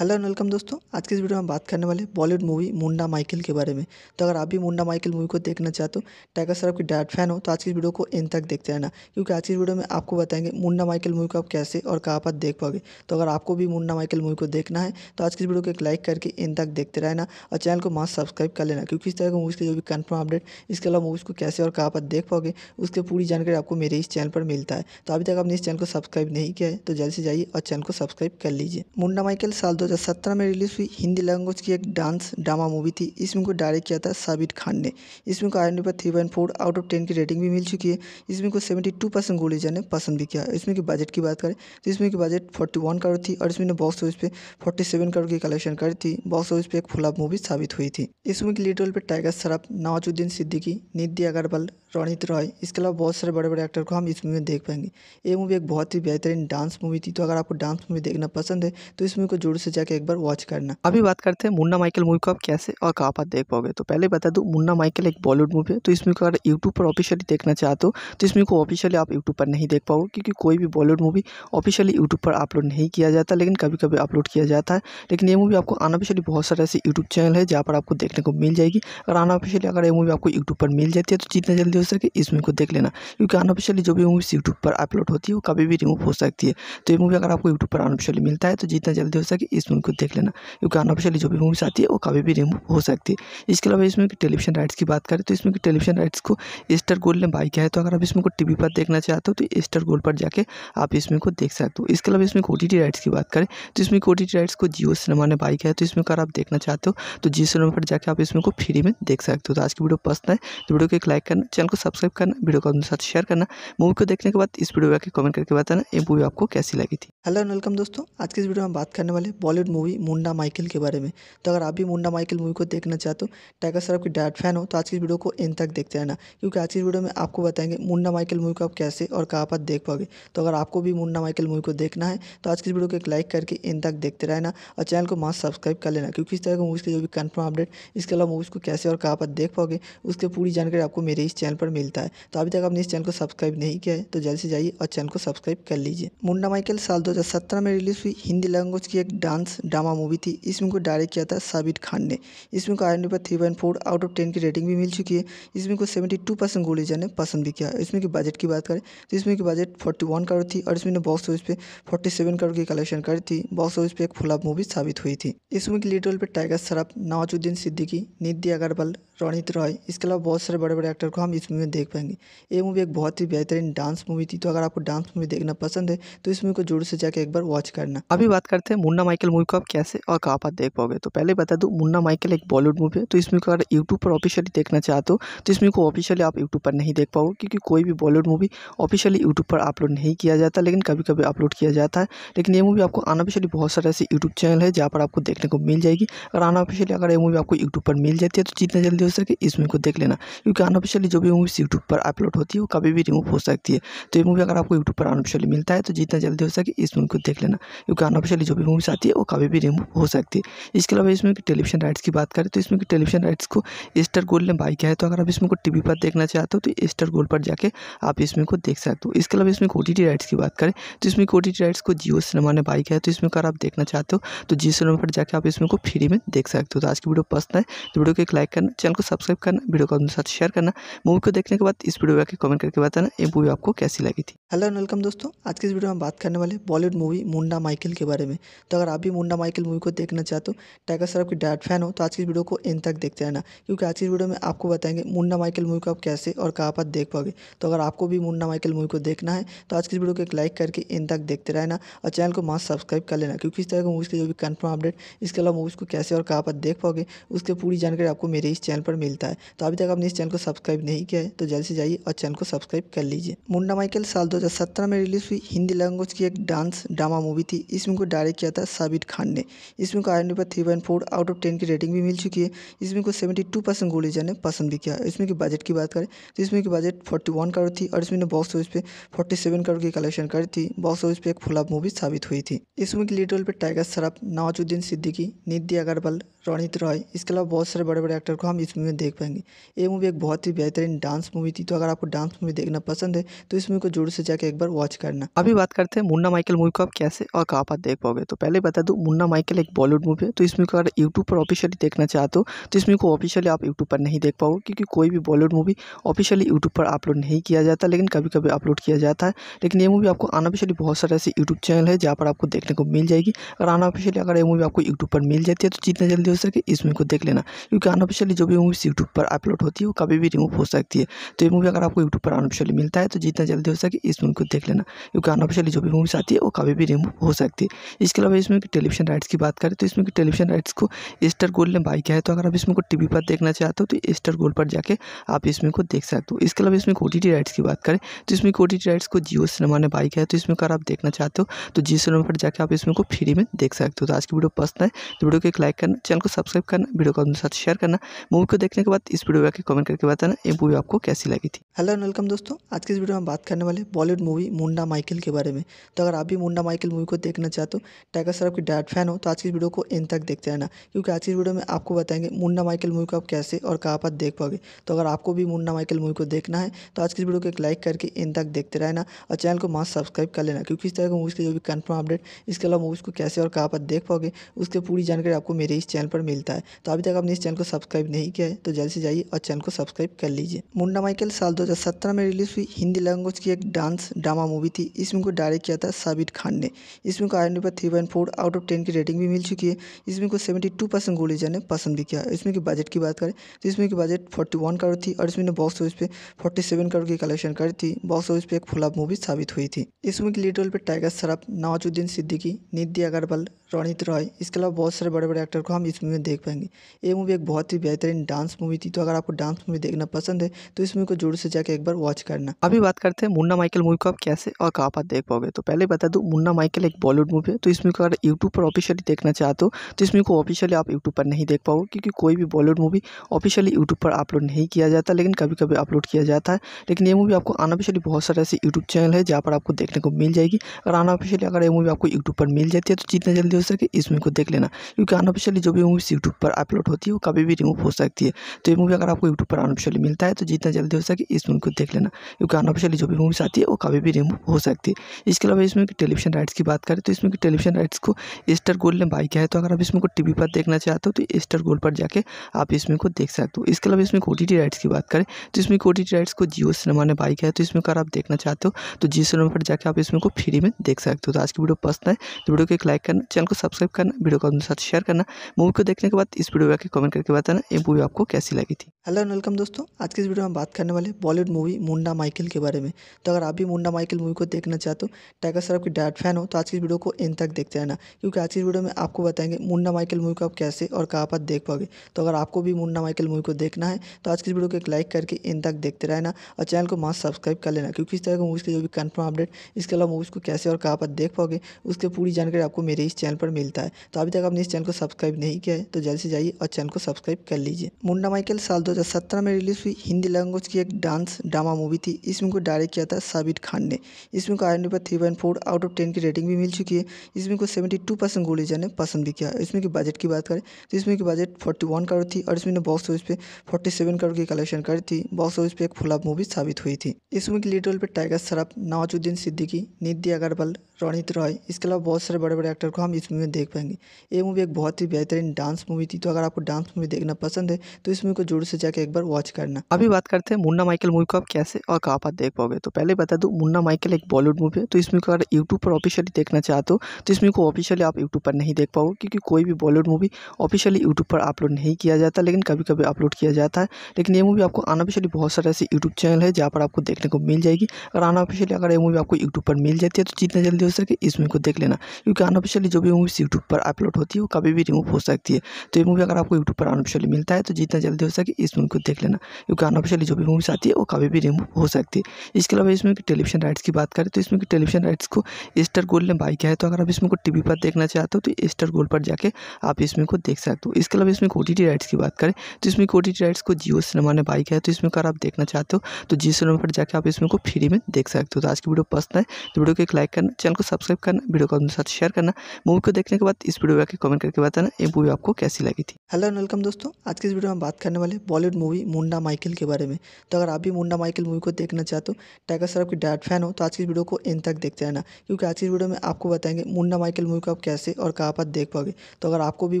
hello and welcome दोस्तों आज की इस वीडियो में बात करने वाले बॉलीवुड मूवी मुंडा माइकल के बारे में तो अगर आप भी मुंडा माइकल मूवी को देखना चाहते हो टाइगर सर की डायट फैन हो तो आज की इस वीडियो को इन तक देखते रहना क्योंकि आज की वीडियो में आपको बताएंगे मुंडा माइकल मूवी को आप कैसे और कहाँ पर देख पाओगे तो अगर आपको भी मुंडा माइकल मूवी को देखना है तो आज की इस वीडियो को एक लाइक करके इन तक देखते रहना और चैनल को मास्क सब्सक्राइब कर लेना क्योंकि इस तरह की मूवीज़ के जो भी कन्फर्म अपडेट इसके अलावा मूवीज़ को कैसे और कहाँ पर देख पाओगे उसकी पूरी जानकारी आपको मेरे इस चैनल पर मिलता है तो अभी तक आपने इस चैनल को सब्सक्राइब नहीं किया है तो जल्द से जाइए और चैनल को सब्सक्राइब कर लीजिए मुंडा माइकल साल दो हज़ार सत्रह में रिलीज़ हुई हिंदी लैंग्वेज की एक डांस ड्रामा मूवी थी इसमें को डायरेक्ट किया था साबिर खान ने इसमें को आई पर three point four out of ten की रेटिंग भी मिल चुकी है इसमें को सेवेंटी टू परसेंट गोली ने पसंद भी किया इसमें की बजट की बात करें तो इसमें की बजट फोर्टी वन करोड़ थी और इसमें बॉक्स ऑफिस पे फोर्टी सेवन करोड़ की कलेक्शन करी थी बॉक्स ऑफिस पे एक फुलाब मूवी साबित हुई थी इसमें की के लीड रोल पर टाइगर श्रॉफ नवाजुद्दीन सिद्दीकी नीति अगरवाल रोनित रॉय इसके अलावा बहुत सारे बड़े बड़े एक्टर को हम इस मूवी में देख पाएंगे ये मूवी एक बहुत ही बेहतरीन डांस मूवी थी तो अगर आपको डांस मूवी देखना पसंद है तो इस मूवी को जोर से जाकर एक बार वॉच करना अभी बात करते हैं मुन्ना माइकल मूवी को आप कैसे और कहाँ पर देख पाओगे तो पहले बता दूँ मुन्ना माइकल एक बॉलीवुड मूवी है तो इस मूवी को अगर यूट्यूब पर ऑफिशियली देखना चाहते हो तो इस मूवी को ऑफिशियली आप यूट्यूब पर नहीं देख पाओगे क्योंकि कोई भी बॉलीवुड मूवी ऑफिशियली यूट्यूब पर अपलोड नहीं किया जाता लेकिन कभी कभी अपलोड किया जाता है लेकिन ये मूवी आपको अनऑफिशियली बहुत सारे ऐसे यूट्यूब चैनल है जहाँ पर आपको देखने को मिल जाएगी अगर अनऑफिशियली अगर ये मूवी आपको यूट्यूब पर मिल जाती है तो जितना जल्दी वीडियो सके इस मूवी को देख लेना क्योंकि अनऑफिशियली जो भी मूवीज़ यूट्यूब पर अपलोड होती है वो कभी भी रिमूव हो सकती है तो ये मूवी अगर आपको यूट्यूब पर अनऑफिशियली मिलता है तो जितना जल्दी हो सके इस मूवी को देख लेना क्योंकि अनऑफिशियली जो भी मूवीज़ आती है वो कभी भी रिमूव हो सकती है इसके अलावा इसमें टेलीविजन राइट्स की बात करें तो इसमें टेलीविजन राइट्स को स्टार गोल्ड ने बाई किया है तो अगर आप इसमें को टीवी पर देखना चाहते हो तो एस्टर गोल्ड पर जाकर आप इसमें को देख सकते हो इसके अलावा इसमें ओ राइट्स की बात करें तो इसमें ओ राइट्स को जियो सिनेमा ने बाई किया है तो इसमें अगर आप देखना चाहते हो तो जियो सिनेमा पर जाकर आप इसमें को फ्री में देख सकते हो तो आज की वीडियो पसंद है तो वीडियो को एक लाइक करना चैनल चैनल को सब्सक्राइब करना वीडियो को अपने साथ शेयर करना मूवी को देखने के बाद इस वीडियो में कमेंट करके बताना ये मूवी आपको कैसी लगी थी हेलो एंड वेलकम दोस्तों आज की इस वीडियो में बात करने वाले बॉलीवुड मूवी मुंडा माइकिल के बारे में तो अगर आप भी मुंडा माइकिल मूवी को देखना चाहते हो टाइगर सर की डायट फैन हो तो आज की वीडियो को एंड तक देखते रहना क्योंकि आज की वीडियो में आपको बताएंगे मुंडा माइकिल मूवी को आप कैसे और कहाँ पर देख पाओगे तो अगर आपको भी मुंडा माइकिल मूवी को देखना है तो आज की वीडियो को एक लाइक करके एंड तक देखते रहना और चैनल को मास सब्सक्राइब कर लेना क्योंकि इस तरह की मूवीज़ के जो भी कन्फर्म अपडेट इसके अलावा मूवीज़ को कैसे और कहाँ पर देख पाओगे उसके पूरी जानकारी आपको मेरे इस चैनल पर मिलता है तो अभी तक आपने इस चैनल को सब्सक्राइब नहीं किया है तो जल्द से जाइए और चैनल को सब्सक्राइब कर लीजिए मुंडा माइकल साल 2017 में रिलीज हुई हिंदी लैंग्वेज की एक डांस ड्रामा मूवी थी इसमें को डायरेक्ट किया था साबिर खान ने इसमें को आई पर three point out of ten की रेटिंग भी मिल चुकी है इसमें को सेवेंटी टू परसेंट गोलीजा ने पसंद भी किया इसमें की बजट की बात करें तो इसमें की बजट फोर्टी वन करोड़ थी और इसमें बॉक्स ऑफिस पे फोर्टी सेवन करोड़ की कलेक्शन करी थी बॉक्स ऑफिस पे एक फुलाब मूवी साबित हुई थी इसमें की लीडर पर टाइगर सराफ नवाजुद्दीन सिद्दीकी निधि अगरवाल रणित रॉय इसके अलावा बहुत सारे बड़े बड़े एक्टर को हम इस मूवी में देख पाएंगे ये मूवी एक बहुत ही बेहतरीन डांस मूवी थी तो अगर आपको डांस मूवी देखना पसंद है तो इस मूवी को जोर से जाकर एक बार वॉच करना अभी बात करते हैं मुन्ना माइकल मूवी को आप कैसे और कहाँ पर देख पाओगे तो पहले बता दूँ मुन्ना माइकल एक बॉलीवुड मूवी है तो इस मूवी को अगर यूट्यूब पर ऑफिशियली देखना चाहते हो तो इस मूवी को ऑफिशियली आप यूट्यूब पर नहीं देख पाओगे क्योंकि कोई भी बॉलीवुड मूवी ऑफिशियली यूट्यूब पर अपलोड नहीं किया जाता लेकिन कभी कभी अपलोड किया जाता है लेकिन ये मूवी आपको अनऑफिशियली बहुत सारे ऐसे यूट्यूब चैनल है जहाँ पर आपको देखने को मिल जाएगी और अनऑफिशियली अगर ये मूवी आपको यूट्यूब पर मिल जाती है तो जितना जल्दी हो सके इस मूवी को देख लेना क्योंकि अनऑफिशियली जो भी मूवीज़ यूट्यूब पर अपलोड होती है वो कभी भी रिमूव हो सकती है तो ये मूवी अगर आपको यूट्यूब पर अनऑफिशियली मिलता है तो जितना जल्दी हो सके इस मूवी को देख लेना क्योंकि अनऑफिशियली जो भी मूवीज़ आती है वो कभी भी रिमूव हो सकती है इसके अलावा इसमें टेलीविजन राइट्स की बात करें तो इसमें टेलीविजन राइट्स को एस्टर गोल्ड ने बाई किया है तो अगर आप इसमें को टी पर देखना चाहते हो तो एस्टर गोल्ड पर जाकर आप इसमें को देख सकते हो इसके अलावा इसमें कोटी राइट्स की बात करें तो इसमें कोटी राइट्स को जियो सिनेमा ने बाई किया है तो इसमें अगर आप देखना चाहते हो तो जियो सिनेमा पर जाकर आप इसमें को फ्री में देख सकते हो तो आज की वीडियो पसंद है तो वीडियो को एक लाइक करना चैनल को सब्सक्राइब करना वीडियो को अपने साथ शेयर करना मूवी को देखने के बाद इस वीडियो को कमेंट करके बताना ये मूवी आपको कैसी लगी थी हेलो एंड वेलकम दोस्तों आज की इस वीडियो में हम बात करने वाले बॉलीवुड मूवी मुंडा माइकल के बारे में तो अगर आप भी मुंडा माइकल मूवी को देखना चाहते हो टाइगर सराफ की डायट फैन हो तो आज की इस वीडियो को इन तक देखते रहना क्योंकि आज की इस वीडियो में आपको बताएंगे मुंडा माइकल मूवी को आप कैसे और कहाँ पर देख पाओगे तो अगर आपको भी मुंडा माइकल मूवी को देखना है तो आज की इस वीडियो को एक लाइक करके इन तक देखते रहना और चैनल को मास्क सब्सक्राइब कर लेना क्योंकि इस तरह की मूवीज़ के जो भी कन्फर्म अपडेट इसके अलावा मूवीज़ को कैसे और कहाँ पर देख पाओगे उसकी पूरी जानकारी आपको मेरे इस चैनल पर मिलता है तो अभी तक आपने इस चैनल को सब्सक्राइब नहीं किया है तो जल्द से जाइए और चैनल को सब्सक्राइब कर लीजिए मुंडा माइकल साल 2017 में रिलीज़ हुई हिंदी लैंग्वेज की एक डांस ड्रामा मूवी थी इसमें को डायरेक्ट किया था साबिर खान ने इसमें को आई पर three point four out of ten की रेटिंग भी मिल चुकी है इसमें को सेवेंटी टू परसेंट गोलीजा ने पसंद भी किया इसमें की बजट की बात करें तो इसमें की बजट फोर्टी वन करोड़ थी और इसमें बॉक्स ऑफिस पे फोर्टी सेवन करोड़ की कलेक्शन करी थी बॉक्स ऑफिस पे एक फ्लॉप मूवी साबित हुई थी इस की लीड रोल पर टाइगर सराफ नवाजुद्दीन सिद्दीकी निधि अगरवाल रणित रॉय इसके अलावा बहुत सारे बड़े बड़े एक्टर को हम इस मूवी में देख पाएंगे ये मूवी एक बहुत ही बेहतरीन डांस मूवी थी तो अगर आपको डांस मूवी देखना पसंद है तो इस मूवी को जोर से जाकर एक बार वॉच करना अभी बात करते हैं मुन्ना माइकल मूवी को आप कैसे और कहाँ पर देख पाओगे तो पहले बता दूँ मुन्ना माइकल एक बॉलीवुड मूवी है तो इस मूवी को अगर यूट्यूब पर ऑफिशियली देखना चाहते हो तो इस मूवी को ऑफिशियली आप यूट्यूब पर नहीं देख पाओगे क्योंकि कोई भी बॉलीवुड मूवी ऑफिशियली यूट्यूब पर अपलोड नहीं किया जाता लेकिन कभी कभी अपलोड किया जाता है लेकिन ये मूवी आपको अनऑफिशियली बहुत सारे ऐसे यूट्यूब चैनल है जहाँ पर आपको देखने को मिल जाएगी अगर अनऑफिशियली अगर ये मूवी आपको यूट्यूब पर मिल जाती है तो जितना जल्दी सके इस मूवी को देख लेना क्योंकि अनऑफिशियली जो भी मूवीज़ यूट्यूब पर अपलोड होती है वो कभी भी रिमूव हो सकती है तो ये मूवी अगर आपको यूट्यूब पर अनऑफिशियली मिलता है तो जितना जल्दी हो सके इस मूवी को देख लेना क्योंकि अनऑफिशियली जो भी मूवीज़ आती है वो कभी भी रिमूव हो सकती है इसके अलावा इसमें टेलीविजन राइट्स की बात करें तो इसमें टेलीविजन राइट्स को स्टार गोल्ड ने बाई किया है तो अगर आप इसमें को टीवी पर देखना चाहते हो तो एस्टर गोल्ड पर जाके आप इसमें को देख सकते हो इसके अलावा इसमें ओटीटी राइट्स की बात करें तो इसमें ओटीटी राइट्स को जियो सिनेमा ने बाई किया है तो इसमें अगर आप देखना चाहते हो तो जियो सिनेमा पर जाकर आप इसमें को फ्री में देख सकते हो तो आज की वीडियो पसंद है तो वीडियो को एक लाइक करना चैनल चैनल को सब्सक्राइब करना वीडियो को अपने साथ शेयर करना मूवी को देखने के बाद इस वीडियो में कमेंट करके बताना ये मूवी आपको कैसी लगी थी हेलो वेलकम दोस्तों आज की इस वीडियो में बात करने वाले बॉलीवुड मूवी मुंडा माइकिल के बारे में तो अगर आप भी मुंडा माइकिल मूवी को देखना चाहते हो टाइगर सर आपकी डायट फैन हो तो आज की वीडियो को इन तक देखते रहना क्योंकि आज की वीडियो में आपको बताएंगे मुंडा माइकिल मूवी को आप कैसे और कहाँ पर देख पाओगे तो अगर आपको भी मुंडा माइकिल मूवी को देखना है तो आज की वीडियो को एक लाइक करके इन तक देखते रहना और चैनल को मास्क सब्सक्राइब कर लेना क्योंकि इस तरह की मूवीज़ के जो भी कन्फर्म अपडेट इसके अलावा मूवीज़ को कैसे और कहाँ पर देख पाओगे उसके पूरी जानकारी आपको मेरे इस चैनल चैनल पर मिलता है तो अभी तक आपने इस चैनल को सब्सक्राइब नहीं किया है तो जल्द से जाइए और चैनल को सब्सक्राइब कर लीजिए मुंडा माइकल साल 2017 में रिलीज हुई हिंदी लैंग्वेज की एक डांस ड्रामा मूवी थी इसमें को डायरेक्ट किया था साबिर खान ने इसमें को आई पर three point out of ten की रेटिंग भी मिल चुकी है इसमें को सेवेंटी टू परसेंट ने पसंद भी किया इसमें की बजट की बात करें तो इसमें की बजट फोर्टी वन करोड़ थी और इसमें ने बॉक्स ऑफिस पे फोर्टी सेवन करोड़ की कलेक्शन करी थी बॉक्स ऑफिस पे एक फुलाब मूवी साबित हुई थी इसमें की लीड रोल पर टाइगर सराफ नवाजुद्दीन सिद्दीकी नीति अगरवाल रणित रॉय इसके अलावा बहुत सारे बड़े बड़े एक्टर को हम इस इस मूवी में देख पाएंगे ये मूवी एक बहुत ही बेहतरीन डांस मूवी थी तो अगर आपको डांस मूवी देखना पसंद है तो इस मूवी को जोर से जाकर एक बार वॉच करना अभी बात करते हैं मुन्ना माइकल मूवी को आप कैसे और कहाँ पर देख पाओगे तो पहले बता दूँ मुन्ना माइकल एक बॉलीवुड मूवी है तो इस मूवी को अगर यूट्यूब पर ऑफिशियली देखना चाहते हो तो इस मूवी को ऑफिशियली आप यूट्यूब पर नहीं देख पाओगे क्योंकि कोई भी बॉलीवुड मूवी ऑफिशियली यूट्यूब पर अपलोड नहीं किया जाता लेकिन कभी कभी अपलोड किया जाता है लेकिन ये मूवी आपको अनऑफिशियली बहुत सारे ऐसे यूट्यूब चैनल है जहाँ पर आपको देखने को मिल जाएगी अगर अनऑफिशियली अगर ये मूवी आपको यूट्यूब पर मिल जाती है तो जितना जल्दी हो सके इस मूवी को देख लेना क्योंकि अनऑफिशियली जो भी मूवीज़ यूट्यूब पर अपलोड होती है वो कभी भी रिमूव हो सकती है तो ये मूवी अगर आपको यूट्यूब पर अनऑफिशियली मिलता है तो जितना जल्दी हो सके इस मूवी को देख लेना क्योंकि अनऑफिशियली जो भी मूवीज़ आती है वो कभी भी रिमूव हो सकती है इसके अलावा इसमें टेलीविजन राइट्स की बात करें तो इसमें टेलीविजन राइट्स को एस्टर गोल्ड ने बाई किया है तो अगर आप इसमें को टी पर देखना चाहते हो तो एस्टर गोल्ड पर जाकर आप इसमें को देख सकते हो इसके अलावा इसमें ओटीटी राइट्स की बात करें तो इसमें ओटीटी राइट्स को जियो सिनेमा ने बाई किया है तो इसमें अगर आप देखना चाहते हो तो जियो सिनेमा पर जाकर आप इसमें को फ्री में देख सकते हो तो आज की वीडियो पसंद है तो वीडियो को एक लाइक करना चैनल को सब्सक्राइब करना वीडियो को अपने साथ शेयर करना मूवी को देखने के बाद इस वीडियो आके कमेंट करके बताना ये मूवी आपको कैसी लगी थी हेलो वेलकम दोस्तों आज की इस वीडियो में बात करने वाले बॉलीवुड मूवी मुंडा माइकिल के बारे में तो अगर आप भी मुंडा माइकिल मूवी को देखना चाहते हो टाइगर सर आपकी डायट फैन हो तो आज की वीडियो को इन तक देखते रहना क्योंकि आज की वीडियो में आपको बताएंगे मुंडा माइकिल मूवी को आप कैसे और कहाँ पर देख पाओगे तो अगर आपको भी मुंडा माइकिल मूवी को देखना है तो आज की इस वीडियो को एक लाइक करके इन तक देखते रहना और चैनल को मास्क सब्सक्राइब कर लेना क्योंकि इस तरह के मूवीज़ के जो भी कन्फर्म अपडेट इसके अलावा मूवीज़ को कैसे और कहाँ पर देख पाओगे उसकी पूरी जानकारी आपको मेरे इस चैनल पर मिलता है तो अभी तक आपने इस चैनल को सब्सक्राइब नहीं किया है तो जल्द से जाइए और चैनल को सब्सक्राइब कर लीजिए मुंडा माइकल साल 2017 में रिलीज हुई हिंदी लैंग्वेज की एक डांस ड्रामा मूवी थी इसमें को डायरेक्ट किया था साबिर खान ने इसमें को आई पर three point four out of ten की रेटिंग भी मिल चुकी है इसमें को सेवेंटी टू परसेंट गोलीजा ने पसंद भी किया इसमें की बजट की बात करें तो इसमें की बजट फोर्टी वन करोड़ थी और इसमें बॉक्स ऑफिस पे फोर्टी सेवन करोड़ की कलेक्शन करी थी बॉक्स ऑफिस पे एक फुलाब मूवी साबित हुई थी इस मूवी के लीड रोल पर टाइगर सराफ नवाजुद्दीन सिद्दीकी निधि अगरवाल रणित रॉय इसके अलावा बहुत सारे बड़े बड़े एक्टर को हम इस मूवी में देख पाएंगे ये मूवी एक बहुत ही बेहतरीन डांस मूवी थी तो अगर आपको डांस मूवी देखना पसंद है तो इस मूवी को जोर से जाकर एक बार वॉच करना अभी बात करते हैं मुन्ना माइकल मूवी को आप कैसे और कहाँ पर देख पाओगे तो पहले बता दूँ मुन्ना माइकल एक बॉलीवुड मूवी है तो इस मूवी को अगर यूट्यूब पर ऑफिशियली देखना चाहते हो तो इस मूवी को ऑफिशियली आप यूट्यूब पर नहीं देख पाओगे क्योंकि कोई भी बॉलीवुड मूवी ऑफिशियली यूट्यूब पर अपलोड नहीं किया जाता लेकिन कभी कभी अपलोड किया जाता है लेकिन ये मूवी आपको अनऑफिशियली बहुत सारे ऐसे यूट्यूब चैनल है जहाँ पर आपको देखने को मिल जाएगी अगर अनऑफिशियली अगर ये मूवी आपको यूट्यूब पर मिल जाती है तो जितना जल्दी हो सके इस मूवी को देख लेना क्योंकि अनऑफिशियली जो भी मूवीज़ यूट्यूब पर अपलोड होती है वो कभी भी रिमूव हो सकती है सकती है तो ये मूवी अगर आपको यूट्यूब पर अनऑफिशियली मिलता है तो जितना जल्दी हो सके इस मूवी को देख लेना क्योंकि अनऑफिशियली जो भी मूवीज़ आती है वो कभी भी रिमूव हो सकती है इसके अलावा इसमें टेलीविजन राइट्स की बात करें तो इसमें टेलीविजन राइट्स को एस्टर गोल्ड ने बाई किया है तो अगर आप इसमें को टी पर देखना चाहते हो तो एस्टर गोल्ड पर जाके आप इसमें को देख सकते हो इसके अलावा इसमें कोटी राइट्स की बात करें तो इसमें कोटी राइट्स को जियो सिनेमा ने बाई किया है तो इसमें अगर आप देखना चाहते हो तो जियो सिनेमा पर जाकर आप इसमें को फ्री में देख सकते हो तो आज की वीडियो पसंद है तो वीडियो को एक लाइक करना चैनल को सब्सक्राइब करना वीडियो को अपने साथ शेयर करना मूवी को देखने के बाद इस वीडियो को कमेंट करके बताना ये मूवी आपको कैसी लगी थी हेलो एंड वेलकम दोस्तों आज की इस वीडियो में बात करने वाले बॉलीवुड मूवी मुंडा माइकल के बारे में तो अगर आप भी मुंडा माइकल मूवी को देखना चाहते हो टाइगर सराफ की डैड फैन हो तो आज की वीडियो को इन तक देखते रहना क्योंकि आज की वीडियो में आपको बताएंगे मुंडा माइकल मूवी को आप कैसे और कहाँ पर देख पाओगे तो अगर आपको भी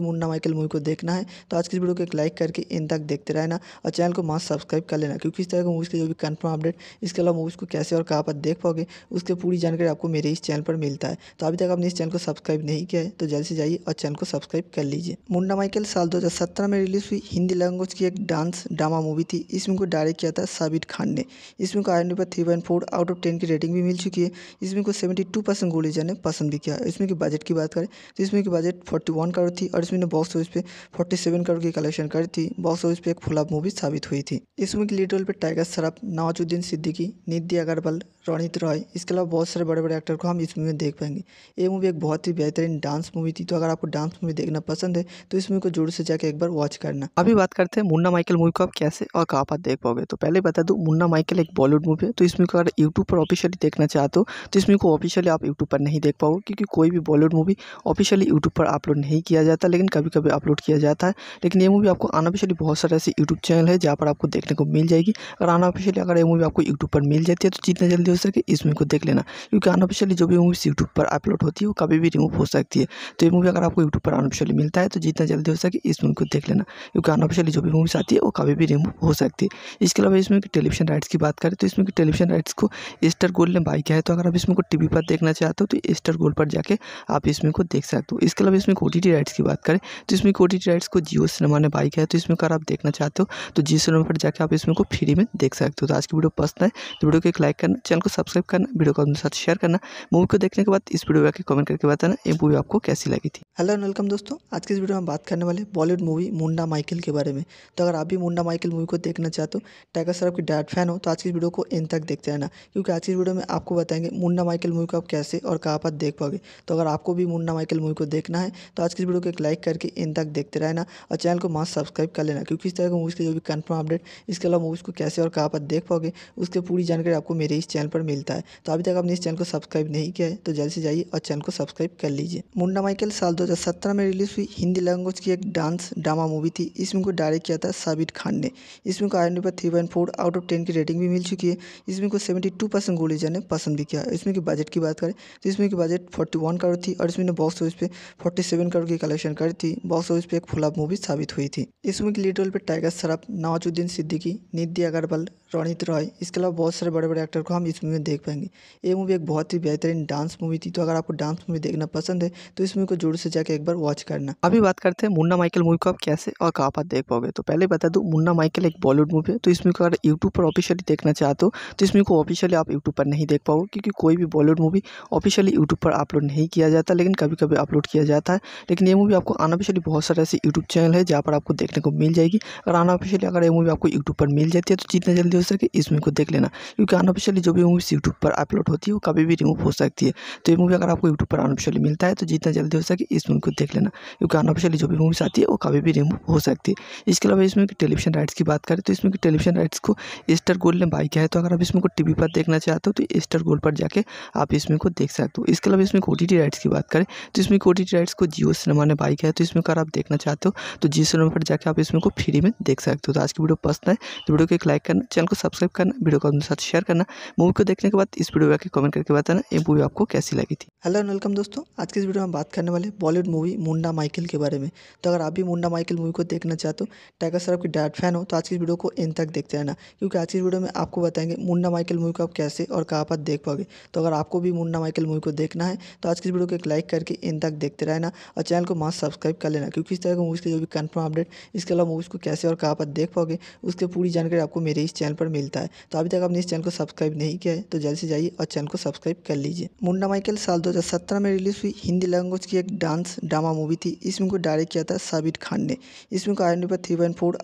मुंडा माइकल मूवी को देखना है तो आज की वीडियो को एक लाइक करके इन तक देखते रहना और चैनल को मास्क सब्सक्राइब कर लेना क्योंकि इस तरह के मूवीज़ के जो भी कन्फर्म अपडेट इसके अलावा मूवीज़ को कैसे और कहाँ पर देख पाओगे उसकी पूरी जानकारी आपको मेरे इस चैनल पर मिलता है तो अभी तक आपने इस चैनल को सब्सक्राइब नहीं किया है तो जल्द से जाइए और चैनल को सब्सक्राइब कर लीजिए मुन्ना माइकल साल 2017 में रिलीज हुई हिंदी लैंग्वेज की एक डांस ड्रामा मूवी थी इसमें को डायरेक्ट किया था साबिर खान ने इसमें को आई पर three point four out of ten की रेटिंग भी मिल चुकी है इसमें को सेवेंटी टू परसेंट गोली जाने पसंद भी किया इसमें की बजट की बात करें तो इसमें की बजट फोर्टी वन करोड़ थी और इसमें बॉक्स ऑफिस पे फोर्टी सेवन करोड़ की कलेक्शन करी थी बॉक्स ऑफिस पे एक फुलाब मूवी साबित हुई थी इसमें की लीड रोल पर टाइगर सराफ नवाजुद्दीन सिद्दीकी निधि अगरवाल रणित रॉय इसके अलावा बहुत सारे बड़े बड़े एक्टर को हम इस मूवी में देख पाएंगे ये मूवी एक बहुत ही बेहतरीन डांस मूवी थी तो अगर आपको डांस मूवी देखना पसंद है तो इस मूवी को जोर से जाकर एक बार वॉच करना अभी बात करते हैं मुन्ना माइकल मूवी को आप कैसे और कहाँ पर देख पाओगे तो पहले बता दूँ मुन्ना माइकल एक बॉलीवुड मूवी है तो इस मूवी को अगर यूट्यूब पर ऑफिशियली देखना चाहते हो तो इस मूवी को ऑफिशियली आप यूट्यूब पर नहीं देख पाओगे क्योंकि कोई भी बॉलीवुड मूवी ऑफिशियली यूट्यूब पर अपलोड नहीं किया जाता लेकिन कभी कभी अपलोड किया जाता है लेकिन ये मूवी आपको अनऑफिशियली बहुत सारे ऐसे यूट्यूब चैनल है जहाँ पर आपको देखने को मिल जाएगी अगर अनऑफिशियली अगर ये मूवी आपको यूट्यूब पर मिल जाती है तो जितना जल्दी यूज़ करके इस मूवी को देख लेना क्योंकि अनऑफिशियली जो भी मूवीज यूट्यूब पर अपलोड होती है वो कभी भी रिमूव हो सकती है तो ये मूवी अगर आपको यूट्यूब पर अनऑफिशियली मिलता है तो जितना जल्दी हो सके इस मूवी को देख लेना क्योंकि अनऑफिशियली जो भी मूवीज आती है वो कभी भी रिमूव हो सकती है इसके अलावा इसमें टेलीविजन राइट्स की बात करें तो इसमें टेलीविजन राइट्स को स्टार गोल्ड ने बाई किया है तो अगर आप इसमें को टीवी पर देखना चाहते हो तो एस्टर गोल्ड पर जाके आप इसमें को देख सकते हो इसके अलावा इसमें ओटीटी राइट्स की बात करें तो इसमें ओटीटी राइट्स को जियो सिनेमा ने बाई किया है तो इसमें अगर आप देखना चाहते हो तो जियो सिनेमा पर जाकर आप इसमें को फ्री में देख सकते हो तो आज की वीडियो पसंद है तो वीडियो को एक लाइक करना चैनल को को सब्सक्राइब करना वीडियो को अपने साथ शेयर करना मूवी को देखने के बाद इस वीडियो में आके कमेंट करके बताना ये मूवी आपको कैसी लगी थी हेलो एंड वेलकम दोस्तों आज की इस वीडियो में बात करने वाले बॉलीवुड मूवी मुंडा माइकिल के बारे में तो अगर आप भी मुंडा माइकिल मूवी को देखना चाहते हो टाइगर सर आपकी डैड फैन हो तो आज की वीडियो को इन तक देखते रहना क्योंकि आज की वीडियो में आपको बताएंगे मुंडा माइकिल मूवी को आप कैसे और कहाँ पर देख पाओगे तो अगर आपको भी मुंडा माइकिल मूवी को देखना है तो आज की वीडियो को एक लाइक करके इन तक देखते रहना और चैनल को मास्क सब्सक्राइब कर लेना क्योंकि इस तरह की मूवीज़ के जो भी कन्फर्म अपडेट इसके अलावा मूवीज़ को कैसे और कहाँ पर देख पाओगे उसके पूरी जानकारी आपको मेरे इस चैनल चैनल पर मिलता है तो अभी तक आपने इस चैनल को सब्सक्राइब नहीं किया है तो जल्द से जाइए और चैनल को सब्सक्राइब कर लीजिए मुंडा माइकल साल 2017 में रिलीज हुई हिंदी लैंग्वेज की एक डांस ड्रामा मूवी थी इसमें को डायरेक्ट किया था साबिर खान ने इसमें को आई पर three point out of ten की रेटिंग भी मिल चुकी है इसमें को सेवेंटी टू परसेंट गोलीजा ने पसंद भी किया इसमें की बजट की बात करें तो इसमें की बजट फोर्टी वन करोड़ थी और इसमें बॉक्स ऑफिस पे फोर्टी सेवन करोड़ की कलेक्शन करी थी बॉक्स ऑफिस पे एक फुलाब मूवी साबित हुई थी इसमें की लीड रोल पर टाइगर सराफ नवाजुद्दीन सिद्दीकी नीति अगरवाल रोनित रॉय इसके अलावा बहुत सारे बड़े बड़े एक्टर को हम इस इस मूवी में देख पाएंगे ये मूवी एक बहुत ही बेहतरीन डांस मूवी थी तो अगर आपको डांस मूवी देखना पसंद है तो इस मूवी को जोर से जाकर एक बार वॉच करना अभी बात करते हैं मुन्ना माइकल मूवी को आप कैसे और कहाँ पर देख पाओगे तो पहले बता दूँ मुन्ना माइकल एक बॉलीवुड मूवी है तो इसमें को अगर यूट्यूब पर ऑफिशियली देखना चाहते हो तो इसमें को ऑफिशियली आप यूट्यूब पर नहीं देख पाओगे क्योंकि कोई भी बॉलीवुड मूवी ऑफिशियली यूट्यूब पर अपलोड नहीं किया जाता लेकिन कभी कभी अपलोड किया जाता है लेकिन ये मूवी आपको अनऑफिशियली बहुत सारे ऐसे यूट्यूब चैनल है जहाँ पर आपको देखने को मिल जाएगी अगर अनऑफिशियली अगर ये मूवी आपको यूट्यूब पर मिल जाती है तो जितना जल्दी हो सके इस मूवी को देख लेना क्योंकि अनऑफिशियली जो भी मूवीज़ यूट्यूब पर अपलोड होती है वो कभी भी रिमूव हो सकती है तो ये मूवी अगर आपको यूट्यूब पर अनऑफिशियली मिलता है तो जितना जल्दी हो सके इस मूवी को देख लेना क्योंकि अनऑफिशियली जो भी मूवीज़ आती है वो कभी भी रिमूव हो सकती है इसके अलावा इसमें टेलीविजन राइट्स की बात करें तो इसमें टेलीविजन राइट्स को एस्टर गोल्ड ने बाई किया है तो अगर आप इसमें को टी पर देखना चाहते हो तो एस्टर गोल्ड पर जाकर आप इसमें को देख सकते हो इसके अलावा इसमें ओ राइट्स की बात करें तो इसमें ओ राइट्स को जियो सिनेमा ने बाई किया है तो इसमें अगर आप देखना चाहते हो तो जियो सिनेमा पर जाकर आप इसमें को फ्री में देख सकते हो तो आज की वीडियो पसंद है तो वीडियो को एक लाइक करना चैनल को सब्सक्राइब करना वीडियो को अपने साथ शेयर करना मूवी को देखने के बाद इस वीडियो आके कमेंट करके बताना ये मूवी आपको कैसी लगी थी हेलो एंड वेलकम दोस्तों आज के इस वीडियो में बात करने वाले बॉलीवुड मूवी मुंडा माइकिल के बारे में तो अगर आप भी मुंडा माइकिल मूवी को देखना चाहते हो टाइगर सर की डायट फैन हो तो आज की वीडियो को इन तक देखते रहना क्योंकि आज की वीडियो में आपको बताएंगे मुंडा माइकिल मूवी को आप कैसे और कहाँ पर देख पाओगे तो अगर आपको भी मुंडा माइकिल मूवी को देखना है तो आज की इस वीडियो को एक लाइक करके इन तक देखते रहना और चैनल को मास्क सब्सक्राइब कर लेना क्योंकि इस तरह के मूवीज़ के जो भी कन्फर्म अपडेट इसके अलावा मूवीज़ को कैसे और कहाँ पर देख पाओगे उसकी पूरी जानकारी आपको मेरे इस चैनल पर मिलता है तो अभी तक आपने इस चैनल को सब्सक्राइब नहीं किया किया है तो जल्द से जाइए और चैनल को सब्सक्राइब कर लीजिए मुंडा माइकल साल 2017 में रिलीज हुई हिंदी लैंग्वेज की एक डांस ड्रामा मूवी थी इसमें को डायरेक्ट किया था साबिर खान ने इसमें को आई पर थ्री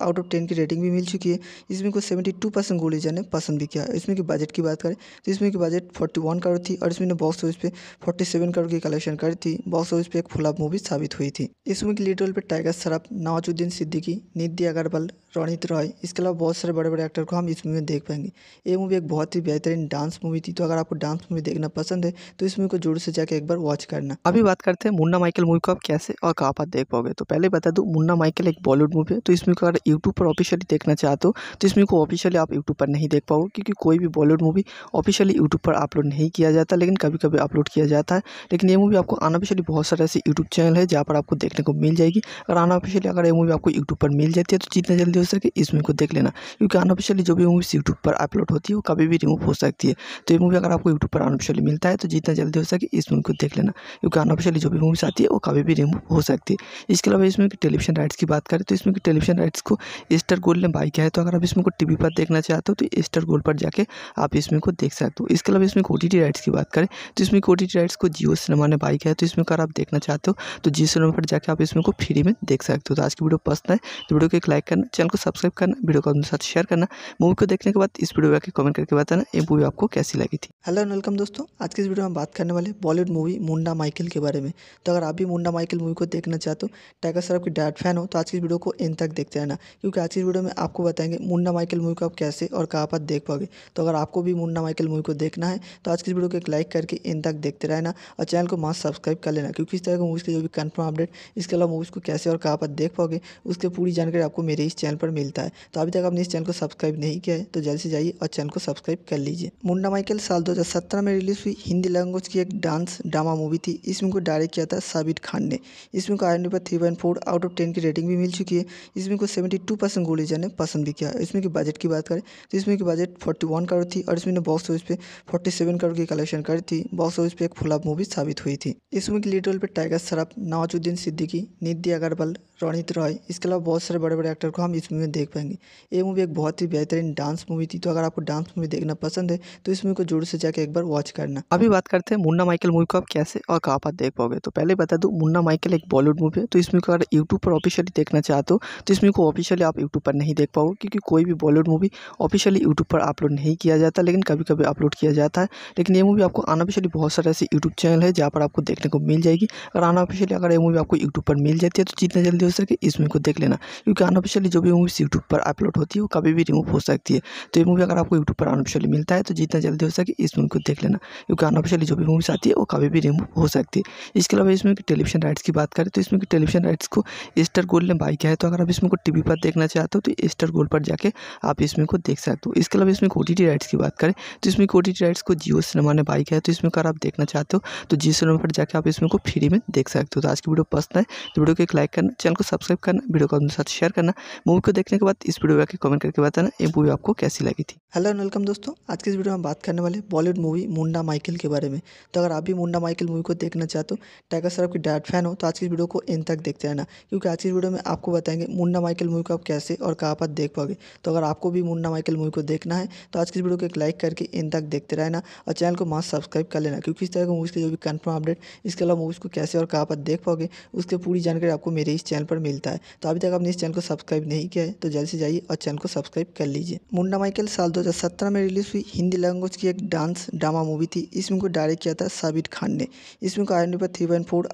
आउट ऑफ टेन की रेटिंग भी मिल चुकी है इसमें को सेवेंटी टू परसेंट ने पसंद भी किया इसमें की बजट की बात करें तो इसमें की बजट फोर्टी वन करोड़ थी और इसमें बॉक्स ऑफिस पे फोर्टी सेवन करोड़ की कलेक्शन करी थी बॉक्स ऑफिस पे एक फुलाब मूवी साबित हुई थी इसमें की लीड रोल पर टाइगर सराफ नवाजुद्दीन सिद्दीकी नीति अगरवाल रणित रॉय इसके अलावा बहुत सारे बड़े बड़े एक्टर को हम इस मूवी में देख पाएंगे ये मूवी एक बहुत ही बेहतरीन डांस मूवी थी तो अगर आपको डांस मूवी देखना पसंद है तो इस मूवी को जोर से जाकर एक बार वॉच करना अभी बात करते हैं मुन्ना माइकल मूवी को आप कैसे और कहाँ पर देख पाओगे तो पहले बता दूँ मुन्ना माइकल एक बॉलीवुड मूवी है तो इस मूवी को अगर यूट्यूब पर ऑफिशियली देखना चाहते हो तो इस मूवी को ऑफिशियली आप यूट्यूब पर नहीं देख पाओगे क्योंकि कोई भी बॉलीवुड मूवी ऑफिशियली यूट्यूब पर अपलोड नहीं किया जाता लेकिन कभी कभी अपलोड किया जाता है लेकिन ये मूवी आपको अनऑफिशियली बहुत सारे ऐसे यूट्यूब चैनल है जहाँ पर आपको देखने को मिल जाएगी और अनऑफिशियली अगर ये मूवी आपको यूट्यूब पर मिल जाती है तो जितना जल्दी हो सके इस मूवी को देख लेना क्योंकि अनऑफिशियली जो भी मूवीज़ यूट्यूब पर अपलोड होती है वो कभी भी रिमूव हो सकती है तो ये मूवी अगर आपको यूट्यूब पर अनऑफिशियली मिलता है तो जितना जल्दी हो सके इस मूवी को देख लेना क्योंकि अनऑफिशियली जो भी मूवीज़ आती है वो कभी भी रिमूव हो सकती है इसके अलावा इसमें टेलीविजन राइट्स की बात करें तो इसमें टेलीविजन राइट्स को स्टार गोल्ड ने बाई किया है तो अगर आप इसमें को टी पर देखना चाहते हो तो स्टार गोल्ड पर जाके आप इसमें को देख सकते हो इसके अलावा इसमें ओ राइट्स की बात करें तो इसमें ओ राइट्स को जियो सिनेमा ने बाई किया है तो इसमें अगर आप देखना चाहते हो तो जियो सिनेमा पर जाकर आप इसमें को फ्री में देख सकते हो तो आज की वीडियो पसंद है तो वीडियो को एक लाइक करना चैनल को सब्सक्राइब करना वीडियो को अपने साथ शेयर करना मूवी को देखने के बाद इस वीडियो आके कमेंट करके बताना ये मूवी आपको कैसी लगी थी हेलो एंड वेलकम दोस्तों आज की इस वीडियो में बात करने वाले बॉलीवुड मूवी मुंडा माइकिल के बारे में तो अगर आप भी मुंडा माइकिल मूवी को देखना चाहते हो टाइगर सर की डायट फैन हो तो आज की वीडियो को इन तक देखते रहना क्योंकि आज की वीडियो में आपको बताएंगे मुंडा माइकिल मूवी को आप कैसे और कहाँ पर देख पाओगे तो अगर आपको भी मुंडा माइकिल मूवी को देखना है तो आज की वीडियो को एक लाइक करके इन तक देखते रहना और चैनल को मास्क सब्सक्राइब कर लेना क्योंकि इस तरह के मूवीज़ के जो भी कन्फर्म अपडेट इसके अलावा मूवीज़ को कैसे और कहाँ पर देख पाओगे उसकी पूरी जानकारी आपको मेरे इस चैनल पर मिलता है तो अभी तक आपने इस चैनल को सब्सक्राइब नहीं किया है तो जल्द से जाइए और चैनल को सब्सक्राइब कर लीजिए मुंडा माइकल साल 2017 में रिलीज हुई हिंदी लैंग्वेज की एक डांस ड्रामा मूवी थी इसमें को डायरेक्ट किया था साबिर खान ने इसमें को आई पर थ्री आउट ऑफ टेन की रेटिंग भी मिल चुकी है इसमें को सेवेंटी टू परसेंट ने पसंद भी किया इसमें की बजट की बात करें तो इसमें की बजट फोर्टी वन करोड़ थी और इसमें बॉक्स ऑफिस पे फोर्टी सेवन करोड़ की कलेक्शन करी थी बॉक्स ऑफिस पे एक फुलाब मूवी साबित हुई थी इसमें की के लीड रोल पर टाइगर सराफ नवाजुद्दीन सिद्दीकी नीति अग्रवाल रणित रॉय इसके अलावा बहुत सारे बड़े बड़े एक्टर को हम इस मूवी में देख पाएंगे ये मूवी एक बहुत ही बेहतरीन डांस मूवी थी तो अगर आपको डांस मूवी देखना पसंद है तो इस मूवी को जोर से जाकर एक बार वॉच करना अभी बात करते हैं मुन्ना माइकल मूवी को आप कैसे और कहाँ पर देख पाओगे तो पहले बता दूँ मुन्ना माइकल एक बॉलीवुड मूवी है तो इस मूवी को अगर यूट्यूब पर ऑफिशियली देखना चाहते हो तो इस मूवी को ऑफिशियली आप यूट्यूब पर नहीं देख पाओगे क्योंकि कोई भी बॉलीवुड मूवी ऑफिशियली यूट्यूब पर अपलोड नहीं किया जाता लेकिन कभी कभी अपलोड किया जाता है लेकिन ये मूवी आपको अनऑफिशियली बहुत सारे ऐसे यूट्यूब चैनल है जहाँ पर आपको देखने को मिल जाएगी अगर अनऑफिशियली अगर ये मूवी आपको यूट्यूब पर मिल जाती है तो जितना जल्दी हो सके इस मूवी को देख लेना क्योंकि अनऑफिशियली जो भी मूवीज़ यूट्यूब पर अपलोड होती है वो कभी भी रिमूव हो सकती है तो ये मूवी अगर आपको यूट्यूब पर अनऑफिशियली मिलता है तो जितना जल्दी हो सके इस मूवी को देख लेना क्योंकि अनऑफिशियली जो भी मूवीज़ आती है वो कभी भी रिमूव हो सकती है इसके अलावा इसमें टेलीविजन राइट्स की बात करें तो इसमें टेलीविजन राइट्स को स्टार गोल्ड ने बाई किया है तो अगर आप इसमें को टीवी पर देखना चाहते हो तो एस्टर गोल्ड पर जाकर आप इसमें को देख सकते हो इसके अलावा इसमें ओ राइट्स की बात करें तो इसमें ओ राइट्स को जियो सिनेमा ने बाई किया है तो इसमें अगर आप देखना चाहते हो तो जियो सिनेमा पर जाकर आप इसमें को फ्री में देख सकते हो तो आज की वीडियो पसंद है तो वीडियो को एक लाइक करना चैनल चैनल को सब्सक्राइब करना वीडियो को अपने साथ शेयर करना मूवी को देखने के बाद इस वीडियो में कमेंट करके बताना ये मूवी आपको कैसी लगी थी हेलो वेलकम दोस्तों आज की इस वीडियो में बात करने वाले बॉलीवुड मूवी मुंडा माइकिल के बारे में तो अगर आप भी मुंडा माइकिल मूवी को देखना चाहते हो टाइगर सर आपकी डायट फैन हो तो आज की वीडियो को इन तक देखते रहना क्योंकि आज की वीडियो में आपको बताएंगे मुंडा माइकिल मूवी को आप कैसे और कहाँ पर देख पाओगे तो अगर आपको भी मुंडा माइकिल मूवी को देखना है तो आज की वीडियो को एक लाइक करके इन तक देखते रहना और चैनल को मस्त सब्सक्राइब कर लेना क्योंकि इस तरह की मूवीज़ के जो भी कन्फर्म अपडेट इसके अलावा मूवीज़ को कैसे और कहाँ पर देख पाओगे उसके पूरी जानकारी आपको मेरे इस चैनल चैनल पर मिलता है तो अभी तक आपने इस चैनल को सब्सक्राइब नहीं किया है तो जल्द से जाइए और चैनल को सब्सक्राइब कर लीजिए मुंडा माइकल साल 2017 में रिलीज हुई हिंदी लैंग्वेज की एक डांस ड्रामा मूवी थी इसमें को डायरेक्ट किया था साबिर खान ने इसमें को आई पर थ्री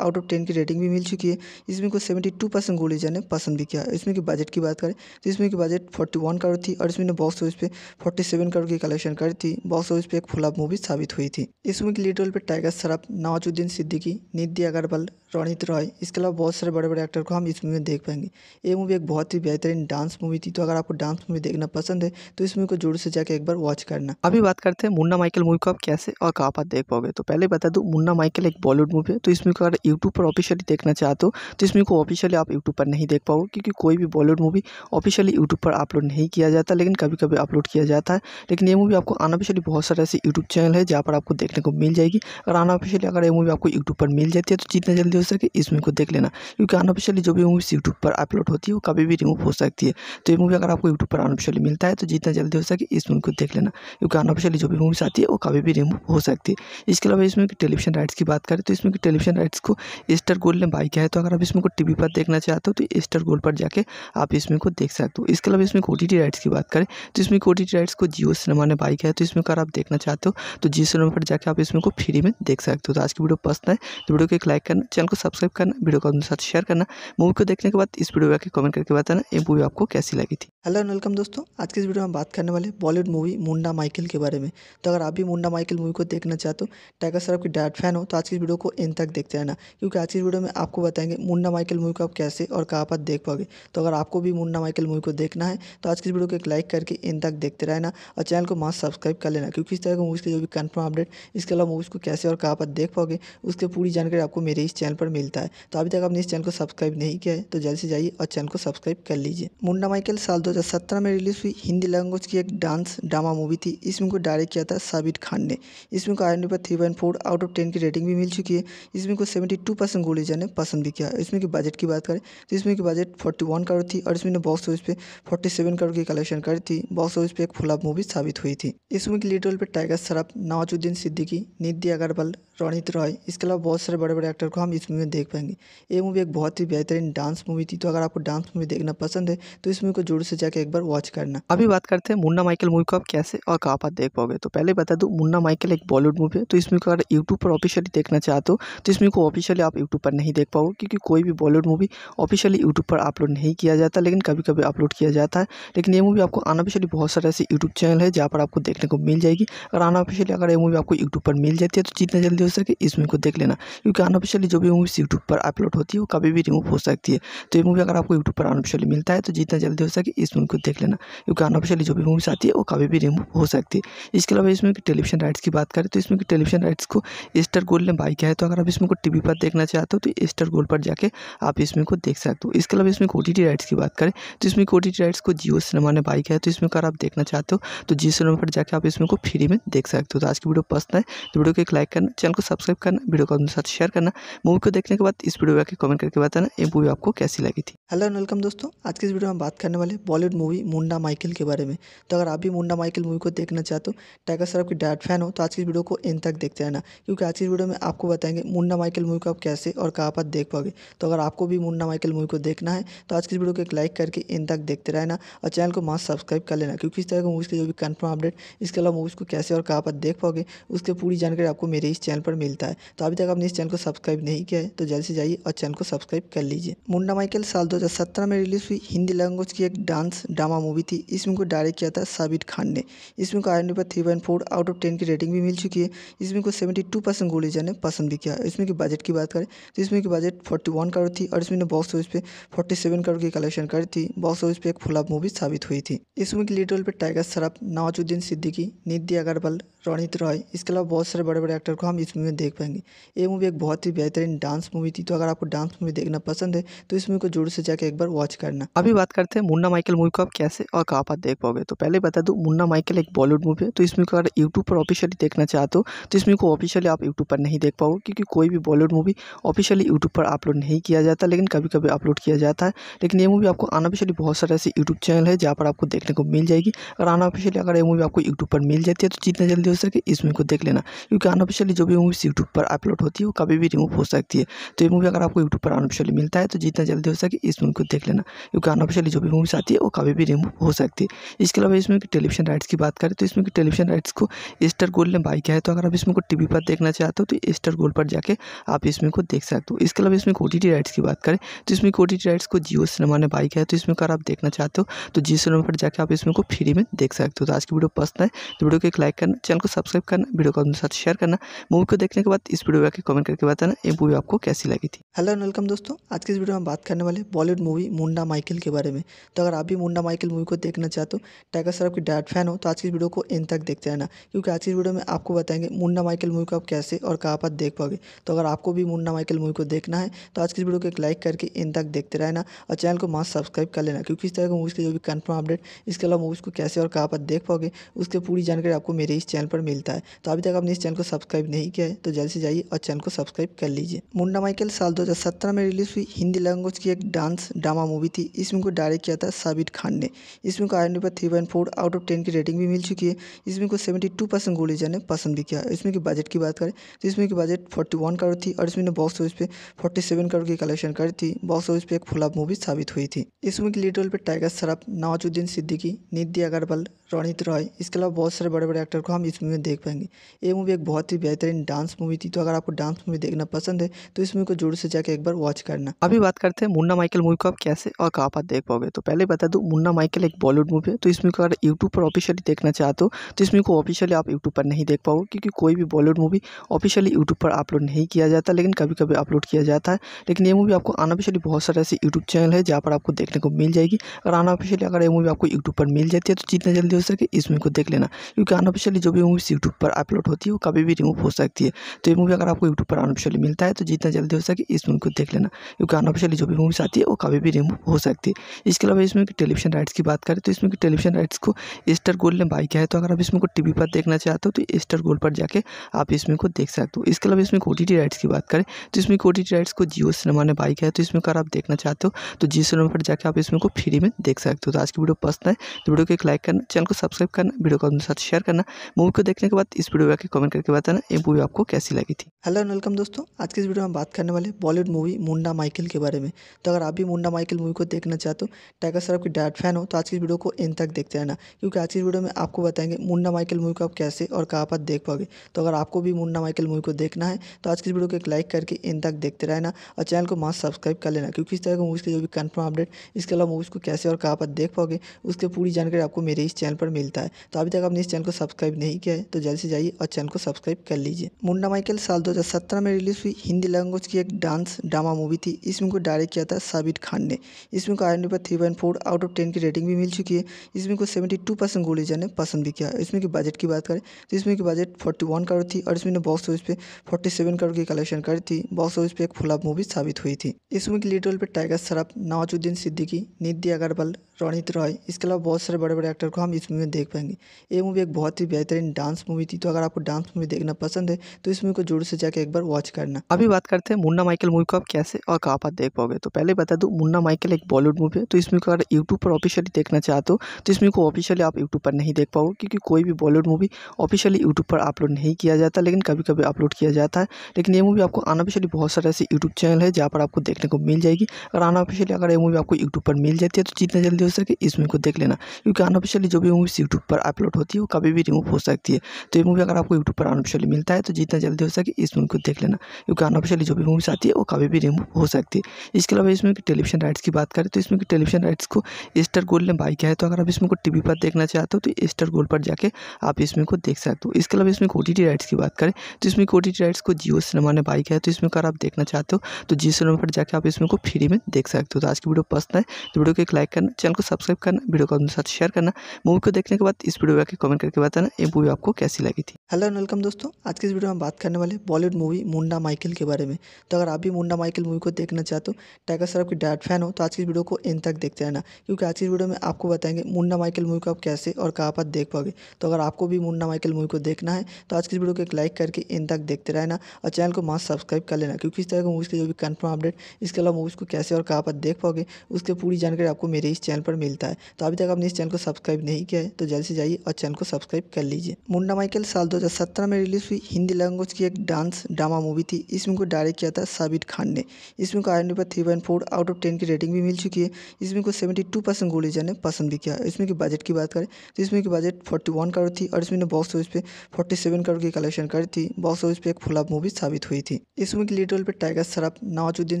आउट ऑफ टेन की रेटिंग भी मिल चुकी है इसमें को सेवेंटी टू परसेंट गोलीजा ने पसंद भी किया इसमें की बजट की बात करें तो इसमें की बजट फोर्टी वन करोड़ थी और इसमें बॉक्स ऑफिस पे फोर्टी सेवन करोड़ की कलेक्शन करी थी बॉक्स ऑफिस पे एक फुलाब मूवी साबित हुई थी इसमें की के लीड रोल पर टाइगर सराफ नवाजुद्दीन सिद्दीकी नीति अगरवाल रोनित रॉय इसके अलावा बहुत सारे बड़े बड़े एक्टर को हम इस इस मूवी में देख पाएंगे ये मूवी एक बहुत ही बेहतरीन डांस मूवी थी तो अगर आपको डांस मूवी देखना पसंद है तो इस मूवी को जोर से जाकर एक बार वॉच करना अभी बात करते हैं मुन्ना माइकल मूवी को आप कैसे और कहाँ पर देख पाओगे तो पहले बता दूँ मुन्ना माइकल एक बॉलीवुड मूवी है तो इसमें को अगर यूट्यूब पर ऑफिशियली देखना चाहते हो तो इसमें को ऑफिशियली आप यूट्यूब पर नहीं देख पाओगे क्योंकि कोई भी बॉलीवुड मूवी ऑफिशियली यूट्यूब पर अपलोड नहीं किया जाता लेकिन कभी कभी अपलोड किया जाता है लेकिन ये मूवी आपको अनऑफिशियली बहुत सारे ऐसे यूट्यूब चैनल है जहाँ पर आपको देखने को मिल जाएगी अगर अनऑफिशियली अगर ये मूवी आपको यूट्यूब पर मिल जाती है तो जितना जल्दी हो सके इस मूवी को देख लेना क्योंकि अनऑफिशियली जो भी मूवीज़ यूट्यूब पर अपलोड होती है वो कभी भी रिमूव हो सकती है तो ये मूवी अगर आपको यूट्यूब पर अनऑफिशियली मिलता है तो जितना जल्दी हो सके इस मूवी को देख लेना क्योंकि अनऑफिशियली जो भी मूवीज़ आती है वो कभी भी रिमूव हो सकती है इसके अलावा इसमें टेलीविजन राइट्स की बात करें तो इसमें टेलीविजन राइट्स को एस्टर गोल्ड ने बाई किया है तो अगर आप इसमें को टीवी पर देखना चाहते हो तो एस्टर गोल्ड पर जाके आप इसमें को देख सकते हो इसके अलावा इसमें ओ राइट्स की बात करें तो इसमें ओ राइट्स को जियो सिनेमा ने बाई किया है तो इसमें अगर आप देखना चाहते हो तो जियो सिनेमा पर जाकर आप इसमें को फ्री में देख सकते हो तो आज की वीडियो पसंद है तो वीडियो को एक लाइक करना चैनल को सब्सक्राइब करना वीडियो को अपने साथ शेयर करना मूवी को देखने के बाद इस वीडियो आके कमेंट करके बताना ये मूवी आपको कैसी लगी थी हेलो एंड वेलकम दोस्तों आज की इस वीडियो में बात करने वाले बॉलीवुड मूवी मुंडा माइकिल के बारे में तो अगर आप भी मुंडा माइकिल मूवी को देखना चाहते हो टाइगर सर आपकी डायट फैन हो तो आज की वीडियो को इन तक देखते रहना क्योंकि आज की वीडियो में आपको बताएंगे मुंडा माइकिल मूवी को आप कैसे और कहाँ पर देख पाओगे तो अगर आपको भी मुंडा माइकिल मूवी को देखना है तो आज की वीडियो को एक लाइक करके इन तक देखते रहना और चैनल को मास्क सब्सक्राइब कर लेना क्योंकि इस तरह के मूवीज़ के जो भी कन्फर्म अपडेट इसके अलावा मूवीज़ को कैसे और कहाँ पर देख पाओगे उसकी पूरी जानकारी आपको मेरे इस चैनल पर मिलता है तो अभी तक आपने इस चैनल को सब्सक्राइब नहीं किया किया है तो जल्द से जाइए और चैनल को सब्सक्राइब कर लीजिए मुंडा माइकल साल 2017 में रिलीज हुई हिंदी लैंग्वेज की एक डांस ड्रामा मूवी थी इसमें को डायरेक्ट किया था साबिर खान ने इसमें को आई पर three point four out of ten की रेटिंग भी मिल चुकी है इसमें को सेवेंटी टू परसेंट गोलीजा ने पसंद भी किया इसमें की बजट की बात करें तो इसमें की बजट फोर्टी वन करोड़ थी और इसमें बॉक्स ऑफिस पे फोर्टी सेवन करोड़ की कलेक्शन करी थी बॉक्स ऑफिस पे एक फ्लॉप मूवी साबित हुई थी इसमें की लीड रोल पर टाइगर सराफ नवाजुद्दीन सिद्दीकी नीति अगरवाल रणित रॉय इसके अलावा बहुत सारे बड़े बड़े एक्टर को हम इस मूवी में देख पाएंगे ये मूवी एक बहुत ही बेहतरीन डांस मूवी थी तो अगर आपको डांस मूवी देखना पसंद है तो इस मूवी को जोर से जाकर एक बार वॉच करना अभी बात करते हैं मुन्ना माइकल मूवी को आप कैसे और कहाँ पर देख पाओगे तो पहले बता दूँ मुन्ना माइकल एक बॉलीवुड मूवी है तो इस मूवी को अगर यूट्यूब पर ऑफिशियली देखना चाहते हो तो इस मूवी को ऑफिशियली आप यूट्यूब पर नहीं देख पाओगे क्योंकि कोई भी बॉलीवुड मूवी ऑफिशियली यूट्यूब पर अपलोड नहीं किया जाता लेकिन कभी कभी अपलोड किया जाता है लेकिन ये मूवी आपको अनऑफिशियली बहुत सारे ऐसे यूट्यूब चैनल है जहाँ पर आपको देखने को मिल जाएगी अगर अनऑफिशियली अगर ये मूवी आपको यूट्यूब पर मिल जाती है तो जितना जल्दी हो सके इस मूवी को देख लेना क्योंकि अनऑफिशियली जो भी मूवीज़ यूट्यूब पर अपलोड होती है वो कभी भी रिमूव हो सकती है तो ये मूवी अगर आपको यूट्यूब पर अनऑफिशियली मिलता है तो जितना जल्दी हो सके इस मूवी को देख लेना क्योंकि अनऑफिशियली जो भी मूवीज़ आती है वो कभी भी रिमूव हो सकती है इसके अलावा इसमें टेलीविजन राइट्स की बात करें तो इसमें टेलीविजन राइट्स को स्टार गोल्ड ने बाई किया है तो अगर आप इसमें को टी पर देखना चाहते हो तो स्टार गोल्ड पर जाके आप इसमें को देख सकते हो इसके अलावा इसमें कोटी राइट्स की बात करें तो इसमें कोटी राइट्स को जियो सिनेमा ने बाई किया है तो इसमें अगर आप देखना चाहते हो तो जियो सिनेमा पर जाकर आप इसमें को फ्री में देख सकते हो तो आज की वीडियो पसंद है तो वीडियो को एक लाइक करना चैनल को सब्सक्राइब करना वीडियो को अपने साथ शेयर करना मूवी को देखने के बाद इस वीडियो के कमेंट करके बताना ये मूवी आपको कैसी लगी थी हेलो वेलकम दोस्तों आज की इस वीडियो में बात करने वाले बॉलीवुड मूवी मुंडा माइकिल के बारे में तो अगर आप भी मुंडा माइकिल मूवी को देखना चाहते हो टाइगर सराफ की डायट फैन हो तो आज की वीडियो को इन तक देखते रहना क्योंकि आज की वीडियो में आपको बताएंगे मुंडा माइकिल मूवी को आप कैसे और कहाँ पर देख पाओगे तो अगर आपको भी मुंडा माइकिल मूवी को देखना है तो आज की इस वीडियो को एक लाइक करके इन तक देखते रहना और चैनल को मास्क सब्सक्राइब कर लेना क्योंकि इस तरह की मूवीज़ के जो भी कन्फर्म अपडेट इसके अलावा मूवीज़ को कैसे और कहाँ पर देख पाओगे उसकी पूरी जानकारी आपको मेरे इस चैनल पर मिलता है तो अभी तक आपने इस चैनल को सब्सक्राइब नहीं किया है तो जल्द से जाइए और चैनल को सब्सक्राइब कर लीजिए मुंडा माइकल साल 2017 में रिलीज हुई हिंदी लैंग्वेज की एक डांस ड्रामा मूवी थी इसमें को डायरेक्ट किया था साबिर खान ने इसमें को आई पर थ्री आउट ऑफ टेन की रेटिंग भी मिल चुकी है इसमें को सेवेंटी टू परसेंट गोलीजा ने पसंद भी किया इसमें की बजट की बात करें तो इसमें की बजट फोर्टी वन करोड़ थी और इसमें बॉक्स ऑफिस पे फोर्टी सेवन करोड़ की कलेक्शन करी थी बॉक्स ऑफिस पे एक फुलाब मूवी साबित हुई थी इसमें की लीडर लीड रोल पर टाइगर सराफ नवाजुद्दीन सिद्दीकी निधि अगरवाल रोनित रॉय इसके अलावा बहुत सारे बड़े बड़े एक्टर को हम इस मूवी में देख पाएंगे ये मूवी एक बहुत ही बेहतरीन डांस मूवी थी तो अगर आपको डांस मूवी देखना पसंद है तो इस मूवी को जोर से जाकर एक बार वॉच करना अभी बात करते हैं मुन्ना माइकल मूवी को आप कैसे और कहाँ पर देख पाओगे तो पहले बता दूँ मुन्ना माइकल एक बॉलीवुड मूवी है तो इस मूवी को अगर यूट्यूब पर ऑफिशियली देखना चाहते हो तो इस मूवी को ऑफिशियली आप यूट्यूब पर नहीं देख पाओगे क्योंकि कोई भी बॉलीवुड मूवी ऑफिशियली यूट्यूब पर अपलोड नहीं किया जाता लेकिन कभी कभी अपलोड किया जाता है लेकिन ये मूवी आपको अनऑफिशियली बहुत सारे ऐसे यूट्यूब चैनल है जहाँ पर आपको देखने को मिल जाएगी अगर अनऑफिशियली अगर ये मूवी आपको यूट्यूब पर मिल जाती है तो जितना जल्दी करके इस मूवी को देख लेना क्योंकि अनऑफिशियली जो भी मूवीज़ यूट्यूब पर अपलोड होती है वो कभी भी रिमूव हो सकती है तो ये मूवी अगर आपको यूट्यूब पर अनऑफिशियली मिलता है तो जितना जल्दी हो सके इस मूवी को देख लेना क्योंकि अनऑफिशियली जो भी मूवीज़ आती है वो कभी भी रिमूव हो सकती है इसके अलावा इसमें टेलीविजन राइट्स की बात करें तो इसमें टेलीविजन राइट्स को स्टार गोल्ड ने बाई किया है तो अगर आप इसमें को टीवी पर देखना चाहते हो तो एस्टर गोल्ड पर जाके आप इसमें को देख सकते हो इसके अलावा इसमें ओटीटी टी राइट्स की बात करें तो इसमें ओटीटी राइट्स को जियो सिनेमा ने बाई किया है तो इसमें अगर आप देखना चाहते हो तो जियो सिनेमा पर जाकर आप इसमें को फ्री में देख सकते हो तो आज की वीडियो पसंद है तो वीडियो को एक लाइक करना चैनल चैनल को सब्सक्राइब करना वीडियो को अपने साथ शेयर करना मूवी को देखने के बाद इस वीडियो में कमेंट करके बताना ये मूवी आपको कैसी लगी थी हेलो वेलकम दोस्तों आज की इस वीडियो में बात करने वाले बॉलीवुड मूवी मुंडा माइकिल के बारे में तो अगर आप भी मुंडा माइकिल मूवी को देखना चाहते हो टाइगर सर आपकी डायट फैन हो तो आज की वीडियो को इन तक देखते रहना क्योंकि आज की वीडियो में आपको बताएंगे मुंडा माइकिल मूवी को आप कैसे और कहाँ पर देख पाओगे तो अगर आपको भी मुंडा माइकिल मूवी को देखना है तो आज की वीडियो को एक लाइक करके इन तक देखते रहना और चैनल को मास्क सब्सक्राइब कर लेना क्योंकि इस तरह की मूवीज़ के जो भी कन्फर्म अपडेट इसके अलावा मूवीज़ को कैसे और कहाँ पर देख पाओगे उसके पूरी जानकारी आपको मेरे इस चैनल चैनल पर मिलता है तो अभी तक आपने इस चैनल को सब्सक्राइब नहीं किया है तो जल्द से जाइए और चैनल को सब्सक्राइब कर लीजिए मुंडा माइकल साल 2017 में रिलीज हुई हिंदी लैंग्वेज की एक डांस ड्रामा मूवी थी इसमें को डायरेक्ट किया था साबिर खान ने इसमें को आई पर three point out of ten की रेटिंग भी मिल चुकी है इसमें को सेवेंटी टू परसेंट ने पसंद भी किया इसमें की बजट की बात करें तो इसमें की बजट फोर्टी वन करोड़ थी और इसमें बॉक्स ऑफिस पे फोर्टी सेवन करोड़ की कलेक्शन करी थी बॉक्स ऑफिस पे एक फुलाब मूवी साबित हुई थी इस मूवी के लीड रोल पर टाइगर सराफ नवाजुद्दीन सिद्दीकी नीति अगरवाल रणित रॉय इसके अलावा बहुत सारे बड़े बड़े एक्टर को हम इस इस मूवी में देख पाएंगे ये मूवी एक बहुत ही बेहतरीन डांस मूवी थी तो अगर आपको डांस मूवी देखना पसंद है तो इस मूवी को जोर से जाकर एक बार वॉच करना अभी बात करते हैं मुन्ना माइकल मूवी को आप कैसे और कहाँ पर देख पाओगे तो पहले बता दो मुन्ना माइकल एक बॉलीवुड मूवी है तो इस मूवी को अगर यूट्यूब पर ऑफिशियली देखना चाहते हो तो इस मूवी को ऑफिशियली आप यूट्यूब पर नहीं देख पाओगे क्योंकि कोई भी बॉलीवुड मूवी ऑफिशियली यूट्यूब पर अपलोड नहीं किया जाता लेकिन कभी कभी अपलोड किया जाता है लेकिन ये मूवी आपको अनऑफिशियली बहुत सारे ऐसे यूट्यूब चैनल है जहाँ पर आपको देखने को मिल जाएगी अगर अनऑफिशियली अगर ये मूवी आपको यूट्यूब पर मिल जाती है तो जितना जल्दी हो सके इस मूवी को देख लेना क्योंकि अनऑफिशियली जो भी मूवीज़ यूट्यूब पर अपलोड होती है वो कभी भी रिमूव हो सकती है तो ये मूवी अगर आपको यूट्यूब पर अनऑफिशियली मिलता है तो जितना जल्दी हो सके इस मूवी को देख लेना क्योंकि अनऑफिशियली जो भी मूवीज़ आती है वो कभी भी रिमूव हो सकती है इसके अलावा इसमें टेलीविजन राइट्स की बात करें तो इसमें टेलीविजन राइट्स को एस्टर गोल्ड ने बाई किया है तो अगर आप इसमें को टी पर देखना चाहते हो तो एस्टर गोल्ड पर जाके आप इसमें को देख सकते हो इसके अलावा इसमें ओ राइट्स की बात करें तो इसमें ओ राइट्स को जियो सिनेमा ने बाई किया है तो इसमें अगर आप देखना चाहते हो तो जियो सिनेमा पर जाकर आप इसमें को फ्री में देख सकते हो तो आज की वीडियो पसंद है तो वीडियो को एक लाइक करना चैनल को सब्सक्राइब करना वीडियो को अपने साथ शेयर करना मूवी को देखने के बाद इस वीडियो आके कमेंट करके बताना ये मूवी आपको कैसी लगी थी हेलो एंड वेलकम दोस्तों आज की इस वीडियो में बात करने वाले बॉलीवुड मूवी मुंडा माइकिल के बारे में तो अगर आप भी मुंडा माइकिल मूवी को देखना चाहते हो टाइगर सर की डायट फैन हो तो आज की वीडियो को इन तक देखते रहना क्योंकि आज की वीडियो में आपको बताएंगे मुंडा माइकिल मूवी को आप कैसे और कहाँ पर देख पाओगे तो अगर आपको भी मुंडा माइकिल मूवी को देखना है तो आज की वीडियो को एक लाइक करके इन तक देखते रहना और चैनल को माँ सब्सक्राइब कर लेना क्योंकि इस तरह के मूवीज़ के जो भी कन्फर्म अपडेट इसके अलावा मूवीज़ को कैसे और कहाँ पर देख पाओगे उसकी पूरी जानकारी आपको मेरे इस चैनल पर मिलता है तो अभी तक आपने इस चैनल को सब्सक्राइब नहीं किया किया है तो जल्द से जाइए और चैनल को सब्सक्राइब कर लीजिए मुंडा माइकल साल 2017 में रिलीज हुई हिंदी लैंग्वेज की एक डांस ड्रामा मूवी थी इसमें को डायरेक्ट किया था साबिर खान ने इसमें को आई पर three point four out of ten की रेटिंग भी मिल चुकी है इसमें को सेवेंटी टू परसेंट गोलीजा ने पसंद भी किया इसमें की बजट की बात करें तो इसमें की बजट फोर्टी वन करोड़ थी और इसमें बॉक्स ऑफिस पे फोर्टी सेवन करोड़ की कलेक्शन करी थी बॉक्स ऑफिस पे एक फुलाब मूवी साबित हुई थी इस मूवी लीडर पर टाइगर शराफ नवाजुद्दीन सिद्दीकी निधि अगरवाल रणित रॉय इसके अलावा बहुत सारे बड़े बड़े एक्टर को हम इस मूवी में देख पाएंगे ये मूवी एक बहुत ही बेहतरीन डांस मूवी थी तो अगर आपको डांस मूवी देखना पसंद है तो इस मूवी को जोर से जाकर एक बार वॉच करना अभी बात करते हैं मुन्ना माइकल मूवी को आप कैसे और कहाँ पर देख पाओगे तो पहले बता दूँ मुन्ना माइकल एक बॉलीवुड मूवी है तो इसमें को अगर यूट्यूब पर ऑफिशियली देखना चाहते हो तो इसमें को ऑफिशियली आप यूट्यूब पर नहीं देख पाओगे क्योंकि कोई भी बॉलीवुड मूवी ऑफिशियली यूट्यूब पर अपलोड नहीं किया जाता लेकिन कभी कभी अपलोड किया जाता है लेकिन ये मूवी आपको अनऑफिशियली बहुत सारे ऐसे यूट्यूब चैनल है जहाँ पर आपको देखने को मिल जाएगी अगर अनऑफिशियली अगर ये मूवी आपको यूट्यूब पर मिल जाती है तो जितना जल्दी हो सके इस मूवी को देख लेना क्योंकि अनऑफिशियली जो भी मूवीज़ यूट्यूब पर अपलोड होती है वो कभी भी रिमूव हो सकती है सकती है तो ये मूवी अगर आपको यूट्यूब पर अनऑफिशियली मिलता है तो जितना जल्दी हो सके इस मूवी को देख लेना क्योंकि अनऑफिशियली जो भी मूवीज़ आती है वो कभी भी रिमूव हो सकती है इसके अलावा इसमें टेलीविजन राइट्स की बात करें तो इसमें टेलीविजन राइट्स को स्टार गोल्ड ने बाई किया है तो अगर आप इसमें को टी पर देखना चाहते हो तो एस्टर गोल्ड पर जाकर आप इसमें को देख सकते हो इसके अलावा इसमें कोटी राइट्स की बात करें तो इसमें कोटी राइट्स को जियो सिनेमा ने बाई किया है तो इसमें अगर आप देखना चाहते हो तो जियो सिनेमा पर जाकर आप इसमें को फ्री में देख सकते हो तो आज की वीडियो पसंद है तो वीडियो को एक लाइक करना चैनल को सब्सक्राइब करना वीडियो को अपने साथ शेयर करना मूवी को देखने के बाद इस वीडियो को कमेंट करके बताना ये मूवी मूवी आपको कैसी लगी थी हेलो एंड वेलकम दोस्तों आज की इस वीडियो में बात करने वाले बॉलीवुड मूवी मुंडा माइकिल के बारे में तो अगर आप भी मुंडा माइकिल मूवी को देखना चाहते हो टाइगर सराफ की डैड फैन हो तो आज की इस वीडियो को इन तक देखते रहना क्योंकि आज की इस वीडियो में आपको बताएंगे मुंडा माइकिल मूवी को आप कैसे और कहाँ पर देख पाओगे तो अगर आपको भी मुंडा माइकिल मूवी को देखना है तो आज की इस वीडियो को एक लाइक करके इन तक देखते रहना और चैनल को मास्क सब्सक्राइब कर लेना क्योंकि इस तरह की मूवीज़ के जो भी कन्फर्म अपडेट इसके अलावा मूवीज़ को कैसे और कहाँ पर देख पाओगे उसकी पूरी जानकारी आपको मेरे इस चैनल पर मिलता है तो अभी तक आपने इस चैनल को सब्सक्राइब नहीं किया है तो जल्द से जाइए और चैनल को सब्सक्राइब कर लीजिए मुन्ना माइकल साल 2017 में रिलीज हुई हिंदी लैंग्वेज की एक डांस ड्रामा मूवी थी इस मूवी को डायरेक्ट किया था साबिर खान ने इस मूवी को आई पर three point four out of ten की रेटिंग भी मिल चुकी है इसमें को सेवेंटी टू परसेंट गोली जाने पसंद भी किया इसमें की बजट की बात करें तो इसमें की बजट फोर्टी वन करोड़ थी और इसमें बॉक्स ऑफिस पे फोर्टी सेवन करोड़ की कलेक्शन करी थी बॉक्स ऑफिस पे एक फुलाप मूवी साबित हुई थी इस मूवी के लीड रोल पर टाइगर सराफ नवाजुद्दीन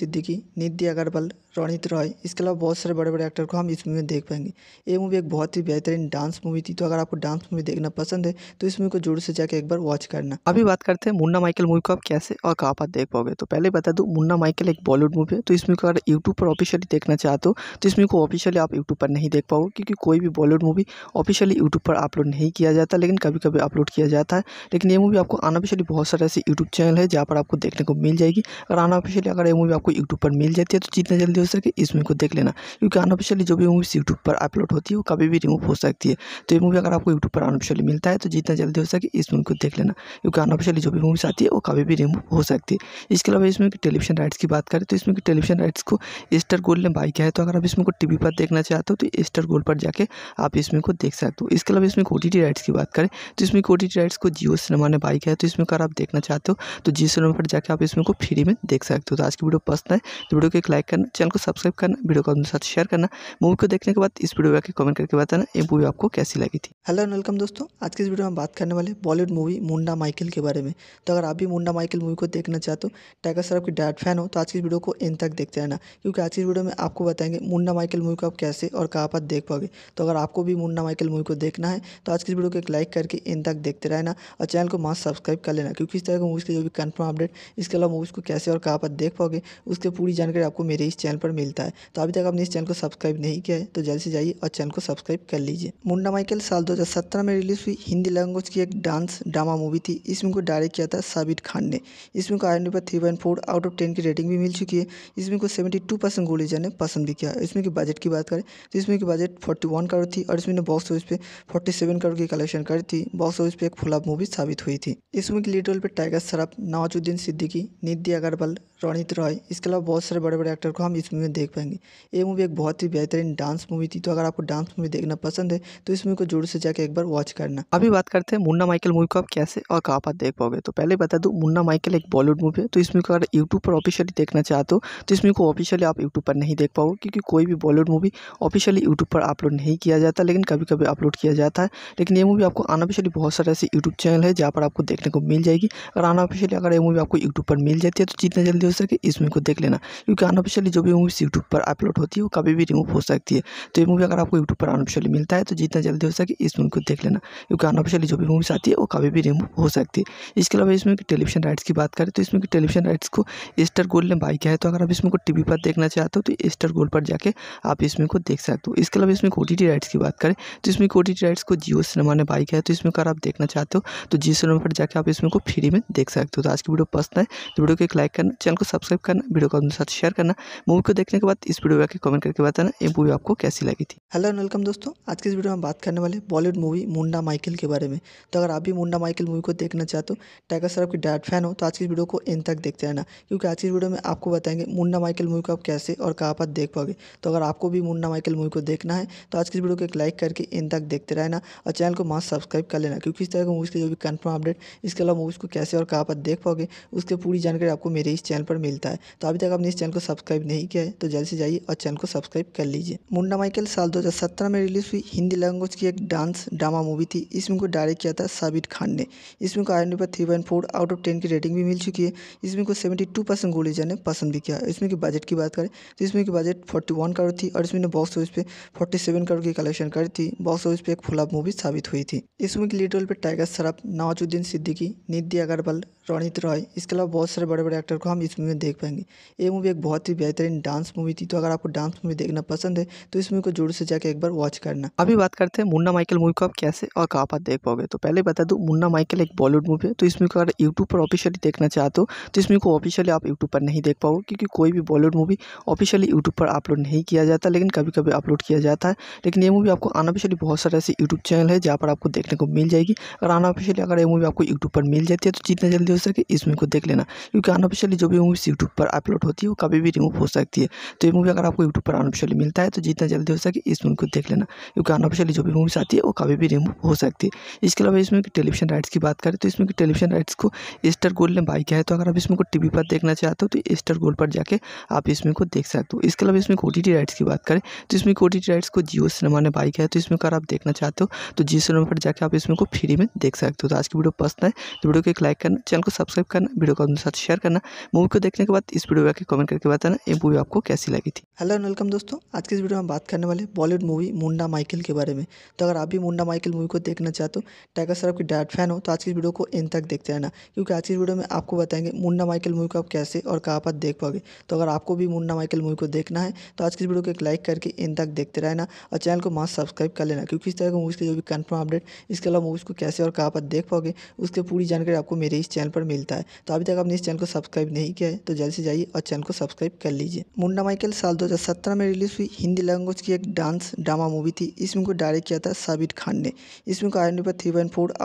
सिद्दीकी निधि अगरवाल रणित रॉय इसके अलावा बहुत सारे बड़े बड़े एक्टर को हम इस मूवी में देख पाएंगे ये मूवी एक बहुत ही बेहतरीन डांस मूवी थी तो अगर आपको डांस मूवी देखना पसंद है तो इस मूवी को जोर से जाकर एक बार वॉच करना अभी बात करते हैं मुन्ना माइकल मूवी को आप कैसे और कहाँ पर देख पाओगे तो पहले बता दूँ मुन्ना माइकल एक बॉलीवुड मूवी है तो इस मूवी को अगर यूट्यूब पर ऑफिशियली देखना चाहते हो तो इस मूवी को ऑफिशियली आप यूट्यूब पर नहीं देख पाओगे क्योंकि कोई भी बॉलीवुड मूवी ऑफिशियली यूट्यूब पर अपलोड नहीं किया जाता लेकिन कभी कभी अपलोड किया जाता है लेकिन ये मूवी आपको अनऑफिशियली बहुत सारे ऐसे यूट्यूब चैनल है जहाँ पर आपको देखने को मिल जाएगी अगर अनऑफिशियली अगर ये मूवी आपको यूट्यूब पर मिल जाती है तो जितना जल्दी सके इस मूवी को देख लेना क्योंकि अनऑफिशियली जो भी मूवीज़ यूट्यूब पर अपलोड होती है वो कभी भी रिमूव हो सकती है तो ये मूवी अगर आपको यूट्यूब पर अनऑफिशियली मिलता है तो जितना जल्दी हो सके इस मूवी को देख लेना क्योंकि अनऑफिशियली जो भी मूवीज़ आती है वो कभी भी रिमूव हो सकती है इसके अलावा इसमें टेलीविजन राइट्स की बात करें तो इसमें टेलीविजन राइट्स को स्टार गोल्ड ने बाई किया है तो अगर आप इसमें को टीवी पर देखना चाहते हो तो एस्टर गोल्ड पर जाके आप इसमें को देख सकते हो इसके अलावा इसमें ओटीटी राइट्स की बात करें तो इसमें ओटीटी राइट्स को जियो सिनेमा ने बाई किया है तो इसमें अगर आप देखना चाहते हो तो जियो सिनेमा पर जाकर आप इसमें को फ्री में देख सकते हो तो आज की वीडियो पसंद है तो वीडियो को एक लाइक करना चैनल चैनल को सब्सक्राइब करना वीडियो को अपने साथ शेयर करना मूवी को देखने के बाद इस वीडियो में कमेंट करके बताना ये मूवी आपको कैसी लगी थी हेलो वेलकम दोस्तों आज की इस वीडियो में बात करने वाले बॉलीवुड मूवी मुंडा माइकिल के बारे में तो अगर आप भी मुंडा माइकिल मूवी को देखना चाहते हो टाइगर सर आपकी डायट फैन हो तो आज की वीडियो को इन तक देखते रहना क्योंकि आज की वीडियो में आपको बताएंगे मुंडा माइकिल मूवी को आप कैसे और कहाँ पर देख पाओगे तो अगर आपको भी मुंडा माइकिल मूवी को देखना है तो आज की वीडियो को एक लाइक करके इन तक देखते रहना और चैनल को मास्क सब्सक्राइब कर लेना क्योंकि इस तरह की मूवीज़ के जो भी कन्फर्म अपडेट इसके अलावा मूवीज़ को कैसे और कहाँ पर देख पाओगे उसके पूरी जानकारी आपको मेरे इस चैनल चैनल पर मिलता है तो अभी तक आपने इस चैनल को सब्सक्राइब नहीं किया है तो जल्द से जाइए और चैनल को सब्सक्राइब कर लीजिए मुंडा माइकल साल 2017 में रिलीज हुई हिंदी लैंग्वेज की एक डांस ड्रामा मूवी थी इसमें को डायरेक्ट किया था साबिर खान ने इसमें को आई पर three point out of ten की रेटिंग भी मिल चुकी है इसमें को सेवेंटी टू परसेंट ने पसंद भी किया इसमें की बजट की बात करें तो इसमें की बजट फोर्टी वन करोड़ थी और इसमें बॉक्स ऑफिस पे फोर्टी सेवन करोड़ की कलेक्शन करी थी बॉक्स ऑफिस पे एक फुलाब मूवी साबित हुई थी इस मूवी के लीड रोल पर टाइगर सराफ नवाजुद्दीन सिद्दीकी नीति अगरवाल रणित रॉय इसके अलावा बहुत सारे बड़े बड़े एक्टर को हम इस इस मूवी में देख पाएंगे ये मूवी एक बहुत ही बेहतरीन डांस मूवी थी तो अगर आपको डांस मूवी देखना पसंद है तो इस मूवी को जोर से जाकर एक बार वॉच करना अभी बात करते हैं मुन्ना माइकल मूवी को आप कैसे और कहाँ पर देख पाओगे तो पहले बता दूँ मुन्ना माइकल एक बॉलीवुड मूवी है तो इसमें को अगर यूट्यूब पर ऑफिशियली देखना चाहते हो तो इस मूवी को ऑफिशियली आप यूट्यूब पर नहीं देख पाओगे क्योंकि कोई भी बॉलीवुड मूवी ऑफिशियली यूट्यूब पर अपलोड नहीं किया जाता लेकिन कभी कभी अपलोड किया जाता है लेकिन ये मूवी आपको अनऑफिशियली बहुत सारे ऐसे यूट्यूब चैनल है जहाँ पर आपको देखने को मिल जाएगी अगर अनऑफिशियली अगर ये मूवी आपको यूट्यूब पर मिल जाती है तो जितना जल्दी हो सके इस मूवी को देख लेना क्योंकि अनऑफिशियली जो भी मूवीज़ यूट्यूब पर अपलोड होती है वो कभी भी रिमूव हो सकती है तो ये मूवी अगर आपको यूट्यूब पर अनऑफिशियली मिलता है तो जितना जल्दी हो सके इस मूवी को देख लेना क्योंकि अनऑफिशियली जो भी मूवीज़ आती है वो कभी भी रिमूव हो सकती है इसके अलावा इसमें टेलीविजन राइट्स की बात करें तो इसमें टेलीविजन राइट्स को एस्टर गोल्ड ने बाई किया है तो अगर आप इसमें को टी पर देखना चाहते हो तो एस्टर गोल्ड पर जाकर आप इसमें को देख सकते हो इसके अलावा इसमें ओटीटी राइट्स की बात करें तो इसमें ओटीटी राइट्स को जियो सिनेमा ने बाई किया है तो इसमें अगर आप देखना चाहते हो तो जियो सिनेमा पर जाकर आप इसमें को फ्री में देख सकते हो तो आज की वीडियो पसंद है तो वीडियो को एक लाइक करना चैनल को सब्सक्राइब करना वीडियो को अपने साथ शेयर करना मूवी को देखने के बाद इस वीडियो के कमेंट करके बताना ये मूवी आपको कैसी लगी थी हेलो एंड वेलकम दोस्तों आज की इस वीडियो में बात करने वाले बॉलीवुड मूवी मुंडा माइकल के बारे में तो अगर आप भी मुंडा माइकल मूवी को देखना चाहते हो टाइगर सर की डायरेक्ट फैन हो तो आज की इस वीडियो को इन तक देखते रहना क्योंकि आज की वीडियो में आपको बताएंगे मुंडा माइकल मूवी को आप कैसे और कहाँ पर देख पाओगे तो अगर आपको भी मुंडा माइकल मूवी को देखना है तो आज की इस वीडियो को एक लाइक करके इन तक देखते रहना और चैनल को मास्क सब्सक्राइब कर लेना क्योंकि इस तरह की मूवीज़ के जो भी कन्फर्म अपडेट इसके अलावा मूवीज़ को कैसे और कहाँ पर देख पाओगे उसकी पूरी जानकारी आपको मेरे इस चैनल पर मिलता है तो अभी तक आपने इस चैनल को सब्सक्राइब नहीं किया किया है तो जल्द से जाइए और चैनल को सब्सक्राइब कर लीजिए मुंडा माइकल साल 2017 में रिलीज हुई हिंदी लैंग्वेज की एक डांस ड्रामा मूवी थी इसमें को डायरेक्ट किया था साबिर खान ने इसमें को आई पर थ्री आउट ऑफ टेन की रेटिंग भी मिल चुकी है इसमें को सेवेंटी टू परसेंट गोलीजा ने पसंद भी किया इसमें की बजट की बात करें तो इसमें की बजट फोर्टी वन करोड़ थी और इसमें बॉक्स ऑफिस पे फोर्टी सेवन करोड़ की कलेक्शन करी थी बॉक्स ऑफिस पे एक फुलाब मूवी साबित हुई थी इसमें की लीड रोल पर टाइगर सराफ नवाजुद्दीन सिद्दीकी नीति अग्रवाल रणित रॉय इसके अलावा बहुत सारे बड़े बड़े एक्टर को हम इस मूवी में देख पाएंगे ये मूवी एक बहुत ही बेहतरीन डांस मूवी थी तो अगर आपको डांस मूवी देखना पसंद है तो इस मूवी को जोर से जाकर एक बार वॉच करना अभी बात करते हैं मुन्ना माइकल मूवी को आप कैसे और कहाँ पर देख पाओगे तो पहले बता दूँ मुन्ना माइकल एक बॉलीवुड मूवी है तो इस मूवी को अगर यूट्यूब पर ऑफिशियली देखना चाहते हो तो इस मूवी को ऑफिशियली आप यूट्यूब पर नहीं देख पाओगे क्योंकि कोई भी बॉलीवुड मूवी ऑफिशियली यूट्यूब पर अपलोड नहीं किया जाता लेकिन कभी कभी अपलोड किया जाता है लेकिन ये मूवी आपको अनऑफिशियली बहुत सारे ऐसे यूट्यूब चैनल है जहाँ पर आपको देखने को मिल जाएगी अगर अनऑफिशियली अगर ये मूवी आपको यूट्यूब पर मिल जाती है तो जितना जल्दी हो सके इस मूवी को देख लेना क्योंकि अनऑफिशियली जो भी मूवीज़ यूट्यूब पर अपलोड होती है वो कभी भी रिमूव हो सकती है तो ये मूवी अगर आपको यूट्यूब पर अनऑफिशियली मिलता है तो जितना जल्दी हो सके इस मूवी को देख लेना क्योंकि अनऑफिशियली जो भी मूवीज़ आती है वो कभी भी रिमूव हो सकती है इसके अलावा इसमें टेलीविजन राइट्स की बात करें तो इसमें टेलीविजन राइट्स को स्टार गोल्ड ने बाई किया है तो अगर आप इसमें को टीवी पर देखना चाहते हो तो स्टार गोल्ड पर जाके आप इसमें को देख सकते हो इसके अलावा इसमें ओ राइट्स की बात करें तो इसमें ओ राइट्स को जियो सिनेमा ने बाई किया है तो इसमें अगर आप देखना चाहते हो तो जियो सिनेमा पर जाकर आप इसमें को फ्री में देख सकते हो तो आज की वीडियो पसंद है तो वीडियो को एक लाइक करना चैनल को सब्सक्राइब करना वीडियो को अपने साथ शेयर करना मूवी को देखने के बाद इस वीडियो पर कमेंट करके बताना ये मूवी आपको कैसी लगी थी हेलो एंड वेलकम दोस्तों आज की इस वीडियो में बात करने वाले बॉलीवुड मूवी मुंडा माइकिल के बारे में तो अगर आप भी मुंडा माइकिल मूवी को देखना चाहते हो टाइगर सर आपकी डायट फैन हो तो आज की वीडियो को इन तक देखते रहना क्योंकि आज की वीडियो में आपको बताएंगे मुंडा माइकिल मूवी को आप कैसे और कहाँ पर देख पाओगे तो अगर आपको भी मुंडा माइकिल मूवी को देखना है तो आज की वीडियो को एक लाइक करके इन तक देखते रहना और चैनल को मास्क सब्सक्राइब कर लेना क्योंकि इस तरह के मूवीज़ के जो भी कन्फर्म अपडेट इसके अलावा मूवीज़ को कैसे और कहाँ पर देख पाओगे उसकी पूरी जानकारी आपको मेरे इस चैनल पर पर मिलता है तो अभी तक आपने इस चैनल को सब्सक्राइब नहीं किया है तो जल्द से जाइए और चैनल को सब्सक्राइब कर लीजिए मुंडा माइकल साल 2017 में रिलीज हुई हिंदी लैंग्वेज की एक डांस ड्रामा मूवी थी इस को डायरेक्ट किया था साबिर खान ने इस को आई पर थ्री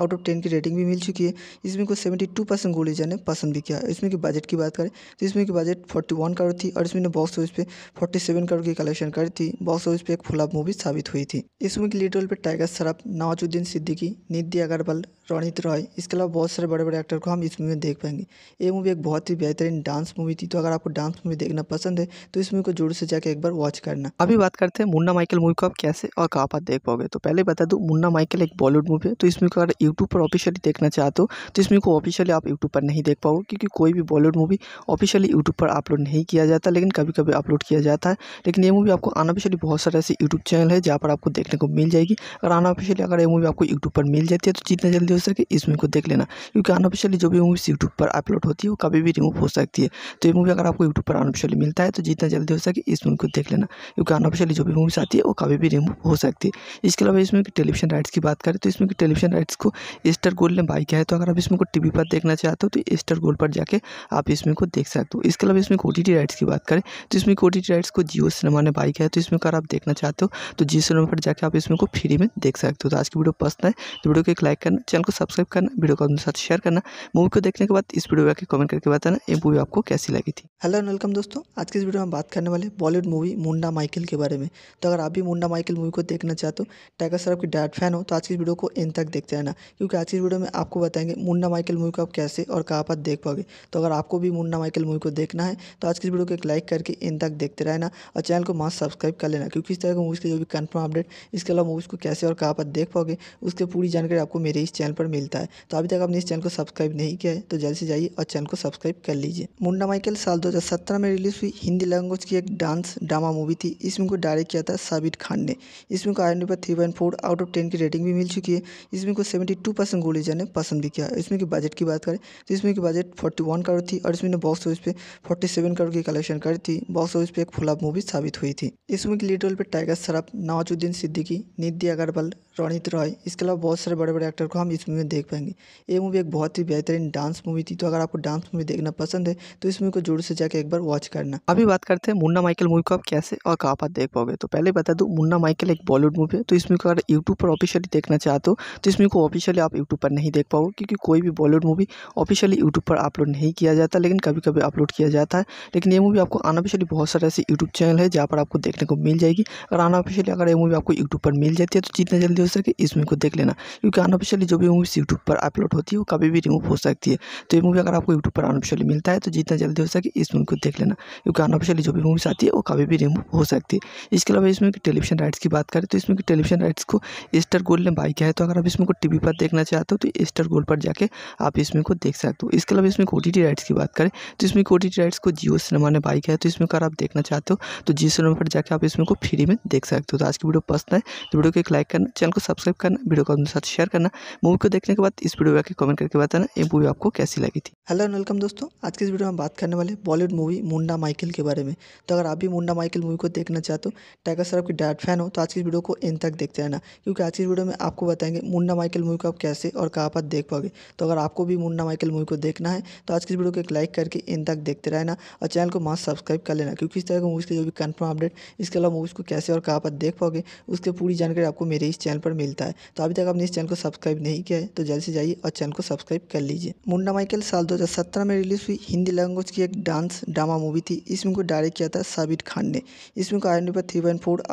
आउट ऑफ टेन की रेटिंग भी मिल चुकी है इसमें को सेवेंटी टू परसेंट गोली ने पसंद भी किया इसमें की बजट की बात करें तो इसमें की बजट फोर्टी वन करोड़ थी और इसमें बॉक्स ऑफिस पे फोर्टी सेवन करोड़ की कलेक्शन करी थी बॉक्स ऑफिस पे एक फुलाब मूवी साबित हुई थी इसमें की लीड रोल पर टाइगर सराफ नवाजुद्दीन सिद्दीकी नीति अगरवाल रोनित रॉय इसके अलावा बहुत सारे बड़े बड़े एक्टर को हम इस मूवी में देख पाएंगे ये मूवी एक बहुत ही बेहतरीन डांस मूवी थी तो अगर आपको डांस मूवी देखना पसंद है तो इस मूवी को जोर से जाकर एक बार वॉच करना अभी बात करते हैं मुन्ना माइकल मूवी को आप कैसे और कहाँ पर देख पाओगे तो पहले बता दूँ मुन्ना माइकल एक बॉलीवुड मूवी है तो इस मूवी को अगर यूट्यूब पर ऑफिशियली देखना चाहते हो तो इस मूवी को ऑफिशियली आप यूट्यूब पर नहीं देख पाओगे क्योंकि कोई भी बॉलीवुड मूवी ऑफिशियली यूट्यूब पर अपलोड नहीं किया जाता लेकिन कभी कभी अपलोड किया जाता है लेकिन ये मूवी आपको अनऑफिशियली बहुत सारे ऐसे यूट्यूब चैनल है जहाँ पर आपको देखने को मिल जाएगी अगर अनऑफिशियली अगर ये मूवी आपको यूट्यूब पर मिल जाती है तो जितना जल्दी वीडियो सके इस मूवी को देख लेना क्योंकि अनऑफिशियली जो भी मूवीज़ यूट्यूब पर अपलोड होती है वो कभी भी रिमूव हो सकती है तो ये मूवी अगर आपको यूट्यूब पर अनऑफिशियली मिलता है तो जितना जल्दी हो सके इस मूवी को देख लेना क्योंकि अनऑफिशियली जो भी मूवीज़ आती है वो कभी भी रिमूव हो सकती है इसके अलावा इसमें टेलीविजन राइट्स की बात करें तो इसमें टेलीविजन राइट्स को स्टार गोल्ड ने बाई किया है तो अगर आप इसमें को टीवी पर देखना चाहते हो तो एस्टर गोल्ड पर जाकर आप इसमें को देख सकते हो इसके अलावा इसमें ओ राइट्स की बात करें तो इसमें ओ राइट्स को जियो सिनेमा ने बाई किया है तो इसमें अगर आप देखना चाहते हो तो जियो सिनेमा पर जाकर आप इसमें को फ्री में देख सकते हो तो आज की वीडियो पसंद है तो वीडियो को एक लाइक करना चैनल चैनल को सब्सक्राइब करना वीडियो को अपने साथ शेयर करना मूवी को देखने के बाद इस वीडियो में कमेंट करके बताना ये मूवी आपको कैसी लगी थी हेलो वेलकम दोस्तों आज की इस वीडियो में बात करने वाले बॉलीवुड मूवी मुंडा माइकिल के बारे में तो अगर आप भी मुंडा माइकिल मूवी को देखना चाहते हो टाइगर सर आपकी डायट फैन हो तो आज की वीडियो को इन तक देखते रहना क्योंकि आज की वीडियो में आपको बताएंगे मुंडा माइकिल मूवी को आप कैसे और कहाँ पर देख पाओगे तो अगर आपको भी मुंडा माइकिल मूवी को देखना है तो आज की वीडियो को एक लाइक करके इन तक देखते रहना और चैनल को मास्क सब्सक्राइब कर लेना क्योंकि इस तरह की मूवीज़ के जो भी कन्फर्म अपडेट इसके अलावा मूवीज़ को कैसे और कहाँ पर देख पाओगे उसके पूरी जानकारी आपको मेरे इस चैनल चैनल पर मिलता है तो अभी तक आपने इस चैनल को सब्सक्राइब नहीं किया है तो जल्द से जाइए और चैनल को सब्सक्राइब कर लीजिए मुंडा माइकल साल 2017 में रिलीज हुई हिंदी लैंग्वेज की एक डांस ड्रामा मूवी थी इसमें को डायरेक्ट किया था साबिर खान ने इसमें को आई पर थ्री आउट ऑफ टेन की रेटिंग भी मिल चुकी है इसमें को सेवेंटी टू परसेंट गोलीजा ने पसंद भी किया इसमें की बजट की बात करें तो इसमें की बजट फोर्टी वन करोड़ थी और इसमें बॉक्स ऑफिस पे फोर्टी सेवन करोड़ की कलेक्शन करी थी बॉक्स ऑफिस पे एक फुलाब मूवी साबित हुई थी इसमें की लीड रोल पर टाइगर सराफ नवाजुद्दीन सिद्दीकी नीति अगरवाल रणित रॉय इसके अलावा बहुत सारे बड़े बड़े एक्टर को हम इस इस मूवी में देख पाएंगे ये मूवी एक बहुत ही बेहतरीन डांस मूवी थी तो अगर आपको डांस मूवी देखना पसंद है तो इस मूवी को जोर से जाकर एक बार वॉच करना अभी बात करते हैं मुन्ना माइकल मूवी को आप कैसे और कहाँ पर देख पाओगे तो पहले बता दूँ मुन्ना माइकल एक बॉलीवुड मूवी है तो इसमें को अगर यूट्यूब पर ऑफिशियली देखना चाहते हो तो इस मूवी को ऑफिशियली आप यूट्यूब पर नहीं देख पाओगे क्योंकि कोई भी बॉलीवुड मूवी ऑफिशियली यूट्यूब पर अपलोड नहीं किया जाता लेकिन कभी कभी अपलोड किया जाता है लेकिन ये मूवी आपको अनऑफिशियली बहुत सारे ऐसे यूट्यूब चैनल है जहाँ पर आपको देखने को मिल जाएगी अगर अनऑफिशियली अगर ये मूवी आपको यूट्यूब पर मिल जाती है तो जितना जल्दी हो सके इस मूवी को देख लेना क्योंकि अनऑफिशियली जो भी मूवीज़ यूट्यूब पर अपलोड होती है वो कभी भी रिमूव हो सकती है तो ये मूवी अगर आपको यूट्यूब पर अनऑफिशियली मिलता है तो जितना जल्दी हो सके इस मूवी को देख लेना क्योंकि अनऑफिशियली जो भी मूवीज़ आती है वो कभी भी रिमूव हो सकती है इसके अलावा इसमें टेलीविजन राइट्स की बात करें तो इसमें टेलीविजन राइट्स को एस्टर गोल्ड ने बाई किया है तो अगर आप इसमें को टी पर देखना चाहते हो तो एस्टर गोल्ड पर जाकर आप इसमें को देख सकते हो इसके अलावा इसमें ओ राइट्स की बात करें तो इसमें ओ राइट्स को जियो सिनेमा ने बाई किया है तो इसमें अगर आप देखना चाहते हो तो जियो सिनेमा पर जाकर आप इसमें को फ्री में देख सकते हो तो आज की वीडियो पसंद है तो वीडियो को एक लाइक करना चैनल को सब्सक्राइब करना वीडियो को अपने साथ शेयर करना मूवी को देखने के बाद इस वीडियो आके कमेंट करके बताना ये मूवी आपको कैसी लगी थी हेलो एंड वेलकम दोस्तों आज के इस वीडियो में बात करने वाले बॉलीवुड मूवी मुंडा माइकिल के बारे में तो अगर आप भी मुंडा माइकिल मूवी को देखना चाहते हो टाइगर सर की डायट फैन हो तो आज की वीडियो को इन तक देखते रहना क्योंकि आज की वीडियो में आपको बताएंगे मुंडा माइकिल मूवी को आप कैसे और कहाँ पर देख पाओगे तो अगर आपको भी मुंडा माइकिल मूवी को देखना है तो आज की इस वीडियो को एक लाइक करके इन तक देखते रहना और चैनल को मास्क सब्सक्राइब कर लेना क्योंकि इस तरह के मूवीज़ के जो भी कन्फर्म अपडेट इसके अलावा मूवीज़ को कैसे और कहाँ पर देख पाओगे उसकी पूरी जानकारी आपको मेरे इस चैनल पर मिलता है तो अभी तक आपने इस चैनल को सब्सक्राइब नहीं किया किया है तो जल्द से जाइए और चैनल को सब्सक्राइब कर लीजिए मुंडा माइकल साल 2017 में रिलीज हुई हिंदी लैंग्वेज की एक डांस ड्रामा मूवी थी इसमें को डायरेक्ट किया था साबिर खान ने इसमें को आई पर थ्री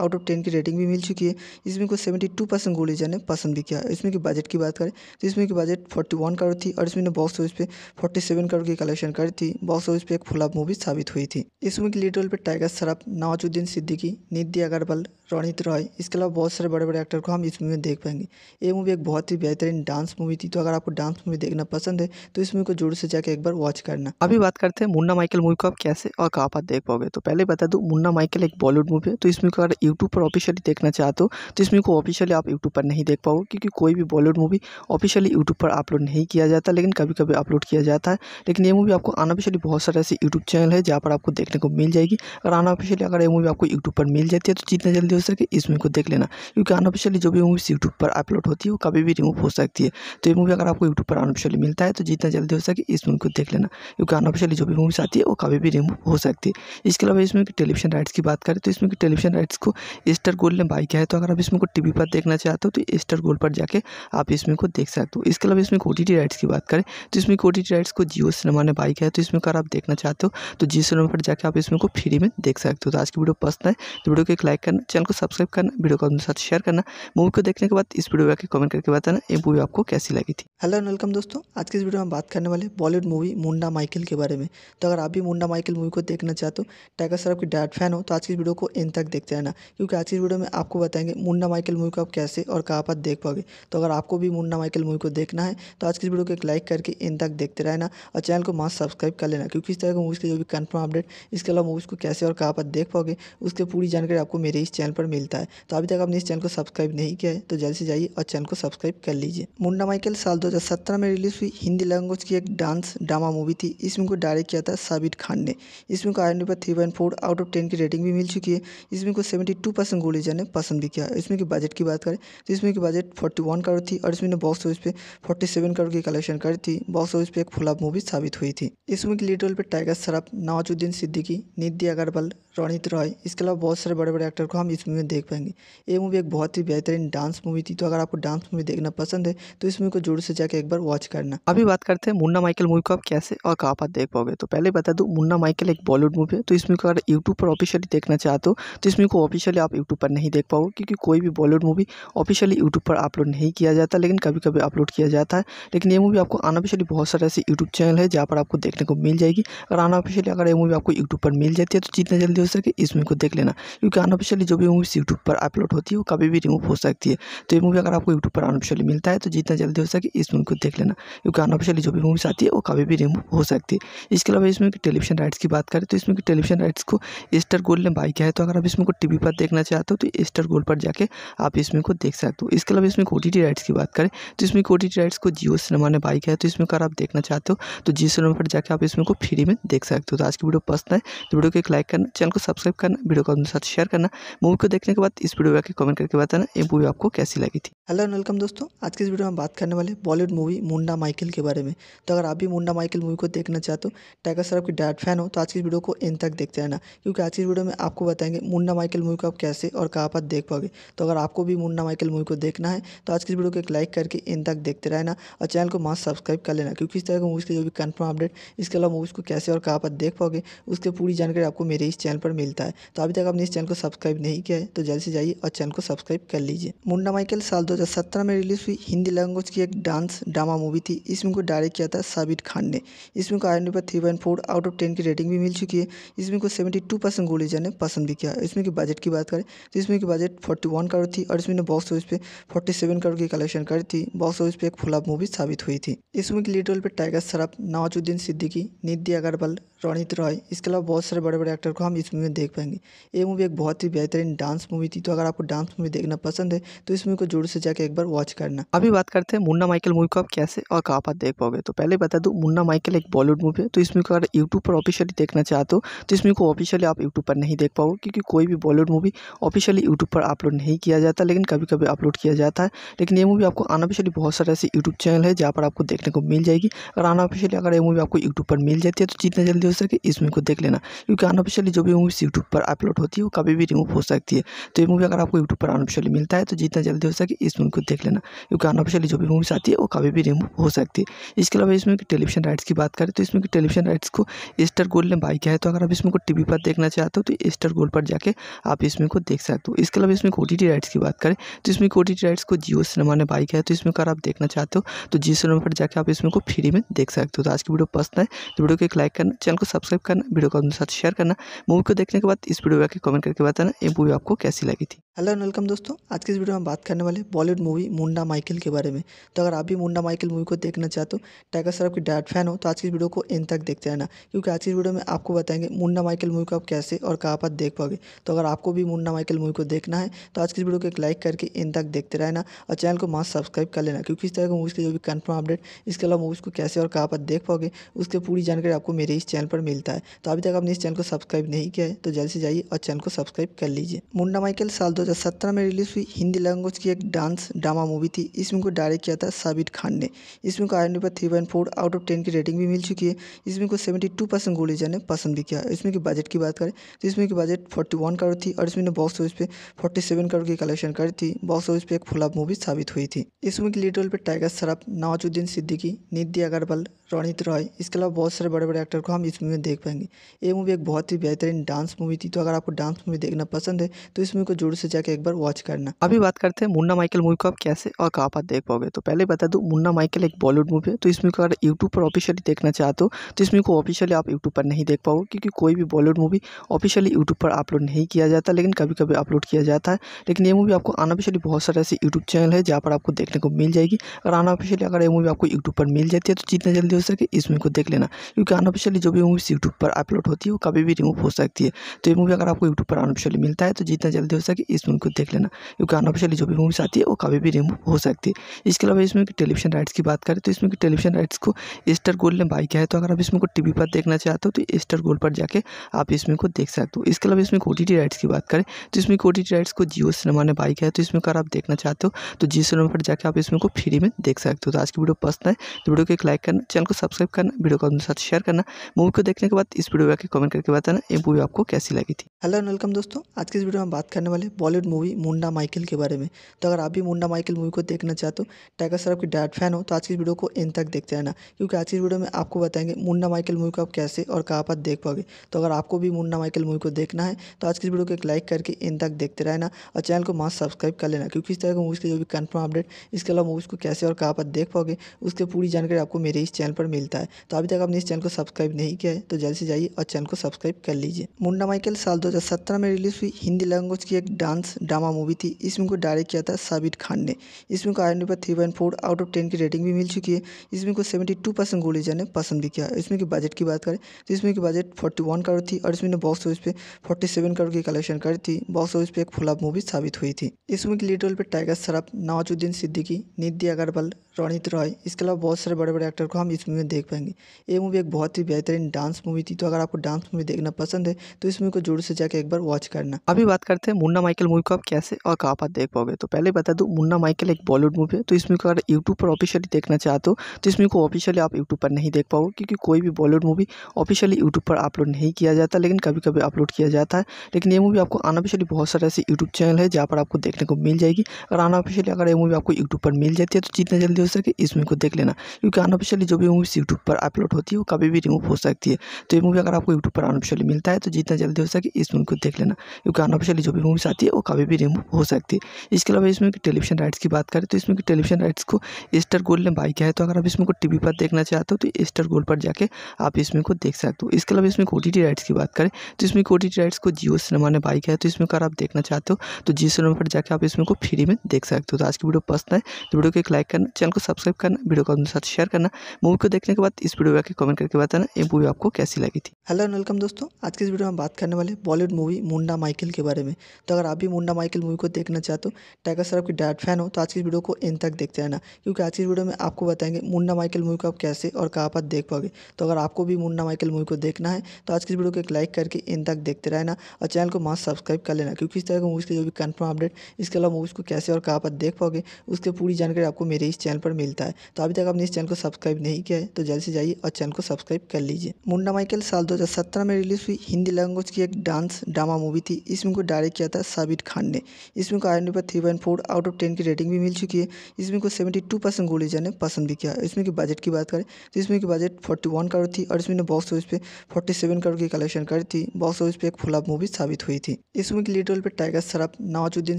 आउट ऑफ टेन की रेटिंग भी मिल चुकी है इसमें को सेवेंटी टू परसेंट गोलीजा ने पसंद भी किया इसमें की बजट की बात करें तो इसमें की बजट फोर्टी वन करोड़ थी और इसमें बॉक्स ऑफिस पे फोर्टी सेवन करोड़ की कलेक्शन करी थी बॉक्स ऑफिस पे एक फुलाब मूवी साबित हुई थी इसमें की लीड रोल पर टाइगर सराफ नवाजुद्दीन सिद्दीकी नीति अगरवाल रणित रॉय इसके अलावा बहुत सारे बड़े बड़े एक्टर को हम इस मूवी में देख पाएंगे ये मूवी एक बहुत ही बेहतरीन डांस मूवी थी तो अगर आपको डांस मूवी देखना पसंद है तो इस मूवी को जोर से जाकर एक बार वॉच करना अभी बात करते हैं मुन्ना माइकल मूवी को आप कैसे और कहाँ पर देख पाओगे तो पहले बता दूँ मुन्ना माइकल एक बॉलीवुड मूवी है तो इस मूवी को अगर यूट्यूब पर ऑफिशियली देखना चाहते हो तो इस मूवी को ऑफिशियली आप यूट्यूब पर नहीं देख पाओगे क्योंकि कोई भी बॉलीवुड मूवी ऑफिशियली यूट्यूब पर अपलोड नहीं किया जाता लेकिन कभी कभी अपलोड किया जाता है लेकिन ये मूवी आपको अनऑफिशियली बहुत सारे ऐसे यूट्यूब चैनल है जहाँ पर आपको देखने को मिल जाएगी अगर अनऑफिशियली अगर ये मूवी आपको यूट्यूब पर मिल जाती है तो जितना जल्दी हो सके इस मूवी को देख लेना क्योंकि अनऑफिशियली जो भी मूवीज़ यूट्यूब पर अपलोड होती है वो कभी भी रिमूव हो सकती है तो ये मूवी अगर आपको यूट्यूब पर अनऑफिशियली मिलता है तो जितना जल्दी हो सके इस मूवी को देख लेना क्योंकि अनऑफिशियली जो भी मूवीज़ आती है वो कभी भी रिमूव हो सकती है इसके अलावा इसमें टेलीविजन राइट्स की बात करें तो इसमें टेलीविजन राइट्स को स्टार गोल्ड ने बाई किया है तो अगर आप इसमें को टीवी पर देखना चाहते हो तो एस्टर गोल्ड पर जाके आप इसमें को देख सकते हो इसके अलावा इसमें ओ राइट्स की बात करें तो इसमें ओ राइट्स को जियो सिनेमा ने बाई किया है तो इसमें अगर आप देखना चाहते हो तो जियो सिनेमा पर जाकर आप इसमें को फ्री में देख सकते हो तो आज की वीडियो पसंद है तो वीडियो को एक लाइक करना चैनल को सब्सक्राइब करना वीडियो को अपने साथ शेयर करना मूवी को देखने के बाद इस वीडियो आके कमेंट करके बताना ये मूवी आपको कैसी लगी थी हेलो एंड वेलकम दोस्तों आज की इस वीडियो में बात करने वाले बॉलीवुड मूवी मुंडा माइकिल के बारे में तो अगर आप भी मुंडा माइकिल मूवी को देखना चाहते हो टाइगर सर की डायट फैन हो तो आज की वीडियो को इन तक देखते रहना क्योंकि आज की वीडियो में आपको बताएंगे मुंडा माइकिल मूवी को आप कैसे और कहाँ पर देख पाओगे तो अगर आपको भी मुंडा माइकिल मूवी को देखना है तो आज की इस वीडियो को एक लाइक करके इन तक देखते रहना और चैनल को मास्क सब्सक्राइब कर लेना क्योंकि इस तरह की मूवीज़ के जो भी कन्फर्म अपडेट इसके अलावा मूवीज़ को कैसे और कहाँ पर देख पाओगे उसकी पूरी जानकारी आपको मेरे इस चैनल पर मिलता है तो अभी तक आपने इस चैनल को सब्सक्राइब नहीं किया है तो जल्द से जाइए और चैनल को सब्सक्राइब कर लीजिए मुंडा माइकल साल 2017 में रिलीज हुई हिंदी लैंग्वेज की एक डांस ड्रामा मूवी थी इस को डायरेक्ट किया था साबिर खान ने इसमें को आई पर थ्री आउट ऑफ टेन की रेटिंग भी मिल चुकी है इसमें को सेवेंटी टू परसेंट ने पसंद भी किया इसमें की बजट की बात करें तो इसमें की बजट फोर्टी वन करोड़ थी और इसमें बॉक्स ऑफिस पे फोर्टी सेवन करोड़ की कलेक्शन करी थी बॉक्स ऑफिस पे एक फुलाब मूवी साबित हुई थी इसमें की के लीड रोल पर टाइगर सराफ नवाजुद्दीन सिद्दीकी नीति अग्रवाल रोनित रॉय इसके अलावा बहुत सारे बड़े बड़े एक्टर को हम इस मूवी में देख पाएंगे ये मूवी एक बहुत ही बेहतरीन डांस मूवी थी तो अगर आपको डांस मूवी देखना पसंद है तो इस मूवी को जोर से जाकर एक बार वॉच करना अभी बात करते हैं मुन्ना माइकल मूवी को आप कैसे और कहाँ पर देख पाओगे तो पहले बता दूँ मुन्ना माइकल एक बॉलीवुड मूवी है तो इस मूवी को अगर यूट्यूब पर ऑफिशियली देखना चाहते हो तो इस मूवी को ऑफिशियली आप यूट्यूब पर नहीं देख पाओगे क्योंकि कोई भी बॉलीवुड मूवी ऑफिशियली यूट्यूब पर अपलोड नहीं किया जाता लेकिन कभी कभी अपलोड किया जाता है लेकिन ये मूवी आपको अनऑफिशियली बहुत सारे ऐसे यूट्यूब चैनल है जहाँ पर आपको देखने को मिल जाएगी अगर अनऑफिशियली अगर ये मूवी आपको यूट्यूब पर मिल जाती है तो जितना जल्दी हो सके इस मूवी को देख लेना क्योंकि अनऑफिशियली जो भी मूवीज़ यूट्यूब पर अपलोड होती है वो कभी भी रिमूव हो सकती है तो ये मूवी अगर आपको यूट्यूब पर अनऑफिशियली मिलता है तो जितना जल्दी हो सके इस मूवी को देख लेना क्योंकि अनऑफिशियली जो भी मूवीज़ आती है वो कभी भी रिमूव हो सकती है इसके अलावा इसमें टेलीविजन राइट्स की बात करें तो इसमें टेलीविजन राइट्स को स्टार गोल्ड ने बाई किया है तो अगर आप इसमें को टीवी पर देखना चाहते हो तो स्टार गोल्ड पर जाकर आप इसमें को देख सकते हो इसके अलावा इसमें ओ राइट्स की बात करें तो इसमें ओ राइट्स को जियो सिनेमा ने बाई किया है तो इसमें अगर आप देखना चाहते हो तो जियो सिनेमा पर जाकर आप इसमें को फ्री में देख सकते हो तो आज की वीडियो पसंद है तो वीडियो को एक लाइक करना चैनल चैनल को सब्सक्राइब करना वीडियो को अपने साथ शेयर करना मूवी को देखने के बाद इस वीडियो में कमेंट करके बताना ये मूवी आपको कैसी लगी थी हेलो एंड वेलकम दोस्तों आज की इस वीडियो में बात करने वाले बॉलीवुड मूवी मुंडा माइकिल के बारे में तो अगर आप भी मुंडा माइकिल मूवी को देखना चाहते हो टाइगर सर आपकी डायट फैन हो तो आज की वीडियो को इन तक देखते रहना क्योंकि आज की वीडियो में आपको बताएंगे मुंडा माइकिल मूवी को आप कैसे और कहाँ पर देख पाओगे तो अगर आपको भी मुंडा माइकिल मूवी को देखना है तो आज की वीडियो को एक लाइक करके इन तक देखते रहना और चैनल को मास्क सब्सक्राइब कर लेना क्योंकि इस तरह की मूवीज़ के जो भी कन्फर्म अपडेट इसके अलावा मूवीज़ को कैसे और कहाँ पर देख पाओगे उसके पूरी जानकारी आपको मेरे इस चैनल चैनल पर मिलता है तो अभी तक आपने इस चैनल को सब्सक्राइब नहीं किया है तो जल्द से जाइए और चैनल को सब्सक्राइब कर लीजिए मुंडा माइकल साल 2017 में रिलीज हुई हिंदी लैंग्वेज की एक डांस ड्रामा मूवी थी इसमें को डायरेक्ट किया था साबिर खान ने इसमें को आई पर थ्री आउट ऑफ टेन की रेटिंग भी मिल चुकी है इसमें को सेवेंटी टू परसेंट ने पसंद भी किया इसमें की बजट की बात करें तो इसमें की बजट फोर्टी वन करोड़ थी और इसमें बॉक्स ऑफिस पे फोर्टी सेवन करोड़ की कलेक्शन करी थी बॉक्स ऑफिस पे एक फुलाब मूवी साबित हुई थी इस मूवी के लीड रोल पर टाइगर सराफ नवाजुद्दीन सिद्दीकी नीति अगरवाल रणित रॉय इसके अलावा बहुत सारे बड़े बड़े एक्टर को हम इस इस मूवी में देख पाएंगे ये मूवी एक बहुत ही बेहतरीन डांस मूवी थी तो अगर आपको डांस मूवी देखना पसंद है तो इस मूवी को जोर से जाकर एक बार वॉच करना अभी बात करते हैं मुन्ना माइकल मूवी को आप कैसे और कहाँ पर देख पाओगे तो पहले बता दूँ मुन्ना माइकल एक बॉलीवुड मूवी है तो इसमें अगर यूट्यूब पर ऑफिशियली देखना चाहते हो तो इसमें को ऑफिशियली आप यूट्यूब पर नहीं देख पाओगे क्योंकि कोई भी बॉलीवुड मूवी ऑफिशियली यूट्यूब पर अपलोड नहीं किया जाता लेकिन कभी कभी अपलोड किया जाता है लेकिन ये मूवी आपको अनऑफिशियली बहुत सारे ऐसे यूट्यूब चैनल है जहाँ पर आपको देखने को मिल जाएगी अगर अनऑफिशियली अगर ये मूवी आपको यूट्यूब पर मिल जाती है तो जितना जल्दी हो सके इस मूवी को देख लेना क्योंकि अनऑफिशियली जो भी मूवीज़ यूट्यूब पर अपलोड होती है वो कभी भी रिमूव हो सकती है तो ये मूवी अगर आपको यूट्यूब पर अनऑफिशियली मिलता है तो जितना जल्दी हो सके इस मूवी को देख लेना क्योंकि अनऑफिशियली जो भी मूवीज़ आती है वो कभी भी रिमूव हो सकती है इसके अलावा इसमें टेलीविजन राइट्स की बात करें तो इसमें टेलीविजन राइट्स को एस्टर गोल्ड ने बाई किया है तो अगर आप इसमें को टी पर देखना चाहते हो तो एस्टर गोल्ड पर जाके आप इसमें को देख सकते हो इसके अलावा इसमें ओटीटी राइट्स की बात करें तो इसमें ओटीटी राइट्स को जियो सिनेमा ने बाई किया है तो इसमें अगर आप देखना चाहते हो तो जियो सिनेमा पर जाकर आप इसमें को फ्री में देख सकते हो तो आज की वीडियो पसंद है तो वीडियो को एक लाइक करना चैनल को सब्सक्राइब करना वीडियो को अपने साथ शेयर करना मूवी को देखने के बाद इस वीडियो के कमेंट करके बताना ये मूवी आपको कैसी लगी थी हेलो एंड वेलकम दोस्तों आज की इस वीडियो में बात करने वाले बॉलीवुड मूवी मुंडा माइकल के बारे में तो अगर आप भी मुंडा माइकल मूवी को देखना चाहते हो टाइगर सर की डायट फैन हो तो आज की वीडियो को इन तक देखते रहना क्योंकि आज की वीडियो में आपको बताएंगे मुंडा माइकल मूवी को आप कैसे और कहाँ पर देख पाओगे तो अगर आपको भी मुंडा माइकल मूवी को देखना है तो आज की वीडियो को एक लाइक करके इन तक देखते रहना और चैनल को मास्क सब्सक्राइब कर लेना क्योंकि इस तरह के मूवीज़ के जो भी कन्फर्म अपडेट इसके अलावा मूवीज़ को कैसे और कहाँ पर देख पाओगे उसकी पूरी जानकारी आपको मेरे इस चैनल पर मिलता है तो अभी तक आपने इस चैनल को सब्सक्राइब नहीं किया चुके हैं तो जल्द से जाइए और चैनल को सब्सक्राइब कर लीजिए मुंडा माइकल साल 2017 में रिलीज हुई हिंदी लैंग्वेज की एक डांस ड्रामा मूवी थी इसमें को डायरेक्ट किया था साबिर खान ने इसमें को आई पर three point four out of ten की रेटिंग भी मिल चुकी है इसमें को सेवेंटी टू परसेंट गोलीजा ने पसंद भी किया इसमें की बजट की बात करें तो इसमें की बजट फोर्टी वन करोड़ थी और इसमें बॉक्स ऑफिस पे फोर्टी सेवन करोड़ की कलेक्शन करी थी बॉक्स ऑफिस पे एक फुलाब मूवी साबित हुई थी इसमें की लीडर लीड पर टाइगर सराफ नवाजुद्दीन सिद्दीकी निधि अगरवाल रणित रॉय इसके अलावा बहुत सारे बड़े बड़े एक्टर को हम इस मूवी में देख पाएंगे ये मूवी एक बहुत ही बेहतरीन डांस मूवी थी तो अगर आपको डांस मूवी देखना पसंद है तो इस मूवी को जोर से जाकर एक बार वॉच करना अभी बात करते हैं मुन्ना माइकल मूवी को आप कैसे और कहाँ पर देख पाओगे तो पहले बता दू मुन्ना माइकल एक बॉलीवुड मूवी है तो इसमें को अगर यूट्यूब पर ऑफिशियली देखना चाहते हो तो इसमें को ऑफिशियली आप यूट्यूब पर नहीं देख पाओगे क्योंकि कोई भी बॉलीवुड मूवी ऑफिशियली यूट्यूब पर अपलोड नहीं किया जाता लेकिन कभी कभी अपलोड किया जाता है लेकिन ये मूवी आपको अनऑफिशियली बहुत सारे ऐसे यूट्यूब चैनल है जहाँ पर आपको देखने को मिल जाएगी अगर अनऑफिशियली अगर ये मूवी आपको यूट्यूब पर मिल जाती है तो जितना जल्दी हो सके इस मूवी को देख लेना क्योंकि अनऑफिशियली जो भी मूवी यूट्यूब पर अपलोड होती है वो कभी भी रिमूव हो सकती सकती है तो ये मूवी अगर आपको यूट्यूब पर अनऑफिशियली मिलता है तो जितना जल्दी हो सके इस मूवी को देख लेना क्योंकि अनऑफिशियली जो भी मूवीज़ आती है वो कभी भी रिमूव हो सकती है इसके अलावा इसमें टेलीविजन राइट्स की बात करें तो इसमें टेलीविजन राइट्स को स्टार गोल्ड ने बाई किया है तो अगर आप इसमें को टी पर देखना चाहते हो तो स्टार गोल्ड पर जाकर आप इसमें को देख सकते हो इसके अलावा इसमें ओ राइट्स की बात करें तो इसमें ओ राइट्स को जियो सिनेमा ने बाई किया है तो इसमें अगर आप देखना चाहते हो तो जियो सिनेमा पर जाकर आप इसमें को फ्री में देख सकते हो तो आज की वीडियो पसंद है तो वीडियो को एक लाइक करना चैनल को सब्सक्राइब करना वीडियो को अपने साथ शेयर करना मूवी को देखने के बाद इस वीडियो को कमेंट करके बताना ये मूवी मूवी आपको कैसी लगी थी हेलो एंड वेलकम दोस्तों आज के इस वीडियो में बात करने वाले बॉलीवुड मूवी मुंडा माइकिल के बारे में तो अगर आप भी मुंडा माइकिल मूवी को देखना चाहते हो टाइगर सराफ की डायट फैन हो तो आज की वीडियो को इन तक देखते रहना क्योंकि आज की वीडियो में आपको बताएंगे मुंडा माइकिल मूवी को आप कैसे और कहाँ पर देख पाओगे तो अगर आपको भी मुंडा माइकल मूवी को देखना है तो आज की वीडियो को एक लाइक करके इन तक देखते रहना और चैनल को मास्क सब्सक्राइब कर लेना क्योंकि इस तरह की मूवीज़ के जो भी कन्फर्म अपडेट इसके अलावा मूवीज़ को कैसे और कहाँ पर देख पाओगे उसकी पूरी जानकारी आपको मेरे इस चैनल पर मिलता है तो अभी तक आपने इस चैनल को सब्सक्राइब नहीं किया है तो जल्द से जाइए और चैनल को सब्सक्राइब कर लीजिए मुन्ना माइकल साल 2017 में रिलीज हुई हिंदी लैंग्वेज की एक डांस ड्रामा मूवी थी इसमें को डायरेक्ट किया था साबिर खान ने इसमें को आई पर three point four out of ten की रेटिंग भी मिल चुकी है इसमें को सेवेंटी टू परसेंट गोली जाने पसंद भी किया इसमें की बजट की बात करें तो इसमें की बजट फोर्टी वन करोड़ थी और इसमें बॉक्स ऑफिस पे फोर्टी सेवन करोड़ की कलेक्शन करी थी बॉक्स ऑफिस पे एक फ्लॉप मूवी साबित हुई थी इसमें की के लीड रोल पर टाइगर सराफ नवाजुद्दीन सिद्दीकी निधि अगरवाल रोनित रॉय इसके अलावा बहुत सारे बड़े बड़े एक्टर को हम इस मूवी में देख पाएंगे ये मूवी एक बहुत ही बेहतरीन डांस मूवी थी तो अगर आपको डांस मूवी देखना पसंद है तो इस मूवी को जोर से जाकर एक बार वॉच करना अभी बात करते हैं मुन्ना माइकल मूवी को आप कैसे और कहाँ पर देख पाओगे तो पहले बता दूँ मुन्ना माइकल एक बॉलीवुड मूवी है तो इस मूवी को अगर यूट्यूब पर ऑफिशियली देखना चाहते हो तो इस मूवी को ऑफिशियली आप यूट्यूब पर नहीं देख पाओगे क्योंकि कोई भी बॉलीवुड मूवी ऑफिशियली यूट्यूब पर अपलोड नहीं किया जाता लेकिन कभी कभी अपलोड किया जाता है लेकिन ये मूवी आपको अनऑफिशियली बहुत सारे ऐसे यूट्यूब चैनल है जहाँ पर आपको देखने को मिल जाएगी अगर अनऑफिशियली अगर ये मूवी आपको यूट्यूब पर मिल जाती है तो जितना जल्दी करके इस मूवी को देख लेना क्योंकि अनऑफिशियली जो भी मूवीज़ यूट्यूब पर अपलोड होती है वो कभी भी रिमूव हो सकती है तो ये मूवी अगर आपको यूट्यूब पर अनऑफिशियली मिलता है तो जितना जल्दी हो सके इस मूवी को देख लेना क्योंकि अनऑफिशियली जो भी मूवीज़ आती है वो कभी भी रिमूव हो सकती है इसके अलावा इसमें टेलीविजन राइट्स की बात करें तो इसमें टेलीविजन राइट्स को स्टार गोल्ड ने बाई किया है तो अगर आप इसमें को टीवी पर देखना चाहते हो तो एस्टर गोल्ड पर जाके आप इसमें को देख सकते हो इसके अलावा इसमें ओटीटी टी राइट्स की बात करें तो इसमें ओटीटी राइट्स को जियो सिनेमा ने बाई किया है तो इसमें अगर आप देखना चाहते हो तो जियो सिनेमा पर जाकर आप इसमें को फ्री में देख सकते हो तो आज की वीडियो पसंद है तो वीडियो को एक लाइक करना चैनल चैनल को सब्सक्राइब करना वीडियो को अपने साथ शेयर करना मूवी को देखने के बाद इस वीडियो में कमेंट करके बताना ये मूवी आपको कैसी लगी थी हेलो वेलकम दोस्तों आज की इस वीडियो में बात करने वाले बॉलीवुड मूवी मुंडा माइकिल के बारे में तो अगर आप भी मुंडा माइकिल मूवी को देखना चाहते हो टाइगर सर आपकी डायट फैन हो तो आज की वीडियो को इन तक देखते रहना क्योंकि आज की वीडियो में आपको बताएंगे मुंडा माइकिल मूवी को आप कैसे और कहाँ पर देख पाओगे तो अगर आपको भी मुंडा माइकिल मूवी को देखना है तो आज की वीडियो को एक लाइक करके इन तक देखते रहना और चैनल को मास्क सब्सक्राइब कर लेना क्योंकि इस तरह की मूवीज़ के जो भी कन्फर्म अपडेट इसके अलावा मूवीज़ को कैसे और कहाँ पर देख पाओगे उसके पूरी जानकारी आपको मेरे इस चैनल चैनल पर मिलता है तो अभी तक आपने इस चैनल को सब्सक्राइब नहीं किया है तो जल्द से जाइए और चैनल को सब्सक्राइब कर लीजिए मुंडा माइकल साल 2017 में रिलीज हुई हिंदी लैंग्वेज की एक डांस ड्रामा मूवी थी इसमें को डायरेक्ट किया था साबिर खान ने इसमें को आई पर three point out of ten की रेटिंग भी मिल चुकी है इसमें को सेवेंटी टू परसेंट ने पसंद भी किया इसमें की बजट की बात करें तो इसमें की बजट फोर्टी वन करोड़ थी और इसमें बॉक्स ऑफिस पे फोर्टी सेवन करोड़ की कलेक्शन करी थी बॉक्स ऑफिस पे एक फुलाब मूवी साबित हुई थी इस मूवी के लीड रोल पर टाइगर सराफ नवाजुद्दीन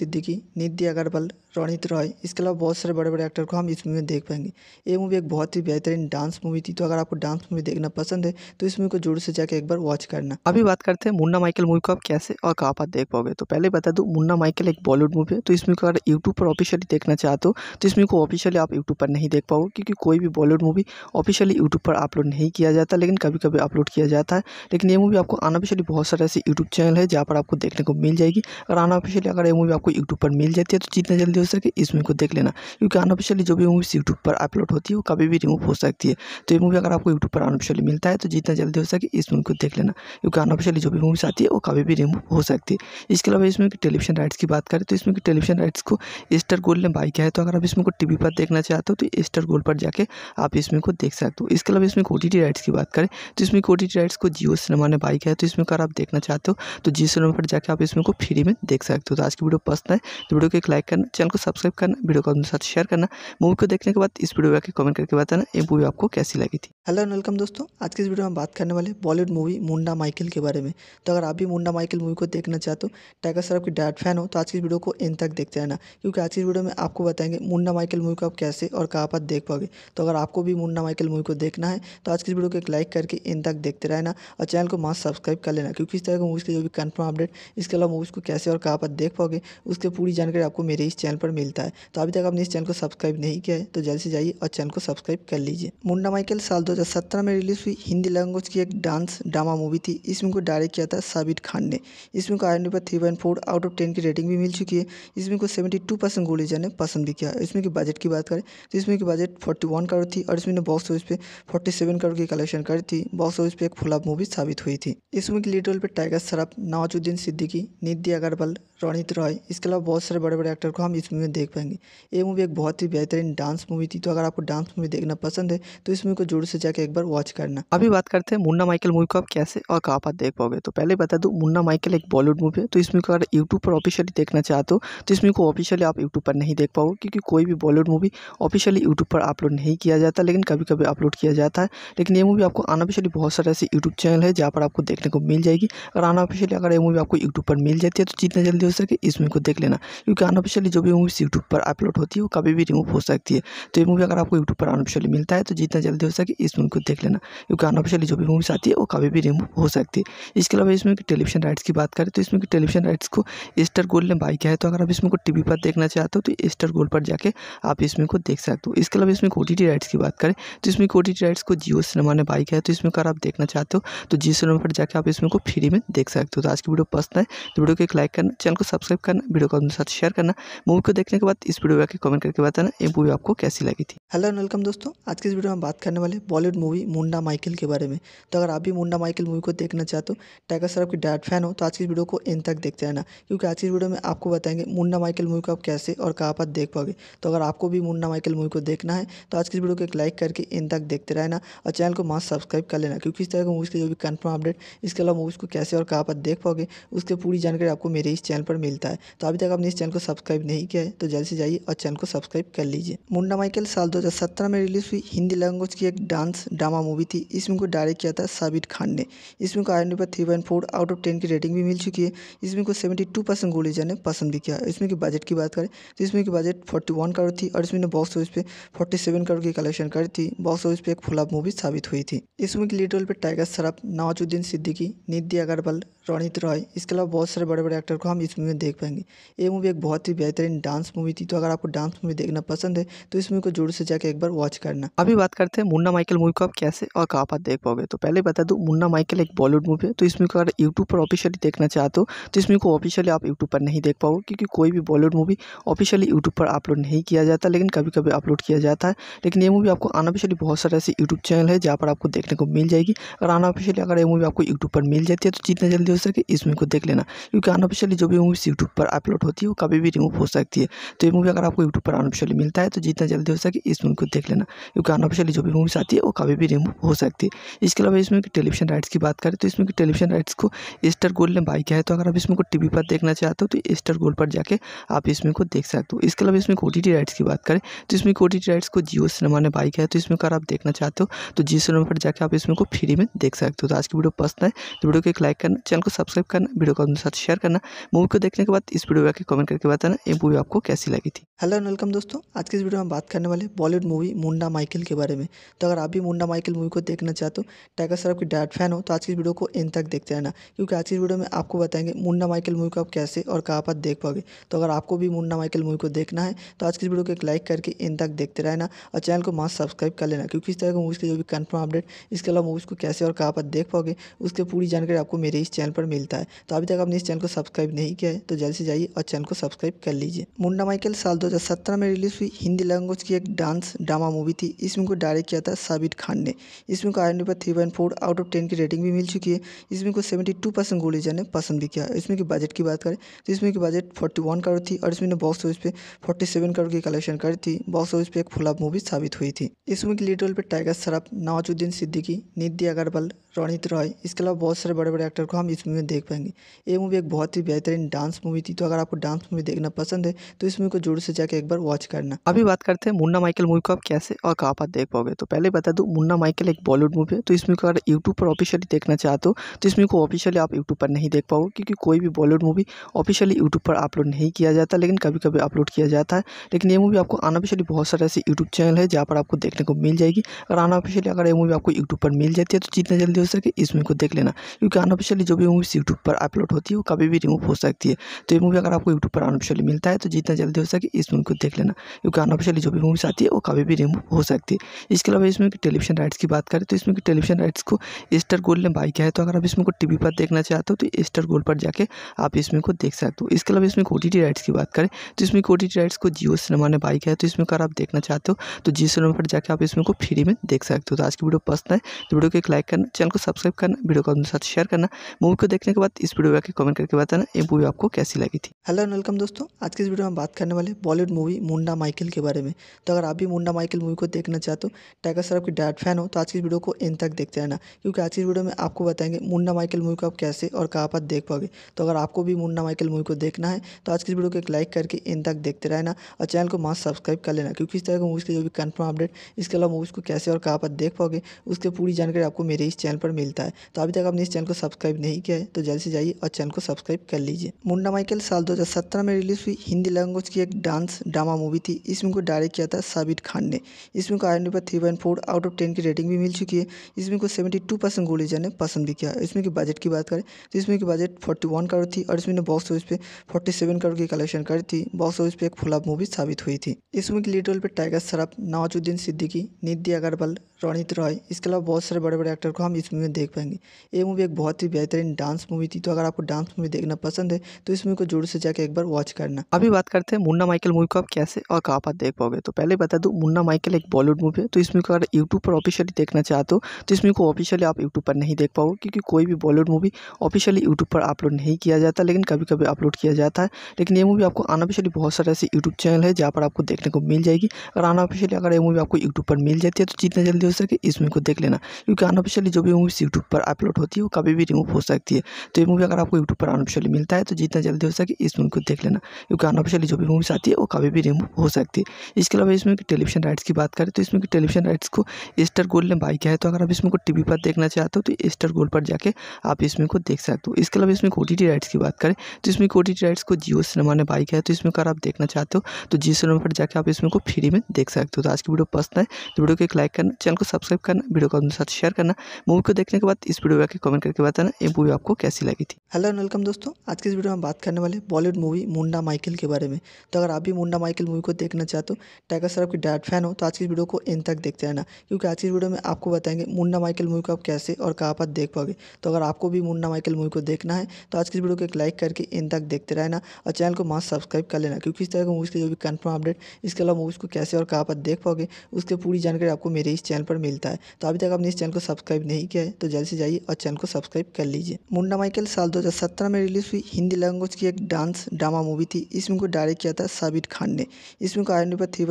सिद्दीकी नीति अगरवाल रणित रॉय इसके अलावा बहुत सारे बड़े बड़े एक्टर को हम इस इस मूवी में देख पाएंगे ये मूवी एक बहुत ही बेहतरीन डांस मूवी थी तो अगर आपको डांस मूवी देखना पसंद है तो इस मूवी को जोर से जाकर एक बार वॉच करना अभी बात करते हैं मुन्ना माइकल मूवी को आप कैसे और कहाँ पर देख पाओगे तो पहले बता दूँ मुन्ना माइकल एक बॉलीवुड मूवी है तो इस मूवी को अगर यूट्यूब पर ऑफिशियली देखना चाहते हो तो इस मूवी को ऑफिशियली आप यूट्यूब पर नहीं देख पाओगे क्योंकि कोई भी बॉलीवुड मूवी ऑफिशियली यूट्यूब पर अपलोड नहीं किया जाता लेकिन कभी कभी अपलोड किया जाता है लेकिन ये मूवी आपको अनऑफिशियली बहुत सारे ऐसे यूट्यूब चैनल है जहाँ पर आपको देखने को मिल जाएगी अगर अनऑफिशियली अगर ये मूवी आपको यूट्यूब पर मिल जाती है तो जितना जल्दी हो सके इस मूवी को देख लेना क्योंकि अनऑफिशियली जो भी मूवीज़ यूट्यूब पर अपलोड होती है वो कभी भी रिमूव हो सकती है तो ये मूवी अगर आपको यूट्यूब पर अनऑफिशियली मिलता है तो जितना जल्दी हो सके इस मूवी को देख लेना क्योंकि अनऑफिशियली जो भी मूवीज़ आती है वो कभी भी रिमूव हो सकती है इसके अलावा इसमें टेलीविजन राइट्स की बात करें तो इसमें टेलीविजन राइट्स को एस्टर गोल्ड ने बाई किया है तो अगर आप इसमें को टी पर देखना चाहते हो तो एस्टर गोल्ड पर जाकर आप इसमें को देख सकते हो इसके अलावा इसमें ओ राइट्स की बात करें तो इसमें ओ राइट्स को जियो सिनेमा ने बाई किया है तो इसमें अगर आप देखना चाहते हो तो जियो सिनेमा पर जाकर आप इसमें को फ्री में देख सकते हो तो आज की वीडियो पसंद है तो वीडियो को एक लाइक करना चैनल को सब्सक्राइब करना वीडियो को अपने साथ शेयर करना मूवी को देखने के बाद इस वीडियो आके कमेंट करके बताना ये मूवी आपको कैसी लगी थी हेलो एंड वेलकम दोस्तों आज की इस वीडियो में बात करने वाले बॉलीवुड मूवी मुंडा माइकल के बारे में तो अगर आप भी मुंडा माइकल मूवी को देखना चाहते हो टाइगर सराफ की डैड फैन हो तो आज की इस वीडियो को इन तक देखते रहना क्योंकि आज की वीडियो में आपको बताएंगे मुंडा माइकल मूवी को आप कैसे और कहाँ पर देख पाओगे तो अगर आपको भी मुंडा माइकल मूवी को देखना है तो आज की वीडियो को एक लाइक करके इन तक देखते रहना और चैनल को मास्ट सब्सक्राइब कर लेना क्योंकि इस तरह की मूवीज़ के जो भी कन्फर्म अपडेट इसके अलावा मूवीज़ को कैसे और कहाँ पर देख पाओगे उसकी पूरी जानकारी आपको मेरे इस चैनल पर मिलता है तो अभी तक आपने इस चैनल को सब्सक्राइब नहीं किया किया है तो जल्द से जाइए और चैनल को सब्सक्राइब कर लीजिए मुंडा माइकल साल 2017 में रिलीज हुई हिंदी लैंग्वेज की एक डांस ड्रामा मूवी थी इसमें को डायरेक्ट किया था साबिर खान ने इसमें को आई पर three point out of ten की रेटिंग भी मिल चुकी है इसमें को सेवेंटी टू परसेंट ने पसंद भी किया इसमें की बजट की बात करें तो इसमें की बजट फोर्टी करोड़ थी और इसमें बॉक्स ऑफिस पे फोर्टी करोड़ की कलेक्शन करी थी बॉक्स ऑफिस पे एक फुलाब मूवी साबित हुई थी इसमें की लीड रोल पर टाइगर सराफ नवाजुद्दीन सिद्दीकी नीति अग्रवाल रणित रॉय इसके अलावा बहुत सारे बड़े बड़े एक्टर को हम इस मूवी में देख पाएंगे ये मूवी एक बहुत ही बेहतरीन डांस मूवी थी तो अगर आपको डांस मूवी देखना पसंद है तो इस मूवी को जोर से जाकर एक बार वॉच करना अभी बात करते हैं मुन्ना माइकल मूवी को आप कैसे और कहाँ पर देख पाओगे तो पहले बता दूँ मुन्ना माइकल एक बॉलीवुड मूवी है तो इस मूवी को अगर यूट्यूब पर ऑफिशियली देखना चाहते हो तो इस मूवी को ऑफिशियली आप यूट्यूब पर नहीं देख पाओगे क्योंकि कोई भी बॉलीवुड मूवी ऑफिशियली यूट्यूब पर अपलोड नहीं किया जाता लेकिन कभी कभी अपलोड किया जाता है लेकिन ये मूवी आपको अनऑफिशियली बहुत सारे ऐसे यूट्यूब चैनल है जहाँ पर आपको देखने को मिल जाएगी अगर अनऑफिशियली अगर ये मूवी आपको यूट्यूब पर मिल जाती है तो जितना जल्दी सके इस मूवी को देख लेना क्योंकि अनऑफिशियली जो भी मूवीज़ यूट्यूब पर अपलोड होती है वो कभी भी रिमूव हो सकती है तो ये मूवी अगर आपको यूट्यूब पर अनऑफिशियली मिलता है तो जितना जल्दी हो सके इस मूवी को देख लेना क्योंकि अनऑफिशियली जो भी मूवीज़ आती है वो कभी भी रिमूव हो सकती है इसके अलावा इसमें टेलीविजन राइट्स की बात करें तो इसमें टेलीविजन राइट्स को स्टार गोल्ड ने बाई किया है तो अगर आप इसमें को टीवी पर देखना चाहते हो तो एस्टर गोल्ड पर जाके आप इसमें को देख सकते हो इसके अलावा इसमें ओ राइट्स की बात करें तो इसमें ओ राइट्स को जियो सिनेमा ने बाई किया है तो इसमें अगर आप देखना चाहते हो तो जियो सिनेमा पर जाकर आप इसमें को फ्री में देख सकते हो तो आज की वीडियो पसंद है तो वीडियो को एक लाइक करना चैनल को सब्सक्राइब करना वीडियो को अपने साथ शेयर करना मूवी को देखने के बाद इस वीडियो में आके कमेंट करके बताना ये मूवी आपको कैसी लगी थी हेलो एंड वेलकम दोस्तों आज की इस वीडियो में बात करने वाले बॉलीवुड मूवी मुंडा माइकिल के बारे में तो अगर आप भी मुंडा माइकिल मूवी को देखना चाहते हो टाइगर सर आपकी डायट फैन हो तो आज की वीडियो को इन तक देखते रहना क्योंकि आज की वीडियो में आपको बताएंगे मुंडा माइकिल मूवी को आप कैसे और कहाँ पर देख पाओगे तो अगर आपको भी मुंडा माइकिल मूवी को देखना है तो आज की वीडियो को एक लाइक करके इन तक देखते रहना और चैनल को मास्क सब्सक्राइब कर लेना क्योंकि इस तरह की मूवीज़ के जो भी कन्फर्म अपडेट इसके अलावा मूवीज़ को कैसे और कहाँ पर देख पाओगे उसके पूरी जानकारी आपको मेरे इस चैनल पर पर मिलता है तो अभी तक आपने इस चैनल को सब्सक्राइब नहीं किया है तो जल्द से जाइए और चैनल को सब्सक्राइब कर लीजिए मुंडा माइकल साल 2017 में रिलीज हुई हिंदी लैंग्वेज की एक डांस ड्रामा मूवी थी इसमें को डायरेक्ट किया था साबिर खान ने इसमें को आई पर three point four out of ten की रेटिंग भी मिल चुकी है इसमें को सेवेंटी टू परसेंट गोली ने पसंद भी किया इसमें की बजट की बात करें तो इसमें की बजट फोर्टी वन करोड़ थी और इसमें बॉक्स ऑफिस पे फोर्टी सेवन करोड़ की कलेक्शन करी थी बॉक्स ऑफिस पे एक फुलाब मूवी साबित हुई थी इसमें की के लीड रोल पर टाइगर सराफ नवाजुद्दीन सिद्दीकी नीति अग्रवाल रोनित रॉय इसके अलावा बहुत सारे बड़े बड़े एक्टर को हम इस मूवी में देख पाएंगे ये मूवी एक बहुत ही बेहतरीन डांस मूवी थी तो अगर आपको डांस मूवी देखना पसंद है तो इस मूवी को जोर से जाकर एक बार वॉच करना अभी बात करते हैं मुन्ना माइकल मूवी को आप कैसे और कहाँ पर देख पाओगे तो पहले बता दूँ मुन्ना माइकल एक बॉलीवुड मूवी है तो इस मूवी को अगर यूट्यूब पर ऑफिशियली देखना चाहते हो तो इस मूवी को ऑफिशियली आप यूट्यूब पर नहीं देख पाओगे क्योंकि कोई भी बॉलीवुड मूवी ऑफिशियली यूट्यूब पर अपलोड नहीं किया जाता लेकिन कभी कभी अपलोड किया जाता है लेकिन ये मूवी आपको अनऑफिशियली बहुत सारे ऐसे यूट्यूब चैनल है जहाँ पर आपको देखने को मिल जाएगी अगर अनऑफिशियली अगर ये मूवी आपको यूट्यूब पर मिल जाती है तो जितना जल्दी वीडियो करके इस मूवी को देख लेना क्योंकि अनऑफिशियली जो भी मूवीज़ यूट्यूब पर अपलोड होती है वो कभी भी रिमूव हो सकती है तो ये मूवी अगर आपको यूट्यूब पर अनऑफिशियली मिलता है तो जितना जल्दी हो सके इस मूवी को देख लेना क्योंकि अनऑफिशियली जो भी मूवीज़ आती है वो कभी भी रिमूव हो सकती है इसके अलावा इसमें टेलीविजन राइट्स की बात करें तो इसमें टेलीविजन राइट्स को स्टार गोल्ड ने बाई किया है तो अगर आप इसमें को टीवी पर देखना चाहते हो तो एस्टर गोल्ड पर जाकर आप इसमें को देख सकते हो इसके अलावा इसमें ओ राइट्स की बात करें तो इसमें ओ राइट्स को जियो सिनेमा ने बाई किया है तो इसमें अगर आप देखना चाहते हो तो जियो सिनेमा पर जाकर आप इसमें को फ्री में देख सकते हो तो आज की वीडियो पसंद है तो वीडियो को एक लाइक करना चैनल चैनल को सब्सक्राइब करना वीडियो को अपने साथ शेयर करना मूवी को देखने के बाद इस वीडियो में कमेंट करके बताना ये मूवी आपको कैसी लगी थी हेलो वेलकम दोस्तों आज की इस वीडियो में बात करने वाले बॉलीवुड मूवी मुंडा माइकिल के बारे में तो अगर आप भी मुंडा माइकिल मूवी को देखना चाहते हो टाइगर सर आपकी डायट फैन हो तो आज की वीडियो को इन तक देखते रहना क्योंकि आज की वीडियो में आपको बताएंगे मुंडा माइकिल मूवी को आप कैसे और कहाँ पर देख पाओगे तो अगर आपको भी मुंडा माइकिल मूवी को देखना है तो आज की वीडियो को एक लाइक करके इन तक देखते रहना और चैनल को मास्क सब्सक्राइब कर लेना क्योंकि इस तरह की मूवीज़ के जो भी कन्फर्म अपडेट इसके अलावा मूवीज़ को कैसे और कहाँ पर देख पाओगे उसकी पूरी जानकारी आपको मेरे इस चैनल चैनल पर मिलता है तो अभी तक आपने इस चैनल को सब्सक्राइब नहीं किया है तो जल्द से जाइए और चैनल को सब्सक्राइब कर लीजिए मुंडा माइकल साल 2017 में रिलीज हुई हिंदी लैंग्वेज की एक डांस ड्रामा मूवी थी इसमें को डायरेक्ट किया था साबिर खान ने इसमें को आई पर थ्री आउट ऑफ टेन की रेटिंग भी मिल चुकी है इसमें को सेवेंटी टू परसेंट ने पसंद भी किया इसमें की बजट की बात करें तो इसमें की बजट फोर्टी वन करोड़ थी और इसमें बॉक्स ऑफिस पे फोर्टी सेवन करोड़ की कलेक्शन करी थी बॉक्स ऑफिस पे एक फुलाब मूवी साबित हुई थी इस मूवी के लीड रोल पर टाइगर सराफ नवाजुद्दीन सिद्दीकी नीति अगरवाल रणित रॉय इसके अलावा बहुत सारे बड़े बड़े एक्टर को हम इस इस मूवी में देख पाएंगे ये मूवी एक बहुत ही बेहतरीन डांस मूवी थी तो अगर आपको डांस मूवी देखना पसंद है तो इस मूवी को जोर से जाकर एक बार वॉच करना अभी बात करते हैं मुन्ना माइकल मूवी को आप कैसे और कहाँ पर देख पाओगे तो पहले बता दूँ मुन्ना माइकल एक बॉलीवुड मूवी है तो इसमें को अगर यूट्यूब पर ऑफिशियली देखना चाहते हो तो इसमें को ऑफिशियली आप यूट्यूब पर नहीं देख पाओगे क्योंकि कोई भी बॉलीवुड मूवी ऑफिशियली यूट्यूब पर अपलोड नहीं किया जाता लेकिन कभी कभी अपलोड किया जाता है लेकिन ये मूवी आपको अनऑफिशियली बहुत सारे ऐसे यूट्यूब चैनल है जहाँ पर आपको देखने को मिल जाएगी अगर अनऑफिशियली अगर ये मूवी आपको यूट्यूब पर मिल जाती है तो जितना जल्दी हो सके इस मूवी को देख लेना क्योंकि अनऑफिशियली जो भी मूवीज़ यूट्यूब पर अपलोड होती है वो कभी भी रिमूव हो सकती है तो ये मूवी अगर आपको यूट्यूब पर अनऑफिशियली मिलता है तो जितना जल्दी हो सके इस मूवी को देख लेना क्योंकि अनऑफिशियली जो भी मूवीज़ आती है वो कभी भी रिमूव हो सकती है इसके अलावा इसमें टेलीविजन राइट्स की बात करें तो इसमें टेलीविजन राइट्स को एस्टर गोल्ड ने बाई किया है तो अगर आप इसमें को टी पर देखना चाहते हो तो एस्टर गोल्ड पर जाके आप इसमें को देख सकते हो इसके अलावा इसमें ओटीटी राइट्स की बात करें तो इसमें ओटीटी राइट्स को जियो सिनेमा ने बाई किया है तो इसमें अगर आप देखना चाहते हो तो जियो सिनेमा पर जाकर आप इसमें को फ्री में देख सकते हो तो आज की वीडियो पसंद है तो वीडियो को एक लाइक करना चैनल को सब्सक्राइब करना वीडियो को अपने साथ शेयर करना मूवी को देखने के बाद इस वीडियो के कमेंट करके बताना ये मूवी आपको कैसी लगी थी हेलो एंड वेलकम दोस्तों आज की इस वीडियो में बात करने वाले बॉलीवुड मूवी मुंडा माइकल के बारे में तो अगर आप भी मुंडा माइकल मूवी को देखना चाहते हो टाइगर सर की डायरेक्ट फैन हो तो आज की इस वीडियो को इन तक देखते रहना क्योंकि आज की वीडियो में आपको बताएंगे मुंडा माइकल मूवी को आप कैसे और कहाँ पर देख पाओगे तो अगर आपको भी मुंडा माइकल मूवी को देखना है तो आज की वीडियो को एक लाइक करके इन तक देखते रहना और चैनल को मास्क सब्सक्राइब कर लेना क्योंकि इस तरह के मूवीज़ के जो भी कन्फर्म अपडेट इसके अलावा मूवीज़ को कैसे और कहाँ पर देख पाओगे उसकी पूरी जानकारी आपको मेरे इस चैनल पर मिलता है तो अभी तक आपने इस चैनल को सब्सक्राइब नहीं किया किया है तो जल्द से जाइए और चैनल को सब्सक्राइब कर लीजिए मुंडा माइकल साल 2017 में रिलीज हुई हिंदी लैंग्वेज की एक डांस ड्रामा मूवी थी इसमें को डायरेक्ट किया था साबिर खान ने इसमें को आई पर थ्री आउट ऑफ टेन की रेटिंग भी मिल चुकी है इसमें को सेवेंटी टू परसेंट ने पसंद भी किया इसमें की बजट की बात करें तो इसमें की बजट फोर्टी करोड़ थी और इसमें बॉक्स ऑफिस पे फोर्टी करोड़ की कलेक्शन करी थी बॉक्स ऑफिस पे एक फुलाब मूवी साबित हुई थी इसमें की लीड रोल पर टाइगर सराफ नवाजुद्दीन सिद्दीकी नीति अग्रवाल रणित रॉय इसके अलावा बहुत सारे बड़े बड़े एक्टर को हम इस मूवी में देख पाएंगे ये मूवी एक बहुत ही बेहतरीन डांस मूवी थी तो अगर आपको डांस मूवी देखना पसंद है तो इस मूवी को जोर से जाकर एक बार वॉच करना अभी बात करते हैं मुन्ना माइकल मूवी को आप कैसे और कहाँ पर देख पाओगे तो पहले बता दूँ मुन्ना माइकल एक बॉलीवुड मूवी है तो इस मूवी को अगर यूट्यूब पर ऑफिशियली देखना चाहते हो तो इस मूवी को ऑफिशियली आप यूट्यूब पर नहीं देख पाओगे क्योंकि कोई भी बॉलीवुड मूवी ऑफिशियली यूट्यूब पर अपलोड नहीं किया जाता लेकिन कभी कभी अपलोड किया जाता है लेकिन ये मूवी आपको अनऑफिशियली बहुत सारे ऐसे यूट्यूब चैनल है जहाँ पर आपको देखने को मिल जाएगी अगर अनऑफिशियली अगर ये मूवी आपको यूट्यूब पर मिल जाती है तो जितना जल्दी हो सके इस मूवी को देख लेना क्योंकि अनऑफिशियली जो भी मूवीज़ यूट्यूब पर अपलोड होती है वो कभी भी रिमूव हो सकती है तो ये मूवी अगर आपको यूट्यूब पर अनऑफिशियली मिलता है तो जितना जल्दी हो सके इस मूवी को देख लेना क्योंकि अनऑफिशियली जो भी मूवीज़ आती है वो कभी भी रिमूव हो सकती है इसके अलावा इसमें टेलीविजन राइट्स की बात करें तो इसमें टेलीविजन राइट्स को स्टार गोल्ड ने बाई किया है तो अगर आप इसमें को टीवी पर देखना चाहते हो तो स्टार गोल्ड पर जाके आप इसमें को देख सकते हो इसके अलावा इसमें ओ राइट्स की बात करें तो इसमें ओ राइट्स को जियो सिनेमा ने बाई किया है तो इसमें अगर आप देखना चाहते हो तो जियो सिनेमा पर जाकर आप इसमें को फ्री में देख सकते हो तो आज की वीडियो पसंद है तो वीडियो को एक लाइक करना चैनल को सब्सक्राइब करना वीडियो को अपने साथ शेयर करना मूवी को देखने के बाद इस वीडियो पर कमेंट करके बताना ये मूवी आपको कैसी लगी थी हेलो एंड वेलकम दोस्तों आज की इस वीडियो में बात करने वाले बॉलीवुड मूवी मुंडा माइकिल के बारे में तो अगर आप भी मुंडा माइकिल मूवी को देखना चाहते हो टाइगर सर आपकी डायट फैन हो तो आज की वीडियो को इन तक देखते रहना क्योंकि आज की वीडियो में आपको बताएंगे मुंडा माइकिल मूवी को आप कैसे और कहाँ पर देख पाओगे तो अगर आपको भी मुंडा माइकिल मूवी को देखना है तो आज की वीडियो को एक लाइक करके इन तक देखते रहना और चैनल को मास्क सब्सक्राइब कर लेना क्योंकि इस तरह के मूवीज़ के जो भी कन्फर्म अपडेट इसके अलावा मूवीज़ को कैसे और कहाँ पर देख पाओगे उसकी पूरी जानकारी आपको मेरे इस चैनल पर पर मिलता है तो अभी तक आपने इस चैनल को सब्सक्राइब नहीं किया है तो जल्द से जाइए और चैनल को सब्सक्राइब कर लीजिए मुंडा माइकल साल 2017 में रिलीज हुई हिंदी लैंग्वेज की एक डांस ड्रामा मूवी थी इस को डायरेक्ट किया था साबिर खान ने इस फिल्म को आई पर थ्री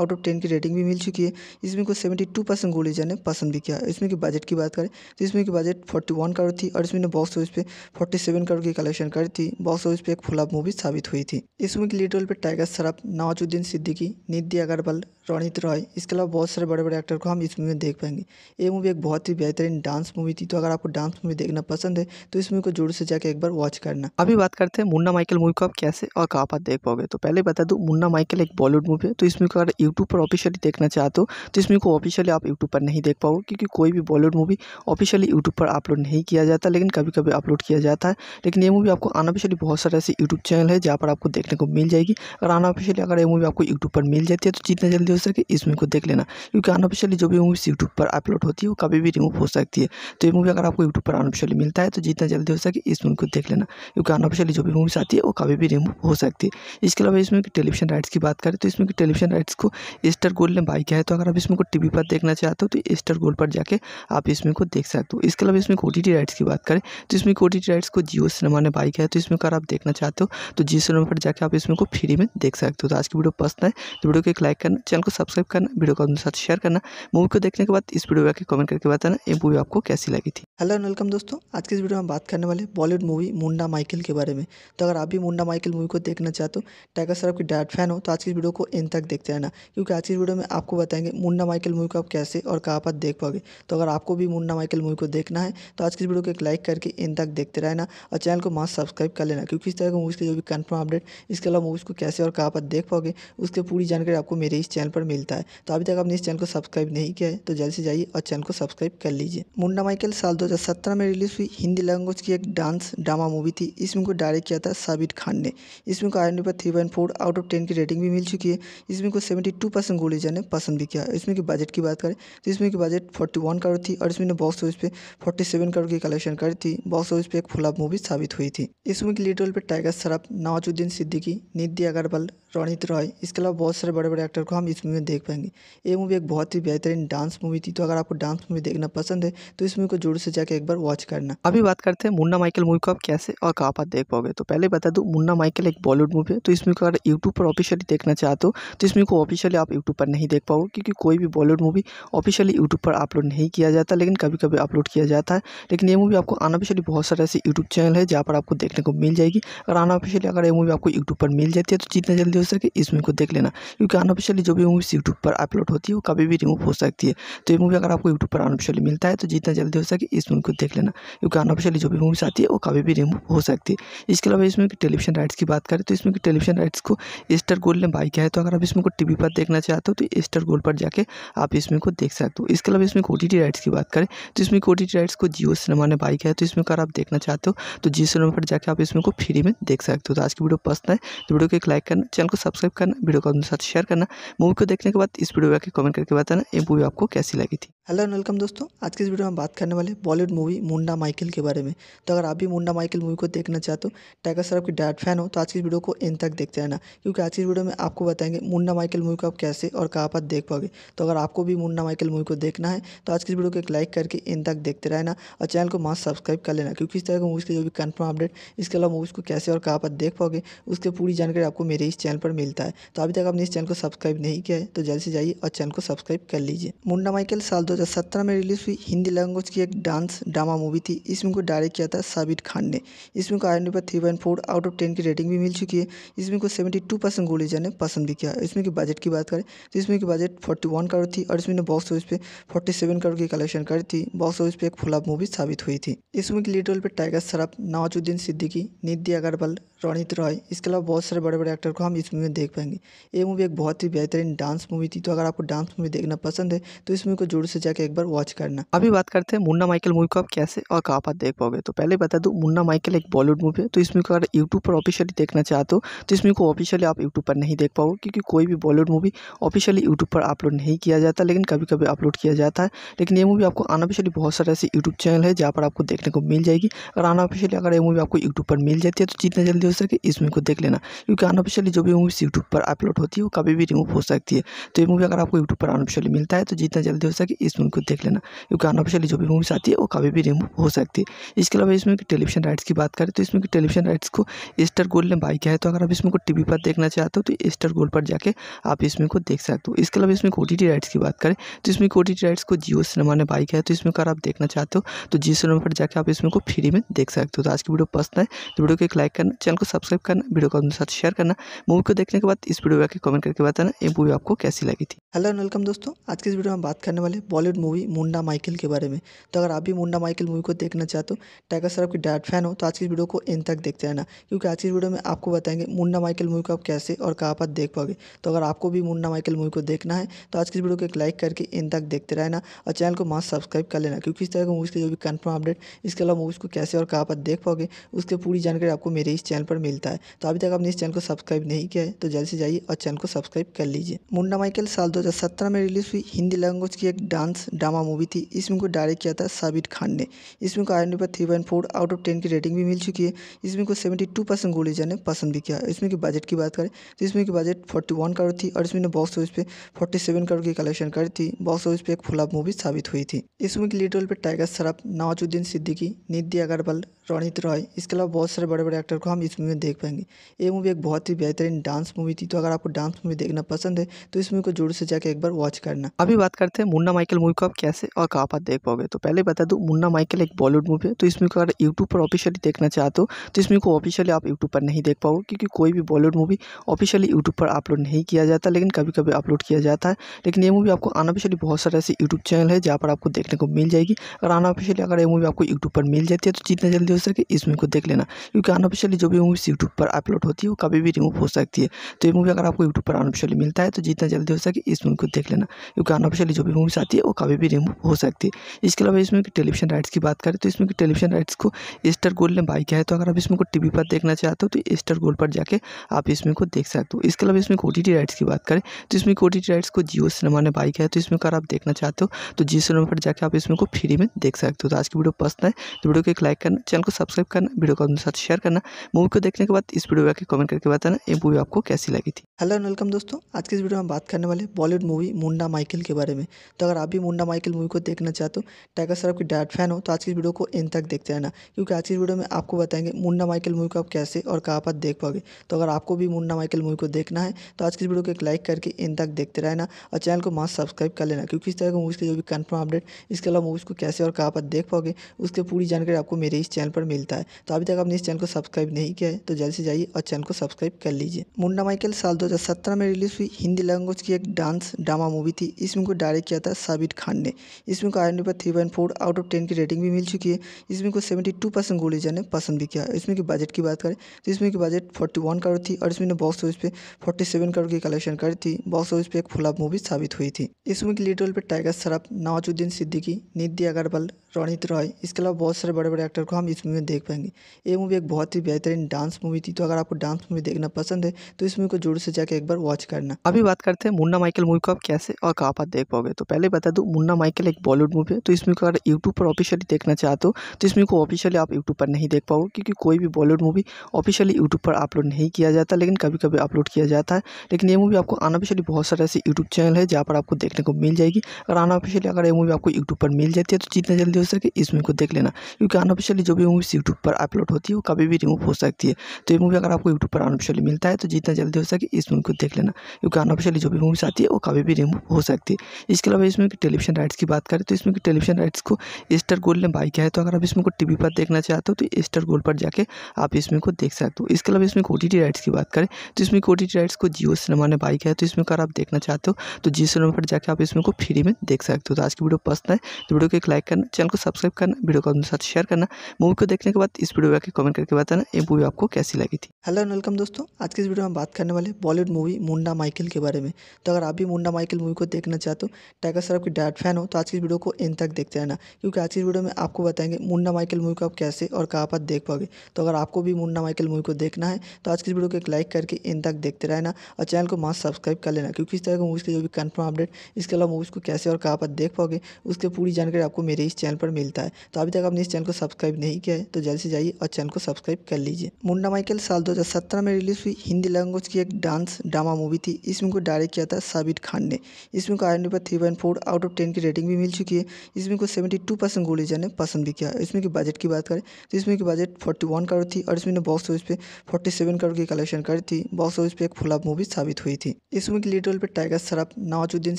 आउट ऑफ टेन की रेटिंग भी मिल चुकी है इसमें को सेवेंटी टू परसेंट गोली ने पसंद भी किया इसमें की बजट की बात करें तो इसमें की बजट फोर्टी वन करोड़ थी और इसमें बॉक्स ऑफिस पे फोर्टी सेवन करोड़ की कलेक्शन करी थी बॉक्स ऑफिस पे एक फुलाब मूवी साबित हुई थी इसमें की के लीड रोल पर टाइगर सराफ नवाजुद्दीन सिद्दीकी नीति अगरवाल रोनित रॉय इसके अलावा बहुत सारे बड़े बड़े एक्टर को हम इस मूवी में देख पाएंगे ये मूवी एक बहुत ही बेहतरीन डांस मूवी थी तो अगर आपको डांस मूवी देखना पसंद है तो इस मूवी को जोर से जाकर एक बार वॉच करना अभी बात करते हैं मुन्ना माइकल मूवी को आप कैसे और कहाँ पर देख पाओगे तो पहले बता दूँ मुन्ना माइकल एक बॉलीवुड मूवी है तो इस मूवी को अगर यूट्यूब पर ऑफिशियली देखना चाहते हो तो इस मूवी को ऑफिशियली आप यूट्यूब पर नहीं देख पाओगे क्योंकि कोई भी बॉलीवुड मूवी ऑफिशियली यूट्यूब पर अपलोड नहीं किया जाता लेकिन कभी कभी अपलोड किया जाता है लेकिन ये मूवी आपको अनऑफिशियली बहुत सारे ऐसे यूट्यूब चैनल है जहाँ पर आपको देखने को मिल जाएगी अगर अनऑफिशियली अगर ये मूवी आपको यूट्यूब पर मिल जाती है तो जितना जल्दी वीडियो सके इस मूवी को देख लेना क्योंकि अनऑफिशियली जो भी मूवीज़ यूट्यूब पर अपलोड होती है वो कभी भी रिमूव हो सकती है तो ये मूवी अगर आपको यूट्यूब पर अनऑफिशियली मिलता है तो जितना जल्दी हो सके इस मूवी को देख लेना क्योंकि अनऑफिशियली जो भी मूवीज़ आती है वो कभी भी रिमूव हो सकती है इसके अलावा इसमें टेलीविजन राइट्स की बात करें तो इसमें टेलीविजन राइट्स को स्टार गोल्ड ने बाई किया है तो अगर आप इसमें को टीवी पर देखना चाहते हो तो एस्टर गोल्ड पर जाकर आप इसमें को देख सकते हो इसके अलावा इसमें ओ राइट्स की बात करें तो इसमें ओ राइट्स को जियो सिनेमा ने बाई किया है तो इसमें अगर आप देखना चाहते हो तो जियो सिनेमा पर जाकर आप इसमें को फ्री में देख सकते हो तो आज की वीडियो पसंद है तो वीडियो को एक लाइक करना चैनल चैनल को सब्सक्राइब करना वीडियो को अपने साथ शेयर करना मूवी को देखने के बाद इस वीडियो में कमेंट करके बताना ये मूवी आपको कैसी लगी थी हेलो एंड वेलकम दोस्तों आज की इस वीडियो में बात करने वाले बॉलीवुड मूवी मुंडा माइकिल के बारे में तो अगर आप भी मुंडा माइकिल मूवी को देखना चाहते हो टाइगर सर आपकी डायट फैन हो तो आज की वीडियो को इन तक देखते रहना क्योंकि आज की वीडियो में आपको बताएंगे मुंडा माइकिल मूवी को आप कैसे और कहाँ पर देख पाओगे तो अगर आपको भी मुंडा माइकिल मूवी को देखना है तो आज की वीडियो को एक लाइक करके इन तक देखते रहना और चैनल को मास सब्सक्राइब कर लेना क्योंकि इस तरह की मूवीज़ के जो भी कन्फर्म अपडेट इसके अलावा मूवीज़ को कैसे और कहाँ पर देख पाओगे उसके पूरी जानकारी आपको मेरे इस चैनल पर मिलता है तो अभी तक आपने इस चैनल को सब्सक्राइब नहीं किया है तो जल्द से जाइए और चैनल को सब्सक्राइब कर लीजिए मुंडा माइकल साल 2017 में रिलीज हुई हिंदी लैंग्वेज की एक डांस ड्रामा मूवी थी इसमें को डायरेक्ट किया था साबिर खान ने इसमें को आई पर थ्री आउट ऑफ टेन की रेटिंग भी मिल चुकी है इसमें को सेवेंटी टू परसेंट ने पसंद भी किया इसमें की बजट की बात करें तो इसमें की बजट फोर्टी वन करोड़ थी और इसमें बॉक्स ऑफिस पे फोर्टी सेवन करोड़ की कलेक्शन करी थी बॉक्स ऑफिस पे एक फुलाब मूवी साबित हुई थी इसमें की के लीड रोल पर टाइगर सराफ नवाजुद्दीन सिद्दीकी नीति अगरवाल रणित रॉय इसके अलावा बहुत सारे बड़े बड़े एक्टर को हम इस मूवी में देख पाएंगे ये मूवी एक बहुत ही बेहतरीन डांस मूवी थी तो अगर आपको डांस मूवी देखना पसंद है तो इस मूवी को जोर से जाकर एक बार वॉच करना अभी बात करते हैं मुन्ना माइकल मूवी को आप कैसे और कहाँ पर देख पाओगे तो पहले बता दूँ मुन्ना माइकल एक बॉलीवुड मूवी है तो इसमें अगर यूट्यूब पर ऑफिशियली देखना चाहते हो तो इसमें को ऑफिशियली आप यूट्यूब पर नहीं देख पाओगे क्योंकि कोई भी बॉलीवुड मूवी ऑफिशियली यूट्यूब पर अपलोड नहीं किया जाता लेकिन कभी कभी अपलोड किया जाता है लेकिन ये मूवी आपको अनऑफिशियली बहुत सारे ऐसे यूट्यूब चैनल है जहाँ पर आपको देखने को मिल जाएगी अगर अनऑफिशियली अगर ये मूवी आपको यूट्यूब पर मिल जाती है तो जितना जल्दी हो सके इस मूवी को देख लेना क्योंकि अनऑफिशियली जो भी मूवीज़ यूट्यूब पर अपलोड होती है वो कभी भी रिमूव हो सकती है तो ये मूवी अगर आपको यूट्यूब पर अनऑफिशियली मिलता है तो जितना जल्दी हो सके इस मूवी को देख लेना क्योंकि अनऑफिशियली जो भी मूवीज़ आती है वो कभी भी रिमूव हो सकती है इसके अलावा इसमें टेलीविजन राइट्स की बात करें तो इसमें टेलीविजन राइट्स को एस्टर गोल्ड ने बाई किया है तो अगर आप इसमें को टी पर देखना चाहते हो तो एस्टर गोल्ड पर जाकर आप इसमें को देख सकते हो इसके अलावा इसमें कोटी राइट्स की बात करें तो इसमें कोटी राइट्स को जियो सिनेमा ने बाई किया है तो इसमें अगर आप देखना चाहते हो तो जियो सिनेमा पर जाकर आप इसमें को फ्री में देख सकते हो तो आज की वीडियो पसंद है तो वीडियो को एक लाइक करना चैनल को सब्सक्राइब करना वीडियो को अपने साथ शेयर करना मूवी को देखने के बाद इस वीडियो को कमेंट करके बताना ये मूवी आपको कैसी लगी थी हेलो एंड वेलकम दोस्तों आज की इस वीडियो में बात करने वाले बॉलीवुड मूवी मुंडा माइकल के बारे में तो अगर आप भी मुंडा माइकल मूवी को देखना चाहते हो टाइगर सर की डैड फैन हो तो आज की इस वीडियो को इन तक देखते रहना क्योंकि आज की इस वीडियो में आपको बताएंगे मुंडा माइकल मूवी को आप कैसे और कहाँ पर देख पाओगे तो अगर आपको भी मुंडा माइकल मूवी को देखना है तो आज की इस वीडियो को एक लाइक करके इन तक देखते रहना और चैनल को मास्क सब्सक्राइब कर लेना क्योंकि इस तरह के मूवीज़ के जो भी कन्फर्म अपडेट इसके अलावा मूवीज़ को कैसे और कहाँ पर देख पाओगे उसकी पूरी जानकारी आपको मेरे इस चैनल पर मिलता है तो अभी तक आपने इस चैनल को सब्सक्राइब नहीं किया है तो जल्द से जाइए और चैनल को सब्सक्राइब कर लीजिए मुंडा माइकल साल दो हज़ार सत्रह में रिलीज़ हुई हिंदी लैंग्वेज की एक डांस ड्रामा मूवी थी इस मूवी को डायरेक्ट किया था साबिर खान ने इस मूवी को आई पर three point four out of ten की रेटिंग भी मिल चुकी है इस मूवी को सेवेंटी टू परसेंट गोली ने पसंद भी किया इसमें की बजट की बात करें तो इसमें की बजट फोर्टी वन करोड़ थी और इसमें बॉक्स ऑफिस पे फोर्टी सेवन करोड़ की कलेक्शन करी थी बॉक्स ऑफिस पे एक फुलाब मूवी साबित हुई थी इस मूवी के लीड रोल पर टाइगर श्रॉफ नवाजुद्दीन सिद्दीकी नीति अग्रवाल रणित रॉय इसके अलावा बहुत सारे बड़े बड़े एक्टर को हम इस मूवी में देख पाएंगे ये मूवी एक बहुत ही बेहतरीन डांस मूवी थी तो अगर आपको डांस मूवी देखना पसंद है तो इस मूवी को जोर से जाकर एक बार वॉच करना अभी बात करते हैं मुन्ना माइकल मूवी को आप कैसे और कहाँ पर देख पाओगे तो पहले बता दूँ मुन्ना माइकल एक बॉलीवुड मूवी है तो इस मूवी को अगर यूट्यूब पर ऑफिशियली देखना चाहते हो तो इस मूवी को ऑफिशियली आप यूट्यूब पर नहीं देख पाओगे क्योंकि कोई भी बॉलीवुड मूवी ऑफिशियली यूट्यूब पर अपलोड नहीं किया जाता लेकिन कभी कभी अपलोड किया जाता है लेकिन ये मूवी आपको अनऑफिशियली बहुत सारे ऐसे यूट्यूब चैनल है जहाँ पर आपको देखने को मिल जाएगी अगर अनऑफिशियली अगर ये मूवी आपको यूट्यूब पर मिल जाती है तो जितना जल्दी हो सके इस मूवी को देख लेना क्योंकि अनऑफिशियली जो भी मूवीज़ यूट्यूब पर अपलोड होती है वो कभी भी रिमूव हो सकती है तो ये मूवी अगर आपको यूट्यूब पर अनऑफिशियली मिलता है तो जितना जल्दी हो सके इस मूवी को देख लेना क्योंकि अनऑफिशियली जो भी मूवीज़ आती है वो कभी भी रिमूव हो सकती है इसके अलावा इसमें टेलीविजन राइट्स की बात करें तो इसमें टेलीविजन राइट्स को स्टार गोल्ड ने बाई किया है तो अगर आप इसमें को टी पर देखना चाहते हो तो एस्टर गोल्ड पर जाके आप इसमें को देख सकते हो इसके अलावा इसमें ओ राइट्स की बात करें तो इसमें ओ राइट्स को जियो सिनेमा ने बाई किया है तो इसमें अगर आप देखना चाहते हो तो जियो सिनेमा पर जाकर आप इसमें को फ्री में देख सकते हो तो आज की वीडियो पसंद है तो वीडियो को एक लाइक करना चैनल को सब्सक्राइब करना वीडियो को अपने साथ शेयर करना मूवी को देखने के बाद इस वीडियो में कमेंट करके बताना ये मूवी आपको कैसी लगी थी हेलो एंड वेलकम दोस्तों आज की इस वीडियो में बात करने वाले बॉलीवुड मूवी मुंडा माइकिल के बारे में तो अगर आप भी मुंडा माइकिल मूवी को देखना चाहते हो टाइगर सर आपकी डैड फैन हो तो आज की वीडियो को इन तक देखते रहना क्योंकि आज की वीडियो में आपको बताएंगे मुंडा माइकिल मूवी को आप कैसे और कहाँ पर देख पाओगे तो अगर आपको भी मुंडा माइकिल मूवी को देखना है तो आज की इस वीडियो को एक लाइक करके इन तक देखते रहना और चैनल को मास्क सब्सक्राइब कर लेना क्योंकि इस तरह की मूवीज़ के जो भी कन्फर्म अपडेट इसके अलावा मूवीज़ को कैसे और कहाँ पर देख पाओगे उसकी पूरी जानकारी आपको मेरे इस चैनल पर मिलता है तो अभी तक आपने इस चैनल को सब्सक्राइब नहीं किया है तो जल्द से जाइए और चैनल को सब्सक्राइब कर लीजिए मुंडा माइकल साल 2017 में रिलीज हुई हिंदी लैंग्वेज की एक डांस ड्रामा मूवी थी इस मूवी को डायरेक्ट किया था साबिर खान ने इस मूवी को आई पर three point out of ten की रेटिंग भी मिल चुकी है इसमें को सेवेंटी टू परसेंट गोली ने पसंद भी किया इसमें की बजट की बात करें तो इसमें की बजट फोर्टी वन करोड़ थी और इसमें बॉक्स ऑफिस पे फोर्टी सेवन करोड़ की कलेक्शन करी थी बॉक्स ऑफिस पे एक फुलाब मूवी साबित हुई थी इसमें की के लीड रोल पर टाइगर सराफ नवाजुद्दीन सिद्दीकी नीति अगरवाल रोनित रॉय इसके अलावा बहुत सारे बड़े बड़े एक्टर को हम इस मूवी में देख पाएंगे ये मूवी एक बहुत ही बेहतरीन डांस मूवी थी तो अगर आपको डांस मूवी देखना पसंद है तो इस मूवी को जोर से जाकर एक बार वॉच करना अभी बात करते हैं मुन्ना माइकल मूवी को आप कैसे और कहाँ पर देख पाओगे तो पहले बता दूँ मुन्ना माइकल एक बॉलीवुड मूवी है तो इस मूवी को अगर यूट्यूब पर ऑफिशियली देखना चाहते हो तो इस मूवी को ऑफिशियली आप यूट्यूब पर नहीं देख पाओगे क्योंकि कोई भी बॉलीवुड मूवी ऑफिशियली यूट्यूब पर अपलोड नहीं किया जाता लेकिन कभी कभी अपलोड किया जाता है लेकिन ये मूवी आपको अनऑफिशियली बहुत सारे ऐसे यूट्यूब चैनल है जहाँ पर आपको देखने को मिल जाएगी अगर अनऑफिशियली अगर ये मूवी आपको यूट्यूब पर मिल जाती है तो जितना जल्दी हो सके इस मूवी को देख लेना क्योंकि अनऑफिशियली जो भी मूवीज़ यूट्यूब पर अपलोड होती है वो कभी भी रिमूव हो सकती है तो ये मूवी अगर आपको यूट्यूब पर अनऑफिशियली मिलता है तो जितना जल्दी हो सके इस मूवी को देख लेना क्योंकि अनऑफिशियली जो भी मूवीज़ आती है वो कभी भी रिमूव हो सकती है इसके अलावा इसमें टेलीविजन राइट्स की बात करें तो इसमें टेलीविजन राइट्स को स्टार गोल्ड ने बाई किया है तो अगर आप इसमें को टीवी पर देखना चाहते हो तो एस्टर गोल्ड पर जाकर आप इसमें को देख सकते हो इसके अलावा इसमें ओ राइट्स की बात करें तो इसमें ओ राइट्स को जियो सिनेमा ने बाई किया है तो इसमें अगर आप देखना चाहते हो तो जियो सिनेमा पर जाकर आप इसमें को फ्री में देख सकते हो तो आज की वीडियो पसंद है तो वीडियो को एक लाइक करना चैनल चैनल को सब्सक्राइब करना वीडियो को अपने साथ शेयर करना मूवी को देखने के बाद इस वीडियो में कमेंट करके बताना ये मूवी आपको कैसी लगी थी हेलो एंड वेलकम दोस्तों आज की इस वीडियो में बात करने वाले बॉलीवुड मूवी मुंडा माइकिल के बारे में तो अगर आप भी मुंडा माइकिल मूवी को देखना चाहते हो टाइगर सर आपकी डायट फैन हो तो आज की वीडियो को इन तक देखते रहना क्योंकि आज की वीडियो में आपको बताएंगे मुंडा माइकिल मूवी को आप कैसे और कहाँ पर देख पाओगे तो अगर आपको भी मुंडा माइकिल मूवी को देखना है तो आज की वीडियो को एक लाइक करके इन तक देखते रहना और चैनल को मास्क सब्सक्राइब कर लेना क्योंकि इस तरह की मूवीज़ का जो भी कन्फर्म अपडेट इसके अलावा मूवीज़ को कैसे और कहाँ पर देख पाओगे उसके पूरी जानकारी आपको मेरे इस चैनल चैनल पर मिलता है तो अभी तक आपने इस चैनल को सब्सक्राइब नहीं किया है तो जल्द से जाइए और चैनल को सब्सक्राइब कर लीजिए मुंडा माइकल साल 2017 में रिलीज हुई हिंदी लैंग्वेज की एक डांस ड्रामा मूवी थी इसमें को डायरेक्ट किया था साबिर खान ने इसमें को आई पर थ्री आउट ऑफ टेन की रेटिंग भी मिल चुकी है इसमें को सेवेंटी टू परसेंट ने पसंद भी किया इसमें की बजट की बात करें तो इसमें की बजट फोर्टी करोड़ थी और इसमें बॉक्स ऑफिस पे फोर्टी करोड़ की कलेक्शन करी थी बॉक्स ऑफिस पे एक फुलाब मूवी साबित हुई थी इसमें की लीड रोल पर टाइगर सराफ नवाजुद्दीन सिद्दीकी नीति अगरवाल रणित रॉय इसके अलावा बहुत सारे बड़े बड़े एक्टर को हम इस मूवी में देख पाएंगे ये मूवी एक बहुत ही बेहतरीन डांस मूवी थी तो अगर आपको डांस मूवी देखना पसंद है तो इस मूवी को जोर से जाकर एक बार वॉच करना अभी बात करते हैं मुन्ना माइकल मूवी को आप कैसे और कहाँ पर देख पाओगे तो पहले बता दूँ मुन्ना माइकल एक बॉलीवुड मूवी है तो इसमें अगर यूट्यूब पर ऑफिशियली देखना चाहते हो तो इसमें को ऑफिशियली आप यूट्यूब पर नहीं देख पाओगे क्योंकि कोई भी बॉलीवुड मूवी ऑफिशियली यूट्यूब पर अपलोड नहीं किया जाता लेकिन कभी कभी अपलोड किया जाता है लेकिन ये मूवी आपको अनऑफिशियली बहुत सारे ऐसे यूट्यूब चैनल है जहाँ पर आपको देखने को मिल जाएगी अगर अनऑफिशियली अगर ये मूवी आपको यूट्यूब पर मिल जाती है तो जितना जल्दी हो सके इस मूवी को देख लेना क्योंकि अनऑफिशियली जो भी मूवीज़ यूट्यूब पर अपलोड होती है वो कभी भी रिमूव हो सकती है तो ये मूवी अगर आपको यूट्यूब पर अनऑफिशियली मिलता है तो जितना जल्दी हो सके इस मूवी को देख लेना क्योंकि अनऑफिशियली जो भी मूवीज़ आती है वो कभी भी रिमूव हो सकती है इसके अलावा इसमें टेलीविजन राइट्स की बात करें तो इसमें टेलीविजन राइट्स को एस्टर गोल्ड ने बाई किया है तो अगर आप इसमें को टी पर देखना चाहते हो तो एस्टर गोल्ड पर जाके आप इसमें को देख सकते हो इसके अलावा इसमें कोटी राइट्स की बात करें तो इसमें कोटी राइट्स को जियो सिनेमा ने बाई किया है तो इसमें अगर आप देखना चाहते हो तो जियो सिनेमा पर जाकर आप इसमें को फ्री में देख सकते हो तो आज की वीडियो पसंद है तो वीडियो को एक लाइक करना चैनल को सब्सक्राइब करना वीडियो को अपने साथ शेयर करना मूवी को देखने के बाद इस वीडियो के कमेंट करके बताना ये मूवी आपको कैसी लगी थी हेलो एंड वेलकम दोस्तों आज की इस वीडियो में बात करने वाले बॉलीवुड मूवी मुंडा माइकल के बारे में तो अगर आप भी मुंडा माइकल मूवी को देखना चाहते हो टाइगर सराफ की डायट फैन हो तो आज की इस वीडियो को इन तक देखते रहना क्योंकि आज की वीडियो में आपको बताएंगे मुंडा माइकल मूवी को आप कैसे और कहाँ पर देख पाओगे तो अगर आपको भी मुंडा माइकल मूवी को देखना है तो आज की इस वीडियो को एक लाइक करके इन तक देखते रहना और चैनल को मास्क सब्सक्राइब कर लेना क्योंकि इस तरह की मूवीज़ के जो भी कन्फर्म अपडेट इसके अलावा मूवीज़ को कैसे और कहाँ पर देख पाओगे उसकी पूरी जानकारी आपको मेरे इस चैनल पर मिलता है तो अभी तक आपने इस चैनल को सब्सक्राइब नहीं किया किया है तो जल्द से जाइए और चैनल को सब्सक्राइब कर लीजिए मुंडा माइकल साल 2017 में रिलीज हुई हिंदी लैंग्वेज की एक डांस ड्रामा मूवी थी इसमें को डायरेक्ट किया था साबिर खान ने इसमें को आई पर three point out of ten की रेटिंग भी मिल चुकी है इसमें को सेवेंटी टू परसेंट ने पसंद भी किया इसमें की बजट की बात करें तो इसमें की बजट फोर्टी करोड़ थी और इसमें बॉक्स ऑफिस पे फोर्टी करोड़ की कलेक्शन करी थी बॉक्स ऑफिस पे एक फ्लॉप मूवी साबित हुई थी इसमें की लीड रोल पर टाइगर सराफ नवाजुद्दीन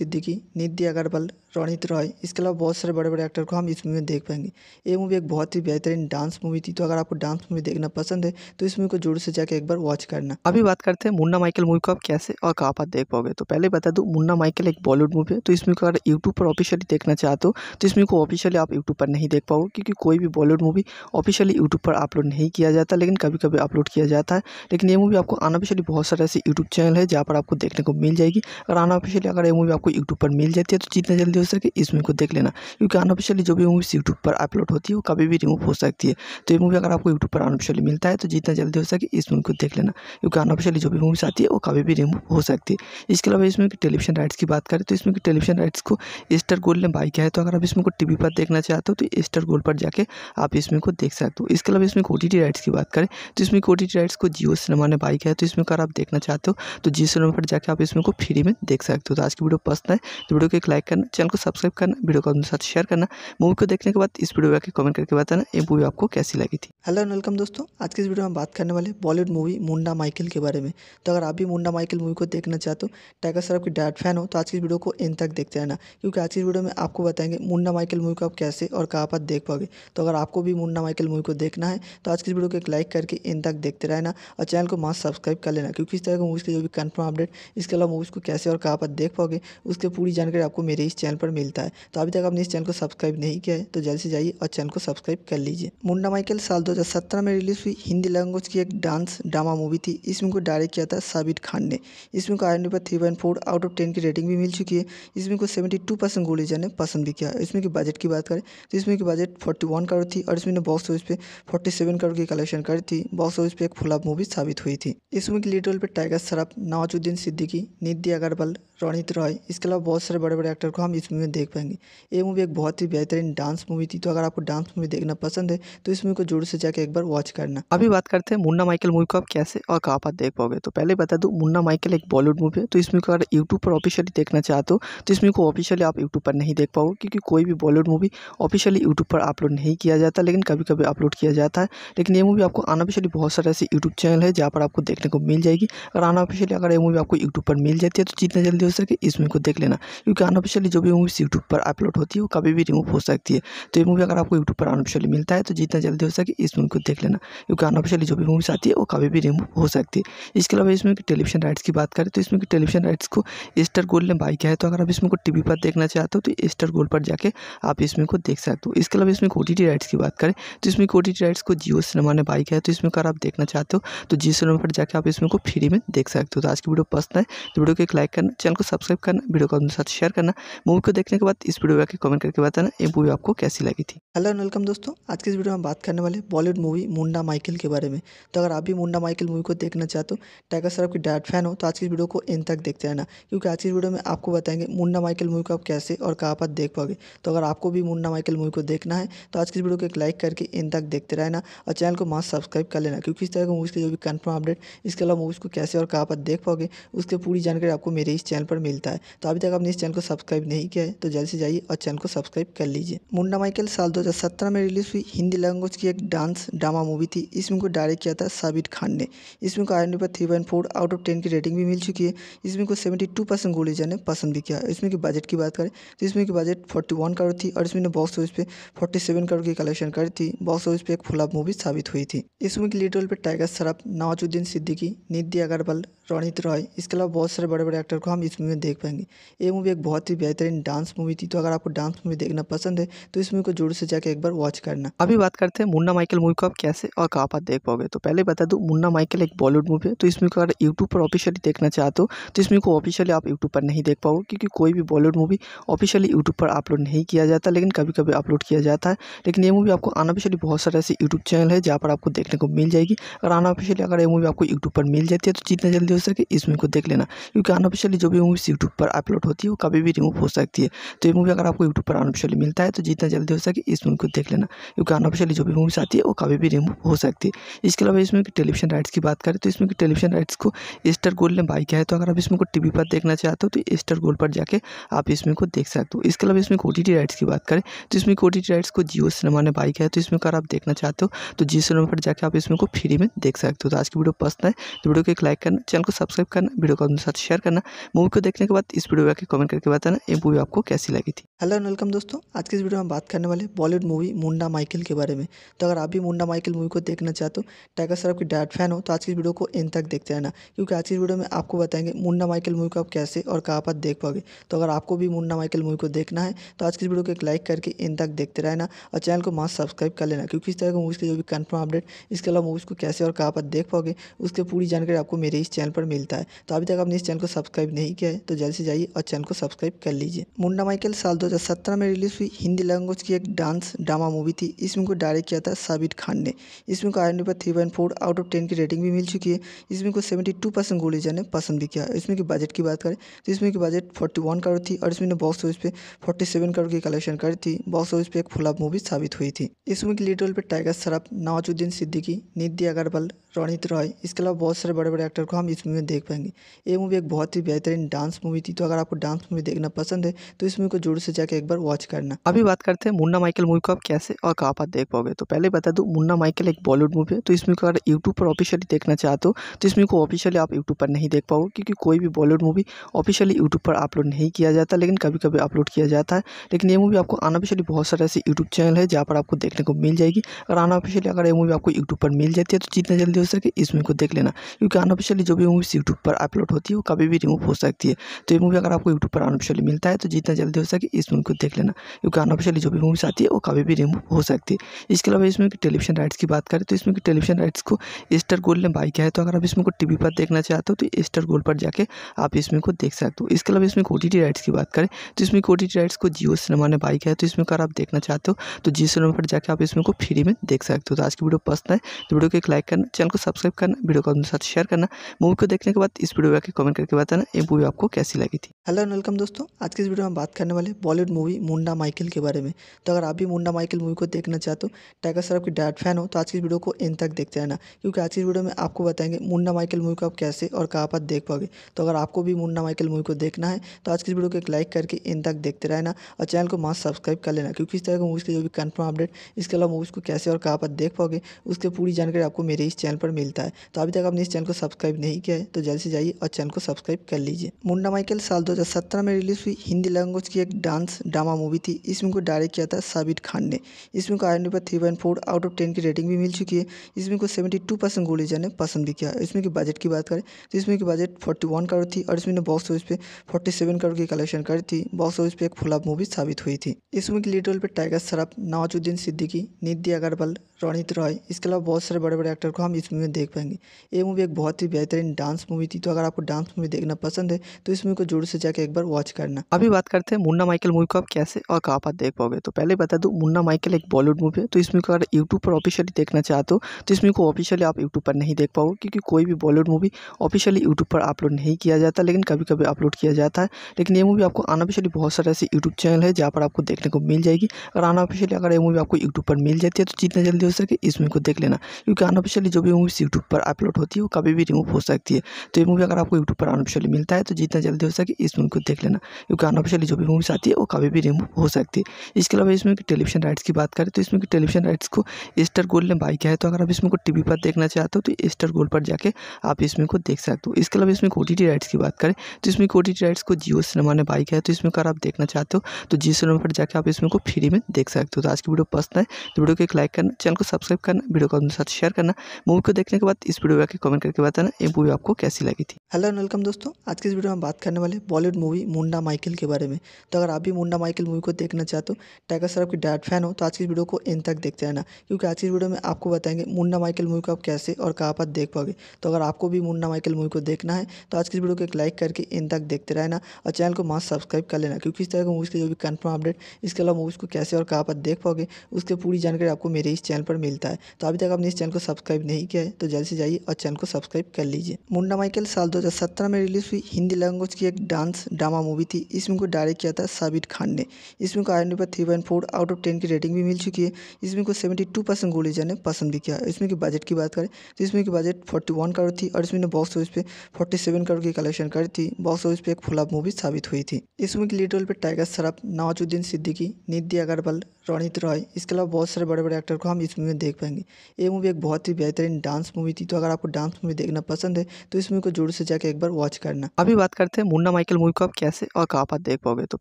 सिद्दीकी नीति अग्रवाल रणित रॉय इसके अलावा बहुत सारे बड़े बड़े एक्टर को हम इस मूवी में देख पाएंगे ये मूवी एक बहुत ही बेहतरीन डांस मूवी थी तो अगर आपको डांस मूवी देखना पसंद है तो इस मूवी को जोर से जाकर एक बार वॉच करना अभी बात करते हैं मुन्ना माइकल मूवी को आप कैसे और कहाँ पर देख पाओगे तो पहले बता दूँ मुन्ना माइकल एक बॉलीवुड मूवी है तो इसमें को अगर यूट्यूब पर ऑफिशियली देखना चाहते हो तो इस मूवी को ऑफिशियली आप यूट्यूब पर नहीं देख पाओगे क्योंकि कोई भी बॉलीवुड मूवी ऑफिशियली यूट्यूब पर अपलोड नहीं किया जाता लेकिन कभी कभी अपलोड किया जाता है लेकिन ये मूवी आपको अनऑफिशियली बहुत सारे ऐसे यूट्यूब चैनल है जहाँ पर आपको देखने को मिल जाएगी अगर अनऑफिशियली अगर ये मूवी आपको यूट्यूब पर मिल जाती है तो जितना जल्दी सके करके इस मूवी को देख लेना क्योंकि अनऑफिशियली जो भी मूवीज़ यूट्यूब पर अपलोड होती है वो कभी भी रिमूव हो सकती है तो ये मूवी अगर आपको यूट्यूब पर अनऑफिशियली मिलता है तो जितना जल्दी हो सके इस मूवी को देख लेना क्योंकि अनऑफिशियली जो भी मूवीज़ आती है वो कभी भी रिमूव हो सकती है इसके अलावा इसमें टेलीविजन राइट्स की बात करें तो इसमें टेलीविजन राइट्स को स्टार गोल्ड ने बाई किया है तो अगर आप इसमें को टीवी पर देखना चाहते हो तो स्टार गोल्ड पर जाके आप इसमें को देख सकते हो इसके अलावा इसमें ओटीटी राइट्स की बात करें तो इसमें ओटीटी राइट्स को जियो सिनेमा ने बाई किया है तो इसमें अगर आप देखना चाहते हो तो जियो सिनेमा पर जाकर आप इसमें को फ्री में देख सकते हो तो आज की वीडियो पसंद है तो वीडियो को एक लाइक करना चैनल को को सब्सक्राइब करना वीडियो को अपने साथ शेयर करना मूवी को देखने के बाद इस वीडियो आके कमेंट करके बताना ये मूवी आपको कैसी लगी थी हेलो वेलकम दोस्तों आज की इस वीडियो में बात करने वाले बॉलीवुड मूवी मुंडा माइकिल के बारे में तो अगर आप भी मुंडा माइकिल मूवी को देखना चाहते हो टाइगर सर आपकी डायट फैन हो तो आज की वीडियो को इन तक देखते रहना क्योंकि आज की वीडियो में आपको बताएंगे मुंडा माइकिल मूवी को आप कैसे और कहाँ पर देख पाओगे तो अगर आपको भी मुंडा माइकिल मूवी को देखना है तो आज की वीडियो को एक लाइक करके इन तक देखते रहना और चैनल को मास्क सब्सक्राइब कर लेना क्योंकि इस तरह की मूवीज़ के जो भी कन्फर्म अपडेट इसके अलावा मूवीज़ को कैसे और कहाँ पर देख पाओगे उसकी पूरी जानकारी आपको मेरे इस चैनल चैनल पर मिलता है तो अभी तक आपने इस चैनल को सब्सक्राइब नहीं किया है तो जल्द से जाइए और चैनल को सब्सक्राइब कर लीजिए मुंडा माइकल साल 2017 में रिलीज हुई हिंदी लैंग्वेज की एक डांस ड्रामा मूवी थी इसमें को डायरेक्ट किया था साबिर खान ने इसमें को आई पर three point out of ten की रेटिंग भी मिल चुकी है इसमें को सेवेंटी टू परसेंट गोलीजा ने पसंद भी किया इसमें की बजट की बात करें तो इसमें की बजट फोर्टी वन करोड़ थी और इसमें बॉक्स ऑफिस पे फोर्टी सेवन करोड़ की कलेक्शन करी थी बॉक्स ऑफिस पे एक फुलाब मूवी साबित हुई थी इसमें की लीड रोल पर टाइगर सराफ नवाजुद्दीन सिद्दीकी नीति अगरवाल रोनित रॉय इसके अलावा बहुत सारे बड़े बड़े एक्टर को हम इस इस मूवी में देख पाएंगे ये मूवी एक बहुत ही बेहतरीन डांस मूवी थी तो अगर आपको डांस मूवी देखना पसंद है तो इस मूवी को जोर से जाकर एक बार वॉच करना अभी बात करते हैं मुन्ना माइकल मूवी को आप कैसे और कहाँ पर देख पाओगे तो पहले बता दूँ मुन्ना माइकल एक बॉलीवुड मूवी है तो इसमें को अगर यूट्यूब पर ऑफिशियली देखना चाहते हो तो इस मूवी को ऑफिशियली आप यूट्यूब पर नहीं देख पाओगे क्योंकि कोई भी बॉलीवुड मूवी ऑफिशियली यूट्यूब पर अपलोड नहीं किया जाता लेकिन कभी कभी अपलोड किया जाता है लेकिन ये मूवी आपको अनऑफिशियली बहुत सारे ऐसे यूट्यूब चैनल है जहाँ पर आपको देखने को मिल जाएगी अगर अनऑफिशियली अगर ये मूवी आपको यूट्यूब पर मिल जाती है तो जितना जल्दी हो सके इस मूवी को देख लेना क्योंकि अनऑफिशियली जो भी मूवीज़ यूट्यूब पर अपलोड होती है वो कभी भी रिमूव हो सकती है तो ये मूवी अगर आपको यूट्यूब पर अनऑफिशियली मिलता है तो जितना जल्दी हो सके इस मूवी को देख लेना क्योंकि अनऑफिशियली जो भी मूवीज़ आती है वो कभी भी रिमूव हो सकती है इसके अलावा इसमें टेलीविजन राइट्स की बात करें तो इसमें टेलीविजन राइट्स को एस्टर गोल्ड ने बाई किया है तो अगर आप इसमें को टी पर देखना चाहते हो तो एस्टर गोल्ड पर जाकर आप इसमें को देख सकते हो इसके अलावा इसमें ओ राइट्स की बात करें तो इसमें ओ राइट्स को जियो सिनेमा ने बाई किया है तो इसमें अगर आप देखना चाहते हो तो जियो सिनेमा पर जाकर आप इसमें को फ्री में देख सकते हो तो आज की वीडियो पसंद है तो वीडियो को एक लाइक करना चैनल को सब्सक्राइब करना वीडियो को अपने साथ शेयर करना मूवी को देखने के बाद इस वीडियो आके कमेंट करके बताना ये मूवी आपको कैसी लगी थी हेलो एंड वेलकम दोस्तों आज के इस वीडियो में बात करने वाले बॉलीवुड मूवी मुंडा माइकिल के बारे में तो अगर आप भी मुंडा माइकिल मूवी को देखना चाहते हो टाइगर सर आपकी डायट फैन हो तो आज की इस वीडियो को इन तक देखते रहना क्योंकि आज की वीडियो में आपको बताएंगे मुंडा माइकिल मूवी को आप कैसे और कहाँ पर देख पाओगे तो अगर आपको भी मुंडा माइकिल मूवी को देखना है तो आज की इस वीडियो को एक लाइक करके इन तक देखते रहना और चैनल को मास्क सब्सक्राइब कर लेना क्योंकि इस तरह के मूवीज़ के जो भी कन्फर्म अपडेट इसके अलावा मूवीज़ को कैसे और कहाँ पर देख पाओगे उसकी पूरी जानकारी आपको मेरे इस चैनल पर मिलता है तो अभी तक आपने इस चैनल को सब्सक्राइब नहीं किया है तो जल्द से जाइए और चैनल को सब्सक्राइब कर लीजिए मुंडा माइकल साल 2017 में रिलीज हुई हिंदी लैंग्वेज की एक डांस ड्रामा मूवी थी इसमें को डायरेक्ट किया था साबिर खान ने इसमें को आई पर three point four out of ten की रेटिंग भी मिल चुकी है इसमें को सेवेंटी टू परसेंट गोलीजा ने पसंद भी किया इसमें की बजट की बात करें तो इसमें की बजट फोर्टी वन करोड़ थी और इसमें बॉक्स ऑफिस पे फोर्टी सेवन करोड़ की कलेक्शन करी थी बॉक्स ऑफिस पे एक फुलाब मूवी साबित हुई थी इस मूवी लीड रोल पर टाइगर श्रॉफ नवाजुद्दीन सिद्दीकी निधि अगरवाल रणित रॉय इसके अलावा बहुत सारे बड़े बड़े एक्टर को हम इस मूवी में देख पाएंगे ये मूवी एक बहुत ही बेहतरीन डांस मूवी थी तो अगर आपको डांस मूवी देखना पसंद है तो इस मूवी को जोर से जाकर एक बार वॉच करना अभी बात करते हैं मुन्ना माइकल मूवी को आप कैसे और कहाँ पर देख पाओगे तो पहले बता दूँ मुन्ना माइकल एक बॉलीवुड मूवी है तो इसमें को अगर यूट्यूब पर ऑफिशियली देखना चाहते हो तो इसमें को ऑफिशियली आप यूट्यूब पर नहीं देख पाओगे क्योंकि कोई भी बॉलीवुड मूवी ऑफिशियली यूट्यूब पर अपलोड नहीं किया जाता लेकिन कभी कभी अपलोड किया जाता है लेकिन ये मूवी आपको अनऑफिशियली बहुत सारे ऐसे यूट्यूब चैनल है जहाँ पर आपको देखने को मिल जाएगी अगर अनऑफिशियली अगर ये मूवी आपको यूट्यूब पर मिल जाती है तो जितना जल्दी हो सके इस मूवी को देख लेना क्योंकि अनऑफिशियली जो भी मूवीज़ यूट्यूब पर अपलोड होती है वो कभी भी रिमूव हो सकती है सकती है तो ये मूवी अगर आपको यूट्यूब पर अनऑफिशियली मिलता है तो जितना जल्दी हो सके इस मूवी को देख लेना क्योंकि अनऑफिशियली जो भी मूवीज़ आती है वो कभी भी रिमूव हो सकती है इसके अलावा इसमें टेलीविजन राइट्स की बात करें तो इसमें टेलीविजन राइट्स को एस्टर गोल्ड ने बाई किया है तो अगर आप इसमें को टी पर देखना चाहते हो तो एस्टर गोल्ड पर जाकर आप इसमें को देख सकते हो इसके अलावा इसमें कोटी राइट्स की बात करें तो इसमें कोटी राइट्स को जियो सिनेमा ने बाई किया है तो इसमें अगर आप देखना चाहते हो तो जियो सिनेमा पर जाकर आप इसमें को फ्री में देख सकते हो तो आज की वीडियो पसंद है तो वीडियो को एक लाइक करना चैनल को सब्सक्राइब करना वीडियो को अपने साथ शेयर करना मूवी को देखने के बाद इस वीडियो में कमेंट करके बताना ये मूवी आपको कैसी लगी थी हेलो एंड वेलकम दोस्तों आज की इस वीडियो में बात करने वाले बॉलीवुड मूवी मुंडा माइकल के बारे में तो अगर आप भी मुंडा माइकल मूवी को देखना चाहते हो टाइगर सर की डायट फैन हो तो आज की वीडियो को इन तक देखते रहना क्योंकि आज की वीडियो में आपको बताएंगे मुंडा माइकल मूवी को आप कैसे और कहाँ पर देख पाओगे तो अगर आपको भी मुंडा माइकल मूवी को देखना है तो आज की इस वीडियो को एक लाइक करके इन तक देखते रहना और चैनल को मास्ट सब्सक्राइब कर लेना क्योंकि इस तरह के मूवीज़ के जो भी कन्फर्म अपडेट इसके अलावा मूवीज़ को कैसे और कहाँ पर देख पाओगे उसकी पूरी जानकारी आपको मेरे इस चैनल पर मिलता है तो अभी तक आपने इस चैनल को सब्सक्राइब नहीं किया है तो जल्द से जाइए और चैनल को सब्सक्राइब कर लीजिए मुन्ना माइकल साल 2017 में रिलीज़ हुई हिंदी लैंग्वेज की एक डांस ड्रामा मूवी थी इसमें को डायरेक्ट किया था साबिर खान ने इसमें को आई पर three point four out of ten की रेटिंग भी मिल चुकी है इसमें को सेवेंटी टू परसेंट गोली जाने पसंद भी किया इसमें की बजट की बात करें तो इसमें की बजट फोर्टी वन करोड़ थी और इसमें बॉक्स ऑफिस पे फोर्टी सेवन करोड़ की कलेक्शन करी थी बॉक्स ऑफिस पे एक फ्लॉप मूवी साबित हुई थी इसमें की के लीड रोल पर टाइगर श्रॉफ नवाजुद्दीन सिद्दीकी नीति अग्रवाल रणित रॉय इसके अलावा बहुत सारे बड़े बड़े एक्टर को हम इस मूवी में देख पाएंगे ये मूवी एक बहुत ही बेहतरीन डांस मूवी थी तो अगर आपको डांस मूवी देखना पसंद है तो इस मूवी को जोर से जाकर एक बार वॉच करना अभी बात करते हैं मुन्ना माइकल मूवी को आप कैसे और कहाँ पर देख पाओगे तो पहले बता दूँ मुन्ना माइकल एक बॉलीवुड मूवी है तो इस मूवी को अगर यूट्यूब पर ऑफिशियली देखना चाहते हो तो इस मूवी को ऑफिशियली आप यूट्यूब पर नहीं देख पाओगे क्योंकि कोई भी बॉलीवुड मूवी ऑफिशियली यूट्यूब पर अपलोड नहीं किया जाता लेकिन कभी कभी अपलोड किया जाता है लेकिन ये मूवी आपको अनऑफिशियली बहुत सारे ऐसे यूट्यूब चैनल है जहाँ पर आपको देखने को मिल जाएगी अगर अनऑफिशियली अगर ये मूवी आपको यूट्यूब पर मिल जाती है तो जितना जल्दी सके इस मूवी को देख लेना क्योंकि अनऑफिशियली जो भी मूवीज़ यूट्यूब पर अपलोड होती है वो कभी भी रिमूव हो सकती है तो ये मूवी अगर आपको यूट्यूब पर अनऑफिशियली मिलता है तो जितना जल्दी हो सके इस मूवी को देख लेना क्योंकि अनऑफिशियली जो भी मूवीज़ आती है वो कभी भी रिमूव हो सकती है इसके अलावा इसमें टेलीविजन राइट्स की बात करें तो इसमें टेलीविजन राइट्स को स्टार गोल्ड ने बाई किया है तो अगर आप इसमें को टीवी पर देखना चाहते हो तो एस्टर गोल्ड पर जाके आप इसमें को देख सकते हो इसके अलावा इसमें ओ राइट्स की बात करें तो इसमें ओ राइट्स को जियो सिनेमा ने बाई किया है तो इसमें अगर आप देखना चाहते हो तो जियो सिनेमा पर जाकर आप इसमें को फ्री में देख सकते हो तो आज की वीडियो पसंद है तो वीडियो को एक लाइक करना चैनल को सब्सक्राइब करना वीडियो को अपने साथ शेयर करना मूवी को देखने के बाद इस वीडियो में आके कमेंट करके बताना ये मूवी आपको कैसी लगी थी हेलो एंड वेलकम दोस्तों आज की इस वीडियो में बात करने वाले बॉलीवुड मूवी मुंडा माइकिल के बारे में तो अगर आप भी मुंडा माइकिल मूवी को देखना चाहते हो टाइगर सर आपकी डायट फैन हो तो आज की वीडियो को इन तक देखते रहना क्योंकि आज की वीडियो में आपको बताएंगे मुंडा माइकिल मूवी को आप कैसे और कहाँ पर देख पाओगे तो अगर आपको भी मुंडा माइकिल मूवी को देखना है तो आज की वीडियो को एक लाइक करके इन तक देखते रहना और चैनल को मास्क सब्सक्राइब कर लेना क्योंकि इस तरह की मूवीज़ के जो भी कन्फर्म अपडेट इसके अलावा मूवीज़ को कैसे और कहाँ पर देख पाओगे उसके पूरी जानकारी आपको मेरे इस चैनल पर पर मिलता है तो अभी तक आपने इस चैनल को सब्सक्राइब नहीं किया है तो जल्द से जाइए और चैनल को सब्सक्राइब कर लीजिए मुंडा माइकल साल 2017 में रिलीज हुई हिंदी लैंग्वेज की एक डांस ड्रामा मूवी थी इसमें को डायरेक्ट किया था साबिर खान ने इसमें को आई पर three point four out of ten की रेटिंग भी मिल चुकी है इसमें को सेवेंटी टू परसेंट गोली जाने पसंद भी किया इसमें की बजट की बात करें तो इसमें की बजट फोर्टी वन करोड़ थी और इसमें बॉक्स ऑफिस पे फोर्टी सेवन करोड़ की कलेक्शन करी थी बॉक्स ऑफिस पे एक फुलाब मूवी साबित हुई थी इसमें की के लीड रोल पर टाइगर सराफ नवाजुद्दीन सिद्दीकी नीति अगरवाल रोनित रॉय इसके अलावा बहुत सारे बड़े बड़े एक्टर को हम इस मूवी में देख पाएंगे ये मूवी एक बहुत ही बेहतरीन डांस मूवी थी तो अगर आपको डांस मूवी देखना पसंद है तो इस मूवी को जोर से जाकर एक बार वॉच करना अभी बात करते हैं मुन्ना माइकल मूवी को आप कैसे और कहाँ पर देख पाओगे तो पहले बता दूँ मुन्ना माइकल एक बॉलीवुड मूवी है तो इस मूवी को अगर यूट्यूब पर ऑफिशियली देखना चाहते हो तो इस मूवी को ऑफिशियली आप यूट्यूब पर नहीं देख पाओगे क्योंकि कोई भी बॉलीवुड मूवी ऑफिशियली यूट्यूब पर अपलोड नहीं किया जाता लेकिन कभी कभी अपलोड किया जाता है लेकिन ये मूवी आपको अनऑफिशियली बहुत सारे ऐसे यूट्यूब चैनल है जहाँ पर आपको देखने को मिल जाएगी और अनऑफिशियली अगर ये मूवी आपको यूट्यूब पर मिल जाती है तो जितना जल्दी हो सके इस मूवी को देख लेना क्योंकि अनऑफिशियली जो भी मूवीज़ यूट्यूब पर अपलोड होती है वो कभी भी रिमूव हो सकती है तो ये मूवी अगर आपको यूट्यूब पर अनऑफिशियली मिलता है तो जितना जल्दी हो सके इस मूवी को देख लेना क्योंकि अनऑफिशियली जो भी मूवीज़ आती है वो कभी भी रिमूव हो सकती है इसके अलावा इसमें टेलीविजन राइट्स की बात करें तो इसमें टेलीविजन राइट्स को स्टार गोल्ड ने बाई किया है तो अगर आप इसमें को टीवी पर देखना चाहते हो तो एस्टर गोल्ड पर जाकर आप इसमें को देख सकते हो इसके अलावा इसमें ओ राइट्स की बात करें तो इसमें ओ राइट्स को जियो सिनेमा ने बाई किया है तो इसमें अगर आप देखना चाहते हो तो जियो सिनेमा पर जाकर आप इसमें को फ्री में देख सकते हो तो आज की वीडियो पसंद है तो वीडियो को एक लाइक करना चैनल चैनल को सब्सक्राइब करना वीडियो को अपने साथ शेयर करना मूवी को देखने के बाद इस वीडियो में कमेंट करके बताना ये मूवी आपको कैसी लगी थी हेलो एंड वेलकम दोस्तों आज की इस वीडियो में बात करने वाले बॉलीवुड मूवी मुंडा माइकिल के बारे में तो अगर आप भी मुंडा माइकिल मूवी को देखना चाहते हो टाइगर सर की डायट फैन हो तो आज की वीडियो को इन तक देखते रहना क्योंकि आज की वीडियो में आपको बताएंगे मुंडा माइकिल मूवी को आप कैसे और कहाँ पर देख पाओगे तो अगर आपको भी मुंडा माइकिल मूवी को देखना है तो आज की वीडियो को एक लाइक करके इन तक देखते रहना और चैनल को मास्क सब्सक्राइब कर लेना क्योंकि इस तरह की मूवीज़ के जो भी कन्फर्म अपडेट इसके अलावा मूवीज़ को कैसे और कहाँ पर देख पाओगे उसके पूरी जानकारी आपको मेरे इस चैनल पर मिलता है तो अभी तक आपने इस चैनल को सब्सक्राइब नहीं किया है तो जल्द से जाइए और चैनल को सब्सक्राइब कर लीजिए मुंडा माइकल साल 2017 में रिलीज हुई हिंदी लैंग्वेज की एक डांस ड्रामा मूवी थी इसमें को डायरेक्ट किया था साबिर खान ने इसमें को आई पर थ्री आउट ऑफ टेन की रेटिंग भी मिल चुकी है इसमें को सेवेंटी टू परसेंट ने पसंद भी किया इसमें की बजट की बात करें तो इसमें की बजट फोर्टी वन करोड़ थी और इसमें बॉक्स ऑफिस पे फोर्टी सेवन करोड़ की कलेक्शन करी थी बॉक्स ऑफिस पे एक फुलाब मूवी साबित हुई थी इसमें की लीडर लीड पर टाइगर सराफ नवाजुद्दीन सिद्दीकी नीति अगरवाल रणित रॉय इसके अलावा बहुत सारे बड़े बड़े एक्टर को हम इस मूवी में देख पाएंगे ये मूवी एक बहुत ही बेहतरीन डांस मूवी थी तो अगर आपको डांस मूवी देखना पसंद है तो इस मूवी को जोर से जाकर एक बार वॉच करना अभी बात करते हैं मुन्ना माइकल मूवी को आप कैसे और कहाँ पर देख पाओगे तो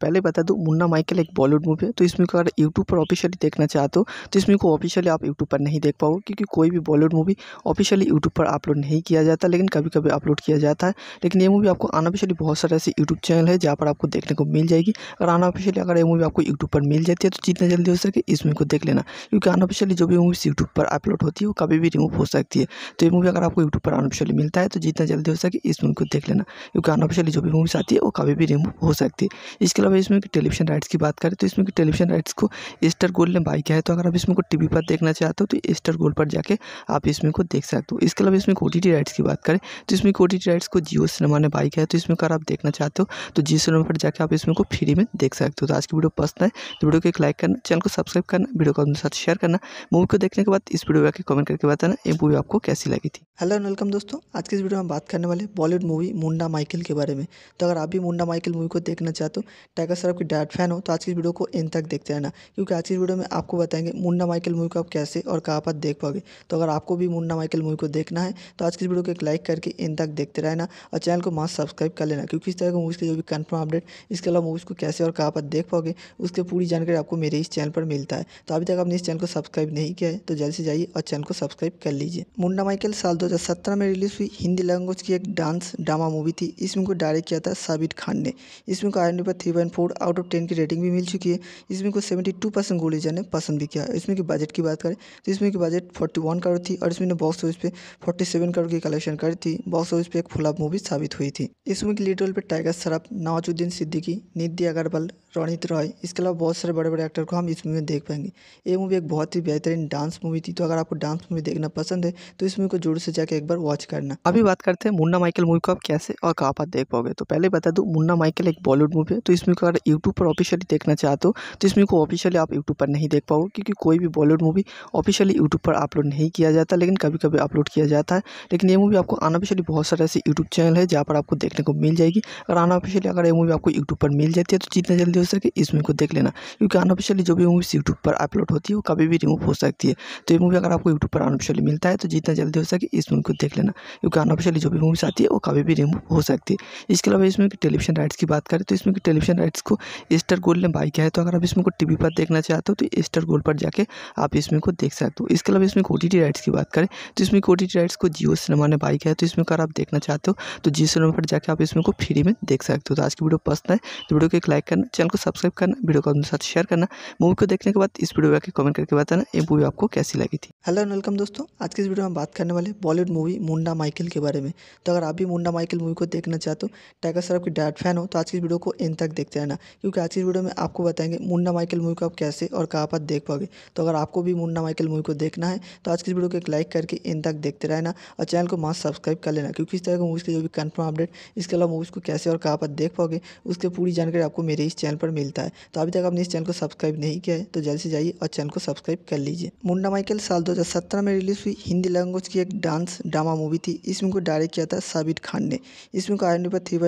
पहले बता दूँ मुन्ना माइकल एक बॉलीवुड मूवी है तो इसमें अगर यूट्यूब पर ऑफिशियली देखना चाहते हो तो इसमें को ऑफिशियली आप यूट्यूब पर नहीं देख पाओगे क्योंकि कोई भी बॉलीवुड मूवी ऑफिशियली यूट्यूब पर अपलोड नहीं किया जाता लेकिन कभी कभी अपलोड किया जाता है लेकिन ये मूवी आपको अनऑफिशियली बहुत सारे ऐसे यूट्यूब चैनल है जहाँ पर आपको देखने को मिल जाएगी अगर अनऑफिशियली अगर ये मूवी आपको यूट्यूब पर मिल जाती है तो जितना जल्दी हो सके इस मूवी को देख लेना क्योंकि अनऑफिशियली जो भी मूवीज़ यूट्यूब पर अपलोड होती है वो कभी भी रिमूव हो सकती है तो ये मूवी अगर आपको यूट्यूब पर अनऑफिशियली मिलता है तो जितना जल्दी हो सके इस मूवी को देख लेना क्योंकि अनऑफिशियली जो भी मूवीज़ आती है वो कभी भी रिमूव हो सकती है इसके अलावा इसमें टेलीविजन राइट्स की बात करें तो इसमें टेलीविजन राइट्स को स्टार गोल्ड ने बाई किया है तो अगर आप इसमें को टी पर देखना चाहते हो तो एस्टर गोल्ड पर जाकर आप इसमें को देख सकते हो इसके अलावा इसमें कोटी राइट्स की बात करें तो इसमें कोटी राइट्स को जियो सिनेमा ने बाई किया है तो इसमें अगर आप देखना चाहते हो तो जियो सिनेमा पर जाकर आप इसमें को फ्री में देख सकते हो तो आज की वीडियो पसंद है तो वीडियो को एक लाइक करना चैनल को सब्सक्राइब करना वीडियो को अपने साथ शेयर करना मूवी को देखने के बाद इस वीडियो में कमेंट करके बताना ये मूवी आपको कैसी लगी थी हेलो एंड वेलकम दोस्तों आज की इस वीडियो में बात करने वाले बॉलीवुड मूवी मुंडा माइकल के बारे में तो अगर आप भी मुंडा माइकल मूवी को देखना चाहते हो टाइगर सर की डायट फैन हो तो आज की वीडियो को इन तक देखते रहना क्योंकि आज की वीडियो में आपको बताएंगे मुंडा माइकल मूवी को आप कैसे और कहाँ पर देख पाओगे तो अगर आपको भी मुंडा माइकल मूवी को देखना है तो आज की वीडियो को एक लाइक करके इन तक देखते रहना और चैनल को मास्क सब्सक्राइब कर लेना क्योंकि इस तरह की मूवीज़ के जो भी कन्फर्म अपडेट इसके अलावा मूवीज़ को कैसे और कहाँ पर देख पाओगे उसकी पूरी जानकारी आपको मेरे इस चैनल पर मिलता है तो अभी तक आपने इस चैनल को सब्सक्राइब नहीं किया किया है तो जल्द से जाइए और चैनल को सब्सक्राइब कर लीजिए मुंडा माइकल साल 2017 में रिलीज हुई हिंदी लैंग्वेज की एक डांस ड्रामा मूवी थी इसमें को डायरेक्ट किया था साबिर खान ने इसमें को आई पर थ्री आउट ऑफ टेन की रेटिंग भी मिल चुकी है इसमें को सेवेंटी टू परसेंट ने पसंद भी किया इसमें की बजट की बात करें तो इसमें की बजट फोर्टी करोड़ थी और इसमें बॉक्स ऑफिस पे फोर्टी करोड़ की कलेक्शन करी थी बॉक्स ऑफिस पे एक फुलाब मूवी साबित हुई थी इसमें की लीड रोल पर टाइगर सराफ नवाजुद्दीन सिद्दीकी नीति अग्रवाल रणित रॉय इसके अलावा बहुत सारे बड़े बड़े एक्टर को हम इस मूवी में देख पाएंगे ये मूवी एक बहुत ही बेहतरीन डांस मूवी थी तो अगर आपको डांस मूवी देखना पसंद है तो इस मूवी को जोर से जाकर एक बार वॉच करना अभी बात करते हैं मुन्ना माइकल मूवी को आप कैसे और कहाँ पर देख पाओगे तो पहले बता दूँ मुन्ना माइकल एक बॉलीवुड मूवी है तो इस मूवी को अगर यूट्यूब पर ऑफिशियली देखना चाहते हो तो इस मूवी को ऑफिशियली आप यूट्यूब पर नहीं देख पाओगे क्योंकि कोई भी बॉलीवुड मूवी ऑफिशियली यूट्यूब पर अपलोड नहीं किया जाता लेकिन कभी कभी अपलोड किया जाता है लेकिन ये मूवी आपको अनऑफिशियली बहुत सारे ऐसे यूट्यूब चैनल है जहाँ पर आपको देखने को मिल जाएगी अगर अनऑफिशियली अगर ये मूवी आपको यूट्यूब पर मिल जाती है तो जितना जल्दी हो सके इस मूवी को देख लेना क्योंकि अनऑफिशियली जो भी मूवीज़ यूट्यूब पर अपलोड होती है वो कभी भी रिमूव हो सकती है तो ये मूवी अगर आपको यूट्यूब पर अनऑफिशियली मिलता है तो जितना जल्दी हो सके इस मूवी को देख लेना क्योंकि अनऑफिशियली जो भी मूवीज़ आती है वो कभी भी रिमूव हो सकती है इसके अलावा इसमें टेलीविजन राइट्स की बात करें तो इसमें टेलीविजन राइट्स को स्टार गोल्ड ने बाई किया है तो अगर आप इसमें को वी पर देखना चाहते हो तो एस्टर गोल्ड पर जाकर आप इसमें को देख सकते हो इसके अलावा इसमें ओ राइट्स की बात करें तो इसमें ओ राइट्स को जियो सिनेमा ने बाई किया है तो इसमें अगर आप देखना चाहते हो तो जियो सिनेमा पर जाकर आप इसमें को फ्री में देख सकते हो तो आज की वीडियो पसंद है तो वीडियो को एक लाइक करना चैनल को सब्सक्राइब करना वीडियो को अपने साथ शेयर करना मूवी को देखने के बाद इस वीडियो पर कमेंट करके बताना ये मूवी आपको कैसी लगी थी हेलो एंड वेलकम दोस्तों आज की इस वीडियो में बात करने वाले बॉलीवुड मूवी मुंडा माइकिल के बारे में तो अगर आप भी मुंडा माइकिल मूवी को देखना चाहते हो टाइगर सर आपकी डायट फैन हो तो आज की वीडियो को इन तक देखते रहना क्योंकि आज की वीडियो में आपको बताएंगे मुंडा माइकिल मूवी को आप कैसे और कहाँ पर देख पाओगे तो अगर आपको भी मुंडा माइकिल मूवी को देखना है तो आज की वीडियो को एक लाइक करके इन तक देखते रहना और चैनल को मास्क सब्सक्राइब कर लेना क्योंकि इस तरह की मूवीज़ के जो भी कन्फर्म अपडेट इसके अलावा मूवीज़ को कैसे और कहाँ पर देख पाओगे उसकी पूरी जानकारी आपको मेरे इस चैनल पर पर मिलता है तो अभी तक आपने इस चैनल को सब्सक्राइब नहीं किया है तो जल्द से जाइए और चैनल को सब्सक्राइब कर लीजिए मुंडा माइकल साल 2017 में रिलीज हुई हिंदी लैंग्वेज की एक डांस ड्रामा मूवी थी इस को डायरेक्ट किया था साबिर खान ने इस फिल्म को आई पर थ्री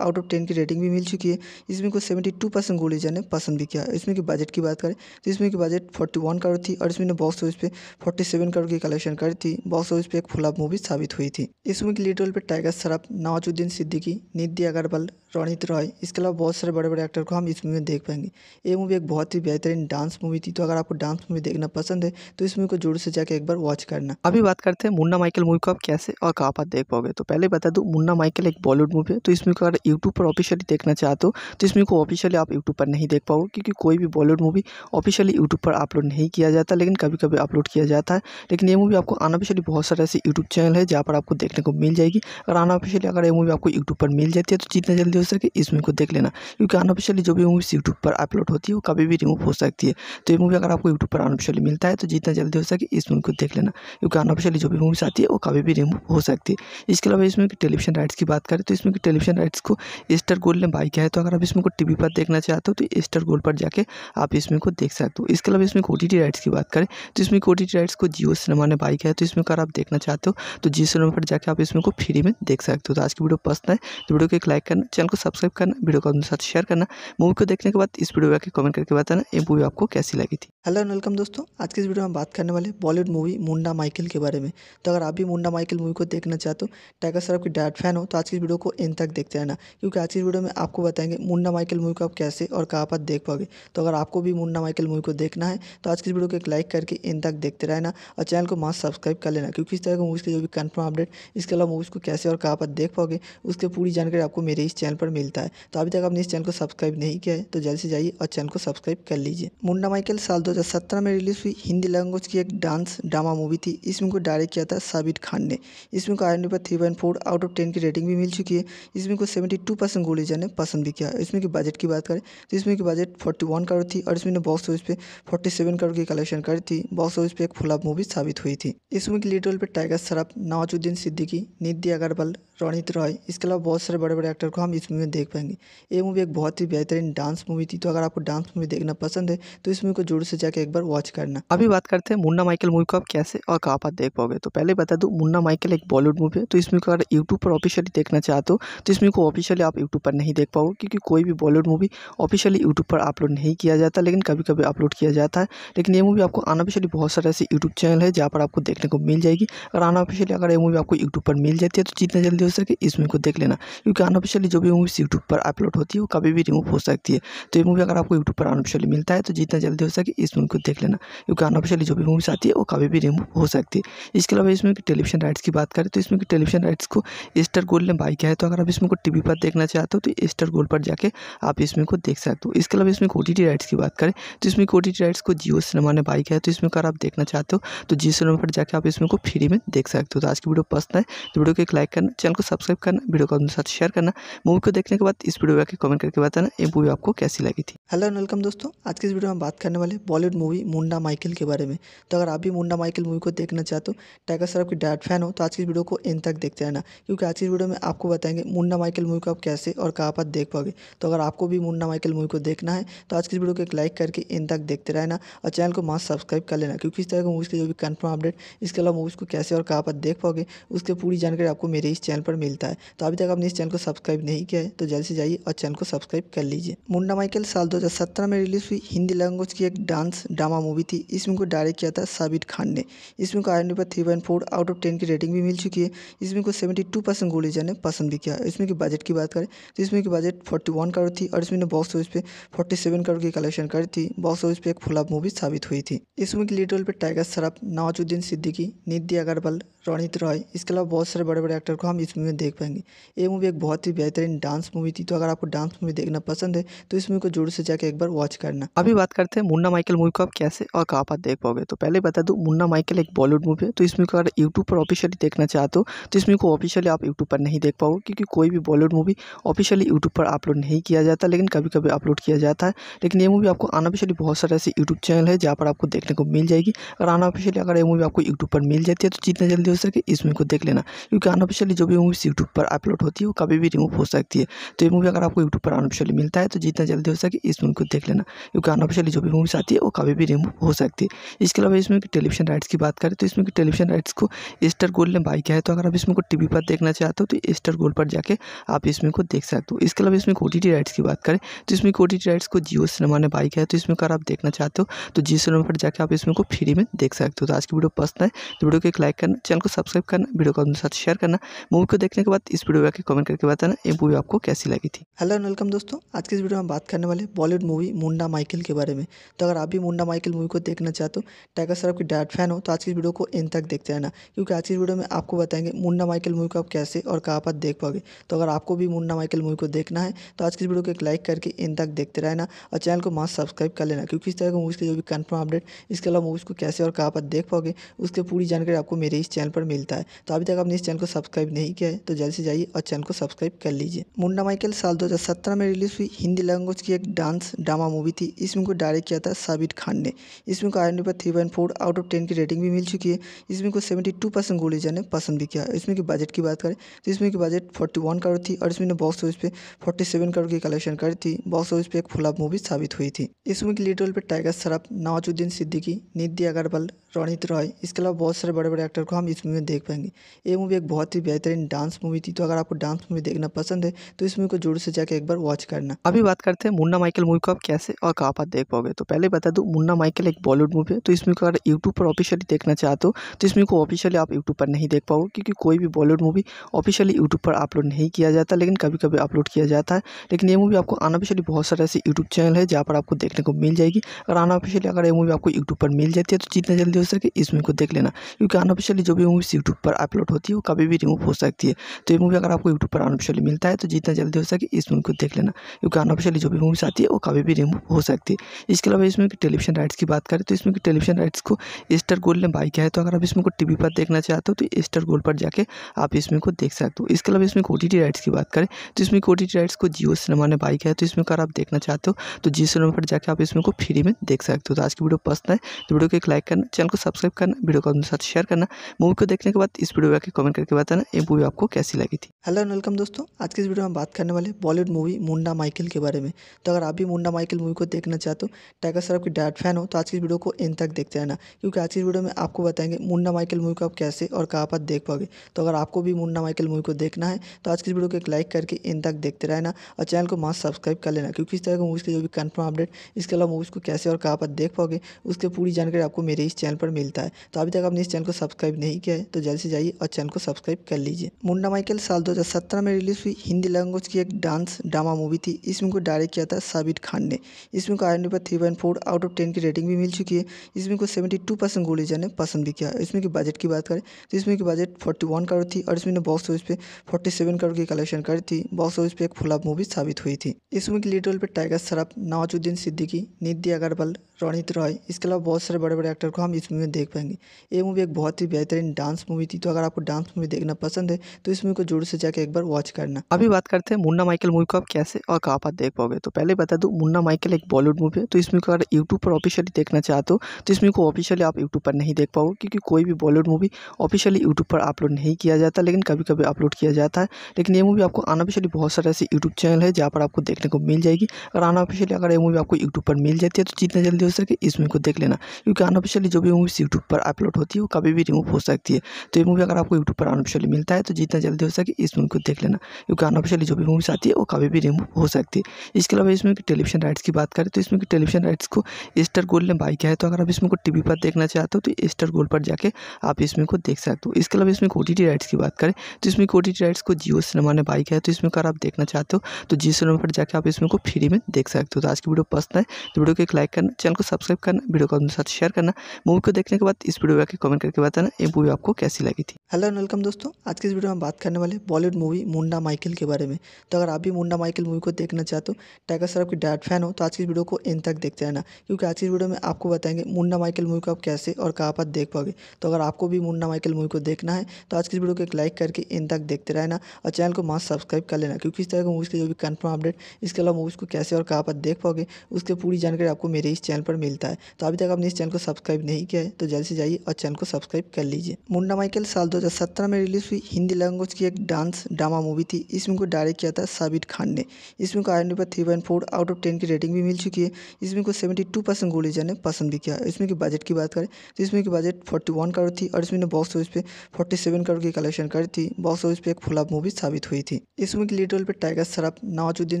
आउट ऑफ टेन की रेटिंग भी मिल चुकी है इसमें को सेवेंटी टू परसेंट गोली ने पसंद भी किया इसमें की बजट की बात करें तो इसमें की बजट फोर्टी वन करोड़ थी और इसमें बॉक्स ऑफिस पे फोर्टी सेवन करोड़ की कलेक्शन करी थी बॉक्स ऑफिस पे एक फुलाब मूवी साबित हुई थी इसमें की के लीड रोल पर टाइगर सराफ नवाजुद्दीन सिद्दीकी नीति अगरवाल रोनित रॉय इसके अलावा बहुत सारे बड़े बड़े एक्टर को हम इस मूवी में देख पाएंगे ये मूवी एक बहुत ही बेहतरीन डांस मूवी थी तो अगर आपको डांस मूवी देखना पसंद है तो इस मूवी को जोर से जाकर एक बार वॉच करना अभी बात करते हैं मुन्ना माइकल मूवी को आप कैसे और कहाँ पर देख पाओगे तो पहले बता दूँ मुन्ना माइकल एक बॉलीवुड मूवी है तो इस मूवी को अगर यूट्यूब पर ऑफिशियली देखना चाहते हो तो इस मूवी को ऑफिशियली आप यूट्यूब पर नहीं देख पाओगे क्योंकि कोई भी बॉलीवुड मूवी ऑफिशियली यूट्यूब पर अपलोड नहीं किया जाता लेकिन कभी कभी अपलोड किया जाता है लेकिन ये मूवी आपको अनऑफिशियली बहुत सारे ऐसे यूट्यूब चैनल है जहाँ पर आपको देखने को मिल जाएगी अगर अनऑफिशियली अगर ये मूवी आपको यूट्यूब पर मिल जाती है तो जितना जल्दी वीडियो सके इस मूवी को देख लेना क्योंकि अनऑफिशियली जो भी मूवीज़ यूट्यूब पर अपलोड होती है वो कभी भी रिमूव हो सकती है तो ये मूवी अगर आपको यूट्यूब पर अनऑफिशियली मिलता है तो जितना जल्दी हो सके इस मूवी को देख लेना क्योंकि अनऑफिशियली जो भी मूवीज़ आती है वो कभी भी रिमूव हो सकती है इसके अलावा इसमें टेलीविजन राइट्स की बात करें तो इसमें टेलीविजन राइट्स को स्टार गोल्ड ने बाई किया है तो अगर आप इसमें को टीवी पर देखना चाहते हो तो एस्टर गोल्ड पर जाकर आप इसमें को देख सकते हो इसके अलावा इसमें ओ राइट्स की बात करें तो इसमें ओ राइट्स को जियो सिनेमा ने बाई किया है तो इसमें अगर आप देखना चाहते हो तो जियो सिनेमा पर जाकर आप इसमें को फ्री में देख सकते हो तो आज की वीडियो पसंद है तो वीडियो को एक लाइक करना चैनल चैनल को सब्सक्राइब करना वीडियो को अपने साथ शेयर करना मूवी को देखने के बाद इस वीडियो में कमेंट करके बताना ये मूवी आपको कैसी लगी थी हेलो एंड वेलकम दोस्तों आज की इस वीडियो में बात करने वाले बॉलीवुड मूवी मुंडा माइकिल के बारे में तो अगर आप भी मुंडा माइकिल मूवी को देखना चाहते हो टाइगर सर आपकी डायट फैन हो तो आज की वीडियो को एंड तक देखते रहना क्योंकि आज की वीडियो में आपको बताएंगे मुंडा माइकिल मूवी को आप कैसे और कहाँ पर देख पाओगे तो अगर आपको भी मुंडा माइकिल मूवी को देखना है तो आज की वीडियो को एक लाइक करके एंड तक देखते रहना और चैनल को मास्ट सब्सक्राइब कर लेना क्योंकि इस तरह की मूवीज़ के जो भी कन्फर्म अपडेट इसके अलावा मूवीज़ को कैसे और कहाँ पर देख पाओगे उसके पूरी जानकारी आपको मेरे इस चैनल पर मिलता है तो अभी तक आपने इस चैनल को सब्सक्राइब नहीं किया है तो जल्द से जाइए और चैनल को सब्सक्राइब कर लीजिए मुंडा माइकल साल 2017 में रिलीज हुई हिंदी लैंग्वेज की एक डांस ड्रामा मूवी थी इसमें को डायरेक्ट किया था साबिर खान ने इसमें को आई पर three point out of ten की रेटिंग भी मिल चुकी है इसमें को सेवेंटी टू परसेंट गोलीजा ने पसंद भी किया इसमें की बजट की बात करें तो इसमें की बजट फोर्टी वन करोड़ थी और इसमें बॉक्स ऑफिस पे फोर्टी सेवन करोड़ की कलेक्शन करी थी बॉक्स ऑफिस पे एक फुलाब मूवी साबित हुई थी इसमें की के लीड रोल पर टाइगर सराफ नवाजुद्दीन सिद्दीकी निधि अगरवाल रणित रॉय इसके अलावा बहुत सारे बड़े बड़े एक्टर को हम इस मूवी में देख पाएंगे ये मूवी एक बहुत ही बेहतरीन डांस मूवी थी तो अगर आपको डांस मूवी देखना पसंद है तो इस मूवी को जोर से जाकर एक बार वॉच करना अभी बात करते हैं मुन्ना माइकल मूवी को आप कैसे और कहाँ पर देख पाओगे तो पहले बता दूँ मुन्ना माइकल एक बॉलीवुड मूवी है तो इस मूवी को अगर यूट्यूब पर ऑफिशियली देखना चाहते हो तो इस मूवी को ऑफिशियली आप यूट्यूब पर नहीं देख पाओगे क्योंकि कोई भी बॉलीवुड मूवी ऑफिशियली यूट्यूब पर अपलोड नहीं किया जाता लेकिन कभी कभी अपलोड किया जाता है लेकिन ये मूवी आपको अनऑफिशियली बहुत सारे ऐसे यूट्यूब चैनल है जहाँ पर आपको देखने को मिल जाएगी और अनऑफिशियली अगर ये मूवी आपको यूट्यूब पर मिल जाती है तो जितना जल्दी हो सके इस मूवी को देख लेना क्योंकि अनऑफिशियली जो भी मूवीज़ यूट्यूब पर अपलोड होती है वो कभी भी रिमूव हो सकती है तो ये मूवी अगर आपको यूट्यूब पर अनऑफिशियली मिलता है तो जितना जल्दी हो सके इस मूवी को देख लेना क्योंकि अनऑफिशियली जो भी मूवीज़ आती है वो कभी भी रिमूव हो सकती है इसके अलावा इसमें टेलीविजन राइट्स की बात करें तो इसमें टेलीविजन राइट्स को एस्टर गोल्ड ने बाई किया है तो अगर आप इसमें को टी पर देखना चाहते हो तो एस्टर गोल्ड पर जाकर आप इसमें को देख सकते हो इसके अलावा इसमें कोटी राइट्स की बात करें तो इसमें कोटी राइट्स को जियो सिनेमा ने बाई किया है तो इसमें अगर आप देखना चाहते हो तो जियो सिनेमा पर जाकर आप इसमें को फ्री में देख सकते हो तो आज की वीडियो पसंद है तो वीडियो को एक लाइक करना चैनल को सब्सक्राइब करना वीडियो को अपने साथ शेयर करना मूवी को देखने के बाद इस वीडियो आके कमेंट करके बताना ये मूवी आपको कैसी लगी थी हेलो एंड वेलकम दोस्तों आज की इस वीडियो में बात करने वाले बॉलीवुड मूवी मुंडा माइकिल के बारे में तो अगर आप भी मुंडा माइकिल मूवी को देखना चाहते हो टाइगर सराफ की डायट फैन हो तो आज की वीडियो को इन तक देखते रहना क्योंकि आज की वीडियो में आपको बताएंगे मुंडा माइकिल मूवी को आप कैसे और कहाँ पर देख पाओगे तो अगर आपको भी मुंडा माइकिल मूवी को देखना है तो आज की इस वीडियो को एक लाइक करके इन तक देखते रहना और चैनल को मास्क सब्सक्राइब कर लेना क्योंकि इस तरह की मूवीज़ के जो भी कन्फर्म अपडेट इसके अलावा मूवीज़ को कैसे और कहाँ पर देख पाओगे उसकी पूरी जानकारी आपको मेरे इस चैनल पर मिलता है तो अभी तक आपने इस चैनल को सब्सक्राइब नहीं किया किया है तो जल्द से जाइए और चैनल को सब्सक्राइब कर लीजिए मुंडा माइकल साल 2017 में रिलीज हुई हिंदी लैंग्वेज की एक डांस ड्रामा मूवी थी इस फिल्म को डायरेक्ट किया था साबिर खान ने इस फिल्म को आई पर three point four out of ten की रेटिंग भी मिल चुकी है इसमें को सेवेंटी टू परसेंट गोली जाने पसंद भी किया इसमें की बजट की बात करें तो इसमें की बजट फोर्टी वन करोड़ थी और इसमें बॉक्स ऑफिस पे फोर्टी सेवन करोड़ की कलेक्शन करी थी बॉक्स ऑफिस पे एक फ्लॉप मूवी साबित हुई थी इसमें की के लीड रोल पर टाइगर सराफ नवाजुद्दीन सिद्दीकी निधि अगरवाल रणित रॉय इसके अलावा बहुत सारे बड़े बड़े एक्टर को हम इस मूवी में देख पाएंगे ये मूवी एक बहुत ही बेहतरीन डांस मूवी थी तो अगर आपको डांस मूवी देखना पसंद है तो इस मूवी को जोर से जाकर एक बार वॉच करना अभी बात करते हैं मुन्ना माइकल मूवी को आप कैसे और कहाँ पर देख पाओगे तो पहले बता दूँ मुन्ना माइकल एक बॉलीवुड मूवी है तो इस मूवी को अगर यूट्यूब पर ऑफिशियली देखना चाहते हो तो इस मूवी को ऑफिशियली आप यूट्यूब पर नहीं देख पाओगे क्योंकि कोई भी बॉलीवुड मूवी ऑफिशियली यूट्यूब पर अपलोड नहीं किया जाता लेकिन कभी कभी अपलोड किया जाता है लेकिन ये मूवी आपको अनऑफिशियली बहुत सारे ऐसे यूट्यूब चैनल है जहाँ पर आपको देखने को मिल जाएगी अगर अनऑफिशियली अगर ये मूवी आपको यूट्यूब पर मिल जाती है तो जितना जल्दी सके इस मूवी को देख लेना क्योंकि अनऑफिशियली जो भी मूवीज़ यूट्यूब पर अपलोड होती है वो कभी भी रिमूव हो सकती है तो ये मूवी अगर आपको यूट्यूब पर अनऑफिशियली मिलता है तो जितना जल्दी हो सके इस मूवी को देख लेना क्योंकि अनऑफिशियली जो भी मूवीज़ आती है वो कभी भी रिमूव हो सकती है इसके अलावा इसमें टेलीविजन राइट्स की बात करें तो इसमें टेलीविजन राइट्स को स्टार गोल्ड ने बाई किया है तो अगर आप इसमें को टीवी पर देखना चाहते हो तो एस्टर गोल्ड पर जाके आप इसमें को देख सकते हो इसके अलावा इसमें ओटीटी राइट्स की बात करें तो इसमें ओटीटी राइट्स को जियो सिनेमा ने बाई किया है तो इसमें अगर आप देखना चाहते हो तो जियो सिनेमा पर जाकर आप इसमें को फ्री में देख सकते हो तो आज की वीडियो पसंद है तो वीडियो को एक लाइक करना चैनल को को सब्सक्राइब करना वीडियो को अपने साथ शेयर करना मूवी को देखने के बाद इस वीडियो में आके कमेंट करके बताना ये मूवी आपको कैसी लगी थी हेलो वेलकम दोस्तों आज की इस वीडियो में बात करने वाले बॉलीवुड मूवी मुंडा माइकिल के बारे में तो अगर आप भी मुंडा माइकिल मूवी को देखना चाहते हो टाइगर सर आपकी डायट फैन हो तो आज की वीडियो को इन तक देखते रहना क्योंकि आज की वीडियो में आपको बताएंगे मुंडा माइकिल मूवी को आप कैसे और कहाँ पर देख पाओगे तो अगर आपको भी मुंडा माइकिल मूवी को देखना है तो आज की वीडियो को एक लाइक करके इन तक देखते रहना और चैनल को मास्क सब्सक्राइब कर लेना क्योंकि इस तरह के मूवीज़ के जो भी कन्फर्म अपडेट इसके अलावा मूवीज़ को कैसे और कहाँ पर देख पाओगे उसकी पूरी जानकारी आपको मेरे इस चैनल चैनल पर मिलता है तो अभी तक आपने इस चैनल को सब्सक्राइब नहीं किया है तो जल्द से जाइए और चैनल को सब्सक्राइब कर लीजिए मुंडा माइकल साल 2017 में रिलीज हुई हिंदी लैंग्वेज की एक डांस ड्रामा मूवी थी इस मूवी को डायरेक्ट किया था साबिर खान ने इस मूवी को आई पर three point out of ten की रेटिंग भी मिल चुकी है इसमें को सेवेंटी टू परसेंट गोलीजा ने पसंद भी किया इसमें की बजट की बात करें तो इसमें की बजट फोर्टी वन करोड़ थी और इसमें बॉक्स ऑफिस पे फोर्टी सेवन करोड़ की कलेक्शन करी थी बॉक्स ऑफिस पे एक फुलाब मूवी साबित हुई थी इसमें की के लीड रोल पर टाइगर सराफ नवाजुद्दीन सिद्दीकी नीति अगरवाल रोनित रॉय इसके अलावा बहुत सारे बड़े बड़े एक्टर को हम इस मूवी में देख पाएंगे ये मूवी एक बहुत ही बेहतरीन डांस मूवी थी तो अगर आपको डांस मूवी देखना पसंद है तो इस मूवी को जोर से जाकर एक बार वॉच करना अभी बात करते हैं मुन्ना माइकल मूवी को आप कैसे और कहाँ पर देख पाओगे तो पहले बता दूँ मुन्ना माइकल एक बॉलीवुड मूवी है तो इस मूवी को अगर यूट्यूब पर ऑफिशियली देखना चाहते हो तो इस मूवी को ऑफिशियली आप यूट्यूब पर नहीं देख पाओगे क्योंकि कोई भी बॉलीवुड मूवी ऑफिशियली यूट्यूब पर अपलोड नहीं किया जाता लेकिन कभी कभी अपलोड किया जाता है लेकिन ये मूवी आपको अनऑफिशियली बहुत सारे ऐसे यूट्यूब चैनल है जहाँ पर आपको देखने को मिल जाएगी अगर अनऑफिशियली अगर ये मूवी आपको यूट्यूब पर मिल जाती है तो जितना जल्दी हो सके सर इस मूवी को देख लेना क्योंकि अनऑफिशियली जो भी मूवीज़ यूट्यूब पर अपलोड होती है वो कभी भी रिमूव हो सकती है तो ये मूवी अगर आपको यूट्यूब पर अनऑफिशियली मिलता है तो जितना जल्दी हो सके इस मूवी को देख लेना क्योंकि अनऑफिशियली जो भी मूवीज़ आती है वो कभी भी रिमूव हो सकती है इसके अलावा इसमें टेलीविजन राइट्स की बात करें तो इसमें टेलीविजन राइट्स को स्टार गोल्ड ने बाई किया है तो अगर आप इसमें को टीवी पर देखना चाहते हो तो एस्टर गोल्ड पर जाकर आप इसमें को देख सकते हो इसके अलावा इसमें ओ राइट्स की बात करें तो इसमें ओ राइट्स को जियो सिनेमा ने बाई किया है तो इसमें अगर आप देखना चाहते हो तो जियो सिनेमा पर जाकर आप इसमें को फ्री में देख सकते हो तो आज की वीडियो पसंद है तो वीडियो को एक लाइक करना चैनल चैनल को सब्सक्राइब करना वीडियो को अपने साथ शेयर करना मूवी को देखने के बाद इस वीडियो में कमेंट करके बताना ये मूवी आपको कैसी लगी थी हेलो वेलकम दोस्तों आज की इस वीडियो में बात करने वाले बॉलीवुड मूवी मुंडा माइकिल के बारे में तो अगर आप भी मुंडा माइकिल मूवी को देखना चाहते हो टाइगर सर आपकी डायट फैन हो तो आज की वीडियो को इन तक देखते रहना क्योंकि आज की वीडियो में आपको बताएंगे मुंडा माइकिल मूवी को आप कैसे और कहाँ पर देख पाओगे तो अगर आपको भी मुंडा माइकिल मूवी को देखना है तो आज की वीडियो को एक लाइक करके इन तक देखते रहना और चैनल को मास्क सब्सक्राइब कर लेना क्योंकि इस तरह की मूवीज़ का जो भी कन्फर्म अपडेट इसके अलावा मूवीज़ को कैसे और कहाँ पर देख पाओगे उसके पूरी जानकारी आपको मेरे इस चैनल चैनल पर मिलता है तो अभी तक आपने इस चैनल को सब्सक्राइब नहीं किया है तो जल्द से जाइए और चैनल को सब्सक्राइब कर लीजिए मुंडा माइकल साल 2017 में रिलीज हुई हिंदी लैंग्वेज की एक डांस ड्रामा मूवी थी इसमें को डायरेक्ट किया था साबिर खान ने इसमें को आई पर थ्री आउट ऑफ टेन की रेटिंग भी मिल चुकी है इसमें को सेवेंटी टू परसेंट ने पसंद भी किया इसमें की बजट की बात करें तो इसमें की बजट फोर्टी करोड़ थी और इसमें बॉक्स ऑफिस पे फोर्टी करोड़ की कलेक्शन करी थी बॉक्स ऑफिस पे एक फुलाब मूवी साबित हुई थी इसमें की के लीड रोल पर टाइगर सराफ नवाजुद्दीन सिद्दीकी नीति अगरवाल रणित रॉय इसके अलावा बहुत सारे बड़े बड़े एक्टर को हम इस मूवी में देख पाएंगे ये मूवी एक बहुत ही बेहतरीन डांस मूवी थी तो अगर आपको डांस मूवी देखना पसंद है तो इस मूवी को जोर से जाकर एक बार वॉच करना अभी बात करते हैं मुन्ना माइकल मूवी को आप कैसे और कहाँ पर देख पाओगे तो पहले बता दूँ मुन्ना माइकल एक बॉलीवुड मूवी है तो इस मूवी को अगर यूट्यूब पर ऑफिशियली देखना चाहते हो तो इस मूवी को ऑफिशियली आप यूट्यूब पर नहीं देख पाओगे क्योंकि कोई भी बॉलीवुड मूवी ऑफिशियली यूट्यूब पर अपलोड नहीं किया जाता लेकिन कभी कभी अपलोड किया जाता है लेकिन ये मूवी आपको अनऑफिशियली बहुत सारे ऐसे यूट्यूब चैनल है जहाँ पर आपको देखने को मिल जाएगी अगर अनऑफिशियली अगर ये मूवी आपको यूट्यूब पर मिल जाती है तो जितना जल्दी हो सके इस मूवी को देख लेना क्योंकि अनऑफिशियली जो भी मूवीज़ यूट्यूब पर अपलोड होती है वो कभी भी रिमूव हो सकती है तो ये मूवी अगर आपको यूट्यूब पर अनऑफिशियली मिलता है तो जितना जल्दी हो सके इस मूवी को देख लेना क्योंकि अनऑफिशियली जो भी मूवीज़ आती है वो कभी भी रिमूव हो सकती है इसके अलावा इसमें टेलीविजन राइट्स की बात करें तो इसमें टेलीविजन राइट्स को एस्टर गोल्ड ने बाई किया है तो अगर आप इसमें को टी पर देखना चाहते हो तो एस्टर गोल्ड पर जाके आप इसमें को देख सकते हो इसके अलावा इसमें कोटी राइट्स की बात करें तो इसमें कोटी राइट्स को जियो सिनेमा ने बाई किया है तो इसमें अगर आप देखना चाहते हो तो जियो सिनेमा पर जाकर आप इसमें को फ्री में देख सकते हो तो आज की वीडियो पसंद है तो वीडियो को एक लाइक करना चैनल को सब्सक्राइब करना वीडियो को अपने साथ शेयर करना मूवी को देखने के बाद इस वीडियो आके कमेंट करके बताना ये मूवी आपको कैसी लगी थी हेलो एंड वेलकम दोस्तों आज की इस वीडियो में बात करने वाले बॉलीवुड मूवी मुंडा माइकल के बारे में तो अगर आप भी मुंडा माइकल मूवी को देखना चाहते हो टाइगर सराफ की डायट फैन हो तो आज की इस वीडियो को इन तक देखते रहना क्योंकि आज की वीडियो में आपको बताएंगे मुंडा माइकल मूवी को आप कैसे और कहाँ पर देख पाओगे तो अगर आपको भी मुंडा माइकल मूवी को देखना है तो आज की इस वीडियो को एक लाइक करके इन तक देखते रहना और चैनल को मास्क सब्सक्राइब कर लेना क्योंकि इस तरह की मूवीज़ के जो भी कन्फर्म अपडेट इसके अलावा मूवीज़ को कैसे और कहाँ पर देख पाओगे उसकी पूरी जानकारी आपको मेरे इस चैनल पर मिलता है तो अभी तक आपने इस चैनल को सब्सक्राइब नहीं किया किया है तो जल्द से जाइए और चैनल को सब्सक्राइब कर लीजिए मुंडा माइकल साल 2017 में रिलीज हुई हिंदी लैंग्वेज की एक डांस ड्रामा मूवी थी इस फिल्म को डायरेक्ट किया था साबिर खान ने इस फिल्म को आई पर three point out of ten की रेटिंग भी मिल चुकी है इसमें को सेवेंटी टू परसेंट गोलीजा ने पसंद भी किया इसमें की बजट की बात करें तो इसमें की बजट फोर्टी वन करोड़ थी और इसमें बॉक्स ऑफिस पे फोर्टी सेवन करोड़ की कलेक्शन करी थी बॉक्स ऑफिस पे एक फ्लॉप मूवी साबित हुई थी इसमें की लीड रोल पर टाइगर सराफ नवाजुद्दीन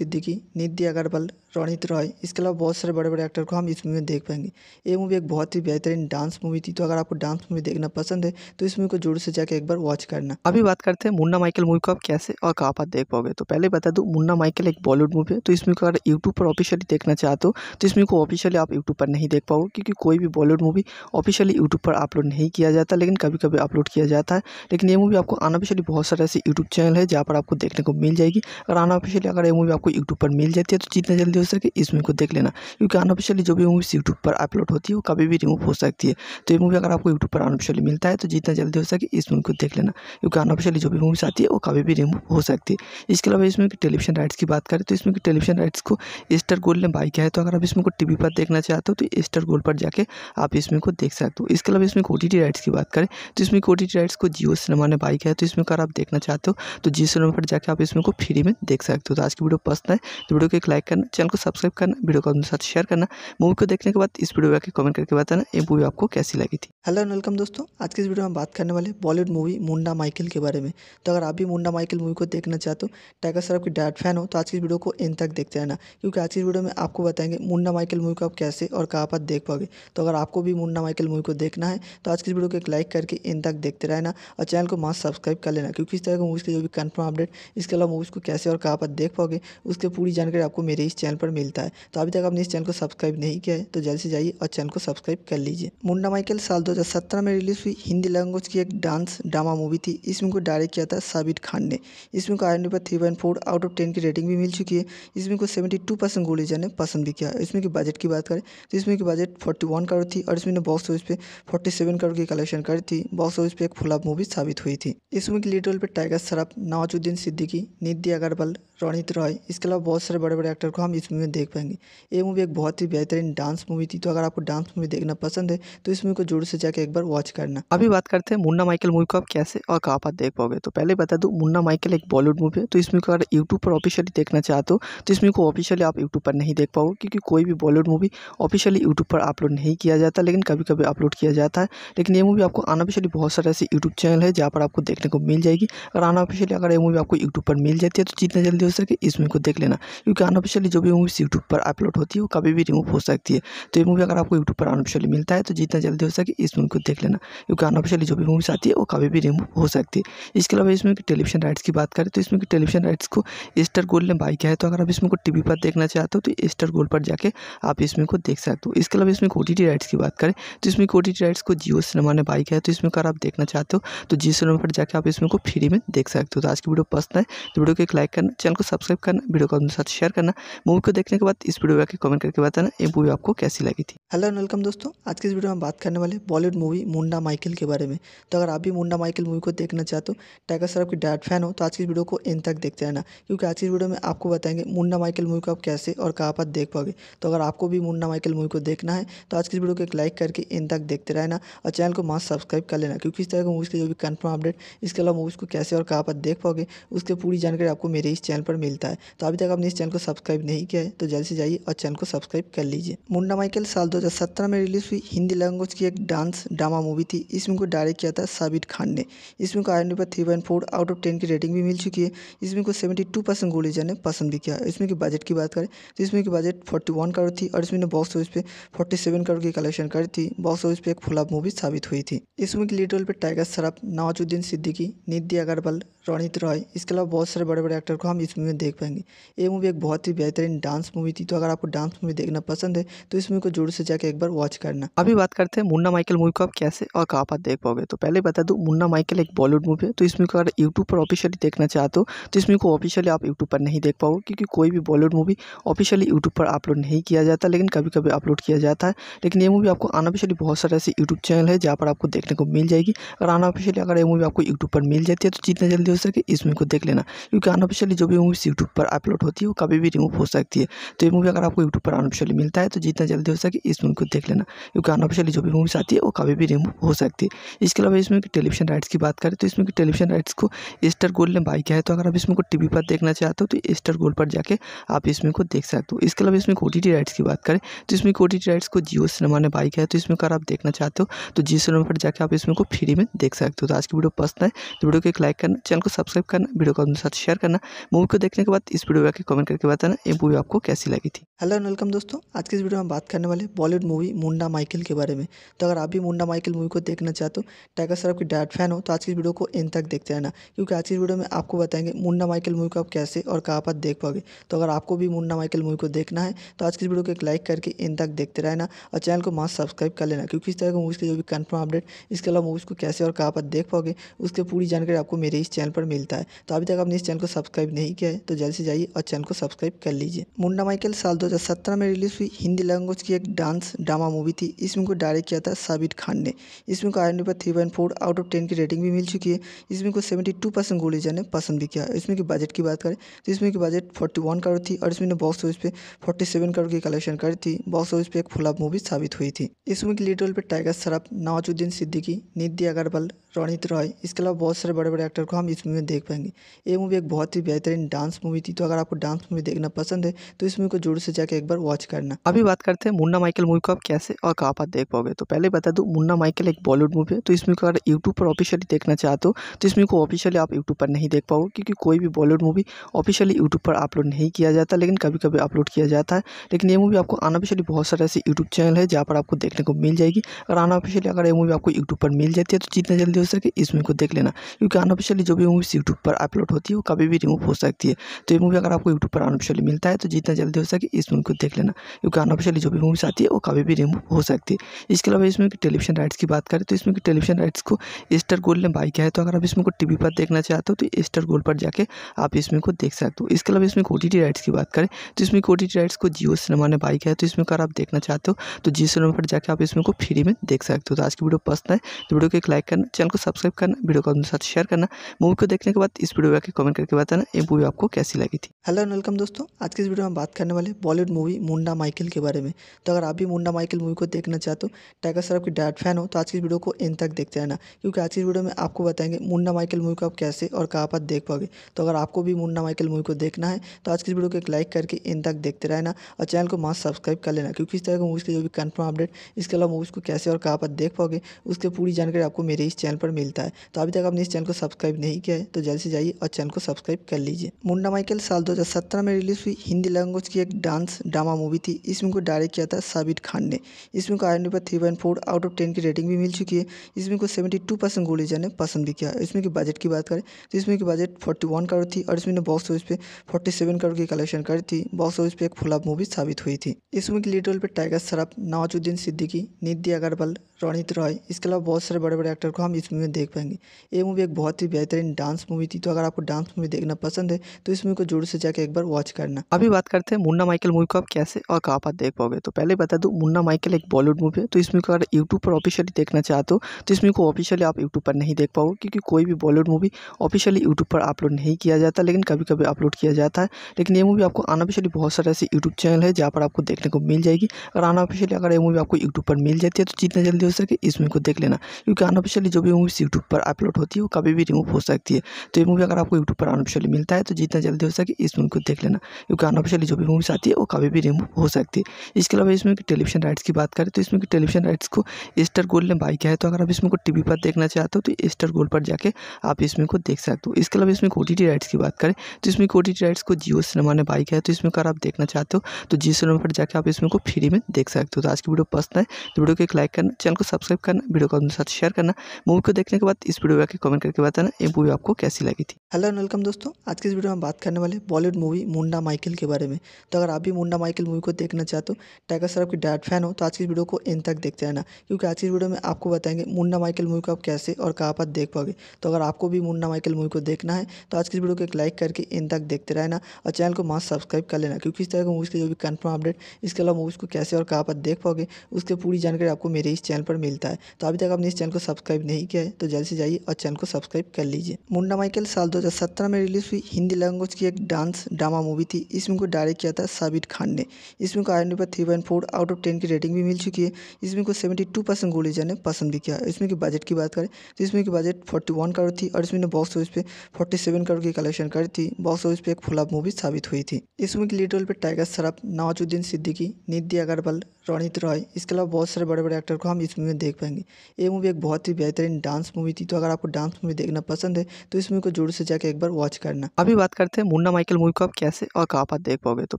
सिद्दीकी नीति अगरवाल रणित रॉय इसके अलावा बहुत सारे बड़े बड़े एक्टर को हम इस मूवी में देख पाएंगे ये मूवी एक बहुत ही बेहतरीन डांस मूवी थी तो अगर आपको डांस मूवी देखना पसंद है तो इस मूवी को जोर से जाकर एक बार वॉच करना अभी बात करते हैं मुन्ना माइकल मूवी को आप कैसे और कहाँ पर देख पाओगे तो पहले बता दूँ मुन्ना माइकल एक बॉलीवुड मूवी है तो इसमें को अगर यूट्यूब पर ऑफिशियली देखना चाहते हो तो इस मूवी को ऑफिशियली आप यूट्यूब पर नहीं देख पाओगे क्योंकि कोई भी बॉलीवुड मूवी ऑफिशियली यूट्यूब पर अपलोड नहीं किया जाता लेकिन कभी कभी अपलोड किया जाता है लेकिन ये मूवी आपको अनऑफिशियली बहुत सारे ऐसे यूट्यूब चैनल है जहाँ पर आपको देखने को मिल जाएगी अगर अनऑफिशियली अगर ये मूवी आपको यूट्यूब पर मिल जाती है तो जितना जल्दी यूज़ करके इस मूवी को देख लेना क्योंकि अनऑफिशियली जो भी मूवीज यूट्यूब पर अपलोड होती है वो कभी भी रिमूव हो सकती है तो ये मूवी अगर आपको यूट्यूब पर अनऑफिशियली मिलता है तो जितना जल्दी हो सके इस मूवी को देख लेना क्योंकि अनऑफिशियली जो भी मूवीज आती है वो कभी भी रिमूव हो सकती है इसके अलावा इसमें टेलीविजन राइट्स की बात करें तो इसमें टेलीविजन राइट्स को स्टार गोल्ड ने बाई किया है तो अगर आप इसमें को टीवी पर देखना चाहते हो तो एस्टर गोल्ड पर जाके आप इसमें को देख सकते हो इसके अलावा इसमें ओटीटी राइट्स की बात करें तो इसमें ओटीटी राइट्स को जियो सिनेमा ने बाई किया है तो इसमें अगर आप देखना चाहते हो तो जियो सिनेमा पर जाकर आप इसमें को फ्री में देख सकते हो तो आज की वीडियो पसंद है तो वीडियो को एक लाइक करना चैनल को को सब्सक्राइब करना वीडियो को अपने साथ शेयर करना मूवी को देखने के बाद इस वीडियो में आके कमेंट करके बताना ये मूवी आपको कैसी लगी थी हेलो एंड वेलकम दोस्तों आज की इस वीडियो में बात करने वाले बॉलीवुड मूवी मुंडा माइकिल के बारे में तो अगर आप भी मुंडा माइकिल मूवी को देखना चाहते हो टाइगर सर आपकी डायट फैन हो तो आज की वीडियो को इन तक देखते रहना क्योंकि आज की वीडियो में आपको बताएंगे मुंडा माइकिल मूवी को आप कैसे और कहाँ पर देख पाओगे तो अगर आपको भी मुंडा माइकिल मूवी को देखना है तो आज की वीडियो को एक लाइक करके इन तक देखते रहना और चैनल को मास्क सब्सक्राइब कर लेना क्योंकि इस तरह की मूवीज़ के जो भी कन्फर्म अपडेट इसके अलावा मूवीज़ को कैसे और कहाँ पर देख पाओगे उसके पूरी जानकारी आपको मेरे इस चैनल चैनल पर मिलता है तो अभी तक आपने इस चैनल को सब्सक्राइब नहीं किया है तो जल्द से जाइए और चैनल को सब्सक्राइब कर लीजिए मुंडा माइकल साल 2017 में रिलीज हुई हिंदी लैंग्वेज की एक डांस ड्रामा मूवी थी इसमें को डायरेक्ट किया था साबिर खान ने इसमें को आई पर three point out of ten की रेटिंग भी मिल चुकी है इसमें को सेवेंटी टू परसेंट गोलीजा ने पसंद भी किया इसमें की बजट की बात करें तो इसमें की बजट फोर्टी वन करोड़ थी और इसमें बॉक्स ऑफिस पे फोर्टी सेवन करोड़ की कलेक्शन करी थी बॉक्स ऑफिस पे एक फुलाब मूवी साबित हुई थी इसमें की लीड रोल पर टाइगर सराफ नवाजुद्दीन सिद्दीकी नीति अग्रवाल रोनित रॉय इसके अलावा बहुत सारे बड़े बड़े एक्टर को हम इस मूवी में देख पाएंगे ये मूवी एक बहुत ही बेहतरीन डांस मूवी थी तो अगर आपको डांस मूवी देखना पसंद है तो इस मूवी को जोर से जाकर एक बार वॉच करना अभी बात करते हैं मुन्ना माइकल मूवी को आप कैसे और कहाँ पर देख पाओगे तो पहले बता दूँ मुन्ना माइकल एक बॉलीवुड मूवी है तो इस को अगर यूट्यूब पर ऑफिशियली देखना चाहते हो तो इस मूवी को ऑफिशियली आप यूट्यूब पर नहीं देख पाओगे क्योंकि कोई भी बॉलीवुड मूवी ऑफिशियली यूट्यूब पर अपलोड नहीं किया जाता लेकिन कभी कभी अपलोड किया जाता है लेकिन ये मूवी आपको अनऑफिशियली बहुत सारे ऐसे यूट्यूब चैनल है जहाँ पर आपको देखने को मिल जाएगी अगर अनऑफिशियली अगर ये मूवी आपको यूट्यूब पर मिल जाती है तो जितना जल्दी हो सके इस मूवी को देख लेना क्योंकि अनऑफिशियली जो भी मूवीज़ यूट्यूब पर अपलोड होती है वो कभी भी रिमूव हो सकती है तो ये मूवी अगर आपको यूट्यूब पर अनऑफिशियली मिलता है तो जितना जल्दी हो सके इस मूवी को देख लेना क्योंकि अनऑफिशियली जो भी मूवीज़ आती है वो कभी भी रिमूव हो सकती है इसके अलावा इसमें टेलीविजन राइट्स की बात करें तो इसमें टेलीविजन राइट्स को एस्टर गोल्ड ने बाई किया है तो अगर आप इसमें को टी पर देखना चाहते हो तो एस्टर गोल्ड पर जाकर आप इसमें को देख सकते हो इसके अलावा इसमें ओ राइट्स की बात करें तो इसमें ओ राइट्स को जियो सिनेमा ने बाई किया है तो इसमें अगर आप देखना चाहते हो तो जियो सिनेमा पर जाकर आप इसमें को फ्री में देख सकते हो तो आज की वीडियो पसंद है तो वीडियो को एक लाइक करना चैनल चैनल को सब्सक्राइब करना वीडियो को अपने साथ शेयर करना मूवी को देखने के बाद इस वीडियो आके कमेंट करके बताना ये मूवी आपको कैसी लगी थी हेलो एंड वेलकम दोस्तों आज की इस वीडियो में बात करने वाले बॉलीवुड मूवी मुंडा माइकिल के बारे में तो अगर आप भी मुंडा माइकिल मूवी को देखना चाहते हो टाइगर सराफ की डायट फैन हो तो आज की वीडियो को इन तक देखते रहना क्योंकि आज की वीडियो में आपको बताएंगे मुंडा माइकिल मूवी को आप कैसे और कहाँ पर देख पाओगे तो अगर आपको भी मुंडा माइकिल मूवी को देखना है तो आज की वीडियो को एक लाइक करके इन तक देखते रहना और चैनल को मास्क सब्सक्राइब कर लेना क्योंकि इस तरह की मूवीज़ के जो भी कन्फर्म अपडेट इसके अलावा मूवीज़ को कैसे और कहाँ पर देख पाओगे उसके पूरी जानकारी आपको मेरे इस चैनल पर मिलता है तो अभी तक आपने इस चैनल को सब्सक्राइब नहीं किया है तो जल्द से जाइए और चैनल को सब्सक्राइब कर लीजिए मुंडा माइकल साल 2017 में रिलीज हुई हिंदी लैंग्वेज की एक डांस ड्रामा मूवी थी इसमें को डायरेक्ट किया था साबिर खान ने इसमें को आई पर three four out of ten की रेटिंग भी मिल चुकी है इसमें को सेवेंटी टू परसेंट ने पसंद भी किया इसमें की बजट की बात करें तो इसमें की बजट फोर्टी वन करोड़ थी और इसमें बॉक्स ऑफिस पे फोर्टी सेवन करोड़ की कलेक्शन करी थी बॉक्स ऑफिस पे एक फुलाब मूवी साबित हुई थी इसमें की लीडर पर टाइगर सराफ नवाजुद्दीन सिद्दीकी नीति अगरवाल रणित रॉय इसके अलावा बहुत सारे बड़े बड़े एक्टर को हम इस मूवी में देख पाएंगे ये मूवी एक बहुत ही बेहतरीन डांस मूवी थी तो अगर आपको डांस मूवी देखना पसंद है तो इस मूवी को जोर से जाकर एक बार वॉच करना अभी बात करते हैं मुन्ना माइकल मूवी को आप कैसे और कहाँ पर देख पाओगे तो पहले बता दूँ मुन्ना माइकल एक बॉलीवुड मूवी है तो इस मूवी को अगर यूट्यूब पर ऑफिशियली देखना चाहते हो तो इस मूवी को ऑफिशियली आप यूट्यूब पर नहीं देख पाओगे क्योंकि कोई भी बॉलीवुड मूवी ऑफिशियली यूट्यूब पर अपलोड नहीं किया जाता लेकिन कभी कभी अपलोड किया जाता है लेकिन ये मूवी आपको अनऑफिशियली बहुत सारे ऐसे यूट्यूब चैनल है जहाँ पर आपको देखने को मिल जाएगी अगर अनऑफिशियली अगर ये मूवी आपको यूट्यूब पर मिल जाती है तो जितना जल्दी हो सके इस मूवी को देख लेना क्योंकि अनऑफिशियली जो भी मूवीज़ यूट्यूब पर अपलोड होती है वो कभी भी रिमूव हो सकती है तो ये मूवी अगर आपको यूट्यूब पर अनऑफिशियली मिलता है तो जितना जल्दी हो सके इस मूवी को देख लेना क्योंकि अनऑफिशियली जो भी मूवीज़ आती है वो कभी भी रिमूव हो सकती है इसके अलावा इसमें टेलीविजन राइट्स की बात करें तो इसमें टेलीविजन राइट्स को स्टार गोल्ड ने बाई किया है तो अगर आप इसमें को टी पर देखना चाहते हो तो एस्टर गोल्ड पर जाकर आप इसमें को देख सकते हो इसके अलावा इसमें कोटी राइट्स की बात करें तो इसमें कोटी राइट्स को जियो सिनेमा ने बाई किया है तो इसमें अगर आप देखना चाहते हो तो जियो सिनेमा पर जाकर आप इसमें को फ्री में देख सकते हो तो आज की वीडियो पसंद है तो वीडियो को एक लाइक करना चैनल को सब्सक्राइब करना वीडियो को अपने साथ शेयर करना मूवी को को देखने के बाद इस वीडियो में आके कमेंट करके बताना ये मूवी आपको कैसी लगी थी हेलो एंड वेलकम दोस्तों आज की इस वीडियो में बात करने वाले बॉलीवुड मूवी मुंडा माइकल के बारे में तो अगर आप भी मुंडा माइकल मूवी को देखना चाहते हो टाइगर सराफ की डायट फैन हो तो आज की इस वीडियो को इन तक देखते रहना क्योंकि आज की वीडियो में आपको बताएंगे मुंडा माइकल मूवी को आप कैसे और कहाँ पर देख पाओगे तो अगर आपको भी मुंडा माइकल मूवी को देखना है तो आज की वीडियो को एक लाइक करके इन तक देखते रहना और चैनल को मास्क सब्सक्राइब कर लेना क्योंकि इस तरह की मूवीज़ के जो भी कन्फर्म अपडेट इसके अलावा मूवीज़ को कैसे और कहाँ पर देख पाओगे उसकी पूरी जानकारी आपको मेरे इस चैनल पर मिलता है तो अभी तक आपने इस चैनल को सब्सक्राइब नहीं ठीक है तो जल्द से जाइए और चैनल को सब्सक्राइब कर लीजिए मुंडा माइकल साल 2017 में रिलीज हुई हिंदी लैंग्वेज की एक डांस ड्रामा मूवी थी इसमें को डायरेक्ट किया था साबिर खान ने इसमें को आई पर three point out of ten की रेटिंग भी मिल चुकी है इसमें को सेवेंटी टू परसेंट ने पसंद भी किया इसमें की बजट की बात करें तो इसमें की बजट फोर्टी वन करोड़ थी और इसमें बॉक्स ऑफिस पे फोर्टी सेवन करोड़ की कलेक्शन करी थी बॉक्स ऑफिस पे एक फुलाब मूवी साबित हुई थी इसमें की लीड रोल पर टाइगर सराफ नवाजुद्दीन सिद्दीकी नीति अग्रवाल रणित रॉय इसके अलावा बहुत सारे बड़े बड़े एक्टर को हम इस मूवी में देख पाएंगे ये मूवी एक बहुत ही बेहतरीन डांस मूवी थी तो अगर आपको डांस मूवी देखना पसंद है तो इस मूवी को जोर से जाकर एक बार वॉच करना अभी बात करते हैं मुन्ना माइकल मूवी को आप कैसे और कहाँ पर देख पाओगे तो पहले बता दूँ मुन्ना माइकल एक बॉलीवुड मूवी है तो इस मूवी को अगर यूट्यूब पर ऑफिशियली देखना चाहते हो तो इस मूवी को ऑफिशियली आप यूट्यूब पर नहीं देख पाओगे क्योंकि कोई भी बॉलीवुड मूवी ऑफिशियली यूट्यूब पर अपलोड नहीं किया जाता लेकिन कभी कभी अपलोड किया जाता है लेकिन ये मूवी आपको अनऑफिशियली बहुत सारे ऐसे यूट्यूब चैनल है जहाँ पर आपको देखने को मिल जाएगी अगर अनऑफिशियली अगर ये मूवी आपको यूट्यूब पर मिल जाती है तो जितना जल्दी सके इस मूवी को देख लेना क्योंकि अनऑफिशियली जो भी मूवीज़ यूट्यूब पर अपलोड होती है वो कभी भी रिमूव हो सकती है तो ये मूवी अगर आपको यूट्यूब पर अनऑफिशियली मिलता है तो जितना जल्दी हो सके इस मूवी को देख लेना क्योंकि अनऑफिशियली जो भी मूवीज़ आती है वो कभी भी रिमूव हो सकती है इसके अलावा इसमें टेलीविजन राइट्स की बात करें तो इसमें टेलीविजन राइट्स को स्टार गोल्ड ने बाई किया है तो अगर आप इसमें को टी पर देखना चाहते हो तो एस्टर गोल्ड पर जाके आप इसमें को देख सकते हो इसके अलावा इसमें ओ राइट्स की बात करें तो इसमें ओ राइट्स को जियो सिनेमा ने बाई किया है तो इसमें अगर आप देखना चाहते हो तो जियो सिनेमा पर जाकर आप इसमें को फ्री में देख सकते हो तो आज की वीडियो पसंद है तो वीडियो को एक लाइक करना चैनल को सब्सक्राइब करना वीडियो को अपने साथ शेयर करना मूवी को देखने के बाद इस वीडियो आके कमेंट करके बताना ये मूवी आपको कैसी लगी थी हेलो एंड वेलकम दोस्तों आज की इस वीडियो में बात करने वाले बॉलीवुड मूवी मुंडा माइकिल के बारे में तो अगर आप भी मुंडा माइकिल मूवी को देखना चाहते हो टाइगर सर आपकी डायट फैन हो तो आज की वीडियो को इन तक देखते रहना क्योंकि आज की वीडियो में आपको बताएंगे मुंडा माइकिल मूवी को आप कैसे और कहाँ पर देख पाओगे तो अगर आपको भी मुंडा माइकिल मूवी को देखना है तो आज की वीडियो को एक लाइक करके इन तक देखते रहना और चैनल को मास्क सब्सक्राइब कर लेना क्योंकि इस तरह की मूवीज़ के जो भी कन्फर्म अपडेट इसके अलावा मूवीज़ को कैसे और कहाँ पर देख पाओगे उसकी पूरी जानकारी आपको मेरे इस चैनल पर पर मिलता है तो अभी तक आपने इस चैनल को सब्सक्राइब नहीं किया है तो जल्द से जाइए और चैनल को सब्सक्राइब कर लीजिए मुंडा माइकल साल 2017 में रिलीज हुई हिंदी लैंग्वेज की एक डांस ड्रामा मूवी थी इसमें को डायरेक्ट किया था साबिर खान ने इसमें को आई पर three point out of ten की रेटिंग भी मिल चुकी है इसमें को सेवेंटी टू परसेंट गोलीजा ने पसंद भी किया इसमें की बजट की बात करें तो इसमें की बजट फोर्टी वन करोड़ थी और इसमें बॉक्स ऑफिस पे फोर्टी सेवन करोड़ की कलेक्शन करी थी बॉक्स ऑफिस पे एक फुलाब मूवी साबित हुई थी इसमें की के लीड रोल पर टाइगर सराफ नवाजुद्दीन सिद्दीकी नीति अगरवाल रोनित रॉय इसके अलावा बहुत सारे बड़े बड़े एक्टर को हम इस मूवी में देख पाएंगे ये मूवी एक बहुत ही बेहतरीन डांस मूवी थी तो अगर आपको डांस मूवी देखना पसंद है तो इस मूवी को जोर से जाकर एक बार वॉच करना अभी बात करते हैं मुन्ना माइकल मूवी को आप कैसे और कहाँ पर देख पाओगे तो पहले बता दूँ मुन्ना माइकल एक बॉलीवुड मूवी है तो इस मूवी को अगर यूट्यूब पर ऑफिशियली देखना चाहते हो तो इस मूवी को ऑफिशियली आप यूट्यूब पर नहीं देख पाओगे क्योंकि कोई भी बॉलीवुड मूवी ऑफिशियली यूट्यूब पर अपलोड नहीं किया जाता लेकिन कभी कभी अपलोड किया जाता है लेकिन ये मूवी आपको अनऑफिशियली बहुत सारे ऐसे यूट्यूब चैनल है जहाँ पर आपको देखने को मिल जाएगी और अनऑफिशियली अगर ये मूवी आपको यूट्यूब पर मिल जाती है तो जितना जल्दी हो सके इस मूवी को देख लेना क्योंकि अनऑफिशियली जो भी मूवीज़ यूट्यूब पर अपलोड होती है वो कभी भी रिमूव हो सकती है तो ये मूवी अगर आपको यूट्यूब पर अनऑफिशियली मिलता है तो जितना जल्दी हो सके इस मूवी को देख लेना क्योंकि अनऑफिशियली जो भी मूवीज़ आती है वो कभी भी रिमूव हो सकती है इसके अलावा इसमें टेलीविजन राइट्स की बात करें तो इसमें टेलीविजन राइट्स को स्टार गोल्ड ने बाई किया है तो अगर आप इसमें को टीवी पर देखना चाहते हो तो एस्टर गोल्ड पर जाकर आप इसमें को देख सकते हो इसके अलावा इसमें ओ राइट्स की बात करें तो इसमें ओ राइट्स को जियो सिनेमा ने बाई किया है तो इसमें अगर आप देखना चाहते हो तो जियो सिनेमा पर जाकर आप इसमें को फ्री में देख सकते हो तो आज की वीडियो पसंद है तो वीडियो को एक लाइक करना चैनल चैनल को सब्सक्राइब करना वीडियो को अपने साथ शेयर करना मूवी को देखने के बाद इस वीडियो में कमेंट करके बताना ये मूवी आपको कैसी लगी थी हेलो एंड वेलकम दोस्तों आज की इस वीडियो में बात करने वाले बॉलीवुड मूवी मुंडा माइकिल के बारे में तो अगर आप भी मुंडा माइकिल मूवी को देखना चाहते हो टाइगर सर की डायट फैन हो तो आज की वीडियो को इन तक देखते रहना क्योंकि आज की वीडियो में आपको बताएंगे मुंडा माइकिल मूवी को आप कैसे और कहाँ पर देख पाओगे तो अगर आपको भी मुंडा माइकिल मूवी को देखना है तो आज की वीडियो को एक लाइक करके इन तक देखते रहना और चैनल को मास्क सब्सक्राइब कर लेना क्योंकि इस तरह की मूवीज़ के जो भी कन्फर्म अपडेट इसके अलावा मूवीज़ को कैसे और कहाँ पर देख पाओगे उसके पूरी जानकारी आपको मेरे इस चैनल पर मिलता है तो अभी तक आपने इस चैनल को सब्सक्राइब नहीं किया है तो जल्द से जाइए और चैनल को सब्सक्राइब कर लीजिए मुंडा माइकल साल 2017 में रिलीज हुई हिंदी लैंग्वेज की एक डांस ड्रामा मूवी थी इसमें को डायरेक्ट किया था साबिर खान ने इसमें को आई पर थ्री आउट ऑफ टेन की रेटिंग भी मिल चुकी है इसमें को सेवेंटी टू परसेंट ने पसंद भी किया इसमें की बजट की बात करें तो इसमें की बजट फोर्टी वन करोड़ थी और इसमें बॉक्स ऑफिस पे फोर्टी सेवन करोड़ की कलेक्शन करी थी बॉक्स ऑफिस पे एक फुलाब मूवी साबित हुई थी इसमें की लीडर लीड पर टाइगर सराफ नवाजुद्दीन सिद्दीकी नीति अगरवाल रणित रॉय इसके अलावा बहुत सारे बड़े बड़े एक्टर को हम इस मूवी में देख पाएंगे ये मूवी एक बहुत ही बेहतरीन डांस मूवी थी तो अगर आपको डांस मूवी देखना पसंद है तो इस मूवी को जोर से जाकर एक बार वॉच करना अभी बात करते हैं मुन्ना माइकल मूवी को आप कैसे और कहाँ पर देख पाओगे तो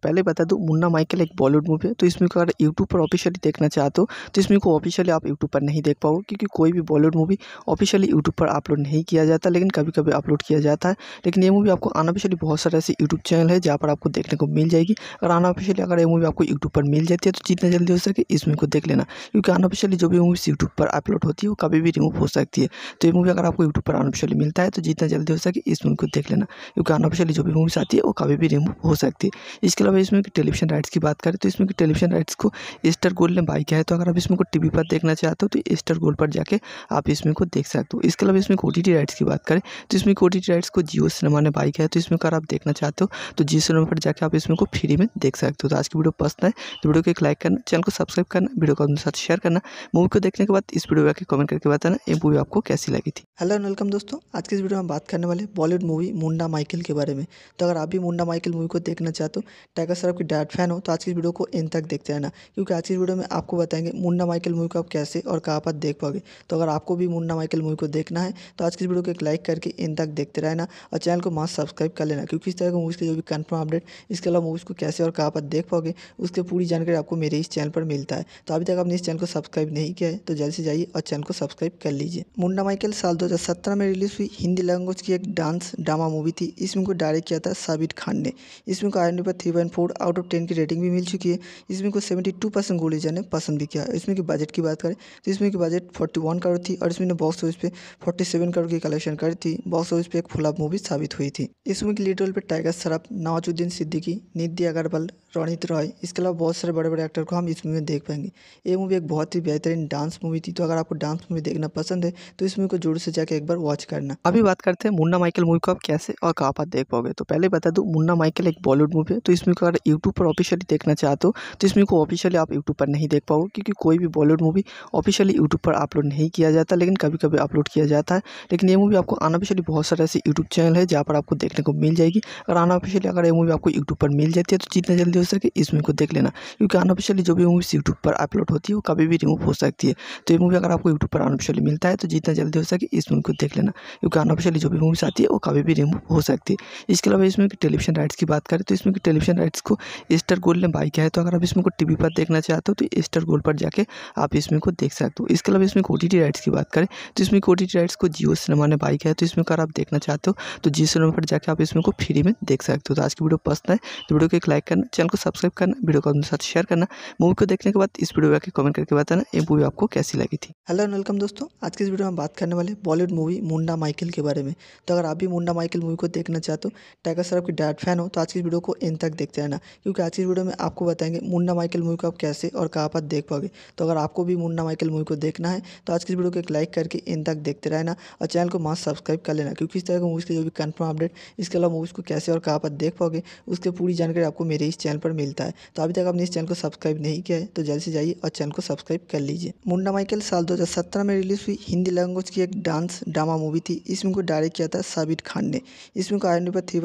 पहले बता दूँ मुन्ना माइकल एक बॉलीवुड मूवी है तो इस मूवी को अगर यूट्यूब पर ऑफिशियली देखना चाहते हो तो इस मूवी को ऑफिशियली आप यूट्यूब पर नहीं देख पाओगे क्योंकि कोई भी बॉलीवुड मूवी ऑफिशियली यूट्यूब पर अपलोड नहीं किया जाता लेकिन कभी कभी अपलोड किया जाता है लेकिन ये मूवी आपको अनऑफिशियली बहुत सारे ऐसे यूट्यूब चैनल है जहाँ पर आपको देखने को मिल जाएगी अगर अनऑफिशियली अगर ये मूवी आपको यूट्यूब पर मिल जाती है तो जितना जल्दी हो सके इस मूवी को देख लेना क्योंकि अनऑफिशियली जो भी मूवीज़ यूट्यूब पर अपलोड होती है वो कभी भी रिमूव हो सकती है तो ये मूवी अगर आपको यूट्यूब पर अनऑफिशियली मिलता है तो जितना जल्दी हो सके इस मूवी को देख लेना क्योंकि अनऑफिशियली जो भी मूवीज़ आती है वो कभी भी रिमूव हो सकती है इसके अलावा इसमें टेलीविजन राइट्स की बात करें तो इसमें टेलीविजन राइट्स को स्टार गोल्ड ने बाई किया है तो अगर आप इसमें को टी पर देखना चाहते हो तो एस्टर गोल्ड पर जाकर आप इसमें को देख सकते हो इसके अलावा इसमें कोटी राइट्स की बात करें तो इसमें कोटी राइट्स को जियो सिनेमा ने बाई किया है तो इसमें अगर आप देखना चाहते हो तो जियो सिनेमा पर जाकर आप इसमें को फ्री में देख सकते हो तो आज की वीडियो पसंद है तो वीडियो को एक लाइक करना चैनल को सब्सक्राइब करना वीडियो को अपने साथ शेयर करना मूवी को देखने के बाद इस वीडियो में कमेंट करके बताना ये मूवी आपको कैसी लगी थी हेलो एंड वेलकम दोस्तों आज की इस वीडियो में बात करने वाले बॉलीवुड मूवी मुंडा माइकिल के बारे में तो अगर आप भी मुंडा माइकिल मूवी को देखना चाहते हो टाइगर सराफ की डायट फैन हो तो आज की इस वीडियो को इन तक देखते रहना क्योंकि आज की वीडियो में आपको बताएंगे मुंडा माइकिल मूवी को आप कैसे और कहाँ पर देख पाओगे तो अगर आपको भी मुंडा माइकिल मूवी को देखना है तो आज की वीडियो को एक लाइक करके इन तक देखते रहना और चैनल को मास्क सब्सक्राइब कर लेना क्योंकि इस तरह की मूवीज़ के जो भी कन्फर्म अपडेट इसके अलावा मूवीज़ को कैसे और कहाँ पर देख पाओगे उसकी पूरी जानकारी आपको मेरे इस चैनल पर मिलता है तो अभी तक आपने इस चैनल को सब्सक्राइब नहीं किया है तो जल्द से जाइए और चैनल को सब्सक्राइब कर लीजिए मुंडा माइकल साल 2017 में रिलीज हुई हिंदी लैंग्वेज की एक डांस ड्रामा मूवी थी इसमें को डायरेक्ट किया था साबिर खान ने इसमें को आई पर three point four out of ten की रेटिंग भी मिल चुकी है इसमें को सेवेंटी टू परसेंट गोलीजा ने पसंद भी किया इसमें की बजट की बात करें तो इसमें की बजट फोर्टी करोड़ थी और इसमें बॉक्स ऑफिस पे फोर्टी करोड़ की कलेक्शन करी थी बॉक्स ऑफिस पे एक फ्लॉप मूवी साबित हुई थी इसमें मूवी लीड रोल पर टाइगर सराफ नवाजुद्दीन सिद्दीकी निधि अगरवाल प्रणीत रॉय इसके अलावा बहुत सारे बड़े बड़े एक्टर को हम इस मूवी में देख पाएंगे ये मूवी एक बहुत ही बेहतरीन डांस मूवी थी तो अगर आपको डांस मूवी देखना पसंद है तो इस मूवी को जोर से जाकर एक बार वॉच करना अभी बात करते हैं मुन्ना माइकल मूवी को आप कैसे और कहाँ पर देख पाओगे तो पहले बता दूँ मुन्ना माइकल एक बॉलीवुड मूवी है तो इस मूवी को अगर यूट्यूब पर ऑफिशियली देखना चाहते हो तो इस मूवी को ऑफिशियली आप यूट्यूब पर नहीं देख पाओगे क्योंकि कोई भी बॉलीवुड मूवी ऑफिशियली यूट्यूब पर अपलोड नहीं किया जाता लेकिन कभी कभी अपलोड किया जाता है लेकिन ये मूवी आपको अनऑफिशियली बहुत सारे ऐसे यूट्यूब चैनल है जहाँ पर आपको देखने को मिल जाएगी अगर अनऑफिशियली अगर ये मूवी आपको यूट्यूब पर मिल जाती है तो जितना जल्दी प्रोड्यूसर के इस मूवी को देख लेना क्योंकि अनऑफिशियली जो भी मूवीज़ यूट्यूब पर अपलोड होती है वो कभी भी रिमूव हो सकती है तो ये मूवी अगर आपको यूट्यूब पर अनऑफिशियली मिलता है तो जितना जल्दी हो सके इस मूवी को देख लेना क्योंकि अनऑफिशियली जो भी मूवीज़ आती है वो कभी भी रिमूव हो सकती है इसके अलावा इसमें टेलीविजन राइट्स की बात करें तो इसमें टेलीविजन राइट्स को स्टार गोल्ड ने बाई किया है तो अगर आप इसमें को टीवी पर देखना चाहते हो तो एस्टर गोल्ड पर जाके आप इसमें को देख सकते हो इसके अलावा इसमें ओ टी राइट्स की बात करें तो इसमें ओ राइट्स को जियो सिनेमा ने बाई किया है तो इसमें अगर आप देखना चाहते हो तो जियो सिनेमा पर जाकर आप इसमें को फ्री में देख सकते हो तो आज की वीडियो पसंद है तो वीडियो को एक लाइक करना चैनल चैनल को सब्सक्राइब करना वीडियो को अपने साथ शेयर करना मूवी को देखने के बाद इस वीडियो में कमेंट करके बताना ये मूवी आपको कैसी लगी थी हेलो वेलकम दोस्तों आज की इस वीडियो में बात करने वाले बॉलीवुड मूवी मुंडा माइकिल के बारे में तो अगर आप भी मुंडा माइकिल मूवी को देखना चाहते हो टाइगर सर आपकी डायट फैन हो तो आज की वीडियो को इन तक देखते रहना क्योंकि आज की वीडियो में आपको बताएंगे मुंडा माइकिल मूवी को आप कैसे और कहाँ पर देख पाओगे तो अगर आपको भी मुंडा माइकिल मूवी को देखना है तो आज की वीडियो को एक लाइक करके इन तक देखते रहना और चैनल को मास्क सब्सक्राइब कर लेना क्योंकि इस तरह की मूवीज़ के जो भी कन्फर्म अपडेट इसके अलावा मूवीज़ को कैसे और कहाँ पर देख पाओगे उसके पूरी जानकारी आपको मेरे इस चैनल चैनल पर मिलता है तो अभी तक आपने इस चैनल को सब्सक्राइब नहीं किया है तो जल्द से जाइए और चैनल को सब्सक्राइब कर लीजिए मुंडा माइकल साल 2017 में रिलीज हुई हिंदी लैंग्वेज की एक डांस ड्रामा मूवी थी इस फिल्म को डायरेक्ट किया था साबिर खान ने इस फिल्म को आई पर थ्री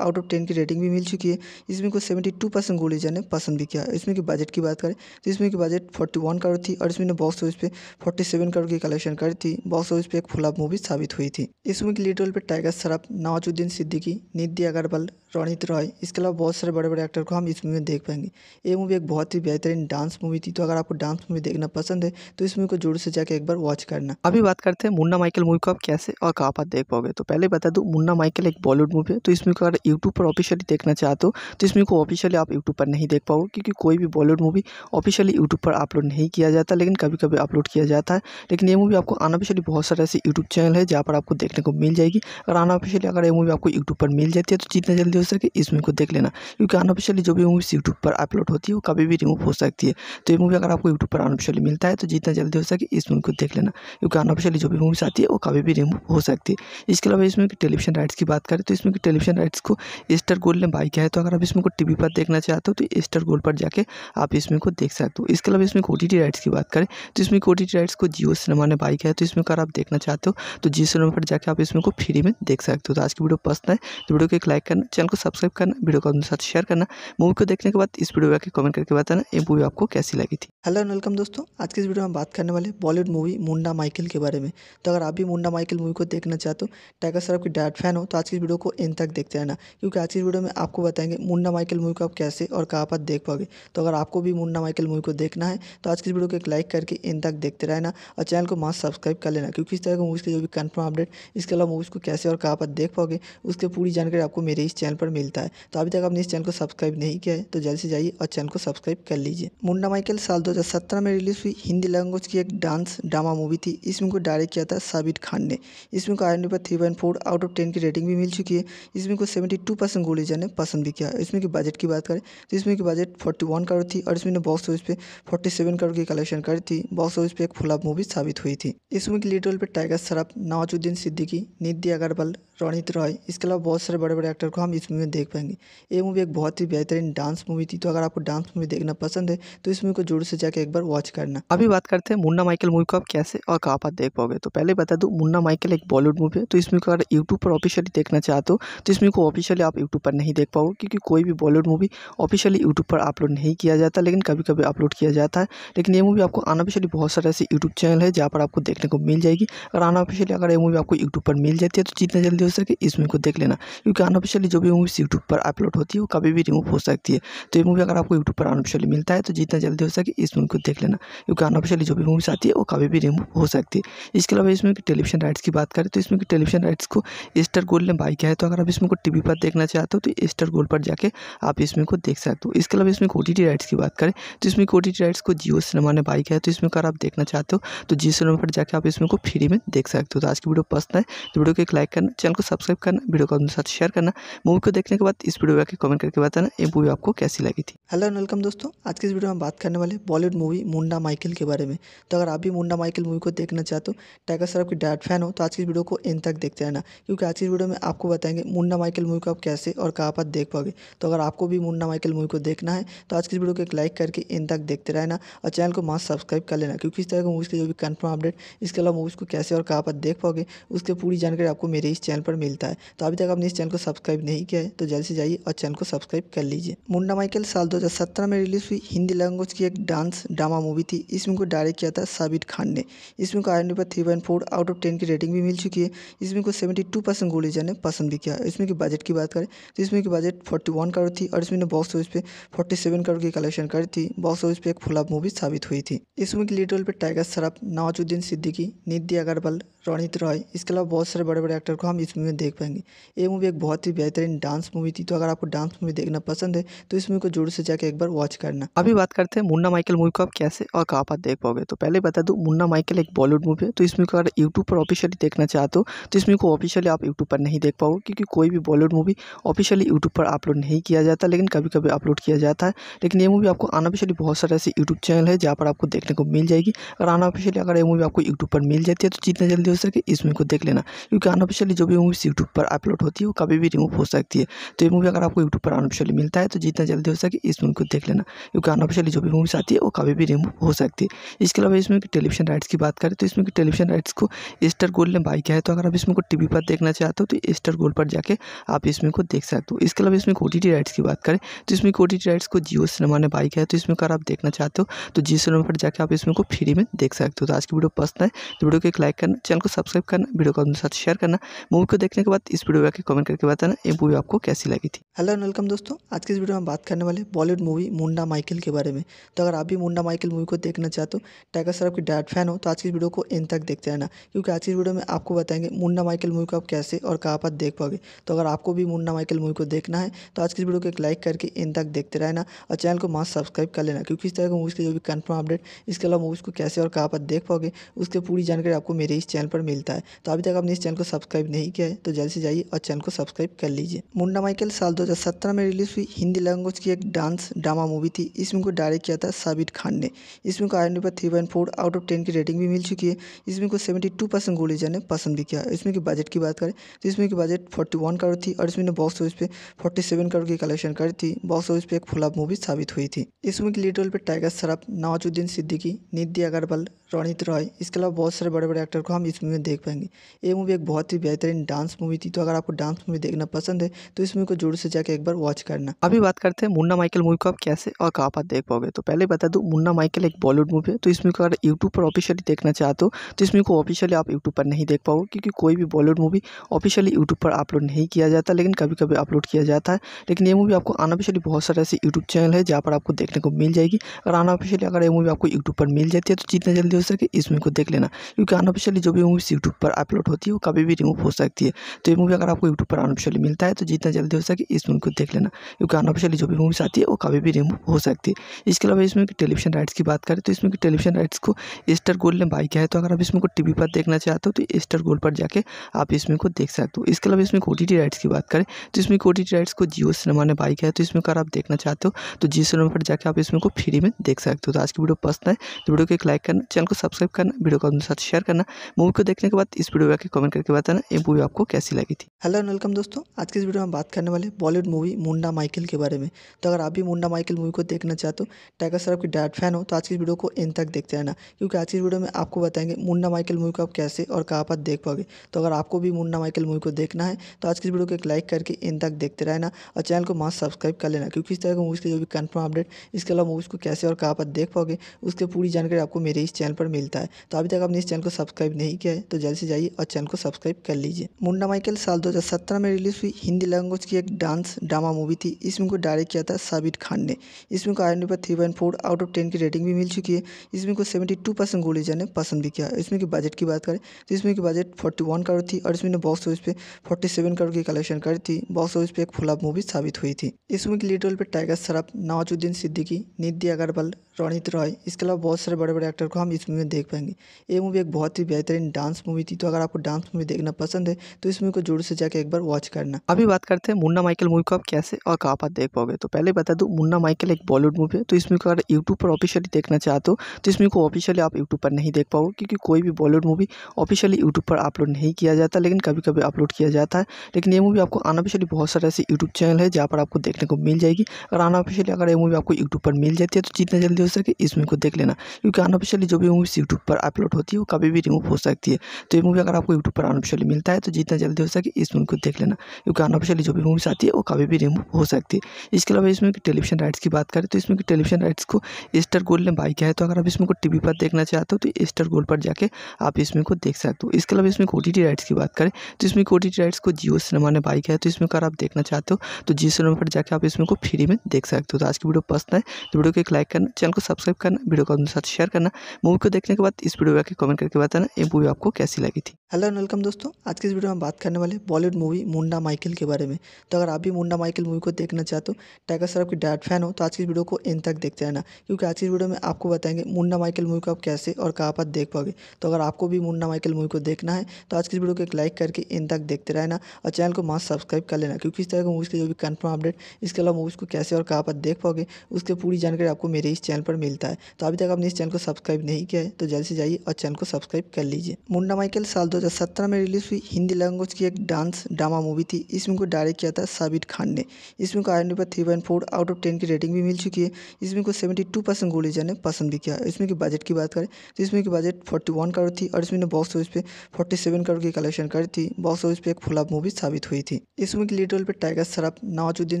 आउट ऑफ टेन की रेटिंग भी मिल चुकी है इसमें को सेवेंटी टू परसेंट गोलीजा ने पसंद भी किया इसमें की बजट की बात करें तो इसमें की बजट फोर्टी वन करोड़ थी और इसमें बॉक्स ऑफिस पे फोर्टी सेवन करोड़ की कलेक्शन करी थी बॉक्स ऑफिस पे एक फुलाब मूवी साबित हुई थी इसमें की लीड रोल पर टाइगर श्रॉफ नवाजुद्दीन सिद्दीकी नीति अगरवाल रोनित रॉय इसके अलावा बहुत सारे बड़े बड़े एक्टर को हम इस मूवी में देख पाएंगे ये मूवी एक बहुत ही बेहतरीन डांस मूवी थी तो अगर आपको डांस मूवी देखना पसंद है तो इस मूवी को जोर से जाकर एक बार वॉच करना अभी बात करते हैं मुन्ना माइकल मूवी को आप कैसे और कहाँ पर देख पाओगे तो पहले बता दूँ मुन्ना माइकल एक बॉलीवुड मूवी है तो इस मूवी को अगर यूट्यूब पर ऑफिशियली देखना चाहते हो तो इस मूवी को ऑफिशियली आप यूट्यूब पर नहीं देख पाओगे क्योंकि कोई भी बॉलीवुड मूवी ऑफिशियली यूट्यूब पर अपलोड नहीं किया जाता लेकिन कभी कभी अपलोड किया जाता है लेकिन ये मूवी आपको अनऑफिशियली बहुत सारे ऐसे यूट्यूब चैनल है जहाँ पर आपको देखने को मिल जाएगी अगर अनऑफिशियली अगर ये मूवी आपको यूट्यूब पर मिल जाती है तो जितना जल्दी हो सके इस मूवी को देख लेना क्योंकि अनऑफिशियली जो भी मूवीज़ यूट्यूब पर अपलोड होती है वो कभी भी रिमूव हो सकती है तो ये मूवी अगर आपको यूट्यूब पर अनऑफिशियली मिलता है तो जितना जल्दी हो सके इस मूवी को देख लेना क्योंकि अनऑफिशियली जो भी मूवीज़ आती है वो कभी भी रिमूव हो सकती है इसके अलावा इसमें टेलीविजन राइट्स की बात करें तो इसमें टेलीविजन राइट्स को स्टार गोल्ड ने बाई किया है तो अगर आप इसमें को टीवी पर देखना चाहते हो तो एस्टर गोल्ड पर जाकर आप इसमें को देख सकते हो इसके अलावा इसमें ओ राइट्स की बात करें तो इसमें ओ राइट्स को जियो सिनेमा ने बाई किया है तो इसमें अगर आप देखना चाहते हो तो जियो सिनेमा पर जाकर आप इसमें को फ्री में देख सकते हो तो आज की वीडियो पसंद है तो वीडियो को एक लाइक करना चैनल चैनल को सब्सक्राइब करना वीडियो को अपने साथ शेयर करना मूवी को देखने के बाद इस वीडियो में कमेंट करके बताना ये मूवी आपको कैसी लगी थी हेलो एंड वेलकम दोस्तों आज की इस वीडियो में बात करने वाले बॉलीवुड मूवी मुंडा माइकिल के बारे में तो अगर आप भी मुंडा माइकिल मूवी को देखना चाहते हो टाइगर सर की डायट फैन हो तो आज की वीडियो को इन तक देखते रहना क्योंकि आज की वीडियो में आपको बताएंगे मुंडा माइकिल मूवी को आप कैसे और कहाँ पर देख पाओगे तो अगर आपको भी मुंडा माइकिल मूवी को देखना है तो आज की वीडियो को एक लाइक करके इन तक देखते रहना और चैनल को मास्ट सब्सक्राइब कर लेना क्योंकि इस तरह की मूवीज़ के जो भी कन्फर्म अपडेट इसके अलावा मूवीज़ को कैसे और कहाँ पर देख पाओगे उसके पूरी जानकारी आपको मेरे इस चैनल पर मिलता है तो अभी तक आपने इस चैनल को सब्सक्राइब नहीं किया है तो जल्द से जाइए और चैनल को सब्सक्राइब कर लीजिए मुंडा माइकल साल 2017 में रिलीज हुई हिंदी लैंग्वेज की एक डांस ड्रामा मूवी थी इसमें को डायरेक्ट किया था साबिर खान ने इसमें को आई पर three point out of ten की रेटिंग भी मिल चुकी है इसमें को सेवेंटी टू परसेंट गुलेजा ने पसंद भी किया इसमें की बजट की बात करें तो इसमें की बजट फोर्टी वन करोड़ थी और इसमें बॉक्स ऑफिस पे फोर्टी सेवन करोड़ की कलेक्शन करी थी बॉक्स ऑफिस पे एक फुलाब मूवी साबित हुई थी इसमें की के लीड रोल पर टाइगर सराफ नवाजुद्दीन सिद्दीकी निधि अगरवाल रणित रॉय इसके अलावा बहुत सारे बड़े बड़े एक्टर को हम इस मूवी में देख पाएंगे ये मूवी एक बहुत ही बेहतरीन डांस मूवी थी तो अगर आपको डांस मूवी देखना पसंद है तो इस मूवी को जोर से जाकर एक बार वॉच करना अभी बात करते हैं मुन्ना माइकल मूवी को आप कैसे और कहाँ पर देख पाओगे तो पहले बता दूँ मुन्ना माइकल एक बॉलीवुड मूवी है तो इस मूवी को अगर यूट्यूब पर ऑफिशियली देखना चाहते हो तो इस मूवी को ऑफिशियली आप यूट्यूब पर नहीं देख पाओगे क्योंकि कोई भी बॉलीवुड मूवी ऑफिशियली यूट्यूब पर अपलोड नहीं किया जाता लेकिन कभी कभी अपलोड किया जाता है लेकिन ये मूवी आपको अनऑफिशियली बहुत सारे ऐसे यूट्यूब चैनल है जहाँ पर आपको देखने को मिल जाएगी और अनऑफिशियली अगर ये मूवी आपको यूट्यूब पर मिल जाती है तो जितना जल्दी हो सके इस मूवी को देख लेना क्योंकि अनऑफिशियली जो भी मूवीज़ यूट्यूब पर अपलोड होती है वो कभी भी रिमूव हो सकती है तो ये मूवी अगर आपको यूट्यूब पर अनऑफिशियली मिलता है तो जितना जल्दी हो सके इस मूवी को देख लेना क्योंकि अनऑफिशियली जो भी मूवीज़ आती है वो कभी भी रिमूव हो सकती है इसके अलावा इसमें टेलीविजन राइट्स की बात करें तो इसमें टेलीविजन राइट्स को एस्टर गोल्ड ने बाई किया है तो अगर आप इसमें को टी पर देखना चाहते हो तो एस्टर गोल्ड पर जाकर आप इसमें को देख सकते हो इसके अलावा इसमें कोटी राइट्स की बात करें तो इसमें कोटी राइट्स को जियो सिनेमा ने बाई किया है तो इसमें अगर आप देखना चाहते हो तो जियो सिनेमा पर जाकर आप इसमें को फ्री में देख सकते हो तो आज की वीडियो पसंद है तो वीडियो को एक लाइक करना चैनल को सब्सक्राइब करना वीडियो को अपने साथ शेयर करना मूवी को देखने के बाद इस वीडियो आके कमेंट करके बताना ये मूवी आपको कैसी लगी थी हेलो एंड वेलकम दोस्तों आज की इस वीडियो में बात करने वाले बॉलीवुड मूवी मुंडा माइकल के बारे में तो अगर आप भी मुंडा माइकल मूवी को देखना चाहते हो टाइगर सराफ की डायट फैन हो तो आज की वीडियो को इन तक देखते रहना क्योंकि आज की वीडियो में आपको बताएंगे मुंडा माइकल मूवी को आप कैसे और कहाँ पर देख पाओगे तो अगर आपको भी मुंडा माइकल मूवी को देखना है तो आज की इस वीडियो को एक लाइक करके इन तक देखते रहना और चैनल को मास्क सब्सक्राइब कर लेना क्योंकि इस तरह की मूवीज़ के जो भी कन्फर्म अपडेट इसके अलावा मूवीज़ को कैसे और कहाँ पर देख पाओगे उसकी पूरी जानकारी आपको मेरे इस चैनल पर मिलता है तो अभी तक आपने इस चैनल को सब्सक्राइब नहीं किया किया है तो जल्द से जाइए और चैनल को सब्सक्राइब कर लीजिए मुंडा माइकल साल 2017 में रिलीज हुई हिंदी लैंग्वेज की एक डांस ड्रामा मूवी थी इस मूवी को डायरेक्ट किया था साबिर खान ने इस मूवी को आई पर three point four out of ten की रेटिंग भी मिल चुकी है इसमें को सेवेंटी टू परसेंट गोली जाने पसंद भी किया इसमें की बजट की बात करें तो इसमें की बजट फोर्टी वन करोड़ थी और इसमें बॉक्स ऑफिस पे फोर्टी सेवन करोड़ की कलेक्शन करी थी बॉक्स ऑफिस पे एक फ्लॉप मूवी साबित हुई थी इसमें की के लीड रोल पर टाइगर सराफ नवाजुद्दीन सिद्दीकी निधि अगरवाल रणित रॉय इसके अलावा बहुत सारे बड़े बड़े एक्टर को हम इस मूवी में देख पाएंगे ये मूवी एक बहुत ही बेहतरीन डांस मूवी थी तो अगर आपको डांस मूवी देखना पसंद है तो इस मूवी को जोर से जाकर एक बार वॉच करना अभी बात करते हैं मुन्ना माइकल मूवी को आप कैसे और कहाँ पर देख पाओगे तो पहले बता दूँ मुन्ना माइकल एक बॉलीवुड मूवी है तो इस मूवी को अगर यूट्यूब पर ऑफिशियली देखना चाहते हो तो इस मूवी को ऑफिशियली आप यूट्यूब पर नहीं देख पाओगे क्योंकि कोई भी बॉलीवुड मूवी ऑफिशियली यूट्यूब पर अपलोड नहीं किया जाता लेकिन कभी कभी अपलोड किया जाता है लेकिन ये मूवी आपको अनऑफिशियली बहुत सारे ऐसे यूट्यूब चैनल है जहाँ पर आपको देखने को मिल जाएगी अगर अनऑफिशियली अगर ये मूवी आपको यूट्यूब पर मिल जाती है तो जितना जल्दी सके इस मूवी को देख लेना क्योंकि अनऑफिशियली जो भी मूवीज़ यूट्यूब पर अपलोड होती है वो कभी भी रिमूव हो सकती है तो ये मूवी अगर आपको यूट्यूब पर अनऑफिशियली मिलता है तो जितना जल्दी हो सके इस मूवी को देख लेना क्योंकि अनऑफिशियली जो भी मूवीज़ आती है वो कभी भी रिमूव हो सकती है इसके अलावा इसमें टेलीविजन राइट्स की बात करें तो इसमें टेलीविजन राइट्स को स्टार गोल्ड ने बाई किया है तो अगर आप इसमें को टीवी पर देखना चाहते हो तो एस्टर गोल्ड पर जाके आप इसमें को देख सकते हो इसके अलावा इसमें ओटीटी राइट्स की बात करें तो इसमें ओटीटी राइट्स को जियो सिनेमा ने बाई किया है तो इसमें अगर आप देखना चाहते हो तो जियो सिनेमा पर जाकर आप इसमें को फ्री में देख सकते हो तो आज की वीडियो पसंद है तो वीडियो को एक लाइक करना चैनल को को सब्सक्राइब करना वीडियो को अपने साथ शेयर करना मूवी को देखने के बाद इस वीडियो में कमेंट करके बताना ये मूवी आपको कैसी लगी थी हेलो वेलकम दोस्तों आज की इस वीडियो में बात करने वाले बॉलीवुड मूवी मुंडा माइकिल के बारे में तो अगर आप भी मुंडा माइकिल मूवी को देखना चाहते हो टाइगर सर आपकी डायट फैन हो तो आज की वीडियो को इन तक देखते रहना क्योंकि आज की वीडियो में आपको बताएंगे मुंडा माइकिल मूवी को आप कैसे और कहाँ पर देख पाओगे तो अगर आपको भी मुंडा माइकिल मूवी को देखना है तो आज की वीडियो को एक लाइक करके इन तक देखते रहना और चैनल को मास्क सब्सक्राइब कर लेना क्योंकि इस तरह की मूवीज़ के जो भी कन्फर्म अपडेट इसके अलावा मूवीज़ को कैसे और कहाँ पर देख पाओगे उसकी पूरी जानकारी आपको मेरे इस चैनल चैनल पर मिलता है तो अभी तक आपने इस चैनल को सब्सक्राइब नहीं किया है तो जल्द से जाइए और चैनल को सब्सक्राइब कर लीजिए मुंडा माइकल साल 2017 में रिलीज हुई हिंदी लैंग्वेज की एक डांस ड्रामा मूवी थी इसमें को डायरेक्ट किया था साबिर खान ने इसमें को आई पर three point out of ten की रेटिंग भी मिल चुकी है इसमें को सेवेंटी टू परसेंट ने पसंद भी किया इसमें की बजट की बात करें तो इसमें की बजट फोर्टी वन करोड़ थी और इसमें बॉक्स ऑफिस पे फोर्टी सेवन करोड़ की कलेक्शन करी थी बॉक्स ऑफिस पे एक फ्लॉप मूवी साबित हुई थी इसमें की लीड रोल पर टाइगर सराफ नवाजुद्दीन सिद्दीकी नीति अगरवाल रणित रॉय इसके अलावा बहुत सारे बड़े बड़े एक्टर को हम इस इस मूवी में देख पाएंगे ये मूवी एक बहुत ही बेहतरीन डांस मूवी थी तो अगर आपको डांस मूवी देखना पसंद है तो इस मूवी को जोर से जाकर एक बार वॉच करना अभी बात करते हैं मुन्ना माइकल मूवी को आप कैसे और कहाँ पर देख पाओगे तो पहले बता दूँ मुन्ना माइकल एक बॉलीवुड मूवी है तो इसमें को अगर यूट्यूब पर ऑफिशियली देखना चाहते हो तो इस मूवी को ऑफिशियली आप यूट्यूब पर नहीं देख पाओगे क्योंकि कोई भी बॉलीवुड मूवी ऑफिशियली यूट्यूब पर अपलोड नहीं किया जाता लेकिन कभी कभी अपलोड किया जाता है लेकिन ये मूवी आपको अनऑफिशियली बहुत सारे ऐसे यूट्यूब चैनल है जहाँ पर आपको देखने को मिल जाएगी अगर अनऑफिशियली अगर ये मूवी आपको यूट्यूब पर मिल जाती है तो जितना जल्दी हो सके इस मूवी को देख लेना क्योंकि अनऑफिशियली जो भी मूवीज़ यूट्यूब पर अपलोड होती है वो कभी भी रिमूव हो सकती है तो ये मूवी अगर आपको यूट्यूब पर अनऑफिशियली मिलता है तो जितना जल्दी हो सके इस मूवी को देख लेना क्योंकि अनऑफिशियली जो भी मूवीज़ आती है वो कभी भी रिमूव हो सकती है इसके अलावा इसमें टेलीविजन राइट्स की बात करें तो इसमें टेलीविजन राइट्स को एस्टर गोल्ड ने बाई किया है तो अगर आप इसमें को टी पर देखना चाहते हो तो एस्टर गोल्ड पर जाकर आप इसमें को देख सकते हो इसके अलावा इसमें कोटी राइट्स की बात करें तो इसमें कोटी राइट्स को जियो सिनेमा ने बाई किया है तो इसमें अगर आप देखना चाहते हो तो जियो सिनेमा पर जाकर आप इसमें को फ्री में देख सकते हो तो आज की वीडियो पसंद है तो वीडियो को एक लाइक करना चैनल को सब्सक्राइब करना वीडियो को अपने साथ शेयर करना मूवी को देखने के बाद इस वीडियो आके कमेंट करके बताना ये मूवी आपको कैसी लगी थी हेलो एंड वेलकम दोस्तों आज की इस वीडियो में बात करने वाले बॉलीवुड मूवी मुंडा माइकल के बारे में तो अगर आप भी मुंडा माइकल मूवी को देखना चाहते हो टाइगर सर की डायरेक्ट फैन हो तो आज की इस वीडियो को इन तक देखते रहना क्योंकि आज की वीडियो में आपको बताएंगे मुंडा माइकल मूवी को आप कैसे और कहाँ पर देख पाओगे तो अगर आपको भी मुंडा माइकल मूवी को देखना है तो आज की इस वीडियो को एक लाइक करके इन तक देखते रहना और चैनल को मास्क सब्सक्राइब कर लेना क्योंकि इस तरह की मूवीज़ के जो भी कन्फर्म अपडेट इसके अलावा मूवीज़ को कैसे और कहाँ पर देख पाओगे उसकी पूरी जानकारी आपको मेरे इस चैनल पर मिलता है तो अभी तक आपने इस चैनल को सब्सक्राइब नहीं किया किया है तो जल्द से जाइए और चैनल को सब्सक्राइब कर लीजिए मुंडा माइकल साल 2017 में रिलीज हुई हिंदी लैंग्वेज की एक डांस ड्रामा मूवी थी इसमें को डायरेक्ट किया था साबिर खान ने इसमें को आई पर थ्री आउट ऑफ टेन की रेटिंग भी मिल चुकी है इसमें को सेवेंटी टू परसेंट गोलीजा ने पसंद भी किया इसमें की बजट की बात करें तो इसमें की बजट फोर्टी वन करोड़ थी और इसमें बॉक्स ऑफिस पे फोर्टी सेवन करोड़ की कलेक्शन करी थी बॉक्स ऑफिस पे एक फुलाब मूवी साबित हुई थी इसमें की लीड रोल पर टाइगर सराफ नवाजुद्दीन सिद्दीकी नीति अग्रवाल रणित रॉय इसके अलावा बहुत सारे बड़े बड़े एक्टर को हम इस मूवी में देख पाएंगे ये मूवी एक बहुत ही बेहतरीन डांस मूवी थी तो अगर आपको डांस मूवी देखना पसंद है तो इस मूवी को जोर से जाकर एक बार वॉच करना अभी बात करते हैं मुन्ना माइकल मूवी को आप कैसे और कहाँ पर देख पाओगे तो पहले बता दूँ मुन्ना माइकल एक बॉलीवुड मूवी है तो इस मूवी को अगर यूट्यूब पर ऑफिशियली देखना चाहते हो तो इस मूवी को ऑफिशियली आप यूट्यूब पर नहीं देख पाओगे क्योंकि कोई भी बॉलीवुड मूवी ऑफिशियली यूट्यूब पर अपलोड नहीं किया जाता लेकिन कभी कभी अपलोड किया जाता है लेकिन ये मूवी आपको अनऑफिशियली बहुत सारे ऐसे यूट्यूब चैनल है जहाँ पर आपको देखने को मिल जाएगी अगर अनऑफिशियली अगर ये मूवी आपको यूट्यूब पर मिल जाती है तो जितना जल्दी हो सके इस मूवी को देख लेना क्योंकि अनऑफिशियली जो भी मूवीज़ यूट्यूब पर अपलोड होती है वो कभी भी रिमूव हो सकती है तो ये मूवी अगर आपको यूट्यूब पर अनऑफिशियली मिलता है तो जितना जल्दी हो सके इस मूवी को देख लेना क्योंकि अनऑफिशियली जो भी मूवीज़ आती है वो कभी भी रिमूव हो सकती है इसके अलावा इसमें टेलीविजन राइट्स की बात करें तो इसमें टेलीविजन राइट्स को स्टार गोल्ड ने बाई किया है तो अगर आप इसमें को टीवी पर देखना चाहते हो तो स्टार गोल्ड पर जाके आप इसमें को देख सकते हो इसके अलावा इसमें ओ राइट्स की बात करें तो इसमें ओ राइट्स को जियो सिनेमा ने बाई किया है तो इसमें अगर आप देखना चाहते हो तो जियो सिनेमा पर जाकर आप इसमें को फ्री में देख सकते हो तो आज की वीडियो पसंद है तो वीडियो को एक लाइक करना चैनल को सब्सक्राइब करना वीडियो को अपने साथ शेयर करना मूवी को देखने के बाद इस वीडियो पर कमेंट करके बताना ये मूवी आपको कैसी लगी थी हेलो एंड वेलकम दोस्तों आज की इस वीडियो में बात करने वाले बॉलीवुड मूवी मुंडा माइकिल के बारे में तो अगर आप भी मुंडा माइकिल मूवी को देखना चाहते हो टाइगर सराफ की डायट फैन हो तो आज की वीडियो को इन तक देखते रहना क्योंकि आज की वीडियो में आपको बताएंगे मुंडा माइकिल मूवी को आप कैसे और कहाँ पर देख पाओगे तो अगर आपको भी मुंडा माइकिल मूवी को देखना है तो आज की वीडियो को एक लाइक करके इन तक देखते रहना और चैनल को मास्क सब्सक्राइब कर लेना क्योंकि इस तरह के मूवीज़ के जो भी कन्फर्म अपडेट इसके अलावा मूवीज़ को कैसे और कहाँ पर देख पाओगे उसकी पूरी जानकारी आपको मेरे इस चैनल पर मिलता है तो अभी तक आपने इस चैनल को सब्सक्राइब नहीं किया है तो जल्द से जाइए और चैनल को सब्सक्राइब कर लीजिए मुंडा माइकल साल 2017 में रिलीज हुई हिंदी लैंग्वेज की एक डांस ड्रामा मूवी थी इस मूवी को डायरेक्ट किया था साबिर खान ने इस मूवी को आई पर three point four out of ten की रेटिंग भी मिल चुकी है इसमें को सेवेंटी टू परसेंट गोलीजा ने पसंद भी किया इसमें की बजट की बात करें तो इसमें की बजट फोर्टी वन करोड़ थी और इसमें बॉक्स ऑफिस पे फोर्टी सेवन करोड़ की कलेक्शन करी थी बॉक्स ऑफिस पे एक फुलाप मूवी साबित हुई थी इस मूवी लीड रोल पर टाइगर सराफ नवाजुद्दीन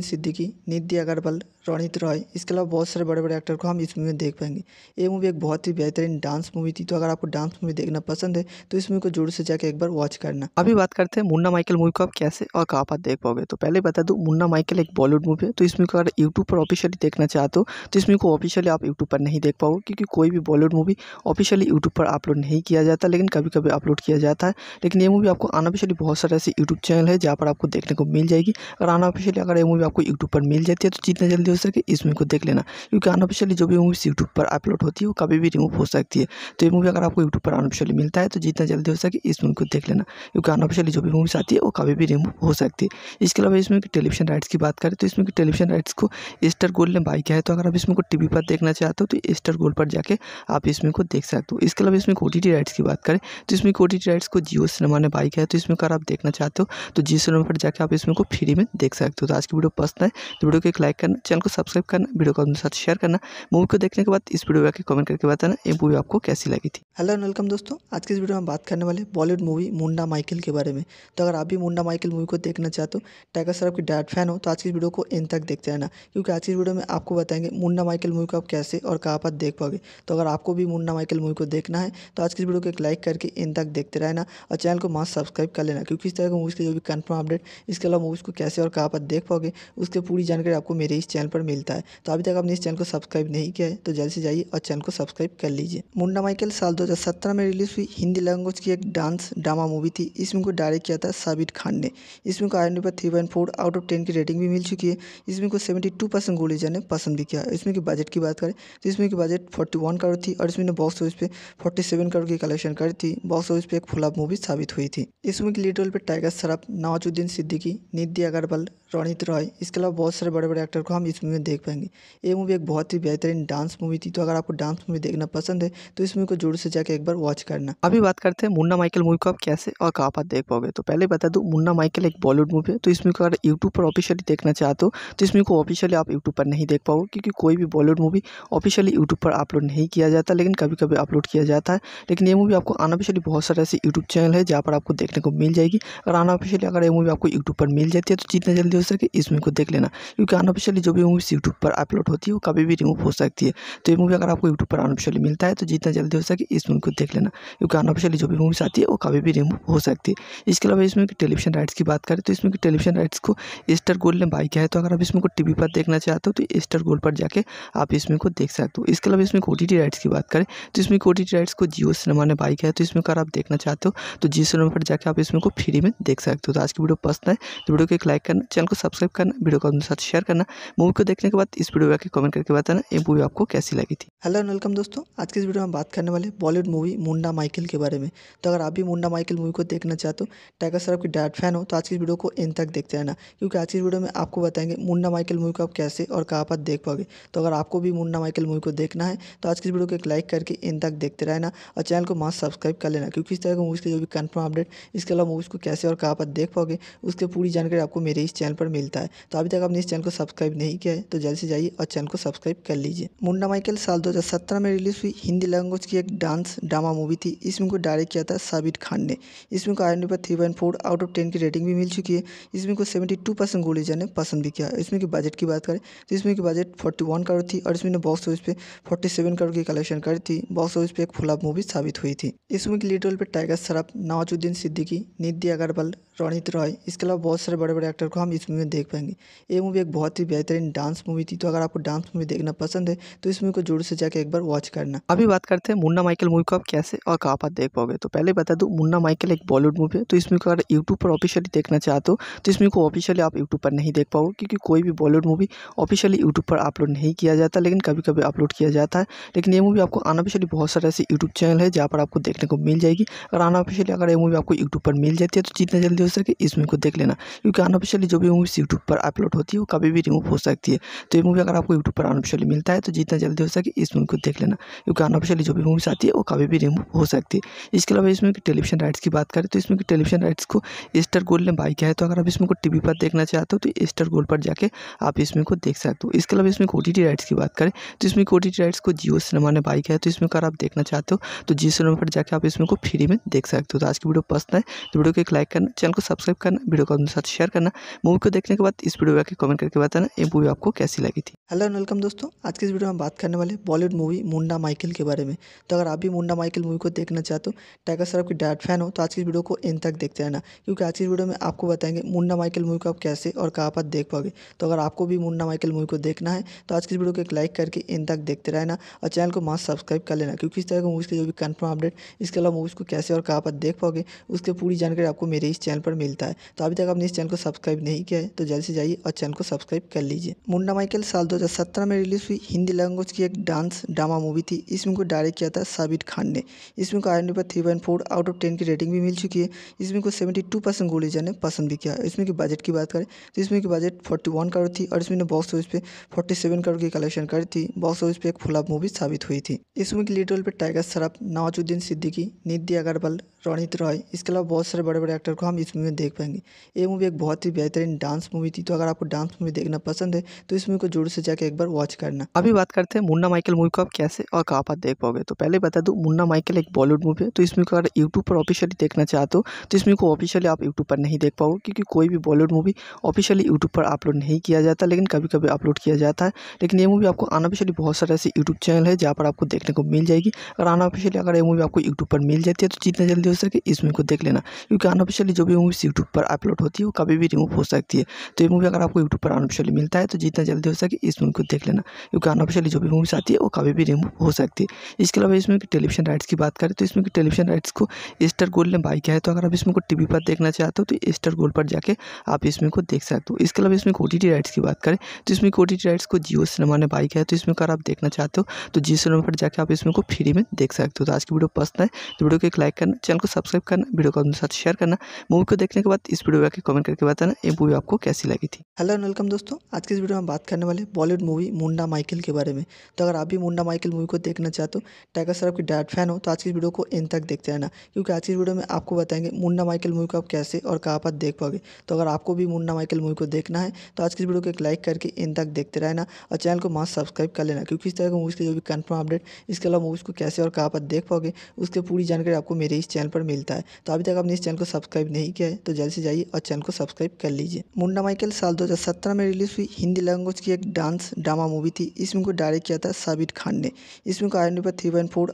सिद्दीकी नीति अगरवाल रणित रॉय इसके अलावा बहुत सारे बड़े बड़े एक्टर को हम इस मूवी में देख पाएंगे ये मूवी एक बहुत ही बेहतरीन डांस मूवी थी तो अगर आपको डांस मूवी देखना पसंद है तो इस मूवी को जोर से जाकर एक बार वॉच करना अभी बात करते हैं मुन्ना माइकल मूवी को आप कैसे और कहाँ पर देख पाओगे तो पहले बता दूँ मुन्ना माइकल एक बॉलीवुड मूवी है तो इस मूवी को अगर यूट्यूब पर ऑफिशियली देखना चाहते हो तो इस मूवी को ऑफिशियली आप यूट्यूब पर नहीं देख पाओगे क्योंकि कोई भी बॉलीवुड मूवी ऑफिशियली यूट्यूब पर अपलोड नहीं किया जाता लेकिन कभी कभी अपलोड किया जाता है लेकिन ये मूवी आपको अनऑफिशियली बहुत सारे ऐसे यूट्यूब चैनल है जहाँ पर आपको देखने को मिल जाएगी अगर अनऑफिशियली अगर ये मूवी आपको यूट्यूब पर मिल जाती है तो जितना जल्दी यूज़ करके इस मूवी को देख लेना क्योंकि अनऑफिशियली जो भी मूवीज़ यूट्यूब पर अपलोड होती है वो कभी भी रिमूव हो सकती है तो ये मूवी अगर आपको यूट्यूब पर अनऑफिशियली मिलता है तो जितना जल्दी हो सके इस मूवी को देख लेना क्योंकि अनऑफिशियली जो भी मूवीज़ आती है वो कभी भी रिमूव हो सकती है इसके अलावा इसमें टेलीविजन राइट्स की बात करें तो इसमें टेलीविजन राइट्स को स्टार गोल्ड ने बाई किया है तो अगर आप इसमें को टीवी पर देखना चाहते हो तो एस्टर गोल्ड पर जाके आप इसमें को देख सकते हो इसके अलावा इसमें ओटीटी राइट्स की बात करें तो इसमें ओटीटी राइट्स को जियो सिनेमा ने बाई किया है तो इसमें अगर आप देखना चाहते हो तो जियो सिनेमा पर जाकर आप इसमें को फ्री में देख सकते हो तो आज की वीडियो पसंद है तो वीडियो को एक लाइक करना चैनल को को सब्सक्राइब करना वीडियो को अपने साथ शेयर करना मूवी को देखने के बाद इस वीडियो में कमेंट करके बताना ये मूवी आपको कैसी लगी थी हेलो वेलकम दोस्तों आज की इस वीडियो में हम बात करने वाले बॉलीवुड मूवी मुंडा माइकिल के बारे में तो अगर आप भी मुंडा माइकिल मूवी को देखना चाहते हो टाइगर सर आपकी डायट फैन हो तो आज की वीडियो को इन तक देखते रहना क्योंकि आज की वीडियो में आपको बताएंगे मुंडा माइकिल मूवी को आप कैसे और कहाँ पर देख पाओगे तो अगर आपको भी मुंडा माइकिल मूवी को देखना है तो आज की वीडियो को एक लाइक करके इन तक देखते रहना और चैनल को मास्क सब्सक्राइब कर लेना क्योंकि इस तरह की मूवीज़ के जो भी कन्फर्म अपडेट इसके अलावा मूवीज़ को कैसे और कहाँ पर देख पाओगे उसकी पूरी जानकारी आपको मेरे इस चैनल चैनल पर मिलता है तो अभी तक आपने इस चैनल को सब्सक्राइब नहीं किया है तो जल्द से जाइए और चैनल को सब्सक्राइब कर लीजिए मुंडा माइकल साल 2017 में रिलीज हुई हिंदी लैंग्वेज की एक डांस ड्रामा मूवी थी इस फिल्म को डायरेक्ट किया था साबिर खान ने इस फिल्म को आई पर थ्री आउट ऑफ टेन की रेटिंग भी मिल चुकी है इसमें को सेवेंटी टू परसेंट गोलीजा ने पसंद भी किया इसमें की बजट की बात करें तो इसमें की बजट फोर्टी वन करोड़ थी और इसमें बॉक्स ऑफिस पे फोर्टी सेवन करोड़ की कलेक्शन करी थी बॉक्स ऑफिस पे एक फुलाब मूवी साबित हुई थी इसमें की लीड रोल पर टाइगर सराफ नवाजुद्दीन सिद्दीकी नीति अग्रवाल रोनित रॉय इसके अलावा बहुत सारे बड़े बड़े एक्टर को हम इस मूवी में देख पाएंगे ये मूवी एक बहुत ही बेहतरीन डांस मूवी थी तो अगर आपको डांस मूवी देखना पसंद है तो इस मूवी को जोर से जाकर एक बार वॉच करना अभी बात करते हैं मुन्ना माइकल मूवी को आप कैसे और कहाँ पर देख पाओगे तो पहले बता दूँ मुन्ना माइकल एक बॉलीवुड मूवी है तो इस को अगर यूट्यूब पर ऑफिशियली देखना चाहते हो तो इस मूवी को ऑफिशियली आप यूट्यूब पर नहीं देख पाओगे क्योंकि कोई भी बॉलीवुड मूवी ऑफिशियली यूट्यूब पर अपलोड नहीं किया जाता लेकिन कभी कभी अपलोड किया जाता है लेकिन ये मूवी आपको अनऑफिशियली बहुत सारे ऐसे यूट्यूब चैनल है जहाँ पर आपको देखने को मिल जाएगी अगर अनऑफिशियली अगर ये मूवी आपको यूट्यूब पर मिल जाती है तो जितना जल्दी हो सके इस मूवी को देख लेना क्योंकि अनऑफिशियली जो भी मूवीज़ यूट्यूब पर अपलोड होती है वो कभी भी रिमूव हो सकती है तो ये मूवी अगर आपको यूट्यूब पर अनऑफिशियली मिलता है तो जितना जल्दी हो सके इस मूवी को देख लेना क्योंकि अनऑफिशियली जो भी मूवीज़ आती है वो कभी भी रिमूव हो सकती है इसके अलावा इसमें टेलीविजन राइट्स की बात करें तो इसमें टेलीविजन राइट्स को एस्टर गोल्ड ने बाई किया है तो अगर आप इसमें को टीवी पर देखना चाहते हो तो एस्टर गोल्ड पर जाके आप इसमें को देख सकते हो इसके अलावा इसमें ओ राइट्स की बात करें तो इसमें ओ राइट्स को जियो सिनेमा ने बाई किया है तो इसमें अगर आप देखना चाहते हो तो जियो सिनेमा पर जाकर आप इसमें को फ्री में देख सकते हो तो आज की वीडियो पसंद है तो वीडियो को एक लाइक करना चैनल को सब्सक्राइब करना वीडियो को अपने साथ शेयर करना मूवी को देखने के बाद इस वीडियो आके कमेंट करके बताना ये मूवी आपको कैसी लगी थी हेलो एंड वेलकम दोस्तों आज की इस वीडियो में बात करने वाले बॉलीवुड मूवी मुंडा माइकिल के बारे में तो अगर आप भी मुंडा माइकिल मूवी को देखना चाहते हो टाइगर सराफ की डायट फैन हो तो आज की वीडियो को इन तक देखते रहना क्योंकि आज की वीडियो में आपको बताएंगे मुंडा माइकिल मूवी को आप कैसे और कहाँ पर देख पाओगे तो अगर आपको भी मुंडा माइकिल मूवी को देखना है तो आज की वीडियो को एक लाइक करके इन तक देखते रहना और चैनल को मास्क सब्सक्राइब कर लेना क्योंकि इस तरह की मूवीज़ के जो भी कन्फर्म अपडेट इसके अलावा मूवीज़ को कैसे और कहाँ पर देख पाओगे उसके पूरी जानकारी आपको मेरे इस चैनल पर मिलता है तो अभी तक आपने इस चैनल को सब्सक्राइब नहीं किया है तो जल्द से जाइए और चैनल को सब्सक्राइब कर लीजिए मुंडा माइकल साल 2017 में रिलीज हुई हिंदी लैंग्वेज की एक डांस ड्रामा मूवी थी इसमें को डायरेक्ट किया था साबिर खान ने इसमें को आई पर three point four out of ten की रेटिंग भी मिल चुकी है इसमें को सेवेंटी टू परसेंट गुलीजा ने पसंद भी किया इसमें की बजट की बात करें तो इसमें की बजट फोर्टी वन करोड़ थी और इसमें बॉक्स ऑफिस पे फोर्टी सेवन करोड़ की कलेक्शन करी थी बॉक्स ऑफिस पे एक फुलाब मूवी साबित हुई थी इस की लीडर लीड पर टाइगर सराफ नवाजुद्दीन सिद्दीकी नीति अगरवाल रणित रॉय इसके अलावा बहुत सारे बड़े बड़े एक्टर को हम इस मूवी में देख पाएंगे ये मूवी एक बहुत ही बेहतरीन डांस मूवी थी तो अगर आपको डांस मूवी देखना पसंद है तो इस मूवी को जोर से जाकर एक बार वॉच करना अभी बात करते हैं मुन्ना माइकल मूवी को आप कैसे और कहाँ पर देख पाओगे तो पहले बता दूँ मुन्ना माइकल एक बॉलीवुड मूवी है तो इस मूवी को अगर यूट्यूब पर ऑफिशियली देखना चाहते हो तो इस मूवी को ऑफिशियली आप यूट्यूब पर नहीं देख पाओगे क्योंकि कोई भी बॉलीवुड मूवी ऑफिशियली यूट्यूब पर अपलोड नहीं किया जाता लेकिन कभी कभी अपलोड किया जाता है लेकिन ये मूवी आपको अनऑफिशियली बहुत सारे ऐसे यूट्यूब चैनल है जहाँ पर आपको देखने को मिल जाएगी अगर अनऑफिशियली अगर ये मूवी आपको यूट्यूब पर मिल जाती है तो जितना जल्दी हो सके इस मूवी को देख लेना क्योंकि अनऑफिशियली जो भी मूवीज़ यूट्यूब पर अपलोड होती है वो कभी भी रिमूव हो सकती है तो ये मूवी अगर आपको यूट्यूब पर अनऑफिशियली मिलता है तो जितना जल्दी हो सके इस मूवी को देख लेना क्योंकि अनऑफिशियली जो भी मूवीज़ आती है वो कभी भी रिमूव हो सकती है इसके अलावा इसमें टेलीविजन राइट्स की बात करें तो इसमें टेलीविजन राइट्स को स्टार गोल्ड ने बाई किया है तो अगर आप इसमें को टी पर देखना चाहते हो तो एस्टर गोल्ड पर जाकर आप इसमें को देख सकते हो इसके अलावा इसमें ओ राइट्स की बात करें तो इसमें ओ राइट्स को जियो सिनेमा ने बाई किया है तो इसमें अगर आप देखना चाहते हो तो जियो सिनेमा पर जाकर आप इसमें को फ्री में देख सकते हो तो आज की वीडियो पसंद है तो वीडियो को एक लाइक करना चैनल को सब्सक्राइब करना वीडियो को अपने साथ शेयर करना मूवी को को देखने के बाद इस वीडियो में आके कमेंट करके बताना ये मूवी आपको कैसी लगी थी हेलो एंड वेलकम दोस्तों आज की इस वीडियो में बात करने वाले बॉलीवुड मूवी मुंडा माइकिल के बारे में तो अगर आप भी मुंडा माइकिल मूवी को देखना चाहते हो टाइगर सराफ की डायट फैन हो तो आज की इस वीडियो को इन तक देखते रहना क्योंकि आज की वीडियो में आपको बताएंगे मुंडा माइकिल मूवी को आप कैसे और कहाँ पर देख पाओगे तो अगर आपको भी मुंडा माइकिल मूवी को देखना है तो आज की इस वीडियो को एक लाइक करके इन तक देखते रहना और चैनल को मास्क सब्सक्राइब कर लेना क्योंकि इस तरह की मूवीज़ के जो भी कन्फर्म अपडेट इसके अलावा मूवीज़ को कैसे और कहाँ पर देख पाओगे उसकी पूरी जानकारी आपको मेरे इस चैनल पर मिलता है तो अभी तक आपने इस चैनल को सब्सक्राइब नहीं किया है तो जल्द से जाइए और चैनल को सब्सक्राइब कर लीजिए मुंडा माइकल साल 2017 में रिलीज हुई हिंदी लैंग्वेज की एक डांस ड्रामा मूवी थी इसमें को डायरेक्ट किया था साबिर खान ने इसमें को आई पर three point four out of ten की रेटिंग भी मिल चुकी है इसमें को सेवेंटी टू परसेंट गोलीजा ने पसंद भी किया इसमें की बजट की बात करें तो इसमें की बजट फोर्टी वन करोड़ थी और इसमें बॉक्स ऑफिस पे फोर्टी सेवन करोड़ की कलेक्शन करी थी बॉक्स ऑफिस पे एक फ्लॉप मूवी साबित हुई थी इस की के लीड रोल पर टाइगर सराफ नवाजुद्दीन सिद्दीकी नीति अग्रवाल रणित रॉय इसके अलावा बहुत सारे बड़े बड़े एक्टर को हम इस मूवी में देख पाएंगे ये मूवी एक बहुत ही बेहतरीन डांस मूवी थी तो अगर आपको डांस मूवी देखना पसंद है तो इस मूवी को जोर से जाकर एक बार वॉच करना अभी बात करते हैं मुन्ना माइकल मूवी को आप कैसे और कहाँ पर देख पाओगे तो पहले बता दूँ मुन्ना माइकल एक बॉलीवुड मूवी है तो इस मूवी को अगर यूट्यूब पर ऑफिशियली देखना चाहते हो तो इस मूवी को ऑफिशियली आप यूट्यूब पर नहीं देख पाओगे क्योंकि कोई भी बॉलीवुड मूवी ऑफिशियली यूट्यूब पर अपलोड नहीं किया जाता लेकिन कभी कभी अपलोड किया जाता है लेकिन ये मूवी आपको अनऑफिशियली बहुत सारे ऐसे यूट्यूब चैनल है जहाँ पर आपको देखने को मिल जाएगी अगर अनऑफिशियली अगर ये मूवी आपको यूट्यूब पर मिल जाती है तो जितना जल्दी हो सके इस मूवी को देख लेना क्योंकि अनऑफिशियली जो भी मूवीज़ यूट्यूब पर अपलोड होती है वो कभी भी रिमूव हो सकती है तो ये मूवी अगर आपको यूट्यूब पर अनऑफिशियली मिलता है तो जितना जल्दी हो सके इस मूवी को देख लेना क्योंकि अनऑफिशियली जो भी मूवीज़ आती है वो कभी भी रिमूव हो सकती है इसके अलावा इसमें टेलीविजन राइट्स की बात करें तो इसमें टेलीविजन राइट्स को स्टार गोल्ड ने बाई किया है तो अगर आप इसमें को टीवी पर देखना चाहते हो तो स्टार गोल्ड पर जाकर आप इसमें को देख सकते हो इसके अलावा इसमें ओ राइट्स की बात करें तो इसमें ओ राइट्स को जियो सिनेमा ने बाई किया है तो इसमें अगर आप देखना चाहते हो तो जियो सिनेमा पर जाकर आप इसमें को फ्री में देख सकते हो तो आज की वीडियो पसंद है तो वीडियो को एक लाइक करना चैनल चैनल को सब्सक्राइब करना वीडियो को अपने साथ शेयर करना मूवी को देखने के बाद इस वीडियो में कमेंट करके बताना ये मूवी आपको कैसी लगी थी हेलो वेलकम दोस्तों आज की इस वीडियो में बात करने वाले बॉलीवुड मूवी मुंडा माइकिल के बारे में तो अगर आप भी मुंडा माइकिल मूवी को देखना चाहते हो टाइगर सर आपकी डायट फैन हो तो आज की वीडियो को इन तक देखते रहना क्योंकि आज की वीडियो में आपको बताएंगे मुंडा माइकिल मूवी को आप कैसे और कहाँ पर देख पाओगे तो अगर आपको भी मुंडा माइकिल मूवी को देखना है तो आज की वीडियो को एक लाइक करके इन तक देखते रहना और चैनल को मास्क सब्सक्राइब कर लेना क्योंकि इस तरह की मूवीज़ के जो भी कन्फर्म अपडेट इसके अलावा मूवीज़ को कैसे और कहाँ पर देख पाओगे उसके पूरी जानकारी आपको मेरे इस चैनल चैनल पर मिलता है तो अभी तक आपने इस चैनल को सब्सक्राइब नहीं किया है तो जल्द से जाइए और चैनल को सब्सक्राइब कर लीजिए मुंडा माइकल साल 2017 में रिलीज हुई हिंदी लैंग्वेज की एक डांस ड्रामा मूवी थी इसमें को डायरेक्ट किया था साबिर खान ने इसमें को आई पर थ्री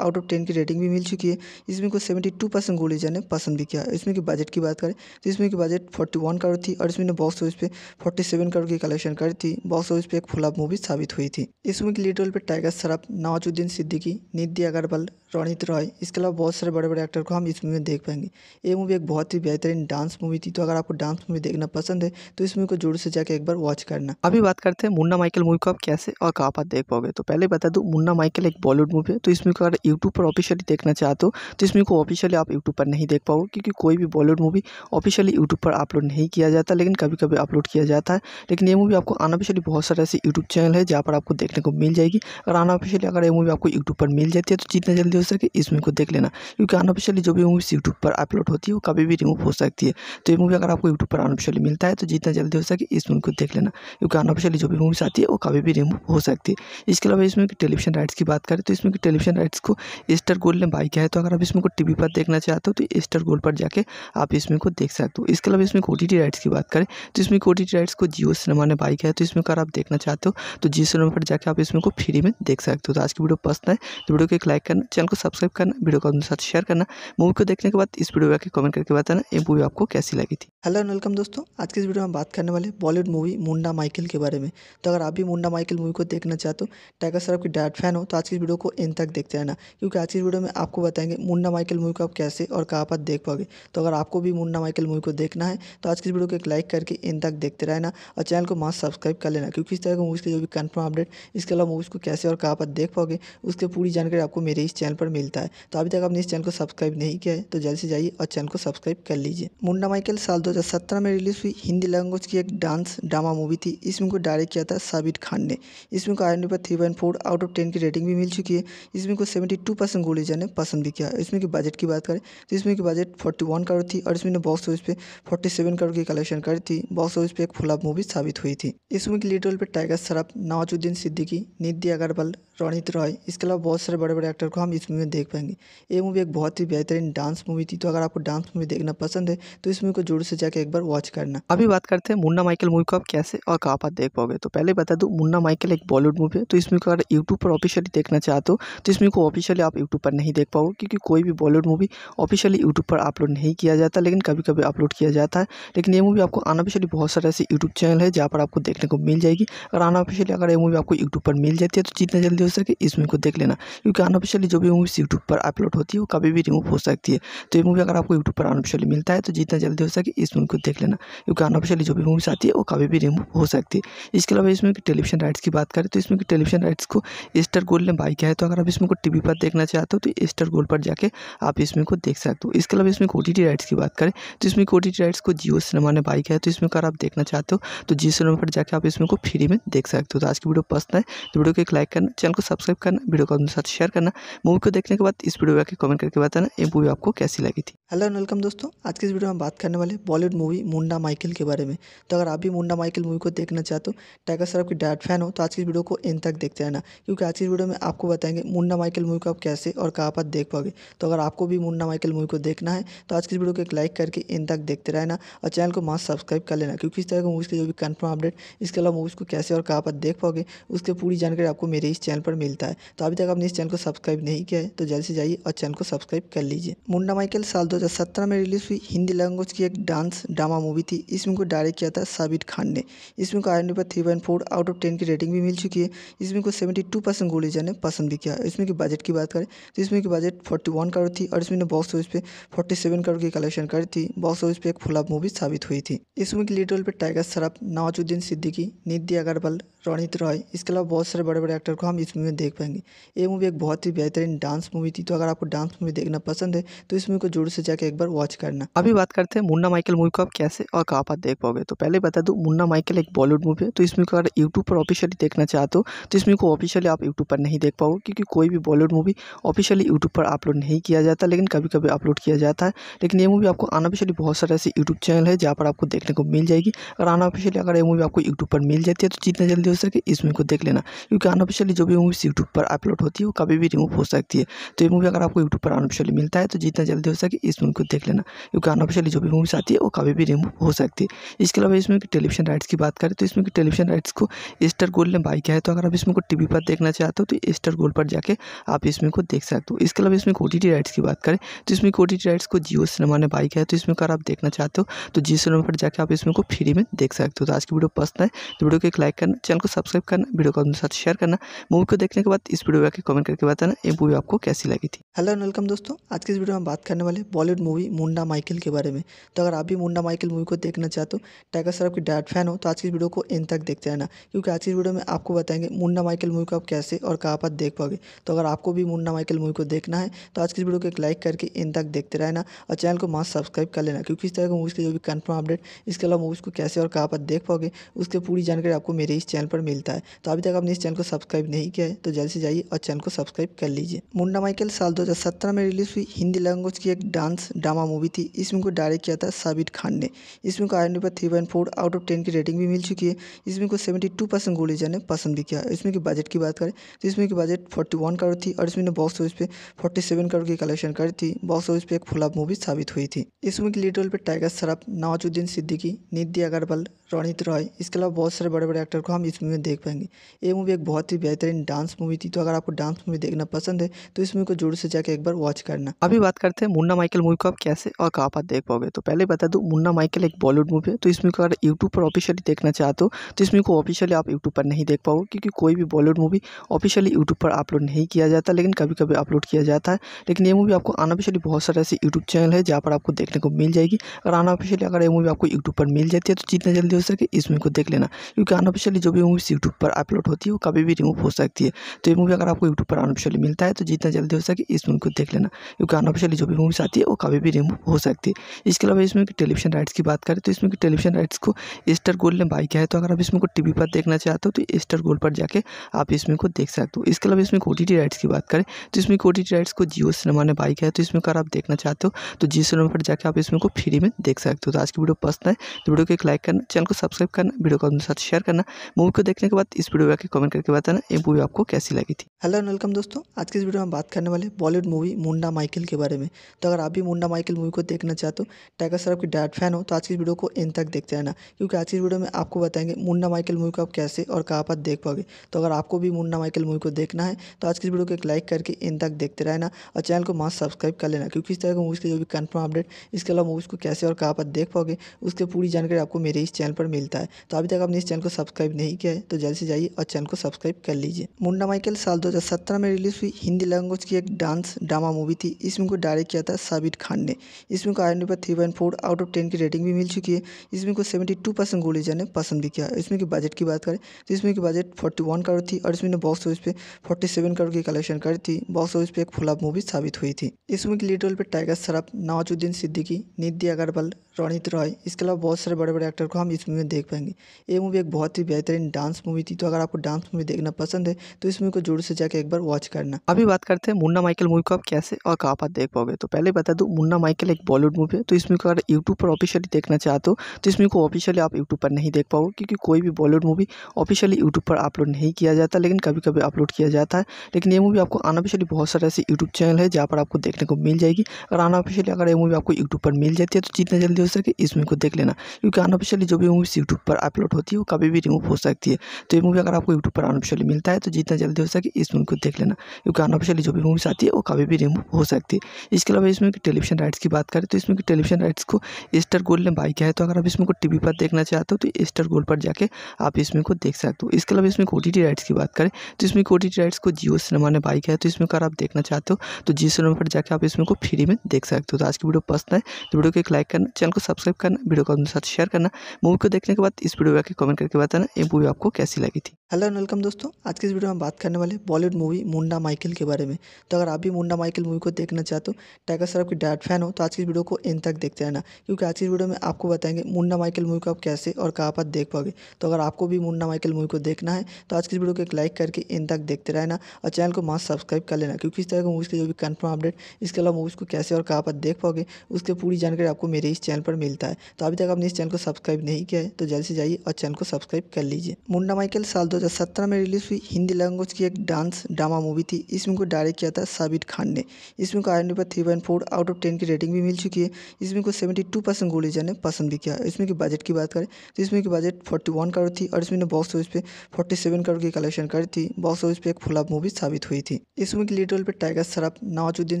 आउट ऑफ टेन की रेटिंग भी मिल चुकी है इसमें को सेवेंटी टू परसेंट गोलीजा ने पसंद भी किया इसमें की बजट की बात करें तो इसमें की बजट फोर्टी वन करोड़ थी और इसमें बॉक्स ऑफिस पे फोर्टी सेवन करोड़ की कलेक्शन करी थी बॉक्स ऑफिस पे एक फुलाब मूवी साबित हुई थी इसमें की के लीड रोल पर टाइगर सराफ नवाजुद्दीन सिद्दीकी नीति अगरवाल रोनित रॉय इसके अलावा बहुत सारे बड़े बड़े एक्टर को हम इस मूवी में देख पाएंगे ये मूवी एक बहुत ही बेहतरीन डांस मूवी थी तो अगर आपको डांस मूवी देखना पसंद है तो इस मूवी को जोर से जाकर एक बार वॉच करना अभी बात करते हैं मुन्ना माइकल मूवी को आप कैसे और कहाँ पर देख पाओगे तो पहले बता दूँ मुन्ना माइकल एक बॉलीवुड मूवी है तो इस मूवी को अगर यूट्यूब पर ऑफिशियली देखना चाहते हो तो इस मूवी को ऑफिशियली आप यूट्यूब पर नहीं देख पाओगे क्योंकि कोई भी बॉलीवुड मूवी ऑफिशियली यूट्यूब पर अपलोड नहीं किया जाता लेकिन कभी कभी अपलोड किया जाता है लेकिन ये मूवी आपको अनऑफिशियली बहुत सारे ऐसे यूट्यूब चैनल है जहाँ पर आपको देखने को मिल जाएगी और अनऑफिशियली अगर ये मूवी आपको यूट्यूब पर मिल जाती है तो जितना जल्दी हो सके इस मूवी को देख लेना क्योंकि अनऑफिशियली जो भी मूवीज़ यूट्यूब पर अपलोड होती है वो कभी भी रिमूव हो सकती है तो ये मूवी अगर आपको यूट्यूब पर अनऑफिशियली मिलता है तो जितना जल्दी हो सके इस मूवी को देख लेना क्योंकि अनऑफिशियली जो भी मूवीज़ आती है वो कभी भी रिमूव हो सकती है इसके अलावा इसमें टेलीविजन राइट्स की बात करें तो इसमें टेलीविजन राइट्स को स्टार गोल्ड ने बाई किया है तो अगर आप इसमें को टीवी पर देखना चाहते हो तो एस्टर गोल्ड पर जाके आप इसमें को देख सकते हो इसके अलावा इसमें ओ राइट्स की बात करें तो इसमें ओ राइट्स को जियो सिनेमा ने बाई किया है तो इसमें अगर आप देखना चाहते हो तो जियो सिनेमा पर जाकर आप इसमें को फ्री में देख सकते हो तो आज की वीडियो पसंद है तो वीडियो को एक लाइक करना चैनल चैनल को सब्सक्राइब करना वीडियो को अपने साथ शेयर करना मूवी को देखने के बाद इस वीडियो में कमेंट करके बताना ये मूवी आपको कैसी लगी थी हेलो एंड वेलकम दोस्तों आज की इस वीडियो में हम बात करने वाले बॉलीवुड मूवी मुंडा माइकिल के बारे में तो अगर आप भी मुंडा माइकिल मूवी को देखना चाहते हो टाइगर सर आपकी डायट फैन हो तो आज की वीडियो को इन तक देखते रहना क्योंकि आज की वीडियो में आपको बताएंगे मुंडा माइकिल मूवी को आप कैसे और कहाँ पर देख पाओगे तो अगर आपको भी मुंडा माइकिल मूवी को देखना है तो आज की वीडियो को एक लाइक करके इन तक देखते रहना और चैनल को मास्क सब्सक्राइब कर लेना क्योंकि इस तरह की मूवीज़ के जो भी कन्फर्म अपडेट इसके अलावा मूवीज़ को कैसे और कहाँ पर देख पाओगे उसके पूरी जानकारी आपको मेरे इस चैनल पर मिलता है तो अभी तक आपने इस चैनल को सब्सक्राइब नहीं किया है तो जल्द से जाइए और चैनल को सब्सक्राइब कर लीजिए मुंडा माइकल साल 2017 में रिलीज हुई हिंदी लैंग्वेज की एक डांस ड्रामा मूवी थी इसमें को डायरेक्ट किया था साबिर खान ने इसमें को आई पर थ्री आउट ऑफ टेन की रेटिंग भी मिल चुकी है इसमें को सेवेंटी टू परसेंट ने पसंद भी किया इसमें की बजट की बात करें तो इसमें की बजट फोर्टी वन करोड़ थी और इसमें बॉक्स ऑफिस पे फोर्टी सेवन करोड़ की कलेक्शन करी थी बॉक्स ऑफिस पे एक फुलाब मूवी साबित हुई थी इस की लीडर लीड पर टाइगर सराफ नवाजुद्दीन सिद्दीकी नीति अगरवाल रणित रॉय इसके अलावा बहुत सारे बड़े बड़े एक्टर को हम इस मूवी में देख पाएंगे ये मूवी एक बहुत ही बेहतरीन डांस मूवी थी तो अगर आपको डांस मूवी देखना पसंद है तो इस मूवी को जोर से जाकर एक बार वॉच करना अभी बात करते हैं मुन्ना माइकल मूवी को आप कैसे और कहाँ पर देख पाओगे तो पहले बता दूँ मुन्ना माइकल एक बॉलीवुड मूवी है तो इस मूवी को अगर यूट्यूब पर ऑफिशियली देखना चाहते हो तो इस मूवी को ऑफिशियली आप यूट्यूब पर नहीं देख पाओगे क्योंकि कोई भी बॉलीवुड मूवी ऑफिशियली यूट्यूब पर अपलोड नहीं किया जाता लेकिन कभी कभी अपलोड किया जाता है लेकिन ये मूवी आपको अनऑफिशियली बहुत सारे ऐसे यूट्यूब चैनल है जहाँ पर आपको देखने को मिल जाएगी अगर अनऑफिशियली अगर ये मूवी आपको यूट्यूब पर मिल जाती है तो जितना जल्दी हो सके इस मूवी को देख लेना क्योंकि अनऑफिशियली जो भी मूवीज़ यूट्यूब पर अपलोड होती है वो कभी भी रिमूव हो सकती है तो ये मूवी अगर आपको यूट्यूब पर अनऑफिशियली मिलता है तो जितना जल्दी हो सके इस मूवी को देख लेना क्योंकि अनऑफिशियली जो भी मूवीज़ आती है वो कभी भी रिमूव हो सकती है इसके अलावा इसमें टेलीविजन राइट्स की बात करें तो इसमें टेलीविजन राइट्स को स्टार गोल्ड ने बाई किया है तो अगर आप इसमें को टी पर देखना चाहते हो तो एस्टर गोल्ड पर जाकर आप इसमें को देख सकते हो इसके अलावा इसमें कोटी राइट्स की बात करें तो इसमें कोटी राइट्स को जियो सिनेमा ने बाई किया है तो इसमें अगर आप देखना चाहते हो तो जियो सिनेमा पर जाकर आप इसमें को फ्री में देख सकते हो तो आज की वीडियो पसंद है तो वीडियो को एक लाइक करना चैनल को सब्सक्राइब करना वीडियो को अपने साथ शेयर करना मूवी को देखने के बाद इस वीडियो को कमेंट करके बताना ये मूवी आपको कैसी लगी थी हेलो एंड वेलकम दोस्तों आज की इस वीडियो में हम बात करने वाले बॉलीवुड मूवी मुंडा माइकल के बारे में तो अगर आप भी मुंडा माइकल मूवी को देखना चाहते हो टाइगर सराफ की डायट फैन हो तो आज की इस वीडियो को इन तक देखते रहना क्योंकि आज की इस वीडियो में आपको बताएंगे मुंडा माइकल मूवी को आप कैसे और कहाँ पर देख पाओगे तो अगर आपको भी मुंडा माइकल मूवी को देखना है तो आज की इस वीडियो को एक लाइक करके इन तक देखते रहना और चैनल को मास्क सब्सक्राइब कर लेना क्योंकि इस तरह की मूवीज़ के जो भी कन्फर्म अपडेट इसके अलावा मूवीज़ को कैसे और कहाँ पर देख पाओगे उसकी पूरी जानकारी आपको मेरे इस चैनल पर मिलता है तो अभी तक आपने इस चैनल को सब्सक्राइब नहीं किया है तो जल्द से जाइए और चैनल को सब्सक्राइब कर लीजिए मुंडा माइकल साल 2017 में रिलीज़ हुई हिंदी लैंग्वेज की एक डांस ड्रामा मूवी थी इसमें को डायरेक्ट किया था साबिर खान ने इसमें को आई पर three point four out of ten की रेटिंग भी मिल चुकी है इसमें को सेवेंटी टू परसेंट गोलीजा ने पसंद भी किया इसमें की बजट की बात करें तो इसमें की बजट फोर्टी वन करोड़ थी और इसमें बॉक्स ऑफिस पे फोर्टी सेवन करोड़ की कलेक्शन करी थी बॉक्स ऑफिस पे एक फुलाप मूवी साबित हुई थी इसमें की के लीड रोल पर टाइगर सराफ नवाजुद्दीन सिद्दीकी निधि अगरवाल प्रणीत रॉय इसके अलावा बहुत सारे बड़े बड़े एक्टर को हम इस मूवी में देख पाएंगे ये मूवी एक बहुत ही बेहतरीन डांस मूवी थी तो अगर आपको डांस मूवी देखना पसंद है तो इस मूवी को जोर से जाकर एक बार वॉच करना अभी बात करते हैं मुन्ना माइकल मूवी को आप कैसे और कहाँ पर देख पाओगे तो पहले बता दूँ मुन्ना माइकल एक बॉलीवुड मूवी है तो इस मूवी को अगर यूट्यूब पर ऑफिशियली देखना चाहते हो तो इस मूवी को ऑफिशियली आप यूट्यूब पर नहीं देख पाओगे क्योंकि कोई भी बॉलीवुड मूवी ऑफिशियली यूट्यूब पर अपलोड नहीं किया जाता लेकिन कभी कभी अपलोड किया जाता है लेकिन ये मूवी आपको अनऑफिशियली बहुत सारे ऐसे यूट्यूब चैनल है जहाँ पर आपको देखने को मिल जाएगी अगर अनऑफिशियली अगर ये मूवी आपको यूट्यूब पर मिल जाती है तो जितना जल्दी प्रोड्यूसर के इस मूवी को देख लेना क्योंकि अनऑफिशियली जो भी मूवीज़ यूट्यूब पर अपलोड होती है वो कभी भी रिमूव हो सकती है तो ये मूवी अगर आपको यूट्यूब पर अनऑफिशियली मिलता है तो जितना जल्दी हो सके इस मूवी को देख लेना क्योंकि अनऑफिशियली जो भी मूवीज़ आती है वो कभी भी रिमूव हो सकती है इसके अलावा इसमें टेलीविजन राइट्स की बात करें तो इसमें टेलीविजन राइट्स को स्टार गोल्ड ने बाई किया है तो अगर आप इसमें को टीवी पर देखना चाहते हो तो एस्टर गोल्ड पर जाके आप इसमें को देख सकते हो इसके अलावा इसमें ओटीटी टी राइट्स की बात करें तो इसमें ओटीटी राइट्स को जियो सिनेमा ने बाई किया है तो इसमें अगर आप देखना चाहते हो तो जियो सिनेमा पर जाकर आप इसमें को फ्री में देख सकते हो तो आज की वीडियो पसंद है तो वीडियो को एक लाइक करना चैनल चैनल को सब्सक्राइब करना वीडियो को अपने साथ शेयर करना मूवी को देखने के बाद इस वीडियो में कमेंट करके बताना ये मूवी आपको कैसी लगी थी हेलो वेलकम दोस्तों आज की इस वीडियो में बात करने वाले बॉलीवुड मूवी मुंडा माइकिल के बारे में तो अगर आप भी मुंडा माइकिल मूवी को देखना चाहते हो टाइगर सर आपकी डायट फैन हो तो आज की वीडियो को इन तक देखते रहना क्योंकि आज की वीडियो में आपको बताएंगे मुंडा माइकिल मूवी को आप कैसे और कहाँ पर देख पाओगे तो अगर आपको भी मुंडा माइकिल मूवी को देखना है तो आज की वीडियो को एक लाइक करके इन तक देखते रहना और चैनल को मास्क सब्सक्राइब कर लेना क्योंकि इस तरह की मूवीज़ के जो भी कन्फर्म अपडेट इसके अलावा मूवीज़ को कैसे और कहाँ पर देख पाओगे उसके पूरी जानकारी आपको मेरे इस चैनल चैनल पर मिलता है तो अभी तक आपने इस चैनल को सब्सक्राइब नहीं किया है तो जल्द से जाइए और चैनल को सब्सक्राइब कर लीजिए मुंडा माइकल साल 2017 में रिलीज हुई हिंदी लैंग्वेज की एक डांस ड्रामा मूवी थी इसमें को डायरेक्ट किया था साबिर खान ने इसमें को आई पर three point out of ten की रेटिंग भी मिल चुकी है इसमें को सेवेंटी टू परसेंट ने पसंद भी किया इसमें की बजट की बात करें तो इसमें की बजट फोर्टी वन करोड़ थी और इसमें बॉक्स ऑफिस पे फोर्टी सेवन करोड़ की कलेक्शन करी थी बॉक्स ऑफिस पे एक फुलाब मूवी साबित हुई थी इस मूवी के लीड रोल पर टाइगर सराफ नवाजुद्दीन सिद्दीकी नीति अगरवाल रणित रॉय इसके अलावा बहुत सारे बड़े बड़े एक्टर को हम इस इस मूवी में देख पाएंगे ये मूवी एक बहुत ही बेहतरीन डांस मूवी थी तो अगर आपको डांस मूवी देखना पसंद है तो इस मूवी को जोर से जाकर एक बार वॉच करना अभी बात करते हैं मुन्ना माइकल मूवी को आप कैसे और कहाँ पर देख पाओगे तो पहले बता दो मुन्ना माइकल एक बॉलीवुड मूवी है तो इस मूवी को अगर यूट्यूब पर ऑफिशियली देखना चाहते हो तो इस मूवी को ऑफिशियली आप यूट्यूब पर नहीं देख पाओगे क्योंकि कोई भी बॉलीवुड मूवी ऑफिशियली यूट्यूब पर अपलोड नहीं किया जाता लेकिन कभी कभी अपलोड किया जाता है लेकिन ये मूवी आपको अनऑफिशियली बहुत सारे ऐसे यूट्यूब चैनल है जहाँ पर आपको देखने को मिल जाएगी अगर अनऑफिशियली अगर ये मूवी आपको यूट्यूब पर मिल जाती है तो जितना जल्दी हो सके इस मूवी को देख लेना क्योंकि अनऑफिशियली जो भी मूवीज़ यूट्यूब पर अपलोड होती है वो कभी भी रिमूव हो सकती है तो ये मूवी अगर आपको यूट्यूब पर अनऑफिशियली मिलता है तो जितना जल्दी हो सके इस मूवी को देख लेना क्योंकि अनऑफिशियली जो भी मूवीज़ आती है वो कभी भी रिमूव हो सकती है इसके अलावा इसमें टेलीविजन राइट्स की बात करें तो इसमें टेलीविजन राइट्स को एस्टर गोल्ड ने बाई किया है तो अगर आप इसमें को टी पर देखना चाहते हो तो एस्टर गोल्ड पर जाके आप इसमें को देख सकते हो इसके अलावा इसमें ओ राइट्स की बात करें तो इसमें ओ राइट्स को जियो सिनेमा ने बाई किया है तो इसमें अगर आप देखना चाहते हो तो जियो सिनेमा पर जाकर आप इसमें को फ्री में देख सकते हो तो आज की वीडियो पसंद है तो वीडियो को एक लाइक करना चैनल को सब्सक्राइब करना वीडियो को अपने साथ शेयर करना मूवी को देखने के बाद इस वीडियो आके कमेंट करके बताना ये मूवी आपको कैसी लगी थी हेलो एंड वेलकम दोस्तों आज की इस वीडियो में बात करने वाले बॉलीवुड मूवी मुंडा माइकल के बारे में तो अगर आप भी मुंडा माइकल मूवी को देखना चाहते हो टाइगर सर की डैड फैन हो तो आज की इस वीडियो को इन तक देखते रहना क्योंकि आज की वीडियो में आपको बताएंगे मुंडा माइकल मूवी को आप कैसे और कहाँ पर देख पाओगे तो अगर आपको भी मुंडा माइकल मूवी को देखना है तो आज की वीडियो को एक लाइक करके इन तक देखते रहना और चैनल को मास्ट सब्सक्राइब कर लेना क्योंकि इस तरह के मूवीज़ के जो भी कन्फर्म अपडेट इसके अलावा मूवीज़ को कैसे और कहाँ पर देख पाओगे उसकी पूरी जानकारी आपको मेरे इस चैनल पर मिलता है तो अभी तक आपने इस चैनल को सब्सक्राइब नहीं किया किया है तो जल्द से जाइए और चैनल को सब्सक्राइब कर लीजिए मुंडा माइकल साल 2017 में रिलीज हुई हिंदी लैंग्वेज की एक डांस ड्रामा मूवी थी इसमें को डायरेक्ट किया था साबिर खान ने इसमें को आई पर three point out of ten की रेटिंग भी मिल चुकी है इसमें को सेवेंटी टू परसेंट ने पसंद भी किया इसमें की बजट की बात करें तो इसमें की बजट फोर्टी करोड़ थी और इसमें बॉक्स ऑफिस पे फोर्टी करोड़ की कलेक्शन करी थी बॉक्स ऑफिस पे एक फुलाब मूवी साबित हुई थी इसमें की लीड रोल पर टाइगर सराफ नवाजुद्दीन सिद्दीकी नीति अग्रवाल रणित रॉय इसके अलावा बहुत सारे बड़े बड़े एक्टर को हम इस मूवी में देख पाएंगे ये मूवी एक बहुत ही बेहतरीन डांस मूवी थी तो अगर आपको डांस मूवी देखना पसंद है तो इस मूवी को जोर से जाकर एक बार वॉच करना अभी बात करते हैं मुन्ना माइकल मूवी को आप कैसे और कहाँ पर देख पाओगे तो पहले बता दूँ मुन्ना माइकल एक बॉलीवुड मूवी है तो इस मूवी को अगर यूट्यूब पर ऑफिशियली देखना चाहते हो तो इस मूवी को ऑफिशियली आप यूट्यूब पर नहीं देख पाओगे क्योंकि कोई भी बॉलीवुड मूवी ऑफिशियली यूट्यूब पर अपलोड नहीं किया जाता लेकिन कभी कभी अपलोड किया जाता है लेकिन ये मूवी आपको अनऑफिशियली बहुत सारे ऐसे यूट्यूब चैनल है जहाँ पर आपको देखने को मिल जाएगी अगर अनऑफिशियली अगर ये मूवी आपको यूट्यूब पर मिल जाती है तो जितना जल्दी सके इस मूवी को देख लेना क्योंकि अनऑफिशियली जो भी मूवीज़ यूट्यूब पर अपलोड होती है वो कभी भी रिमूव हो सकती है तो ये मूवी अगर आपको यूट्यूब पर अनऑफिशियली मिलता है तो जितना जल्दी हो सके इस मूवी को देख लेना क्योंकि अनऑफिशियली जो भी मूवीज़ आती है वो कभी भी रिमूव हो सकती है इसके अलावा इसमें टेलीविजन राइट्स की बात करें तो इसमें टेलीविजन राइट्स को स्टार गोल्ड ने बाई किया है तो अगर आप इसमें को टीवी पर देखना चाहते हो तो एस्टर गोल्ड पर जाके आप इसमें को देख सकते हो इसके अलावा इसमें ओ राइट्स की बात करें तो इसमें ओ राइट्स को जियो सिनेमा ने बाई किया है तो इसमें अगर आप देखना चाहते हो तो जियो सिनेमा पर जाकर आप इसमें को फ्री में देख सकते हो तो आज की वीडियो पसंद है तो वीडियो को एक लाइक करना चैनल को सब्सक्राइब करना वीडियो को अपने साथ शेयर करना मूवी को देखने के बाद इस वीडियो में आके कमेंट करके बताना ये मूवी आपको कैसी लगी थी हेलो एंड वेलकम दोस्तों आज की इस वीडियो में बात करने वाले बॉलीवुड मूवी मुंडा माइकिल के बारे में तो अगर आप भी मुंडा माइकिल मूवी को देखना चाहते हो टाइगर सराफ की डायट फैन हो तो आज की वीडियो को इन तक देखते रहना क्योंकि आज की वीडियो में आपको बताएंगे मुंडा माइकिल मूवी को आप कैसे और कहाँ पर देख पाओगे तो अगर आपको भी मुंडा माइकिल मूवी को देखना है तो आज की इस वीडियो को एक लाइक करके इन तक देखते रहना और चैनल को मास्क सब्सक्राइब कर लेना क्योंकि इस तरह की मूवीज़ के जो भी कन्फर्म अपडेट इसके अलावा मूवीज़ को कैसे और कहाँ पर देख पाओगे उसकी पूरी जानकारी आपको मेरे इस चैनल पर मिलता है तो अभी तक आपने इस चैनल को सब्सक्राइब नहीं किया है तो जल्द से जाइए और चैनल को सब्सक्राइब कर लीजिए मुंडा माइकल साल 2017 में रिलीज हुई हिंदी लैंग्वेज की एक डांस ड्रामा मूवी थी इस को डायरेक्ट किया था साबिर खान ने इस को आई पर three point out of ten की रेटिंग भी मिल चुकी है इसमें को सेवेंटी टू परसेंट गोलीजा ने पसंद भी किया इसमें की बजट की बात करें तो इसमें की बजट फोर्टी वन करोड़ थी और इसमें बॉक्स ऑफिस पे फोर्टी सेवन करोड़ की कलेक्शन करी थी बॉक्स ऑफिस पे एक फुलाब मूवी साबित हुई थी इस की लीड रोल पर टाइगर सराफ नवाजुद्दीन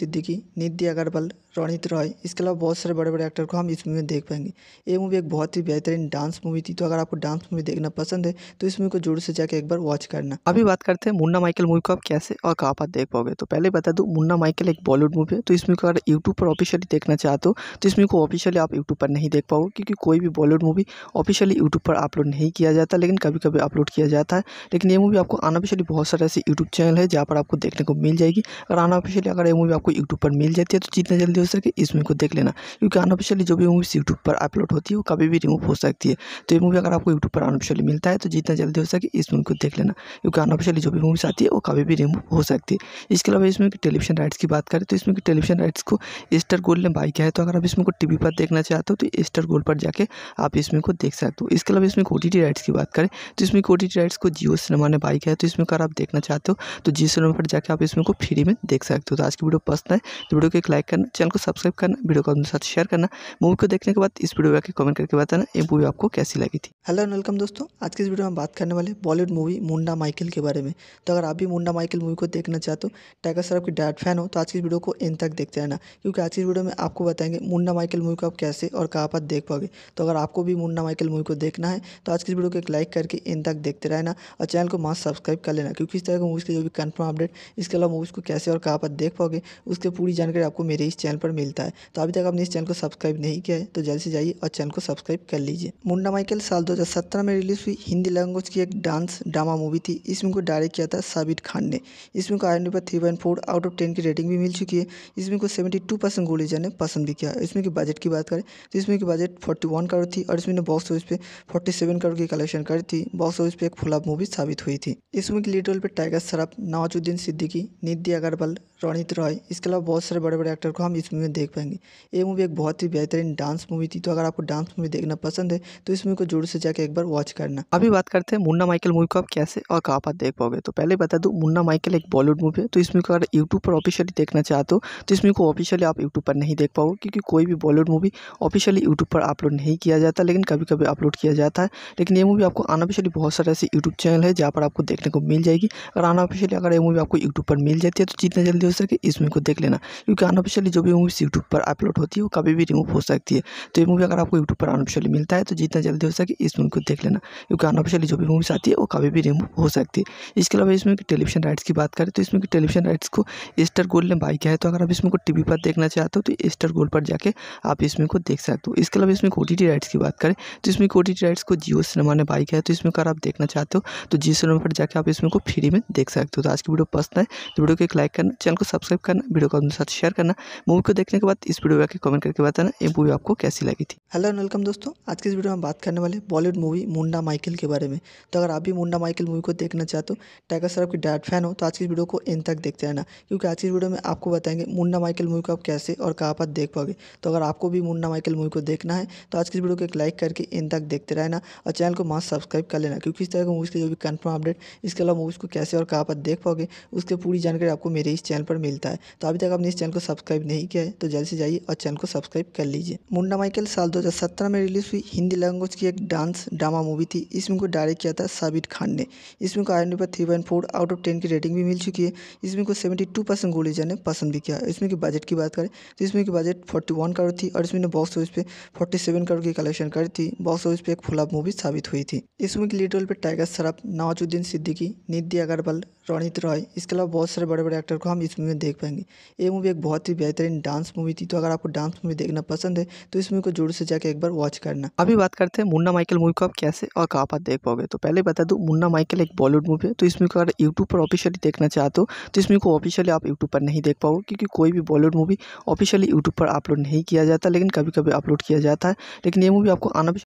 सिद्दीकी नीति अगरवाल रणित रॉय इसके अलावा बहुत सारे बड़े बड़े एक्टर को हम इस मूवी में देख पाएंगे ये मूवी एक बहुत ही बेहतरीन डांस मूवी थी तो अगर आपको डांस मूवी देखना पसंद है तो इस मूवी को जोर से जाकर एक बार वॉच करना अभी बात करते हैं मुन्ना माइकल मूवी को आप कैसे और कहाँ पर देख पाओगे तो पहले बता दूँ मुन्ना माइकल एक बॉलीवुड मूवी है तो इस मूवी को अगर यूट्यूब पर ऑफिशियली देखना चाहते हो तो इस मूवी को ऑफिशियली आप यूट्यूब पर नहीं देख पाओगे क्योंकि कोई भी बॉलीवुड मूवी ऑफिशियली यूट्यूब पर अपलोड नहीं किया जाता लेकिन कभी कभी अपलोड किया जाता है लेकिन ये मूवी आपको अनऑफिशियली बहुत सारे ऐसे यूट्यूब चैनल है जहाँ पर आपको देखने को मिल जाएगी अगर अनऑफिशियली अगर ये मूवी आपको यूट्यूब पर मिल जाती है तो जितना जल्दी सके इस मूवी को देख लेना क्योंकि अनऑफिशियली जो भी मूवीज़ यूट्यूब पर अपलोड होती है वो कभी भी रिमूव हो सकती है तो ये मूवी अगर आपको यूट्यूब पर अनऑफिशियली मिलता है तो जितना जल्दी हो सके इस मूवी को देख लेना क्योंकि अनऑफिशियली जो भी मूवीज़ आती है वो कभी भी रिमूव हो सकती है इसके अलावा इसमें टेलीविजन राइट्स की बात करें तो इसमें टेलीविजन राइट्स को स्टार गोल्ड ने बाई किया है तो अगर आप इसमें को टीवी पर देखना चाहते हो तो एस्टर गोल्ड पर जाके आप इसमें को देख सकते हो इसके अलावा इसमें ओटीटी राइट्स की बात करें तो इसमें ओटीटी राइट्स को जियो सिनेमा ने बाई किया है तो इसमें अगर आप देखना चाहते हो तो जियो सिनेमा पर जाकर आप इसमें को फ्री में देख सकते हो तो आज की वीडियो पसंद है तो वीडियो को एक लाइक करना चैनल को को सब्सक्राइब करना वीडियो को अपने साथ शेयर करना मूवी को देखने के बाद इस वीडियो में आकर कमेंट करके बताना ये मूवी आपको कैसी लगी थी हेलो एंड वेलकम दोस्तों आज की इस वीडियो में बात करने वाले बॉलीवुड मूवी मुंडा माइकिल के बारे में तो अगर आप भी मुंडा माइकिल मूवी को देखना चाहते हो टाइगर सर आपकी डायट फैन हो तो आज की वीडियो को इन तक देखते रहना क्योंकि आज की वीडियो में आपको बताएंगे मुंडा माइकिल मूवी को आप कैसे और कहाँ पर देख पाओगे तो अगर आपको भी मुंडा माइकिल मूवी को देखना है तो आज की वीडियो को एक लाइक करके इन तक देखते रहना और चैनल को मास्ट सब्सक्राइब कर लेना क्योंकि इस तरह की मूवीज़ के जो भी कन्फर्म अपडेट इसके अलावा मूवीज़ को कैसे और कहाँ पर देख पाओगे उसकी पूरी जानकारी आपको मेरे इस चैनल पर मिलता है तो अभी तक आपने इस चैनल को सब्सक्राइब नहीं किया है तो जल्द से जाइए और चैनल को सब्सक्राइब कर लीजिए मुंडा माइकल साल 2017 में रिलीज हुई हिंदी लैंग्वेज की एक डांस ड्रामा मूवी थी इसमें को डायरेक्ट किया था साबिर खान ने इसमें को आई पर थ्री आउट ऑफ टेन की रेटिंग भी मिल चुकी है इसमें को सेवेंटी टू परसेंट ने पसंद भी किया इसमें की बजट की बात करें तो इसमें की बजट फोर्टी वन करोड़ थी और इसमें बॉक्स ऑफिस पे फोर्टी सेवन करोड़ की कलेक्शन करी थी बॉक्स ऑफिस पे एक फुलाब मूवी साबित हुई थी इसमें की लीड रोल पर टाइगर सराफ नवाजुद्दीन सिद्दीकी नीति अगरवाल रोनित रॉय इसके अलावा बहुत सारे बड़े बड़े एक्टर को हम इस मूवी में देख पाएंगे ये मूवी एक बहुत ही बेहतरीन डांस मूवी थी तो अगर आपको डांस मूवी देखना पसंद है तो इस मूवी को जोर से जाकर एक बार वॉच करना अभी बात करते हैं मुन्ना माइकल मूवी को आप कैसे और कहाँ पर देख पाओगे तो पहले बता दूँ मुन्ना माइकल एक बॉलीवुड मूवी है तो इस मूवी को अगर यूट्यूब पर ऑफिशियली देखना चाहते हो तो इस मूवी को ऑफिशियली आप यूट्यूब पर नहीं देख पाओगे क्योंकि कोई भी बॉलीवुड मूवी ऑफिशियली यूट्यूब पर अपलोड नहीं किया जाता लेकिन कभी कभी अपलोड किया जाता है लेकिन ये मूवी आपको अनऑफिशियली बहुत सारे ऐसे यूट्यूब चैनल है जहाँ पर आपको देखने को मिल जाएगी और अनऑफिशियली अगर ये मूवी आपको यूट्यूब पर मिल जाती है तो जितना जल्दी हो सके इस मूवी को देख लेना क्योंकि अनऑफिशियली जो भी मूवीज़ यूट्यूब पर अपलोड होती है वो कभी भी रिमूव हो सकती है तो ये मूवी अगर आपको यूट्यूब पर अनऑफिशियली मिलता है तो जितना जल्दी हो सके इस मूवी को देख लेना क्योंकि अनऑफिशियली जो भी मूवीज़ आती है वो कभी भी रिमूव हो सकती है इसके अलावा इसमें टेलीविजन राइट्स की बात करें तो इसमें टेलीविजन राइट्स को एस्टर गोल्ड ने बाई किया है तो अगर आप इसमें को टीवी पर देखना चाहते हो तो एस्टर गोल्ड पर जाकर आप इसमें को देख सकते हो इसके अलावा इसमें ओटीटी राइट्स की बात करें तो इसमें ओटीटी राइट्स को जियो सिनेमा ने बाई किया है तो इसमें अगर आप देखना चाहते हो तो जियो सिनेमा पर जाकर आप इसमें को फ्री में देख सकते हो तो आज की वीडियो पसंद है तो वीडियो को एक लाइक करना चैनल को सब्सक्राइब करना वीडियो को अपने साथ शेयर करना मूवी को देखने के बाद इस वीडियो के कमेंट करके बताना ये मूवी आपको कैसी लगी थी हेलो एंड वेलकम दोस्तों आज की इस वीडियो में बात करने वाले बॉलीवुड मूवी मुंडा माइकिल के बारे में तो अगर आप भी मुंडा माइकिल मूवी को देखना चाहते हो टाइगर सराफ की डायट फैन हो तो आज की वीडियो को इन तक देखते रहना क्योंकि आज की वीडियो में आपको बताएंगे मुंडा माइकिल मूवी को आप कैसे और कहाँ पर देख पाओगे तो अगर आपको भी मुंडा माइकिल मूवी को देखना है तो आज की वीडियो को एक लाइक करके इन तक देखते रहना और चैनल को मास्क सब्सक्राइब कर लेना क्योंकि इस तरह के मूवीज़ के जो भी कन्फर्म अपडेट इसके अलावा मूवीज़ को कैसे और कहाँ पर देख पाओगे उसके पूरी जानकारी आपको मेरे इस चैनल पर मिलता है तो अभी तक आपने इस चैनल को सब्सक्राइब नहीं किया है तो जल्द से जाइए और चैनल को सब्सक्राइब कर लीजिए मुंडा माइकल साल 2017 में रिलीज हुई हिंदी लैंग्वेज की एक डांस ड्रामा मूवी थी इसमें को डायरेक्ट किया था साबिर खान ने इसमें को आई पर three point four out of ten की रेटिंग भी मिल चुकी है इसमें को सेवेंटी टू परसेंट गोलीजा ने पसंद भी किया इसमें की बजट की बात करें तो इसमें की बजट फोर्टी वन करोड़ थी और इसमें बॉक्स ऑफिस पे फोर्टी सेवन करोड़ की कलेक्शन करी थी बॉक्स ऑफिस पे एक फुलाब मूवी साबित हुई थी इस की लीडर पर टाइगर सराफ नवाजुद्दीन सिद्दीकी नीति अगरवाल रणित रॉय इसके अलावा बहुत सारे बड़े बड़े एक्टर को हम इस मूवी में देख पाएंगे ये मूवी एक बहुत ही बेहतरीन डांस मूवी थी तो अगर आपको डांस मूवी देखना पसंद है तो इस मूवी को जोर से जाकर एक बार वॉच करना अभी बात करते हैं मुन्ना माइकल मूवी को आप कैसे और कहाँ पर देख पाओगे तो पहले बता दूँ मुन्ना माइकल एक बॉलीवुड मूवी है तो इस मूवी को अगर यूट्यूब पर ऑफिशियली देखना चाहते हो तो इस मूवी को ऑफिशियली आप यूट्यूब पर नहीं देख पाओगे क्योंकि कोई भी बॉलीवुड मूवी ऑफिशियली यूट्यूब पर अपलोड नहीं किया जाता लेकिन कभी कभी अपलोड किया जाता है लेकिन ये मूवी आपको आना भी